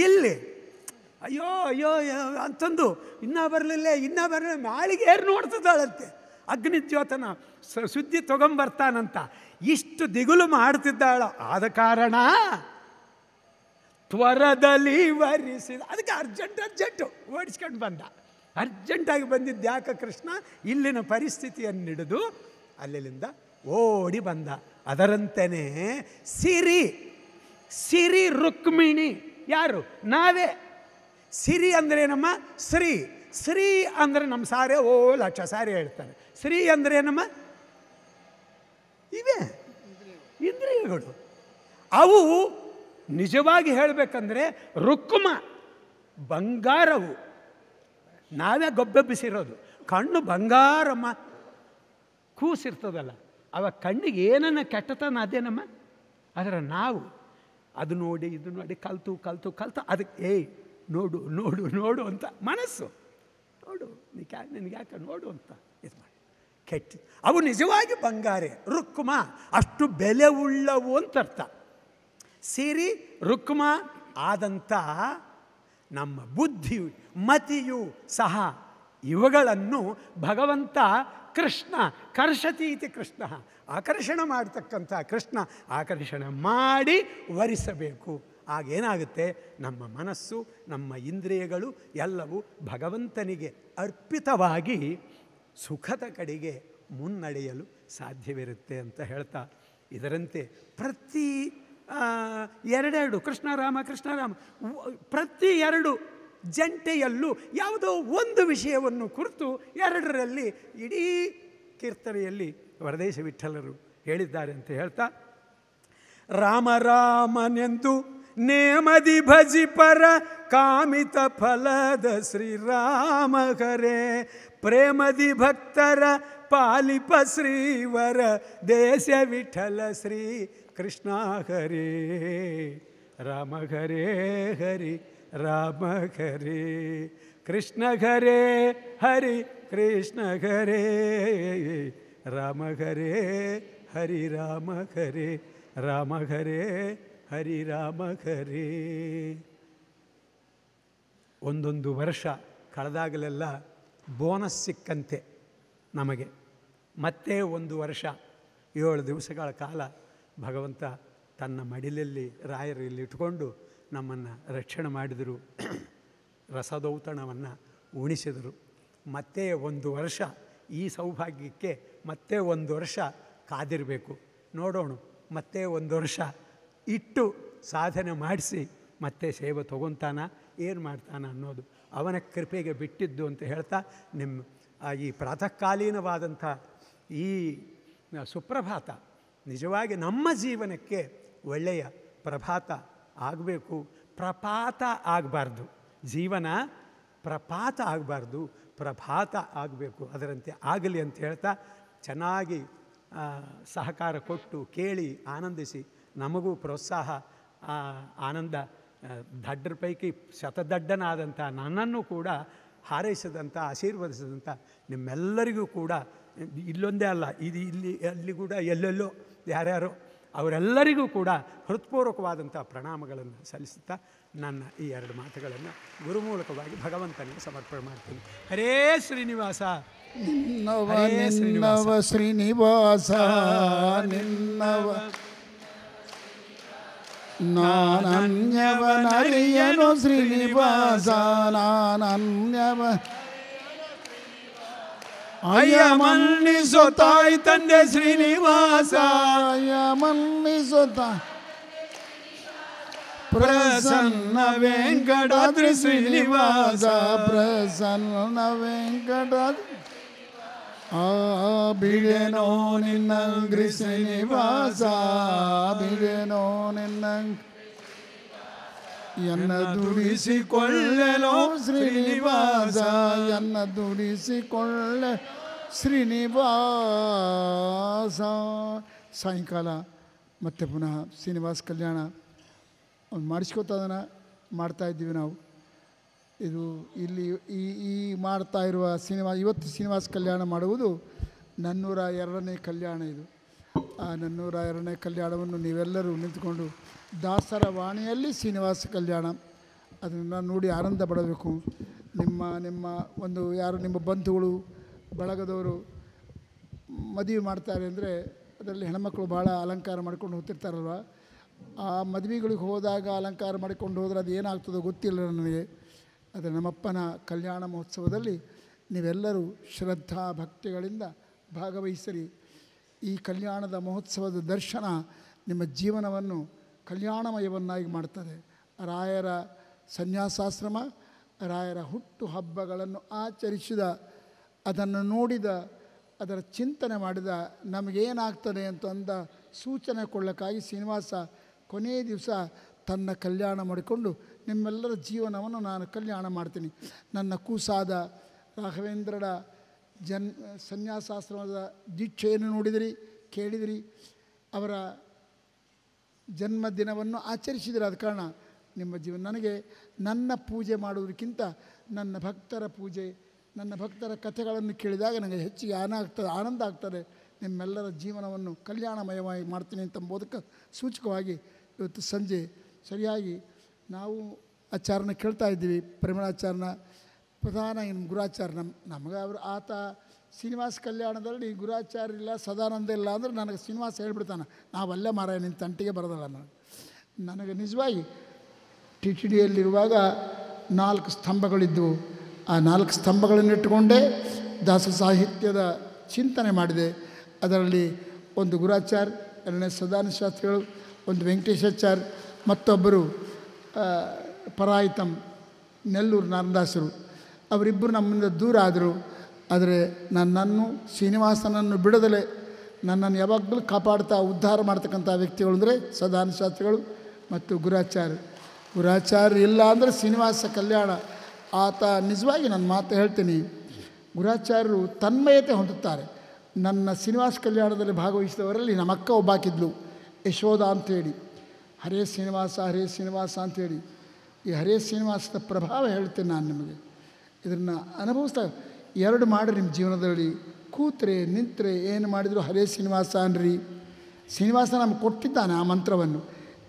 ಇಲ್ಲಿ ಅಯ್ಯೋ ಅಯ್ಯೋ ಅಂತಂದು ಇನ್ನೂ ಬರಲಿಲ್ಲ ಇನ್ನೂ ಬರಲಿಲ್ಲ ಮ್ಯಾಳಿಗೆ ಏರು ನೋಡ್ತಿದ್ದಾಳಂತೆ ಅಗ್ನಿದ್ಯೋತನ ಸುದ್ದಿ ತೊಗೊಂಬರ್ತಾನಂತ ಇಷ್ಟು ದಿಗುಲು ಮಾಡ್ತಿದ್ದಾಳ ಆದ ಕಾರಣ ತ್ವರದಲ್ಲಿ ವರಿಸಿದ ಅದಕ್ಕೆ ಅರ್ಜೆಂಟ್ ಅರ್ಜೆಂಟು ಓಡಿಸ್ಕೊಂಡು ಬಂದ ಅರ್ಜೆಂಟಾಗಿ ಬಂದಿದ್ದ ಯಾಕ ಕೃಷ್ಣ ಇಲ್ಲಿನ ಪರಿಸ್ಥಿತಿಯನ್ನು ಹಿಡಿದು ಅಲ್ಲಿಂದ ಓಡಿ ಬಂದ ಅದರಂತೆಯೇ ಸಿರಿ ಸಿರಿ ರುಕ್ಮಿಣಿ ಯಾರು ನಾವೇ ಸಿರಿ ಅಂದ್ರೇನಮ್ಮ ಶ್ರೀ ಶ್ರೀ ಅಂದರೆ ನಮ್ಮ ಸಾರೇ ಓ ಲಕ್ಷ ಸಾರಿ ಹೇಳ್ತಾರೆ ಶ್ರೀ ಅಂದ್ರೇನಮ್ಮ ಇವೆ ಇಂದ್ರಿಯಗಳು ಅವು ನಿಜವಾಗಿ ಹೇಳಬೇಕಂದ್ರೆ ರುಕ್ಮ ಬಂಗಾರವು ನಾವೇ ಗೊಬ್ಬೆಬ್ಬಿಸಿರೋದು ಕಣ್ಣು ಬಂಗಾರಮ್ಮ ಕೂಸಿರ್ತದಲ್ಲ ಅವ ಕಣ್ಣಿಗೆ ಏನನ್ನ ಕೆಟ್ಟತನ ಅದೇನಮ್ಮ ಆದರೆ ನಾವು ಅದು ನೋಡಿ ಇದು ನೋಡಿ ಕಲ್ತು ಕಲ್ತು ಕಲ್ತು ಅದಕ್ಕೆ ಏಯ್ ನೋಡು ನೋಡು ನೋಡು ಅಂತ ಮನಸ್ಸು ನೋಡು ನಿನಗೆ ಯಾಕೆ ನೋಡು ಅಂತ ಇದು ಮಾಡಿ ಕೆಟ್ಟ ಅವು ನಿಜವಾಗಿ ಬಂಗಾರೆ ರುಕ್ಮ ಅಷ್ಟು ಬೆಲೆ ಉಳ್ಳವು ಅಂತ ಅರ್ಥ ಸೇರಿ ರುಕ್ಮ ಆದಂಥ ನಮ್ಮ ಬುದ್ಧಿಯು ಮತಿಯು ಸಹ ಇವುಗಳನ್ನು ಭಗವಂತ ಕೃಷ್ಣ ಕರ್ಷತೀತಿ ಕೃಷ್ಣ ಆಕರ್ಷಣೆ ಮಾಡತಕ್ಕಂಥ ಕೃಷ್ಣ ಆಕರ್ಷಣೆ ಮಾಡಿ ವರಿಸಬೇಕು ಆಗೇನಾಗುತ್ತೆ ನಮ್ಮ ಮನಸ್ಸು ನಮ್ಮ ಇಂದ್ರಿಯಗಳು ಎಲ್ಲವೂ ಭಗವಂತನಿಗೆ ಅರ್ಪಿತವಾಗಿ ಸುಖದ ಕಡೆಗೆ ಮುನ್ನಡೆಯಲು ಸಾಧ್ಯವಿರುತ್ತೆ ಅಂತ ಹೇಳ್ತಾ ಇದರಂತೆ ಪ್ರತಿ ಎರಡೆರಡು ಕೃಷ್ಣರಾಮ ಕೃಷ್ಣರಾಮ ಪ್ರತಿ ಎರಡು ಜಂಟೆಯಲ್ಲೂ ಯಾವುದೋ ಒಂದು ವಿಷಯವನ್ನು ಕುರಿತು ಎರಡರಲ್ಲಿ ಇಡೀ ಕೀರ್ತನೆಯಲ್ಲಿ ವರದೇಶ ವಿಠಲರು ಹೇಳಿದ್ದಾರೆ ಅಂತ ಹೇಳ್ತಾ ರಾಮ ರಾಮನೆಂದು ನೇಮದಿ ಭಜಿ ಪರ ಕಾಮಿತ ಫಲದ ಶ್ರೀರಾಮ ಕರೆ ಪ್ರೇಮದಿ ಭಕ್ತರ ಪಾಲಿಪ ಶ್ರೀವರ ದೇಶ ವಿಠಲ ಶ್ರೀ ಕೃಷ್ಣ ಹರಿ ರಾಮ ಹರೇ ಹರಿ ರಾಮ ಹರಿ ಕೃಷ್ಣ ಹರೇ ಹರಿ ಕೃಷ್ಣ ಹರೇ ರಾಮ ಹರೇ ಹರಿ ರಾಮ ಹರೇ ರಾಮ ಹರೇ ಹರಿ ರಾಮ ಹರೇ ಒಂದೊಂದು ವರ್ಷ ಕಳೆದಾಗಲೆಲ್ಲ ಬೋನಸ್ ಸಿಕ್ಕಂತೆ ನಮಗೆ ಮತ್ತೆ ಒಂದು ವರ್ಷ ಏಳು ದಿವಸಗಳ ಕಾಲ ಭಗವಂತ ತನ್ನ ಮಡಿಲಲ್ಲಿ ರಾಯರಲ್ಲಿ ಇಟ್ಕೊಂಡು ನಮ್ಮನ್ನು ರಕ್ಷಣೆ ಮಾಡಿದರು ರಸದೌತಣವನ್ನು ಉಣಿಸಿದರು ಮತ್ತೆ ಒಂದು ವರ್ಷ ಈ ಸೌಭಾಗ್ಯಕ್ಕೆ ಮತ್ತೆ ಒಂದು ವರ್ಷ ಕಾದಿರಬೇಕು ನೋಡೋಣ ಮತ್ತೆ ಒಂದು ವರ್ಷ ಇಟ್ಟು ಸಾಧನೆ ಮಾಡಿಸಿ ಮತ್ತೆ ಸೇವೆ ತಗೊತಾನ ಏನು ಮಾಡ್ತಾನ ಅನ್ನೋದು ಅವನ ಕೃಪೆಗೆ ಬಿಟ್ಟಿದ್ದು ಅಂತ ಹೇಳ್ತಾ ನಿಮ್ಮ ಈ ಪ್ರಾತಃಕಾಲೀನವಾದಂಥ ಈ ಸುಪ್ರಭಾತ ನಿಜವಾಗಿ ನಮ್ಮ ಜೀವನಕ್ಕೆ ಒಳ್ಳೆಯ ಪ್ರಭಾತ ಆಗಬೇಕು ಪ್ರಪಾತ ಆಗಬಾರ್ದು ಜೀವನ ಪ್ರಪಾತ ಆಗಬಾರ್ದು ಪ್ರಭಾತ ಆಗಬೇಕು ಅದರಂತೆ ಆಗಲಿ ಅಂತ ಹೇಳ್ತಾ ಚೆನ್ನಾಗಿ ಸಹಕಾರ ಕೊಟ್ಟು ಕೇಳಿ ಆನಂದಿಸಿ ನಮಗೂ ಪ್ರೋತ್ಸಾಹ ಆನಂದ ದಡ್ಡರ ಪೈಕಿ ಶತದಡ್ಡನಾದಂಥ ನನ್ನನ್ನು ಕೂಡ ಹಾರೈಸಿದಂಥ ಆಶೀರ್ವದಿಸಿದಂಥ ನಿಮ್ಮೆಲ್ಲರಿಗೂ ಕೂಡ ಇಲ್ಲೊಂದೇ ಅಲ್ಲ ಇದು ಇಲ್ಲಿ ಅಲ್ಲಿ ಕೂಡ ಎಲ್ಲೆಲ್ಲೋ ಯಾರ್ಯಾರೋ ಅವರೆಲ್ಲರಿಗೂ ಕೂಡ ಹೃತ್ಪೂರ್ವಕವಾದಂಥ ಪ್ರಣಾಮಗಳನ್ನು ಸಲ್ಲಿಸುತ್ತಾ ನನ್ನ ಈ ಎರಡು ಮಾತುಗಳನ್ನು ಗುರುಮೂಲಕವಾಗಿ ಭಗವಂತನಿಗೆ ಸಮರ್ಪಣೆ ಮಾಡ್ತೀನಿ ಹರೇ ಶ್ರೀನಿವಾಸ ನಿನ್ನವ ಶ್ರೀನಿವಾಸ ನಿನ್ನವ नान्यव नरियनु श्रीनिवास नान्यव अयमन्नि सोताय श्रीनिवास अयमन्नि सोताय प्रसन्न वेंकटाद्रि श्रीनिवास प्रसन्न Venkatadri Ah, bidenon Srinivasa grisinivaza, ನಿನ್ನಂ innang ಎನ್ನ ದುಡಿಸಿಕೊಳ್ಳೆಲೋ ಶ್ರೀನಿವಾಸ ಎನ್ನ ದುಡಿಸಿಕೊಳ್ಳೆ ಶ್ರೀನಿವಾಸ ಸಾಯಂಕಾಲ ಮತ್ತೆ ಪುನಃ ಶ್ರೀನಿವಾಸ ಕಲ್ಯಾಣ ಅವ್ನು ಮಾಡ್ತಾ ಇದ್ದೀವಿ ನಾವು ಇದು ಇಲ್ಲಿ ಈ ಈ ಮಾಡ್ತಾ ಇರುವ ಸಿನಿಮಾ ಇವತ್ತು ಶ್ರೀನಿವಾಸ ಕಲ್ಯಾಣ ಮಾಡುವುದು ನನ್ನೂರ ಎರಡನೇ ಕಲ್ಯಾಣ ಇದು ಆ ನನ್ನೂರ ಎರಡನೇ ಕಲ್ಯಾಣವನ್ನು ನೀವೆಲ್ಲರೂ ನಿಂತುಕೊಂಡು ದಾಸರ ವಾಣಿಯಲ್ಲಿ ಶ್ರೀನಿವಾಸ ಕಲ್ಯಾಣ ಅದನ್ನು ನೋಡಿ ಆನಂದ ಪಡಬೇಕು ನಿಮ್ಮ ನಿಮ್ಮ ಒಂದು ಯಾರು ನಿಮ್ಮ ಬಂಧುಗಳು ಬಳಗದವರು ಮದುವೆ ಮಾಡ್ತಾರೆ ಅಂದರೆ ಅದರಲ್ಲಿ ಹೆಣ್ಮಕ್ಳು ಭಾಳ ಅಲಂಕಾರ ಮಾಡಿಕೊಂಡು ಹೋಗ್ತಿರ್ತಾರಲ್ವ ಆ ಮದುವೆಗಳಿಗೆ ಹೋದಾಗ ಅಲಂಕಾರ ಮಾಡಿಕೊಂಡು ಹೋದರೆ ಅದು ಏನಾಗ್ತದೋ ಗೊತ್ತಿಲ್ಲ ನನಗೆ ಅದರ ನಮ್ಮಪ್ಪನ ಕಲ್ಯಾಣ ಮಹೋತ್ಸವದಲ್ಲಿ ನೀವೆಲ್ಲರೂ ಶ್ರದ್ಧಾ ಭಕ್ತಿಗಳಿಂದ ಭಾಗವಹಿಸಿರಿ ಈ ಕಲ್ಯಾಣದ ಮಹೋತ್ಸವದ ದರ್ಶನ ನಿಮ್ಮ ಜೀವನವನ್ನು ಕಲ್ಯಾಣಮಯವನ್ನಾಗಿ ಮಾಡ್ತದೆ ರಾಯರ ಸನ್ಯಾಸಾಶ್ರಮ ರಾಯರ ಹುಟ್ಟು ಹಬ್ಬಗಳನ್ನು ಆಚರಿಸಿದ ಅದನ್ನು ನೋಡಿದ ಅದರ ಚಿಂತನೆ ಮಾಡಿದ ನಮಗೇನಾಗ್ತದೆ ಅಂತ ಅಂದ ಸೂಚನೆ ಕೊಡಲಿಕ್ಕಾಗಿ ಶ್ರೀನಿವಾಸ ಕೊನೆಯ ದಿವಸ ತನ್ನ ಕಲ್ಯಾಣ ಮಾಡಿಕೊಂಡು ನಿಮ್ಮೆಲ್ಲರ ಜೀವನವನ್ನು ನಾನು ಕಲ್ಯಾಣ ಮಾಡ್ತೀನಿ ನನ್ನ ಕೂಸಾದ ರಾಘವೇಂದ್ರರ ಜನ್ ಸನ್ಯಾಸಾಶ್ರಮದ ದೀಕ್ಷೆಯನ್ನು ನೋಡಿದಿರಿ ಕೇಳಿದಿರಿ ಅವರ ಜನ್ಮದಿನವನ್ನು ಆಚರಿಸಿದಿರಿ ಆದ ಕಾರಣ ನಿಮ್ಮ ಜೀವನ ನನಗೆ ನನ್ನ ಪೂಜೆ ಮಾಡುವುದಕ್ಕಿಂತ ನನ್ನ ಭಕ್ತರ ಪೂಜೆ ನನ್ನ ಭಕ್ತರ ಕಥೆಗಳನ್ನು ಕೇಳಿದಾಗ ನನಗೆ ಹೆಚ್ಚಿಗೆ ಆನ ಆಗ್ತದೆ ಆನಂದ ಆಗ್ತದೆ ನಿಮ್ಮೆಲ್ಲರ ಜೀವನವನ್ನು ಕಲ್ಯಾಣಮಯವಾಗಿ ಮಾಡ್ತೀನಿ ಅಂತ ಸೂಚಕವಾಗಿ ಇವತ್ತು ಸಂಜೆ ಸರಿಯಾಗಿ ನಾವು ಆಚಾರನ ಕೇಳ್ತಾ ಇದ್ದೀವಿ ಪ್ರೇಮಣಾಚಾರನ ಪ್ರಧಾನ ಏನು ಗುರಾಚಾರ್ಯ ನಮ್ಮ ನಮಗೆ ಅವರು ಆತ ಶ್ರೀನಿವಾಸ ಕಲ್ಯಾಣದಲ್ಲಿ ಗುರಾಚಾರ ಇಲ್ಲ ಸದಾನಂದ ಇಲ್ಲ ಅಂದರೆ ನನಗೆ ಶ್ರೀನಿವಾಸ ಹೇಳ್ಬಿಡ್ತಾನೆ ಅಲ್ಲೇ ಮಾರ ನಿನ್ನ ತಂಟಿಗೆ ಬರೋದಲ್ಲ ನಾನು ನನಗೆ ನಿಜವಾಗಿ ಟಿ ಟಿ ಡಿಯಲ್ಲಿರುವಾಗ ನಾಲ್ಕು ಸ್ತಂಭಗಳಿದ್ದವು ಆ ನಾಲ್ಕು ಸ್ತಂಭಗಳನ್ನಿಟ್ಟುಕೊಂಡೇ ದಾಸ ಸಾಹಿತ್ಯದ ಚಿಂತನೆ ಮಾಡಿದೆ ಅದರಲ್ಲಿ ಒಂದು ಗುರಾಚಾರ್ಯ ಎರಡನೇ ಸದಾನಂದ ಶಾಸ್ತ್ರಿಗಳು ಒಂದು ವೆಂಕಟೇಶಾಚಾರ್ಯ ಮತ್ತೊಬ್ಬರು ಪರಾಯಿತಮ್ ನೆಲ್ಲೂರು ನಾರದಾಸರು ಅವರಿಬ್ಬರು ನಮ್ಮಿಂದ ದೂರ ಆದರು ಆದರೆ ನನ್ನನ್ನು ಶ್ರೀನಿವಾಸನನ್ನು ಬಿಡದಲೆ ನನ್ನನ್ನು ಯಾವಾಗಲೂ ಕಾಪಾಡ್ತಾ ಉದ್ಧಾರ ಮಾಡ್ತಕ್ಕಂಥ ವ್ಯಕ್ತಿಗಳು ಅಂದರೆ ಸದಾನ ಶಾಸ್ತ್ರಿಗಳು ಮತ್ತು ಗುರಾಚಾರ್ಯ ಗುರಾಚಾರ್ಯ ಇಲ್ಲ ಅಂದರೆ ಶ್ರೀನಿವಾಸ ಕಲ್ಯಾಣ ಆತ ನಿಜವಾಗಿ ನನ್ನ ಮಾತು ಹೇಳ್ತೀನಿ ಗುರಾಚಾರ್ಯರು ತನ್ಮಯತೆ ಹೊಂದುತ್ತಾರೆ ನನ್ನ ಶ್ರೀನಿವಾಸ ಕಲ್ಯಾಣದಲ್ಲಿ ಭಾಗವಹಿಸಿದವರಲ್ಲಿ ನಮ್ಮ ಅಕ್ಕ ಒಬ್ಬಾಕಿದ್ಲು ಯಶೋಧ ಅಂತೇಳಿ ಹರೇ ಶ್ರೀನಿವಾಸ ಹರೇ ಶ್ರೀನಿವಾಸ ಅಂಥೇಳಿ ಈ ಹರೇ ಶ್ರೀನಿವಾಸದ ಪ್ರಭಾವ ಹೇಳ್ತೇನೆ ನಾನು ನಿಮಗೆ ಇದನ್ನು ಅನುಭವಿಸ್ತಾ ಎರಡು ಮಾಡಿರಿ ನಿಮ್ಮ ಜೀವನದಲ್ಲಿ ಕೂತ್ರೆ ನಿಂತರೆ ಏನು ಮಾಡಿದ್ರು ಹರೇ ಶ್ರೀನಿವಾಸ ಅನ್ರಿ ಶ್ರೀನಿವಾಸ ನಮ್ಗೆ ಕೊಟ್ಟಿದ್ದಾನೆ ಆ ಮಂತ್ರವನ್ನು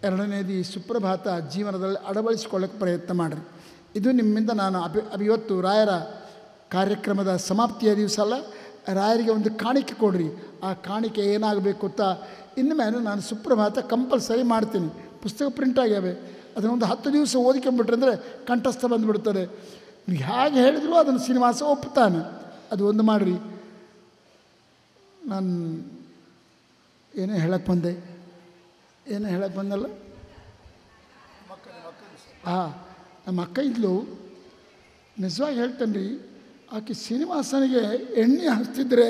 ಎರಡನೇದು ಈ ಸುಪ್ರಭಾತ ಜೀವನದಲ್ಲಿ ಅಳವಡಿಸ್ಕೊಳ್ಳೋಕೆ ಪ್ರಯತ್ನ ಮಾಡಿರಿ ಇದು ನಿಮ್ಮಿಂದ ನಾನು ಅಭಿ ಇವತ್ತು ರಾಯರ ಕಾರ್ಯಕ್ರಮದ ಸಮಾಪ್ತಿಯ ದಿವಸ ಅಲ್ಲ ರಾಯರಿಗೆ ಒಂದು ಕಾಣಿಕೆ ಕೊಡ್ರಿ ಆ ಕಾಣಿಕೆ ಏನಾಗಬೇಕು ಅಂತ ಇನ್ನು ಮೇಲೆ ನಾನು ಸುಪ್ರಭಾತ ಕಂಪಲ್ಸರಿ ಮಾಡ್ತೀನಿ ಪುಸ್ತಕ ಪ್ರಿಂಟ್ ಆಗ್ಯಾವೆ ಒಂದು ಹತ್ತು ದಿವಸ ಓದಿಕೊಂಬಿಟ್ರೆ ಅಂದರೆ ಕಂಠಸ್ಥ ಬಂದುಬಿಡ್ತಾರೆ ಹೇಗೆ ಹೇಳಿದ್ರು ಅದನ್ನು ಶ್ರೀನಿವಾಸ ಒಪ್ಪುತ್ತಾನೆ ಅದು ಒಂದು ಮಾಡಿರಿ ನಾನು ಏನೇ ಹೇಳಕ್ಕೆ ಬಂದೆ ಏನೇ ಹೇಳಕ್ಕೆ ಬಂದಲ್ಲ ಹಾಂ ನಮ್ಮ ಅಕ್ಕ ಇದ್ಲು ನಿಜವಾಗಿ ಹೇಳ್ತೇನೆ ರೀ ಆಕೆ ಶ್ರೀನಿವಾಸನಿಗೆ ಎಣ್ಣೆ ಹಚ್ತಿದ್ರೆ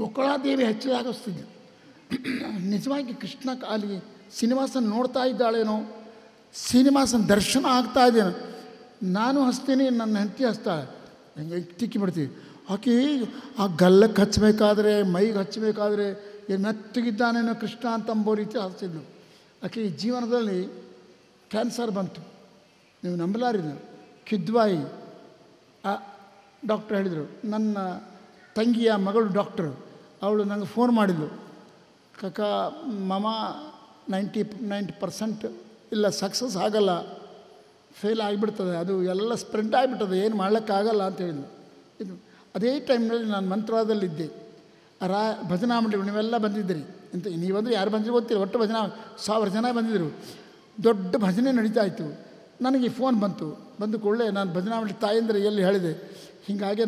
ಬೊಕ್ಕಳಾದೇವಿ ಹೆಚ್ಚಿದಾಗಿಸ್ತಿದ್ದೆ ನಿಜವಾಗಿ ಕೃಷ್ಣ ಅಲ್ಲಿ ಶ್ರೀನಿವಾಸನ ನೋಡ್ತಾ ಇದ್ದಾಳೇನೋ ಶ್ರೀನಿವಾಸನ ದರ್ಶನ ಆಗ್ತಾ ಇದ್ದೇನೆ ನಾನು ಹಚ್ತೀನಿ ನನ್ನ ಹೆಂಡತಿ ಹಚ್ತಾಳೆ ಹೆಂಗೆ ತಿಕ್ಕಿ ಬಿಡ್ತೀವಿ ಆಕೆ ಆ ಗಲ್ಲಕ್ಕೆ ಹಚ್ಚಬೇಕಾದ್ರೆ ಮೈಗೆ ಹಚ್ಚಬೇಕಾದ್ರೆ ಮೆತ್ತಗಿದ್ದಾನೇನೋ ಕೃಷ್ಣ ಅಂತ ಅಂಬೋ ರೀತಿ ಹಚ್ತಿದ್ಲು ಆಕೆ ಜೀವನದಲ್ಲಿ ಕ್ಯಾನ್ಸರ್ ಬಂತು ನೀವು ನಂಬಲಾರಿದ ಕಿದ್ವಾಯಿ ಡಾಕ್ಟ್ರ್ ಹೇಳಿದರು ನನ್ನ ತಂಗಿಯ ಮಗಳು ಡಾಕ್ಟ್ರು ಅವಳು ನನಗೆ ಫೋನ್ ಮಾಡಿದ್ಲು ಕಕ್ಕ ಮಮ ನೈಂಟಿ ನೈಂಟಿ ಪರ್ಸೆಂಟ್ ಇಲ್ಲ ಸಕ್ಸಸ್ ಆಗಲ್ಲ ಫೇಲ್ ಆಗಿಬಿಡ್ತದೆ ಅದು ಎಲ್ಲ ಸ್ಪ್ರೆಡ್ ಆಗಿಬಿಟ್ಟದೆ ಏನು ಮಾಡೋಕ್ಕಾಗಲ್ಲ ಅಂತ ಹೇಳಿದ್ಲು ಇದು ಅದೇ ಟೈಮ್ನಲ್ಲಿ ನಾನು ಮಂತ್ರಾಲಯದಲ್ಲಿದ್ದೆ ರಾ ಭಜನಾ ಮಂಡಳಿ ನೀವೆಲ್ಲ ಬಂದಿದ್ದಿರಿ ಅಂತ ನೀವು ಯಾರು ಬಂದಿರೋ ಗೊತ್ತಿಲ್ಲ ಒಟ್ಟು ಭಜನಾ ಸಾವಿರ ಜನ ಬಂದಿದ್ದರು ದೊಡ್ಡ ಭಜನೆ ನಡೀತಾ ಇತ್ತು ನನಗೆ ಫೋನ್ ಬಂತು ಬಂದು ಕೂಡಲೇ ನಾನು ಭಜನಾ ಮಂಡಳಿ ತಾಯಿ ಎಲ್ಲಿ ಹೇಳಿದೆ ಹೀಗಾಗೇ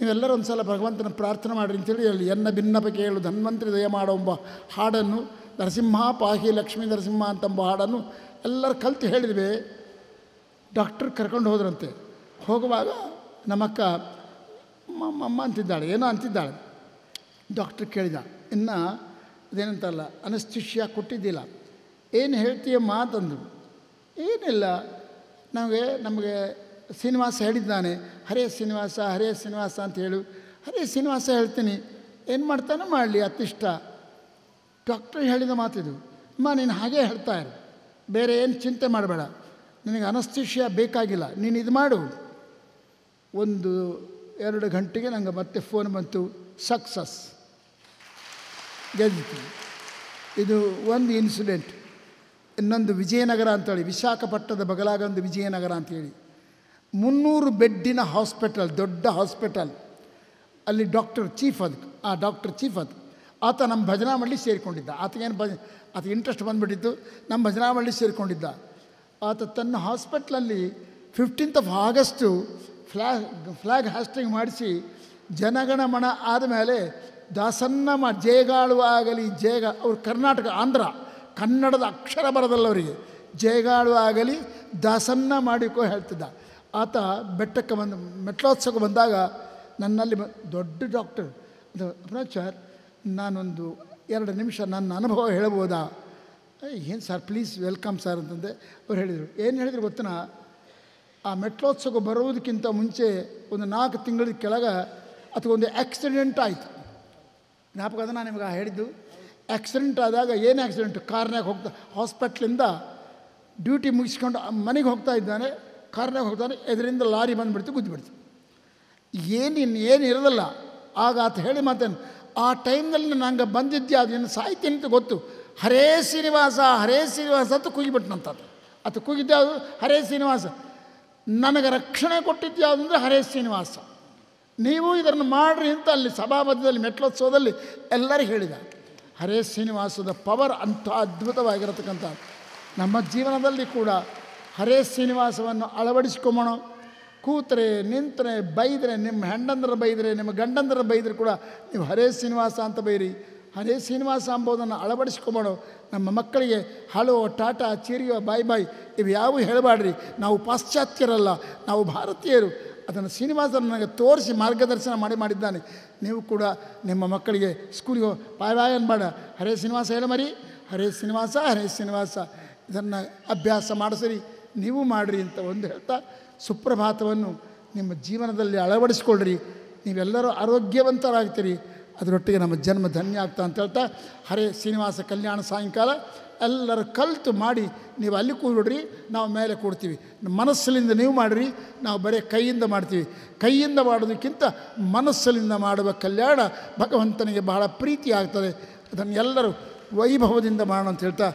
ನೀವೆಲ್ಲರೂ ಒಂದು ಸಲ ಭಗವಂತನ ಪ್ರಾರ್ಥನೆ ಮಾಡಿರಿ ಅಂತೇಳಿ ಹೇಳಿ ಎನ್ನ ಭಿನ್ನಪ ಕೇಳು ಧನ್ವಂತರಿ ದಯ ಒಂಬ ಹಾಡನ್ನು ನರಸಿಂಹ ಪಾಹಿ ಲಕ್ಷ್ಮೀ ನರಸಿಂಹ ಅಂತಂಬ ಹಾಡನ್ನು ಎಲ್ಲರೂ ಕಲಿತು ಹೇಳಿದ್ವಿ ಡಾಕ್ಟರ್ ಕರ್ಕೊಂಡು ಹೋದ್ರಂತೆ ಹೋಗುವಾಗ ನಮ್ಮಕ್ಕ ಅಮ್ಮ ಅಂತಿದ್ದಾಳೆ ಏನೋ ಅಂತಿದ್ದಾಳೆ ಡಾಕ್ಟ್ರ್ ಕೇಳಿದ ಇನ್ನು ಅದೇನಂತಲ್ಲ ಅನಸ್ತಿಷ್ಯ ಕೊಟ್ಟಿದ್ದಿಲ್ಲ ಏನು ಹೇಳ್ತೀಯಮ್ಮ ಅಂತಂದರು ಏನಿಲ್ಲ ನಮಗೆ ನಮಗೆ ಶ್ರೀನಿವಾಸ ಹೇಳಿದ್ದಾನೆ ಹರೇ ಶ್ರೀನಿವಾಸ ಹರೇ ಶ್ರೀನಿವಾಸ ಅಂತ ಹೇಳು ಹರೇ ಶ್ರೀನಿವಾಸ ಹೇಳ್ತೀನಿ ಏನು ಮಾಡ್ತಾನೆ ಮಾಡಲಿ ಅತಿಷ್ಟ ಡಾಕ್ಟರ್ ಹೇಳಿದ ಮಾತಿದು ಅಮ್ಮ ನೀನು ಹಾಗೆ ಹೇಳ್ತಾ ಇರು ಬೇರೆ ಏನು ಚಿಂತೆ ಮಾಡಬೇಡ ನಿನಗೆ ಅನಸ್ತಿಷ್ಯ ಬೇಕಾಗಿಲ್ಲ ನೀನು ಇದು ಮಾಡು ಒಂದು ಎರಡು ಗಂಟೆಗೆ ನನಗೆ ಮತ್ತೆ ಫೋನ್ ಬಂತು ಸಕ್ಸಸ್ ಗೆದ್ದು ಇದು ಒಂದು ಇನ್ಸಿಡೆಂಟ್ ಇನ್ನೊಂದು ವಿಜಯನಗರ ಅಂತೇಳಿ ವಿಶಾಖಪಟ್ಟಣದ ಬಗಲಾಗ ಒಂದು ವಿಜಯನಗರ ಅಂತೇಳಿ ಮುನ್ನೂರು ಬೆಡ್ಡಿನ ಹಾಸ್ಪಿಟಲ್ ದೊಡ್ಡ ಹಾಸ್ಪಿಟಲ್ ಅಲ್ಲಿ ಡಾಕ್ಟರ್ ಚೀಫ್ ಅದು ಆ ಡಾಕ್ಟರ್ ಚೀಫ್ ಅದು ಆತ ನಮ್ಮ ಭಜನಾ ಮಂಡಳಿ ಸೇರಿಕೊಂಡಿದ್ದ ಆತಗೇನು ಭಜ ಆತ ಇಂಟ್ರೆಸ್ಟ್ ಬಂದುಬಿಟ್ಟಿತ್ತು ನಮ್ಮ ಭಜನಾ ಮಂಡಳಿ ಸೇರಿಕೊಂಡಿದ್ದ ಆತ ತನ್ನ ಹಾಸ್ಪಿಟ್ಲಲ್ಲಿ fifteenth of August flag flag hoisting ಮಾಡಿಸಿ ಜನಗಣಮನ ಆದಮೇಲೆ ದಾಸನ್ನ ಮಾ ಆಗಲಿ ಜೇಗ ಅವ್ರು ಕರ್ನಾಟಕ ಆಂಧ್ರ ಕನ್ನಡದ ಅಕ್ಷರ ಬರದಲ್ಲ ಅವರಿಗೆ ಆಗಲಿ ದಾಸನ್ನ ಮಾಡಿಕೋ ಹೇಳ್ತಿದ್ದ ಆತ ಬೆಟ್ಟಕ್ಕೆ ಬಂದು ಮೆಟ್ಲೋತ್ಸವ ಬಂದಾಗ ನನ್ನಲ್ಲಿ ದೊಡ್ಡ ಡಾಕ್ಟರ್ ಅದು ಸರ್ ನಾನೊಂದು ಎರಡು ನಿಮಿಷ ನನ್ನ ಅನುಭವ ಹೇಳ್ಬೋದಾ ಏನು ಸರ್ ಪ್ಲೀಸ್ ವೆಲ್ಕಮ್ ಸರ್ ಅಂತಂದೆ ಅವ್ರು ಹೇಳಿದರು ಏನು ಹೇಳಿದ್ರು ಗೊತ್ತಿನ ಆ ಮೆಟ್ಲೋತ್ಸವ ಬರೋದಕ್ಕಿಂತ ಮುಂಚೆ ಒಂದು ನಾಲ್ಕು ತಿಂಗಳ ಕೆಳಗೆ ಅಥವಾ ಒಂದು ಆ್ಯಕ್ಸಿಡೆಂಟ್ ಆಯಿತು ಜ್ಞಾಪಕ ಅದನ್ನು ನಾನು ನಿಮಗೆ ಹೇಳಿದ್ದು ಆ್ಯಕ್ಸಿಡೆಂಟ್ ಆದಾಗ ಏನು ಆ್ಯಕ್ಸಿಡೆಂಟ್ ಕಾರ್ನಾಗ ಹೋಗ್ತಾ ಹಾಸ್ಪಿಟ್ಲಿಂದ ಡ್ಯೂಟಿ ಮುಗಿಸ್ಕೊಂಡು ಮನೆಗೆ ಹೋಗ್ತಾ ಇದ್ದಾನೆ ಕಾರ್ನಾಗ ಹೋಗ್ತಾನೆ ಇದರಿಂದ ಲಾರಿ ಬಂದುಬಿಡ್ತು ಗುದ್ದುಬಿಡ್ತು ಏನಿನ್ ಏನು ಇರೋದಲ್ಲ ಆಗ ಆತ ಹೇಳಿ ಮಾತೇನು ಆ ಟೈಮ್ನಲ್ಲಿ ನಂಗೆ ಬಂದಿದ್ದೆ ಅದು ಇನ್ನು ಸಾಹಿತ್ಯ ಅಂತ ಗೊತ್ತು ಹರೇ ಶ್ರೀನಿವಾಸ ಹರೇ ಶ್ರೀನಿವಾಸ ಅಂತ ಕೂಗಿಬಿಟ್ಟನಂತ ಅದು ಕೂಗಿದ್ದೆ ಅದು ಹರೇ ಶ್ರೀನಿವಾಸ ನನಗೆ ರಕ್ಷಣೆ ಕೊಟ್ಟಿದ್ದು ಅಂದರೆ ಹರೇ ಶ್ರೀನಿವಾಸ ನೀವು ಇದನ್ನು ಮಾಡ್ರಿ ಅಂತ ಅಲ್ಲಿ ಸಭಾಪದದಲ್ಲಿ ಮೆಟ್ಲೋತ್ಸವದಲ್ಲಿ ಎಲ್ಲರೂ ಹೇಳಿದ ಹರೇ ಶ್ರೀನಿವಾಸದ ಪವರ್ ಅಂಥ ಅದ್ಭುತವಾಗಿರತಕ್ಕಂಥ ನಮ್ಮ ಜೀವನದಲ್ಲಿ ಕೂಡ ಹರೇ ಶ್ರೀನಿವಾಸವನ್ನು ಅಳವಡಿಸ್ಕೊಂಬೋಣ ಕೂತ್ರೆ ನಿಂತರೆ ಬೈದರೆ ನಿಮ್ಮ ಹೆಂಡಂದ್ರೆ ಬೈದರೆ ನಿಮ್ಮ ಗಂಡಂದ್ರೆ ಬೈದರೆ ಕೂಡ ನೀವು ಹರೇ ಶ್ರೀನಿವಾಸ ಅಂತ ಬೈರಿ ಹರೇ ಶ್ರೀನಿವಾಸ ಅಂಬೋದನ್ನು ಅಳವಡಿಸ್ಕೊಂಬೋಣ ನಮ್ಮ ಮಕ್ಕಳಿಗೆ ಹಲೋ ಟಾಟಾ ಚೀರಿಯೋ ಬಾಯ್ ಬಾಯ್ ಇವು ಯಾವ ಹೇಳಬಾಡ್ರಿ ನಾವು ಪಾಶ್ಚಾತ್ಯರಲ್ಲ ನಾವು ಭಾರತೀಯರು ಅದನ್ನು ಶ್ರೀನಿವಾಸ ನನಗೆ ತೋರಿಸಿ ಮಾರ್ಗದರ್ಶನ ಮಾಡಿ ಮಾಡಿದ್ದಾನೆ ನೀವು ಕೂಡ ನಿಮ್ಮ ಮಕ್ಕಳಿಗೆ ಸ್ಕೂಲಿಗೆ ಬಾಯ್ ಬಾಯ್ ಅನ್ಬೇಡ ಹರೇ ಶ್ರೀನಿವಾಸ ಹೇಳ ಮರಿ ಹರೇ ಶ್ರೀನಿವಾಸ ಹರೇ ಶ್ರೀನಿವಾಸ ಇದನ್ನು ಅಭ್ಯಾಸ ಮಾಡಿಸ್ರಿ ನೀವು ಮಾಡಿರಿ ಅಂತ ಒಂದು ಹೇಳ್ತಾ ಸುಪ್ರಭಾತವನ್ನು ನಿಮ್ಮ ಜೀವನದಲ್ಲಿ ಅಳವಡಿಸ್ಕೊಳ್ರಿ ನೀವೆಲ್ಲರೂ ಆರೋಗ್ಯವಂತರಾಗ್ತೀರಿ ಅದರೊಟ್ಟಿಗೆ ನಮ್ಮ ಜನ್ಮ ಧನ್ಯ ಆಗ್ತಾ ಅಂತ ಹೇಳ್ತಾ ಹರೇ ಶ್ರೀನಿವಾಸ ಕಲ್ಯಾಣ ಸಾಯಂಕಾಲ ಎಲ್ಲರೂ ಕಲ್ತು ಮಾಡಿ ನೀವು ಅಲ್ಲಿ ಕೂಡ್ರಿ ನಾವು ಮೇಲೆ ಕೊಡ್ತೀವಿ ಮನಸ್ಸಿನಿಂದ ನೀವು ಮಾಡಿರಿ ನಾವು ಬರೀ ಕೈಯಿಂದ ಮಾಡ್ತೀವಿ ಕೈಯಿಂದ ಮಾಡೋದಕ್ಕಿಂತ ಮನಸ್ಸಲ್ಲಿಂದ ಮಾಡುವ ಕಲ್ಯಾಣ ಭಗವಂತನಿಗೆ ಬಹಳ ಪ್ರೀತಿ ಆಗ್ತದೆ ಅದನ್ನು ಎಲ್ಲರೂ ವೈಭವದಿಂದ ಮಾಡೋಣ ಅಂತ ಹೇಳ್ತಾ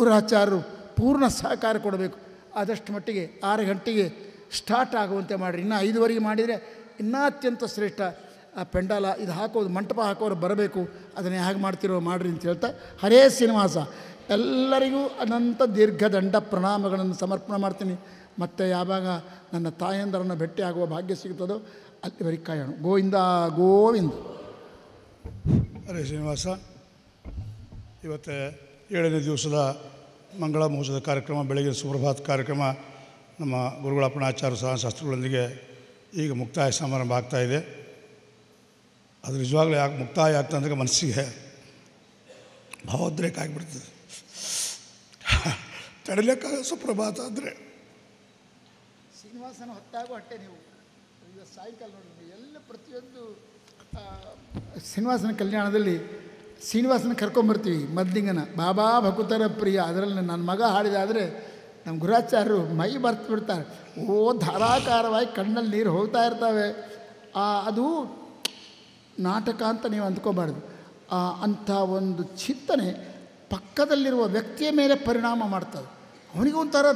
ಊರಾಚಾರರು ಪೂರ್ಣ ಸಹಕಾರ ಕೊಡಬೇಕು ಆದಷ್ಟು ಮಟ್ಟಿಗೆ ಆರು ಗಂಟೆಗೆ ಸ್ಟಾರ್ಟ್ ಆಗುವಂತೆ ಮಾಡಿರಿ ಇನ್ನೂ ಐದುವರೆಗೆ ಮಾಡಿದರೆ ಇನ್ನೂ ಅತ್ಯಂತ ಶ್ರೇಷ್ಠ ಆ ಪೆಂಡಾಲ ಇದು ಹಾಕೋದು ಮಂಟಪ ಹಾಕೋರು ಬರಬೇಕು ಅದನ್ನು ಹೇಗೆ ಮಾಡ್ತಿರೋ ಮಾಡಿರಿ ಅಂತ ಹೇಳ್ತಾ ಹರೇ ಶ್ರೀನಿವಾಸ ಎಲ್ಲರಿಗೂ ಅನಂತ ದೀರ್ಘ ದಂಡ ಪ್ರಣಾಮಗಳನ್ನು ಸಮರ್ಪಣೆ ಮಾಡ್ತೀನಿ ಮತ್ತು ಯಾವಾಗ ನನ್ನ ತಾಯಂದರನ್ನು ಆಗುವ ಭಾಗ್ಯ ಸಿಗುತ್ತದೋ ಅಲ್ಲಿವರೆಗೆ ಕಾಯೋಣ ಗೋವಿಂದ ಗೋವಿಂದ ಹರೇ ಶ್ರೀನಿವಾಸ ಇವತ್ತು ಏಳನೇ ದಿವಸದ ಮಂಗಳ ಮಹೋತ್ಸವದ ಕಾರ್ಯಕ್ರಮ ಬೆಳಗಿನ ಸುಪ್ರಭಾತ್ ಕಾರ್ಯಕ್ರಮ ನಮ್ಮ ಅಪ್ಪಣಾಚಾರ ಸಹ ಶಾಸ್ತ್ರಗಳೊಂದಿಗೆ ಈಗ ಮುಕ್ತಾಯ ಸಮಾರಂಭ ಆಗ್ತಾಯಿದೆ ಅದು ನಿಜವಾಗ್ಲೂ ಯಾಕೆ ಮುಕ್ತಾಯ ಆಗ್ತಂದ್ರೆ ಮನಸ್ಸಿಗೆ ಭಾವೋದ್ರೇಕ ಆಗಿಬಿಡ್ತದೆ ತಡಿಲಿಕ್ಕಾಗ ಸುಪ್ರಭಾತ ಆದರೆ ಶ್ರೀನಿವಾಸನ ಹೊತ್ತಾಗೂ ಹೊಟ್ಟೆ ನೀವು ಈಗ ಸಾಯಂಕಾಲ ನೋಡಿ ಎಲ್ಲ ಪ್ರತಿಯೊಂದು ಶ್ರೀನಿವಾಸನ ಕಲ್ಯಾಣದಲ್ಲಿ ಶ್ರೀನಿವಾಸನ ಕರ್ಕೊಂಬರ್ತೀವಿ ಮದ್ಲಿಂಗನ ಬಾಬಾ ಭಕುತರ ಪ್ರಿಯ ಅದರಲ್ಲಿ ನನ್ನ ಮಗ ಹಾಡಿದಾದರೆ ನಮ್ಮ ಗುರಾಚಾರ್ಯರು ಮೈ ಬರ್ತು ಓ ಧಾರಾಕಾರವಾಗಿ ಕಣ್ಣಲ್ಲಿ ನೀರು ಹೋಗ್ತಾ ಇರ್ತವೆ ಅದು ನಾಟಕ ಅಂತ ನೀವು ಅಂದ್ಕೋಬಾರ್ದು ಅಂಥ ಒಂದು ಚಿಂತನೆ ಪಕ್ಕದಲ್ಲಿರುವ ವ್ಯಕ್ತಿಯ ಮೇಲೆ ಪರಿಣಾಮ ಮಾಡ್ತದೆ ಒಂಥರ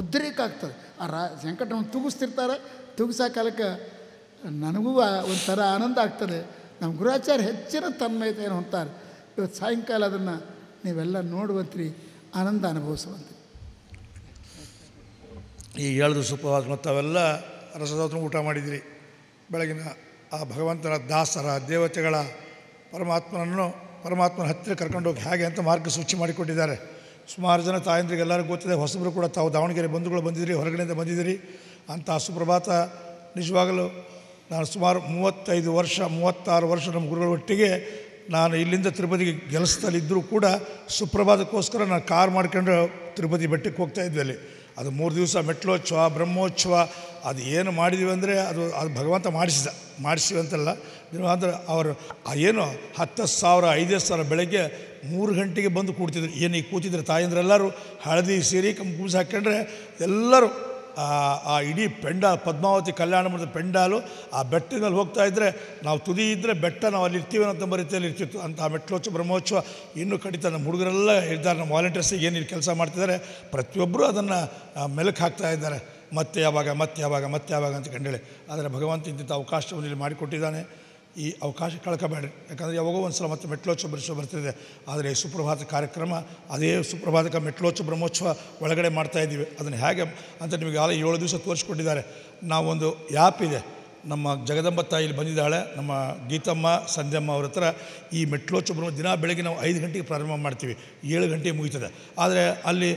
ಉದ್ರೇಕ ಆಗ್ತದೆ ಆ ರಾ ವೆಂಕಟವನ್ನು ತೂಗಿಸ್ತಿರ್ತಾರೆ ತೂಗಿಸೋ ಕಾಲಕ್ಕೆ ನನಗೂ ಒಂಥರ ಆನಂದ ಆಗ್ತದೆ ನಮ್ಮ ಗುರುವಾಚಾರ್ಯ ಹೆಚ್ಚಿನ ಏನು ಹೊಂತಾರೆ ಇವತ್ತು ಸಾಯಂಕಾಲ ಅದನ್ನು ನೀವೆಲ್ಲ ನೋಡುವಂತ್ರಿ ಆನಂದ ಅನುಭವಿಸುವಂತೆ ಈ ಏಳು ಮತ್ತು ಅವೆಲ್ಲ ರಸದೋತ್ರ ಊಟ ಮಾಡಿದಿರಿ ಬೆಳಗಿನ ಆ ಭಗವಂತನ ದಾಸರ ದೇವತೆಗಳ ಪರಮಾತ್ಮನನ್ನು ಪರಮಾತ್ಮನ ಹತ್ತಿರ ಕರ್ಕೊಂಡು ಹೋಗಿ ಹೇಗೆ ಅಂತ ಮಾರ್ಗಸೂಚಿ ಮಾಡಿಕೊಟ್ಟಿದ್ದಾರೆ ಸುಮಾರು ಜನ ತಾಯಂದ್ರಿಗೆ ಎಲ್ಲರಿಗೂ ಗೊತ್ತಿದೆ ಹೊಸಬರು ಕೂಡ ತಾವು ದಾವಣಗೆರೆ ಬಂಧುಗಳು ಬಂದಿದ್ದೀರಿ ಹೊರಗಡೆಯಿಂದ ಬಂದಿದ್ದೀರಿ ಅಂಥ ಸುಪ್ರಭಾತ ನಿಜವಾಗಲೂ ನಾನು ಸುಮಾರು ಮೂವತ್ತೈದು ವರ್ಷ ಮೂವತ್ತಾರು ವರ್ಷ ನಮ್ಮ ಗುರುಗಳ ಒಟ್ಟಿಗೆ ನಾನು ಇಲ್ಲಿಂದ ತಿರುಪತಿಗೆ ಕೆಲಸದಲ್ಲಿದ್ದರೂ ಕೂಡ ಸುಪ್ರಭಾತಕ್ಕೋಸ್ಕರ ನಾನು ಕಾರ್ ಮಾಡ್ಕೊಂಡು ತಿರುಪತಿ ಬೆಟ್ಟಕ್ಕೆ ಹೋಗ್ತಾ ಇದ್ವಿ ಅಲ್ಲಿ ಅದು ಮೂರು ದಿವಸ ಮೆಟ್ಲೋತ್ಸವ ಬ್ರಹ್ಮೋತ್ಸವ ಅದು ಏನು ಮಾಡಿದ್ವಿ ಅಂದರೆ ಅದು ಅದು ಭಗವಂತ ಮಾಡಿಸಿದ ಮಾಡಿಸಿವಿ ಅಂತಲ್ಲ ಅಂದರೆ ಅವರು ಏನು ಹತ್ತು ಸಾವಿರ ಐದೇ ಸಾವಿರ ಬೆಳಗ್ಗೆ ಮೂರು ಗಂಟೆಗೆ ಬಂದು ಕೂಡ್ತಿದ್ರು ಏನು ಈಗ ಕೂತಿದ್ರು ತಾಯಂದ್ರೆಲ್ಲರೂ ಹಳದಿ ಸೀರೆ ಕಂಬೂಸ ಹಾಕ್ಕೊಂಡ್ರೆ ಎಲ್ಲರೂ ಆ ಇಡೀ ಪೆಂಡ ಪದ್ಮಾವತಿ ಕಲ್ಯಾಣ ಮಠದ ಪೆಂಡಾಲು ಆ ಬೆಟ್ಟದಲ್ಲಿ ಹೋಗ್ತಾ ಇದ್ದರೆ ನಾವು ತುದಿ ಇದ್ದರೆ ಬೆಟ್ಟ ನಾವು ಅಲ್ಲಿ ಇರ್ತೀವಿ ಅನ್ನೋ ರೀತಿಯಲ್ಲಿ ಇರ್ತಿತ್ತು ಅಂತ ಆ ಮೆಟ್ಲೋತ್ಸವ ಬ್ರಹ್ಮೋತ್ಸವ ಇನ್ನೂ ಕಡಿತ ನಮ್ಮ ಹುಡುಗರೆಲ್ಲ ಇದ್ದಾರೆ ನಮ್ಮ ವಾಲಂಟಿಯರ್ಸಿಗೆ ಏನು ಕೆಲಸ ಮಾಡ್ತಿದ್ದಾರೆ ಪ್ರತಿಯೊಬ್ಬರೂ ಅದನ್ನು ಮೆಲುಕು ಹಾಕ್ತಾ ಇದ್ದಾರೆ ಮತ್ತೆ ಯಾವಾಗ ಮತ್ತೆ ಯಾವಾಗ ಮತ್ತೆ ಯಾವಾಗ ಅಂತ ಕಂಡೇಳಿ ಆದರೆ ಭಗವಂತ ಇಂತಿಂಥ ಅವಕಾಶವನ್ನು ಇಲ್ಲಿ ಮಾಡಿಕೊಟ್ಟಿದ್ದಾನೆ ಈ ಅವಕಾಶ ಕಳ್ಕೊಬೇಡ್ರಿ ಯಾಕಂದರೆ ಯಾವಾಗೋ ಒಂದು ಸಲ ಮತ್ತೆ ಮೆಟ್ಲೋತ್ಸವ ಬರಿಸೋ ಬರ್ತಿದೆ ಆದರೆ ಸುಪ್ರಭಾತ ಕಾರ್ಯಕ್ರಮ ಅದೇ ಸುಪ್ರಭಾತಕ ಮೆಟ್ಲೋತ್ಸವ ಬ್ರಹ್ಮೋತ್ಸವ ಒಳಗಡೆ ಮಾಡ್ತಾ ಇದ್ದೀವಿ ಅದನ್ನು ಹೇಗೆ ಅಂತ ನಿಮಗೆ ಆಗಲೇ ಏಳು ದಿವಸ ತೋರಿಸ್ಕೊಂಡಿದ್ದಾರೆ ನಾವೊಂದು ಆ್ಯಪ್ ಇದೆ ನಮ್ಮ ಜಗದಂಬ ತಾಯಿಲಿ ಬಂದಿದ್ದಾಳೆ ನಮ್ಮ ಗೀತಮ್ಮ ಸಂಧ್ಯಮ್ಮ ಅವ್ರ ಹತ್ರ ಈ ಮೆಟ್ಲೋತ್ಸವವನ್ನು ದಿನ ಬೆಳಗ್ಗೆ ನಾವು ಐದು ಗಂಟೆಗೆ ಪ್ರಾರಂಭ ಮಾಡ್ತೀವಿ ಏಳು ಗಂಟೆಗೆ ಮುಗಿತದೆ ಆದರೆ ಅಲ್ಲಿ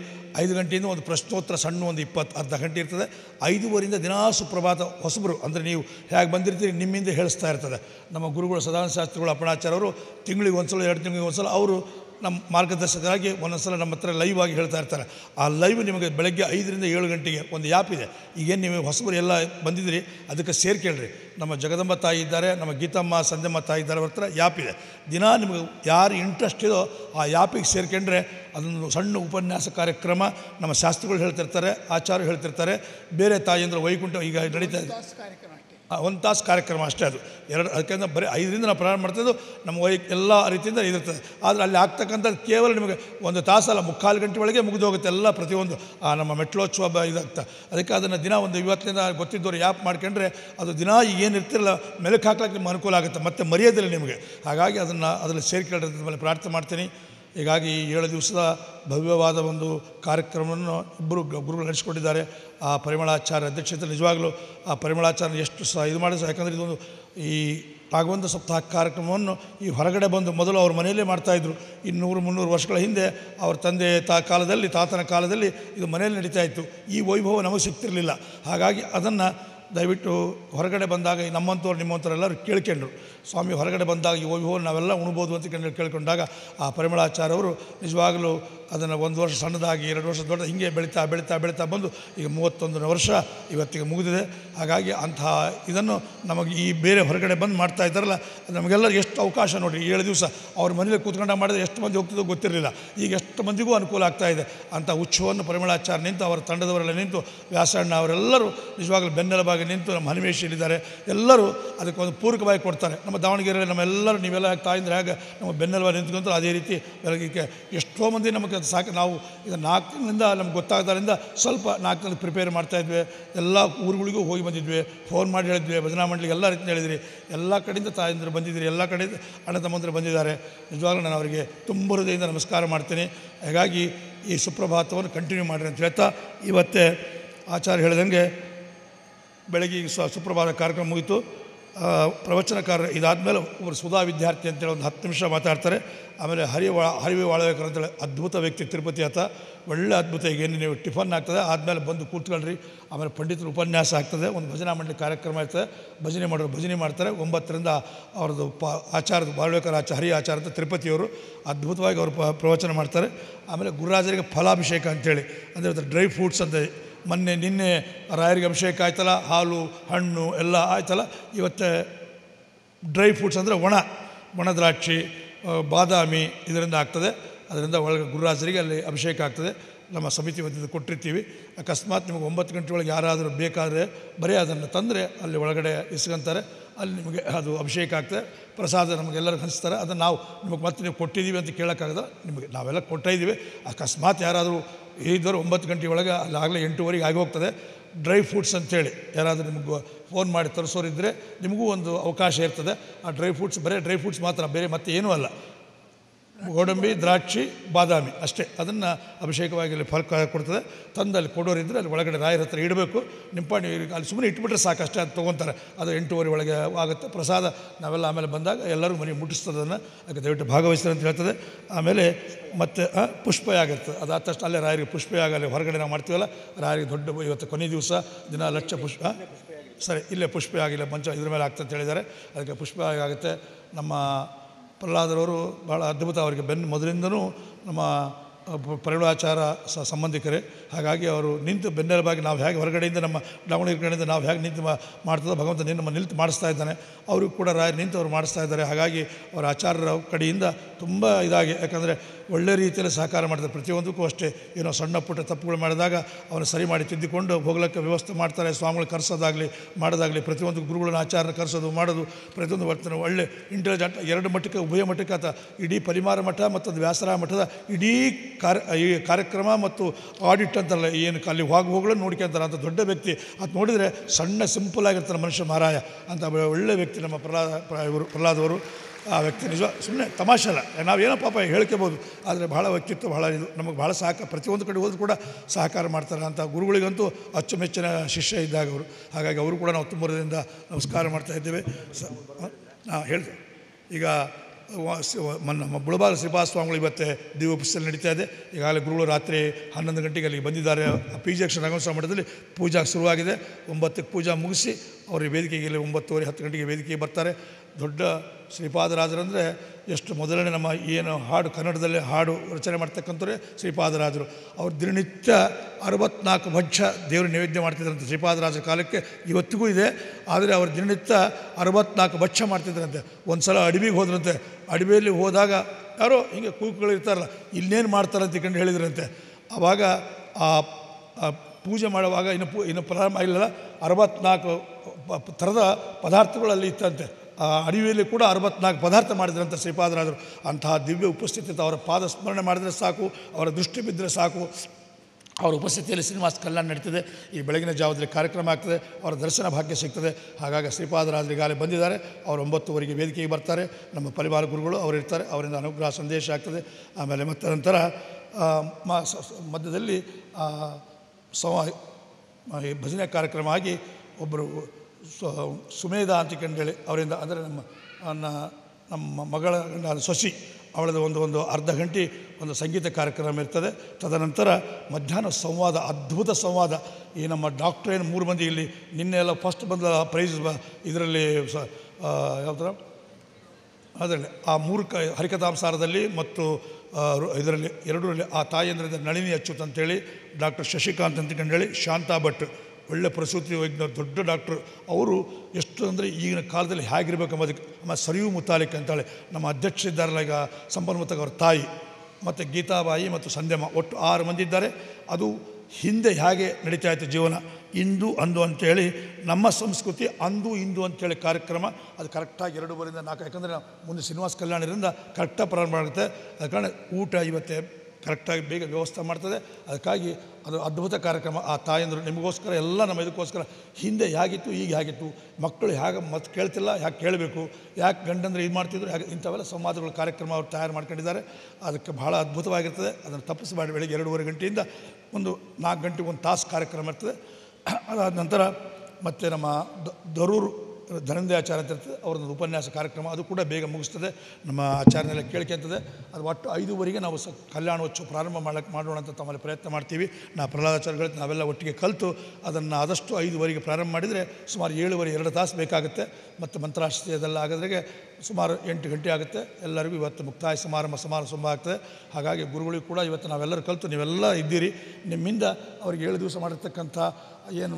ಐದು ಗಂಟೆಯಿಂದ ಒಂದು ಪ್ರಶ್ನೋತ್ತರ ಸಣ್ಣ ಒಂದು ಇಪ್ಪತ್ತು ಅರ್ಧ ಗಂಟೆ ಇರ್ತದೆ ಐದೂವರೆಯಿಂದ ದಿನಾ ಸುಪ್ರಭಾತ ಹೊಸಬರು ಅಂದರೆ ನೀವು ಹೇಗೆ ಬಂದಿರ್ತೀರಿ ನಿಮ್ಮಿಂದ ಹೇಳಿಸ್ತಾ ಇರ್ತದೆ ನಮ್ಮ ಗುರುಗಳು ಸದಾನಂದ ಶಾಸ್ತ್ರಿಗಳು ಅಪಣಾಚಾರ್ಯವರು ತಿಂಗಳಿಗೆ ಒಂದು ಸಲ ಎರಡು ತಿಂಗಳಿಗೆ ಒಂದು ಸಲ ಅವರು ನಮ್ಮ ಮಾರ್ಗದರ್ಶಕರಾಗಿ ಒಂದೊಂದು ಸಲ ನಮ್ಮ ಹತ್ರ ಲೈವ್ ಆಗಿ ಹೇಳ್ತಾ ಇರ್ತಾರೆ ಆ ಲೈವ್ ನಿಮಗೆ ಬೆಳಗ್ಗೆ ಐದರಿಂದ ಏಳು ಗಂಟೆಗೆ ಒಂದು ಆ್ಯಪ್ ಇದೆ ಈಗೇನು ನೀವು ಹೊಸಬರು ಎಲ್ಲ ಬಂದಿದ್ದೀರಿ ಅದಕ್ಕೆ ಸೇರ್ಕೇಳ್ರಿ ನಮ್ಮ ಜಗದಂಬ ತಾಯಿ ಇದ್ದಾರೆ ನಮ್ಮ ಗೀತಮ್ಮ ಸಂಜಮ್ಮ ತಾಯಿ ಇದ್ದಾರೆ ಅವ್ರ ಹತ್ರ ಆ್ಯಪ್ ಇದೆ ದಿನ ನಿಮಗೆ ಯಾರು ಇಂಟ್ರೆಸ್ಟ್ ಇದೋ ಆ ಆ್ಯಪಿಗೆ ಸೇರ್ಕೊಂಡ್ರೆ ಅದೊಂದು ಸಣ್ಣ ಉಪನ್ಯಾಸ ಕಾರ್ಯಕ್ರಮ ನಮ್ಮ ಶಾಸ್ತ್ರಗಳು ಹೇಳ್ತಿರ್ತಾರೆ ಆಚಾರ್ಯ ಹೇಳ್ತಿರ್ತಾರೆ ಬೇರೆ ತಾಯಿ ವೈಕುಂಠ ಈಗ ನಡೀತಾ ಇದೆ ಒಂದು ತಾಸು ಕಾರ್ಯಕ್ರಮ ಅಷ್ಟೇ ಅದು ಎರಡು ಅದಕ್ಕಿಂತ ಬರೀ ಐದರಿಂದ ನಾವು ಪ್ರಾರಂಭ ಮಾಡ್ತಿದ್ದು ನಮ್ಮ ವೈ ಎಲ್ಲ ರೀತಿಯಿಂದ ಇದಿರ್ತದೆ ಆದರೆ ಅಲ್ಲಿ ಆಗ್ತಕ್ಕಂಥದ್ದು ಕೇವಲ ನಿಮಗೆ ಒಂದು ತಾಸಲ್ಲ ಮುಕ್ಕಾಲು ಗಂಟೆ ಒಳಗೆ ಮುಗಿದೋಗುತ್ತೆ ಎಲ್ಲ ಪ್ರತಿಯೊಂದು ಆ ನಮ್ಮ ಮೆಟ್ಲೋತ್ಸವ ಇದಾಗ್ತದೆ ಅದಕ್ಕೆ ಅದನ್ನು ದಿನ ಒಂದು ಇವತ್ತಿನಿಂದ ಗೊತ್ತಿದ್ದವ್ರು ಯಾಪ್ ಮಾಡ್ಕೊಂಡ್ರೆ ಅದು ದಿನ ಏನಿರ್ತಿರಲ್ಲ ಮೆಲುಕು ಹಾಕ್ಲಿಕ್ಕೆ ನಿಮ್ಗೆ ಅನುಕೂಲ ಆಗುತ್ತೆ ಮತ್ತೆ ಮರೆಯೋದಿಲ್ಲ ನಿಮಗೆ ಹಾಗಾಗಿ ಅದನ್ನು ಅದರಲ್ಲಿ ಸೇರಿಕೊಳ್ಳೋದ್ರ ಮೇಲೆ ಪ್ರಾರ್ಥನೆ ಮಾಡ್ತೀನಿ ಹೀಗಾಗಿ ಏಳು ದಿವಸದ ಭವ್ಯವಾದ ಒಂದು ಕಾರ್ಯಕ್ರಮವನ್ನು ಇಬ್ಬರು ಗುರುಗಳು ನಡೆಸಿಕೊಂಡಿದ್ದಾರೆ ಆ ಪರಿಮಳಾಚಾರ್ಯ ಅಧ್ಯಕ್ಷತೆ ನಿಜವಾಗಲೂ ಆ ಪರಿಮಳಾಚಾರ್ಯ ಎಷ್ಟು ಸಹ ಇದು ಮಾಡಿದ್ರು ಯಾಕಂದರೆ ಇದೊಂದು ಈ ಭಾಗವಂತ ಸಪ್ತಾಹ ಕಾರ್ಯಕ್ರಮವನ್ನು ಈ ಹೊರಗಡೆ ಬಂದು ಮೊದಲು ಅವ್ರ ಮನೆಯಲ್ಲೇ ಮಾಡ್ತಾಯಿದ್ರು ಇನ್ನೂರು ಮುನ್ನೂರು ವರ್ಷಗಳ ಹಿಂದೆ ಅವ್ರ ತಂದೆ ತಾ ಕಾಲದಲ್ಲಿ ತಾತನ ಕಾಲದಲ್ಲಿ ಇದು ಮನೆಯಲ್ಲಿ ನಡೀತಾ ಇತ್ತು ಈ ವೈಭವ ನಮಗೆ ಸಿಗ್ತಿರಲಿಲ್ಲ ಹಾಗಾಗಿ ಅದನ್ನು ದಯವಿಟ್ಟು ಹೊರಗಡೆ ಬಂದಾಗ ನಮ್ಮಂಥವ್ರು ನಿಮ್ಮಂಥವ್ರು ಕೇಳ್ಕೊಂಡ್ರು ಸ್ವಾಮಿ ಹೊರಗಡೆ ಬಂದಾಗ ಹೋಗಿ ಹೋಗಿ ನಾವೆಲ್ಲ ಉಣ್ಬೋದು ಅಂತ ಕೇಳ್ಕೊಂಡಾಗ ಆ ಪರಿಮಳಾಚಾರ್ಯವರು ನಿಜವಾಗಲೂ ಅದನ್ನು ಒಂದು ವರ್ಷ ಸಣ್ಣದಾಗಿ ಎರಡು ವರ್ಷ ದೊಡ್ಡ ಹೀಗೆ ಬೆಳೀತಾ ಬೆಳೀತಾ ಬೆಳೀತಾ ಬಂದು ಈಗ ಮೂವತ್ತೊಂದನೇ ವರ್ಷ ಇವತ್ತಿಗೆ ಮುಗಿದಿದೆ ಹಾಗಾಗಿ ಅಂತಹ ಇದನ್ನು ನಮಗೆ ಈ ಬೇರೆ ಹೊರಗಡೆ ಬಂದು ಮಾಡ್ತಾ ಇದ್ದಾರಲ್ಲ ನಮಗೆಲ್ಲ ಎಷ್ಟು ಅವಕಾಶ ನೋಡಿರಿ ಏಳು ದಿವಸ ಅವ್ರ ಮನೇಲಿ ಕೂತ್ಕೊಂಡು ಮಾಡಿದ್ರೆ ಎಷ್ಟು ಮಂದಿ ಹೋಗ್ತಿದ್ದೋ ಗೊತ್ತಿರಲಿಲ್ಲ ಈಗ ಎಷ್ಟು ಮಂದಿಗೂ ಅನುಕೂಲ ಆಗ್ತಾ ಇದೆ ಅಂಥ ಉತ್ಸವವನ್ನು ಪರಿಮಳಾಚಾರ ನಿಂತು ಅವರ ತಂಡದವರೆಲ್ಲ ನಿಂತು ವ್ಯಾಸಣ್ಣ ಅವರೆಲ್ಲರೂ ನಿಜವಾಗ್ಲೂ ಬೆನ್ನೆಲಬಾಗಿ ನಿಂತು ನಮ್ಮ ಹೇಳಿದ್ದಾರೆ ಎಲ್ಲರೂ ಅದಕ್ಕೆ ಒಂದು ಪೂರಕವಾಗಿ ಕೊಡ್ತಾರೆ ನಮ್ಮ ದಾವಣಗೆರೆಯಲ್ಲಿ ನಮ್ಮೆಲ್ಲರೂ ನೀವೆಲ್ಲ ತಾಯಿಂದ್ರೆ ಹಾಗೆ ನಮ್ಮ ಬೆನ್ನೆಲುಬಾಗಿ ನಿಂತ್ಕೊಂತಾರೆ ಅದೇ ರೀತಿ ಬೆಳಗ್ಗೆ ಎಷ್ಟೋ ಮಂದಿ ನಮಗೆ ಅದು ಸಾಕು ನಾವು ಈಗ ನಾಲ್ಕು ನಮ್ಗೆ ಗೊತ್ತಾಗ್ದರಿಂದ ಸ್ವಲ್ಪ ನಾಲ್ಕು ತಿಂಗಳು ಪ್ರಿಪೇರ್ ಮಾಡ್ತಾಯಿದ್ವಿ ಎಲ್ಲ ಊರುಗಳಿಗೂ ಹೋಗಿ ಬಂದಿದ್ವಿ ಫೋನ್ ಮಾಡಿ ಹೇಳಿದ್ವಿ ಭಜನಾ ಮಂಡಳಿಗೆ ಎಲ್ಲ ರೀತಿ ಹೇಳಿದ್ರಿ ಎಲ್ಲ ಕಡೆಯಿಂದ ತಾಯಂದರು ಬಂದಿದ್ದೀರಿ ಎಲ್ಲ ಕಡೆಯಿಂದ ಅಣ್ಣ ತಮ್ಮಂದರು ಬಂದಿದ್ದಾರೆ ನಿಜವಾಗ್ಲೂ ನಾನು ಅವರಿಗೆ ತುಂಬ ಹೃದಯದಿಂದ ನಮಸ್ಕಾರ ಮಾಡ್ತೀನಿ ಹಾಗಾಗಿ ಈ ಸುಪ್ರಭಾತವನ್ನು ಕಂಟಿನ್ಯೂ ಮಾಡಿರಿ ಅಂತ ಹೇಳ್ತಾ ಇವತ್ತೇ ಆಚಾರ್ಯ ಹೇಳಿದಂಗೆ ಬೆಳಗ್ಗೆ ಸುಪ್ರಭಾತ ಕಾರ್ಯಕ್ರಮ ಮುಗಿತು ಪ್ರವಚನಕಾರ ಮೇಲೆ ಒಬ್ಬರು ಸುಧಾ ವಿದ್ಯಾರ್ಥಿ ಅಂತೇಳಿ ಒಂದು ಹತ್ತು ನಿಮಿಷ ಮಾತಾಡ್ತಾರೆ ಆಮೇಲೆ ಹರಿ ವಾ ಹರಿವಿ ವಾಳವೇಕರ್ ಅಂತೇಳಿ ಅದ್ಭುತ ವ್ಯಕ್ತಿ ತಿರುಪತಿ ಆತ ಒಳ್ಳೆ ಅದ್ಭುತ ಈಗ ಏನು ನೀವು ಟಿಫನ್ ಆಗ್ತದೆ ಆದಮೇಲೆ ಬಂದು ಕೂತ್ಕೊಳ್ಳ್ರಿ ಆಮೇಲೆ ಪಂಡಿತರು ಉಪನ್ಯಾಸ ಆಗ್ತದೆ ಒಂದು ಭಜನಾ ಮಂಡಳಿ ಕಾರ್ಯಕ್ರಮ ಇರ್ತದೆ ಭಜನೆ ಮಾಡೋರು ಭಜನೆ ಮಾಡ್ತಾರೆ ಒಂಬತ್ತರಿಂದ ಅವ್ರದ್ದು ಪ ಆಚಾರದ ಬಾಳ್ವೇಕರ್ ಆಚಾರ ಹರಿ ಆಚಾರ ಅಂತ ತಿರುಪತಿಯವರು ಅದ್ಭುತವಾಗಿ ಅವರು ಪ್ರವಚನ ಮಾಡ್ತಾರೆ ಆಮೇಲೆ ಗುರುರಾಜರಿಗೆ ಫಲಾಭಿಷೇಕ ಅಂತೇಳಿ ಅಂದರೆ ಡ್ರೈ ಫ್ರೂಟ್ಸ್ ಅಂತ ಮೊನ್ನೆ ನಿನ್ನೆ ರಾಯರಿಗೆ ಅಭಿಷೇಕ ಆಯ್ತಲ್ಲ ಹಾಲು ಹಣ್ಣು ಎಲ್ಲ ಆಯ್ತಲ್ಲ ಇವತ್ತು ಡ್ರೈ ಫ್ರೂಟ್ಸ್ ಅಂದರೆ ಒಣ ಒಣ ದ್ರಾಕ್ಷಿ ಬಾದಾಮಿ ಇದರಿಂದ ಆಗ್ತದೆ ಅದರಿಂದ ಒಳಗೆ ಗುರುರಾಜರಿಗೆ ಅಲ್ಲಿ ಅಭಿಷೇಕ ಆಗ್ತದೆ ನಮ್ಮ ಸಮಿತಿ ವತಿಯಿಂದ ಕೊಟ್ಟಿರ್ತೀವಿ ಅಕಸ್ಮಾತ್ ನಿಮಗೆ ಒಂಬತ್ತು ಗಂಟೆ ಒಳಗೆ ಯಾರಾದರೂ ಬೇಕಾದರೆ ಬರೀ ಅದನ್ನು ತಂದರೆ ಅಲ್ಲಿ ಒಳಗಡೆ ಇಸ್ಕೊಂತಾರೆ ಅಲ್ಲಿ ನಿಮಗೆ ಅದು ಅಭಿಷೇಕ ಆಗ್ತದೆ ಪ್ರಸಾದ ನಮಗೆಲ್ಲರಿಗೂ ಹಂಚ್ತಾರೆ ಅದನ್ನು ನಾವು ನಿಮಗೆ ಮತ್ತೆ ನೀವು ಕೊಟ್ಟಿದ್ದೀವಿ ಅಂತ ಕೇಳೋಕ್ಕಾಗದ ನಿಮಗೆ ನಾವೆಲ್ಲ ಕೊಟ್ಟಾಯಿದ್ದೀವಿ ಅಕಸ್ಮಾತ್ ಯಾರಾದರೂ ಇದ್ದರೂ ಒಂಬತ್ತು ಗಂಟೆ ಒಳಗೆ ಆಗಲೇ ಎಂಟೂವರೆಗೆ ಆಗಿ ಹೋಗ್ತದೆ ಡ್ರೈ ಫ್ರೂಟ್ಸ್ ಅಂತೇಳಿ ಯಾರಾದರೂ ನಿಮಗೆ ಫೋನ್ ಮಾಡಿ ತರಿಸೋರಿದ್ದರೆ ನಿಮಗೂ ಒಂದು ಅವಕಾಶ ಇರ್ತದೆ ಆ ಡ್ರೈ ಫ್ರೂಟ್ಸ್ ಬರೀ ಡ್ರೈ ಫ್ರೂಟ್ಸ್ ಮಾತ್ರ ಬೇರೆ ಮತ್ತೆ ಏನೂ ಅಲ್ಲ ಗೋಡಂಬಿ ದ್ರಾಕ್ಷಿ ಬಾದಾಮಿ ಅಷ್ಟೇ ಅದನ್ನು ಅಭಿಷೇಕವಾಗಿ ಅಲ್ಲಿ ಫಲ ಕೊಡ್ತದೆ ತಂದಲ್ಲಿ ಇದ್ದರೆ ಅಲ್ಲಿ ಒಳಗಡೆ ರಾಯರ ಹತ್ರ ಇಡಬೇಕು ನಿಂಪಾಣಿ ಅಲ್ಲಿ ಸುಮ್ಮನೆ ಇಟ್ಬಿಟ್ರೆ ಅಷ್ಟೇ ಅದು ತೊಗೊತಾರೆ ಅದು ಎಂಟೂವರೆ ಒಳಗೆ ಆಗುತ್ತೆ ಪ್ರಸಾದ ನಾವೆಲ್ಲ ಆಮೇಲೆ ಬಂದಾಗ ಎಲ್ಲರೂ ಮನೆ ಮುಟ್ಟಿಸ್ತದೆ ಅದನ್ನು ಅದಕ್ಕೆ ದಯವಿಟ್ಟು ಭಾಗವಹಿಸ್ತಾರೆ ಅಂತ ಹೇಳ್ತದೆ ಆಮೇಲೆ ಮತ್ತು ಪುಷ್ಪ ಆಗುತ್ತೆ ಆದ ತಕ್ಷಣ ಅಲ್ಲೇ ರಾಯರಿಗೆ ಪುಷ್ಪ ಆಗಲಿ ಹೊರಗಡೆ ನಾವು ಮಾಡ್ತೀವಲ್ಲ ರಾಯರಿಗೆ ದೊಡ್ಡ ಇವತ್ತು ಕೊನೆ ದಿವಸ ದಿನ ಲಕ್ಷ ಪುಷ್ಪ ಸರಿ ಇಲ್ಲೇ ಪುಷ್ಪ ಆಗಿಲ್ಲ ಮಂಚ ಇದ್ರ ಮೇಲೆ ಅಂತ ಹೇಳಿದ್ದಾರೆ ಅದಕ್ಕೆ ಪುಷ್ಪ ಆಗುತ್ತೆ ನಮ್ಮ ಪ್ರಹ್ಲಾದರವರು ಭಾಳ ಅದ್ಭುತ ಅವರಿಗೆ ಬೆನ್ನು ಮೊದಲಿಂದನೂ ನಮ್ಮ ಪರಿಣಾಚಾರ ಸ ಸಂಬಂಧಿಕರೇ ಹಾಗಾಗಿ ಅವರು ನಿಂತು ಬೆನ್ನೆಲುಬಾಗಿ ನಾವು ಹೇಗೆ ಹೊರಗಡೆಯಿಂದ ನಮ್ಮ ದಾವಣಗೆರೆ ಕಡೆಯಿಂದ ನಾವು ಹೇಗೆ ನಿಂತು ಮಾಡ್ತದೋ ಭಗವಂತ ನಿನ್ನ ನಿಲ್ತು ಮಾಡಿಸ್ತಾ ಇದ್ದಾನೆ ಅವ್ರಿಗೂ ಕೂಡ ರಾಯರು ನಿಂತು ಅವ್ರು ಮಾಡಿಸ್ತಾ ಇದ್ದಾರೆ ಹಾಗಾಗಿ ಅವರ ಆಚಾರ್ಯರ ಕಡೆಯಿಂದ ತುಂಬ ಇದಾಗಿ ಯಾಕಂದರೆ ಒಳ್ಳೆ ರೀತಿಯಲ್ಲಿ ಸಹಕಾರ ಮಾಡ್ತಾರೆ ಪ್ರತಿಯೊಂದಕ್ಕೂ ಅಷ್ಟೇ ಏನೋ ಸಣ್ಣ ಪುಟ್ಟ ತಪ್ಪುಗಳು ಮಾಡಿದಾಗ ಅವನು ಸರಿ ಮಾಡಿ ತಿದ್ದಿಕೊಂಡು ಹೋಗ್ಲಿಕ್ಕೆ ವ್ಯವಸ್ಥೆ ಮಾಡ್ತಾರೆ ಸ್ವಾಮಿಗಳು ಕರೆಸೋದಾಗಲಿ ಮಾಡೋದಾಗಲಿ ಪ್ರತಿಯೊಂದು ಗುರುಗಳನ್ನ ಆಚಾರನ ಕರೆಸೋದು ಮಾಡೋದು ಪ್ರತಿಯೊಂದು ವರ್ತನೆ ಒಳ್ಳೆ ಇಂಟೆಲಿಜೆಂಟ್ ಎರಡು ಮಟ್ಟಕ್ಕೆ ಉಭಯ ಮಠಕ್ಕೆ ಆತ ಇಡೀ ಪರಿಮಾರ ಮಠ ಮತ್ತು ಅದು ವ್ಯಾಸರ ಮಠದ ಇಡೀ ಕಾರ್ಯ ಈ ಕಾರ್ಯಕ್ರಮ ಮತ್ತು ಆಡಿಟ್ ಅಂತಾರಲ್ಲ ಏನು ಅಲ್ಲಿ ಹೋಗಿ ಹೋಗ್ಲೂ ನೋಡ್ಕೊಂತಾರೆ ಅಂತ ದೊಡ್ಡ ವ್ಯಕ್ತಿ ಅದು ನೋಡಿದರೆ ಸಣ್ಣ ಸಿಂಪಲ್ ಆಗಿರ್ತಾರೆ ಮನುಷ್ಯ ಮಹಾರಾಯ ಅಂತ ಒಳ್ಳೆ ವ್ಯಕ್ತಿ ವ್ಯಕ್ತಿ ನಮ್ಮ ಪ್ರಹ್ಲಾದ ಇವರು ಪ್ರಹ್ಲಾದವರು ಆ ವ್ಯಕ್ತಿ ನಿಜ ಸುಮ್ಮನೆ ತಮಾಷಲ್ಲ ನಾವೇನೋ ಪಾಪ ಹೇಳ್ಕೋಬೋದು ಆದರೆ ಭಾಳ ವ್ಯಕ್ತಿತ್ವ ಭಾಳ ಇದು ನಮಗೆ ಭಾಳ ಸಹಕಾರ ಪ್ರತಿಯೊಂದು ಕಡೆ ಹೋದ್ರು ಕೂಡ ಸಹಕಾರ ಮಾಡ್ತಾರೆ ಅಂತ ಗುರುಗಳಿಗಂತೂ ಅಚ್ಚುಮೆಚ್ಚಿನ ಶಿಷ್ಯ ಇದ್ದಾಗ ಅವರು ಹಾಗಾಗಿ ಅವರು ಕೂಡ ನಾವು ತುಂಬರದಿಂದ ನಮಸ್ಕಾರ ಮಾಡ್ತಾ ಇದ್ದೇವೆ ಸ ಹಾಂ ಹೇಳಿದೆ ಈಗ ನಮ್ಮ ಬುಳಬಾಲ ಶ್ರೀಪಾದ ಸ್ವಾಮಿಗಳು ಇವತ್ತೇ ದೇವೋಪಸ್ಥೆ ನಡೀತಾ ಇದೆ ಈಗಾಗಲೇ ಗುರುಗಳು ರಾತ್ರಿ ಹನ್ನೊಂದು ಗಂಟೆಗೆ ಅಲ್ಲಿಗೆ ಬಂದಿದ್ದಾರೆ ಪಿ ಜಿ ಅಕ್ಷರ ಮಠದಲ್ಲಿ ಪೂಜಾ ಶುರುವಾಗಿದೆ ಒಂಬತ್ತಕ್ಕೆ ಪೂಜಾ ಮುಗಿಸಿ ಅವರು ವೇದಿಕೆಗೆ ಇಲ್ಲಿ ಒಂಬತ್ತುವರೆ ಹತ್ತು ಗಂಟೆಗೆ ವೇದಿಕೆಗೆ ಬರ್ತಾರೆ ದೊಡ್ಡ ಶ್ರೀಪಾದರಾಜರಂದರೆ ಎಷ್ಟು ಮೊದಲನೇ ನಮ್ಮ ಏನು ಹಾಡು ಕನ್ನಡದಲ್ಲೇ ಹಾಡು ರಚನೆ ಮಾಡ್ತಕ್ಕಂಥವ್ರೆ ಶ್ರೀಪಾದರಾಜರು ಅವರು ದಿನನಿತ್ಯ ಅರವತ್ನಾಲ್ಕು ಭಜ್ಯ ದೇವರು ನೈವೇದ್ಯ ಮಾಡ್ತಿದ್ರಂತೆ ಶ್ರೀಪಾದರಾಜರ ಕಾಲಕ್ಕೆ ಇವತ್ತಿಗೂ ಇದೆ ಆದರೆ ಅವರು ದಿನನಿತ್ಯ ಅರವತ್ನಾಲ್ಕು ಭಜ್ಯ ಮಾಡ್ತಿದ್ರಂತೆ ಒಂದು ಸಲ ಅಡವಿಗೆ ಹೋದ್ರಂತೆ ಅಡವಿಯಲ್ಲಿ ಹೋದಾಗ ಯಾರೋ ಹಿಂಗೆ ಕೂಕುಗಳು ಇರ್ತಾರಲ್ಲ ಇಲ್ಲೇನು ಮಾಡ್ತಾರಂತ ಕಂಡು ಹೇಳಿದ್ರಂತೆ ಆವಾಗ ಆ ಪೂಜೆ ಮಾಡುವಾಗ ಇನ್ನು ಪೂ ಇನ್ನು ಪ್ರಾರಂಭ ಆಗಿಲ್ಲ ಅರವತ್ನಾಲ್ಕು ಥರದ ಪದಾರ್ಥಗಳಲ್ಲಿ ಇತ್ತಂತೆ ಆ ಕೂಡ ಅರವತ್ನಾಲ್ಕು ಪದಾರ್ಥ ಮಾಡಿದ್ರಂಥ ಶ್ರೀಪಾದರಾದರು ಅಂತಹ ದಿವ್ಯ ಉಪಸ್ಥಿತಿ ಅವರ ಪಾದ ಸ್ಮರಣೆ ಮಾಡಿದರೆ ಸಾಕು ಅವರ ದೃಷ್ಟಿ ಬಿದ್ದರೆ ಸಾಕು ಅವರ ಉಪಸ್ಥಿತಿಯಲ್ಲಿ ಶ್ರೀನಿವಾಸ ಕಲ್ಯಾಣ ನಡೀತದೆ ಈ ಬೆಳಗಿನ ಜಾವದಲ್ಲಿ ಕಾರ್ಯಕ್ರಮ ಆಗ್ತದೆ ಅವರ ದರ್ಶನ ಭಾಗ್ಯ ಸಿಗ್ತದೆ ಹಾಗಾಗಿ ಗಾಲಿ ಬಂದಿದ್ದಾರೆ ಅವರು ಒಂಬತ್ತುವರೆಗೆ ವೇದಿಕೆಗೆ ಬರ್ತಾರೆ ನಮ್ಮ ಪರಿವಾರ ಗುರುಗಳು ಅವರು ಇರ್ತಾರೆ ಅವರಿಂದ ಅನುಗ್ರಹ ಸಂದೇಶ ಆಗ್ತದೆ ಆಮೇಲೆ ಮತ್ತೆ ನಂತರ ಮಧ್ಯದಲ್ಲಿ ಸಮ ಭಜನೆ ಕಾರ್ಯಕ್ರಮ ಆಗಿ ಒಬ್ಬರು ಸೊ ಸುಮೇಧ ಅಂತ ಕಂಡೇಳಿ ಅವರಿಂದ ಅಂದರೆ ನಮ್ಮ ನಮ್ಮ ಮಗಳ ಗಂಡ ಶಶಿ ಅವಳದ್ದು ಒಂದು ಒಂದು ಅರ್ಧ ಗಂಟೆ ಒಂದು ಸಂಗೀತ ಕಾರ್ಯಕ್ರಮ ಇರ್ತದೆ ತದನಂತರ ಮಧ್ಯಾಹ್ನ ಸಂವಾದ ಅದ್ಭುತ ಸಂವಾದ ಈ ನಮ್ಮ ಏನು ಮೂರು ಮಂದಿ ಇಲ್ಲಿ ನಿನ್ನೆ ಎಲ್ಲ ಫಸ್ಟ್ ಬಂದ ಪ್ರೈಸ್ ಬ ಇದರಲ್ಲಿ ಸ ಯಾವ ಅದರಲ್ಲಿ ಆ ಮೂರು ಕ ಹರಿಕಥಾಂಸಾರದಲ್ಲಿ ಮತ್ತು ಇದರಲ್ಲಿ ಎರಡರಲ್ಲಿ ಆ ಅಂದ್ರೆ ನಳಿನಿ ಅಚ್ಚುತ್ ಅಂತೇಳಿ ಡಾಕ್ಟರ್ ಶಶಿಕಾಂತ್ ಅಂತ ಕಂಡೇಳಿ ಶಾಂತಾ ಭಟ್ ಒಳ್ಳೆ ಪ್ರಸೂತಿ ವೈಜ್ಞ ದೊಡ್ಡ ಡಾಕ್ಟ್ರು ಅವರು ಎಷ್ಟು ಅಂದರೆ ಈಗಿನ ಕಾಲದಲ್ಲಿ ಹೇಗಿರ್ಬೇಕು ಅನ್ನೋದಕ್ಕೆ ನಮ್ಮ ಸರಿಯು ಮುತಾಲಿಕ್ ಅಂತೇಳಿ ನಮ್ಮ ಅಧ್ಯಕ್ಷ ಇದ್ದಾರಲ್ಲ ಈಗ ಸಂಪನ್ಮೂತಕ್ ಅವರ ತಾಯಿ ಮತ್ತು ಗೀತಾಬಾಯಿ ಮತ್ತು ಸಂಧ್ಯಮ್ಮ ಒಟ್ಟು ಆರು ಮಂದಿ ಇದ್ದಾರೆ ಅದು ಹಿಂದೆ ಹೇಗೆ ನಡೀತಾ ಇತ್ತು ಜೀವನ ಇಂದು ಅಂದು ಅಂತೇಳಿ ನಮ್ಮ ಸಂಸ್ಕೃತಿ ಅಂದು ಇಂದು ಅಂತೇಳಿ ಕಾರ್ಯಕ್ರಮ ಅದು ಕರೆಕ್ಟಾಗಿ ಎರಡೂವರೆಯಿಂದ ನಾಲ್ಕು ಯಾಕಂದರೆ ಮುಂದೆ ಶ್ರೀನಿವಾಸ ಕಲ್ಯಾಣದಿಂದ ಕರೆಕ್ಟಾಗಿ ಪ್ರಾರಂಭ ಆಗುತ್ತೆ ಅದ ಕಾರಣ ಊಟ ಇವತ್ತೆ ಕರೆಕ್ಟಾಗಿ ಬೇಗ ವ್ಯವಸ್ಥೆ ಮಾಡ್ತದೆ ಅದಕ್ಕಾಗಿ ಅದು ಅದ್ಭುತ ಕಾರ್ಯಕ್ರಮ ಆ ತಾಯಂದರು ನಿಮಗೋಸ್ಕರ ಎಲ್ಲ ನಮ್ಮ ಇದಕ್ಕೋಸ್ಕರ ಹಿಂದೆ ಹೇಗಿತ್ತು ಈಗ ಹೇಗಿತ್ತು ಮಕ್ಕಳು ಹೇಗೆ ಮತ್ತೆ ಕೇಳ್ತಿಲ್ಲ ಯಾಕೆ ಕೇಳಬೇಕು ಯಾಕೆ ಗಂಡಂದ್ರೆ ಇದು ಮಾಡ್ತಿದ್ರು ಯಾಕೆ ಇಂಥವೆಲ್ಲ ಸಂವಾದಗಳು ಕಾರ್ಯಕ್ರಮ ಅವ್ರು ತಯಾರು ಮಾಡ್ಕೊಂಡಿದ್ದಾರೆ ಅದಕ್ಕೆ ಬಹಳ ಅದ್ಭುತವಾಗಿರ್ತದೆ ಅದನ್ನು ಮಾಡಿ ಬೆಳಗ್ಗೆ ಎರಡೂವರೆ ಗಂಟೆಯಿಂದ ಒಂದು ನಾಲ್ಕು ಗಂಟೆಗೆ ಒಂದು ತಾಸು ಕಾರ್ಯಕ್ರಮ ಇರ್ತದೆ ಅದಾದ ನಂತರ ಮತ್ತು ನಮ್ಮ ದರೂರು ಧನಂಜಯ ಆಚಾರ್ಯ ಅಂತ ಇರ್ತದೆ ಅವ್ರದ್ದು ಉಪನ್ಯಾಸ ಕಾರ್ಯಕ್ರಮ ಅದು ಕೂಡ ಬೇಗ ಮುಗಿಸ್ತದೆ ನಮ್ಮ ಆಚಾರ್ಯನೆಲ್ಲ ಕೇಳ್ಕೊಂತದೆ ಅದು ಒಟ್ಟು ಐದುವರೆಗೆ ನಾವು ಸ ಕಲ್ಯಾಣ ಉತ್ಸವ ಪ್ರಾರಂಭ ಮಾಡೋಕ್ಕೆ ಮಾಡೋಣ ಅಂತ ತಮ್ಮಲ್ಲಿ ಪ್ರಯತ್ನ ಮಾಡ್ತೀವಿ ನಾ ಪ್ರಹ್ಲಾದಾಚಾರ್ಯಗಳು ನಾವೆಲ್ಲ ಒಟ್ಟಿಗೆ ಕಲಿತು ಅದನ್ನು ಆದಷ್ಟು ಐದುವರೆಗೆ ಪ್ರಾರಂಭ ಮಾಡಿದರೆ ಸುಮಾರು ಏಳುವರೆ ಎರಡು ತಾಸು ಬೇಕಾಗುತ್ತೆ ಮತ್ತು ಮಂತ್ರಾಷ್ಟತಿ ಸುಮಾರು ಎಂಟು ಗಂಟೆ ಆಗುತ್ತೆ ಎಲ್ಲರಿಗೂ ಇವತ್ತು ಮುಕ್ತಾಯ ಸಮಾರಂಭ ಸಮಾರಂಭ ಆಗ್ತದೆ ಹಾಗಾಗಿ ಗುರುಗಳಿಗೆ ಕೂಡ ಇವತ್ತು ನಾವೆಲ್ಲರೂ ಕಲಿತು ನೀವೆಲ್ಲ ಇದ್ದೀರಿ ನಿಮ್ಮಿಂದ ಅವ್ರಿಗೆ ಏಳು ದಿವಸ ಮಾಡಿರ್ತಕ್ಕಂಥ ಏನು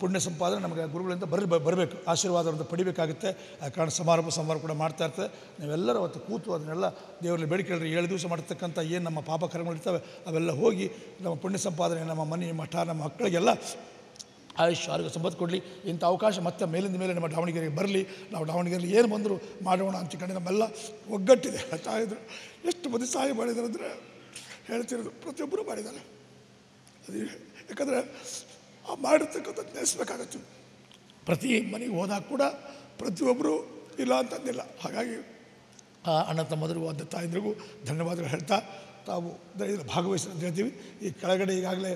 ಪುಣ್ಯ ಸಂಪಾದನೆ ನಮಗೆ ಗುರುಗಳಿಂದ ಬರ ಬರಬೇಕು ಆಶೀರ್ವಾದವನ್ನು ಪಡಿಬೇಕಾಗುತ್ತೆ ಆ ಕಾರಣ ಸಮಾರಂಭ ಸಮಾರಂಭ ಕೂಡ ಮಾಡ್ತಾ ಇರ್ತದೆ ನೀವೆಲ್ಲರೂ ಅವತ್ತು ಕೂತು ಅದನ್ನೆಲ್ಲ ದೇವರಲ್ಲಿ ಬೇಡಿಕೆಳ್ರಿ ಏಳು ದಿವಸ ಮಾಡಿರ್ತಕ್ಕಂಥ ಏನು ನಮ್ಮ ಪಾಪ ಕರ್ಮಗಳಿರ್ತವೆ ಅವೆಲ್ಲ ಹೋಗಿ ನಮ್ಮ ಪುಣ್ಯ ಸಂಪಾದನೆ ನಮ್ಮ ಮನೆ ಮಠ ನಮ್ಮ ಮಕ್ಕಳಿಗೆಲ್ಲ ಆಯುಷ್ ಆರೋಗ್ಯ ಸಂಪತ್ತು ಕೊಡಲಿ ಇಂಥ ಅವಕಾಶ ಮತ್ತೆ ಮೇಲಿಂದ ಮೇಲೆ ನಮ್ಮ ದಾವಣಗೆರೆಗೆ ಬರಲಿ ನಾವು ದಾವಣಗೆರೆಯಲ್ಲಿ ಏನು ಬಂದರೂ ಮಾಡೋಣ ಅಂತ ಕಂಡು ನಮ್ಮೆಲ್ಲ ಒಗ್ಗಟ್ಟಿದೆ ಸಾಯಿದ್ರು ಎಷ್ಟು ಮಂದಿ ಸಹಾಯ ಮಾಡಿದ್ದಾರೆ ಅಂದರೆ ಹೇಳ್ತಿರೋದು ಪ್ರತಿಯೊಬ್ಬರು ಮಾಡಿದ್ದಾರೆ ಅದು ಯಾಕಂದರೆ ಆ ಮಾಡಿರ್ತಕ್ಕಂಥದ್ದು ನೆನೆಸ್ಬೇಕಾಗತ್ತೆ ಪ್ರತಿ ಮನೆಗೆ ಹೋದಾಗ ಕೂಡ ಪ್ರತಿಯೊಬ್ಬರು ಇಲ್ಲ ಅಂತಂದಿಲ್ಲ ಹಾಗಾಗಿ ಆ ಅಣ್ಣ ತಮ್ಮದ್ರಿಗೂ ಅದ ತಾಯಿಂದ್ರಿಗೂ ಧನ್ಯವಾದಗಳು ಹೇಳ್ತಾ ತಾವು ಇದರಲ್ಲಿ ಭಾಗವಹಿಸಿ ಅಂತ ಹೇಳ್ತೀವಿ ಈ ಕೆಳಗಡೆ ಈಗಾಗಲೇ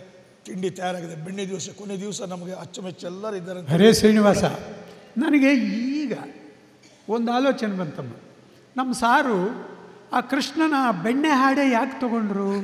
ತಿಂಡಿ ತಯಾರಾಗಿದೆ ಬೆಣ್ಣೆ ದಿವಸ ಕೊನೆ ದಿವಸ ನಮಗೆ ಅಚ್ಚುಮೆಚ್ಚೆಲ್ಲರೂ ಇದ್ದಾರೆ ಹರೇ ಶ್ರೀನಿವಾಸ ನನಗೆ ಈಗ ಒಂದು ಆಲೋಚನೆ ಬಂತಮ್ಮ ನಮ್ಮ ಸಾರು ಆ ಕೃಷ್ಣನ ಬೆಣ್ಣೆ ಹಾಡೆ ಯಾಕೆ ತಗೊಂಡ್ರು [LAUGHS]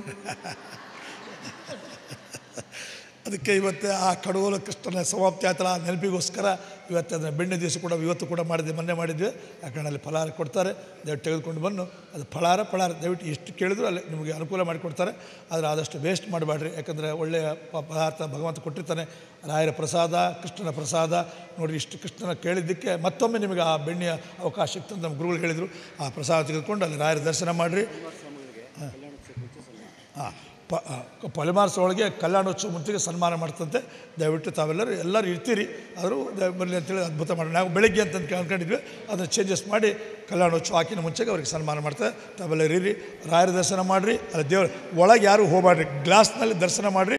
ಅದಕ್ಕೆ ಇವತ್ತು ಆ ಕಡಗೋಲು ಕೃಷ್ಣನ ಸಮಾಪ್ತಿ ಆಯ್ತಲ್ಲ ಆ ನೆನಪಿಗೋಸ್ಕರ ಇವತ್ತು ಅದನ್ನು ಬೆಣ್ಣೆ ದಿವಸ ಕೂಡ ಇವತ್ತು ಕೂಡ ಮಾಡಿದ್ವಿ ಮೊನ್ನೆ ಮಾಡಿದ್ವಿ ಯಾಕಂದ್ರೆ ಅಲ್ಲಿ ಫಲಾರ ಕೊಡ್ತಾರೆ ದಯವಿಟ್ಟು ತೆಗೆದುಕೊಂಡು ಬಂದು ಅದು ಫಲಾರ ಫಳಾರ ದಯವಿಟ್ಟು ಎಷ್ಟು ಕೇಳಿದ್ರು ಅಲ್ಲಿ ನಿಮಗೆ ಅನುಕೂಲ ಮಾಡಿಕೊಡ್ತಾರೆ ಆದರೆ ಆದಷ್ಟು ವೇಸ್ಟ್ ಮಾಡಬೇಡ್ರಿ ಯಾಕಂದರೆ ಒಳ್ಳೆಯ ಪದಾರ್ಥ ಭಗವಂತ ಕೊಟ್ಟಿರ್ತಾನೆ ರಾಯರ ಪ್ರಸಾದ ಕೃಷ್ಣನ ಪ್ರಸಾದ ನೋಡಿ ಇಷ್ಟು ಕೃಷ್ಣನ ಕೇಳಿದ್ದಕ್ಕೆ ಮತ್ತೊಮ್ಮೆ ನಿಮಗೆ ಆ ಬೆಣ್ಣೆಯ ಅವಕಾಶ ಇತ್ತು ನಮ್ಮ ಗುರುಗಳು ಹೇಳಿದರು ಆ ಪ್ರಸಾದ ತೆಗೆದುಕೊಂಡು ಅಲ್ಲಿ ರಾಯರ ದರ್ಶನ ಮಾಡಿರಿ ಹಾಂ ಪ ಒಳಗೆ ಕಲ್ಯಾಣೋತ್ಸವ ಮುಂಚೆಗೆ ಸನ್ಮಾನ ಮಾಡ್ತಂತೆ ದಯವಿಟ್ಟು ತಾವೆಲ್ಲರೂ ಎಲ್ಲರೂ ಇರ್ತೀರಿ ಆದರೂ ಬರಲಿ ಅಂತೇಳಿ ಅದ್ಭುತ ಮಾಡೋಣ ನಾವು ಬೆಳಗ್ಗೆ ಅಂತ ಅಂದ್ಕೊಂಡಿದ್ವಿ ಅದನ್ನು ಚೇಂಜಸ್ ಮಾಡಿ ಕಲ್ಯಾಣೋತ್ಸವ ಹಾಕಿನ ಮುಂಚೆಗೆ ಅವ್ರಿಗೆ ಸನ್ಮಾನ ಮಾಡ್ತಾರೆ ತಾವೆಲ್ಲರೂ ಇರಿ ರಾಯರ ದರ್ಶನ ಮಾಡಿರಿ ಅಲ್ಲಿ ದೇವ್ರ ಒಳಗೆ ಯಾರು ಹೋಗಬಾಡ್ರಿ ಗ್ಲಾಸ್ನಲ್ಲಿ ದರ್ಶನ ಮಾಡಿರಿ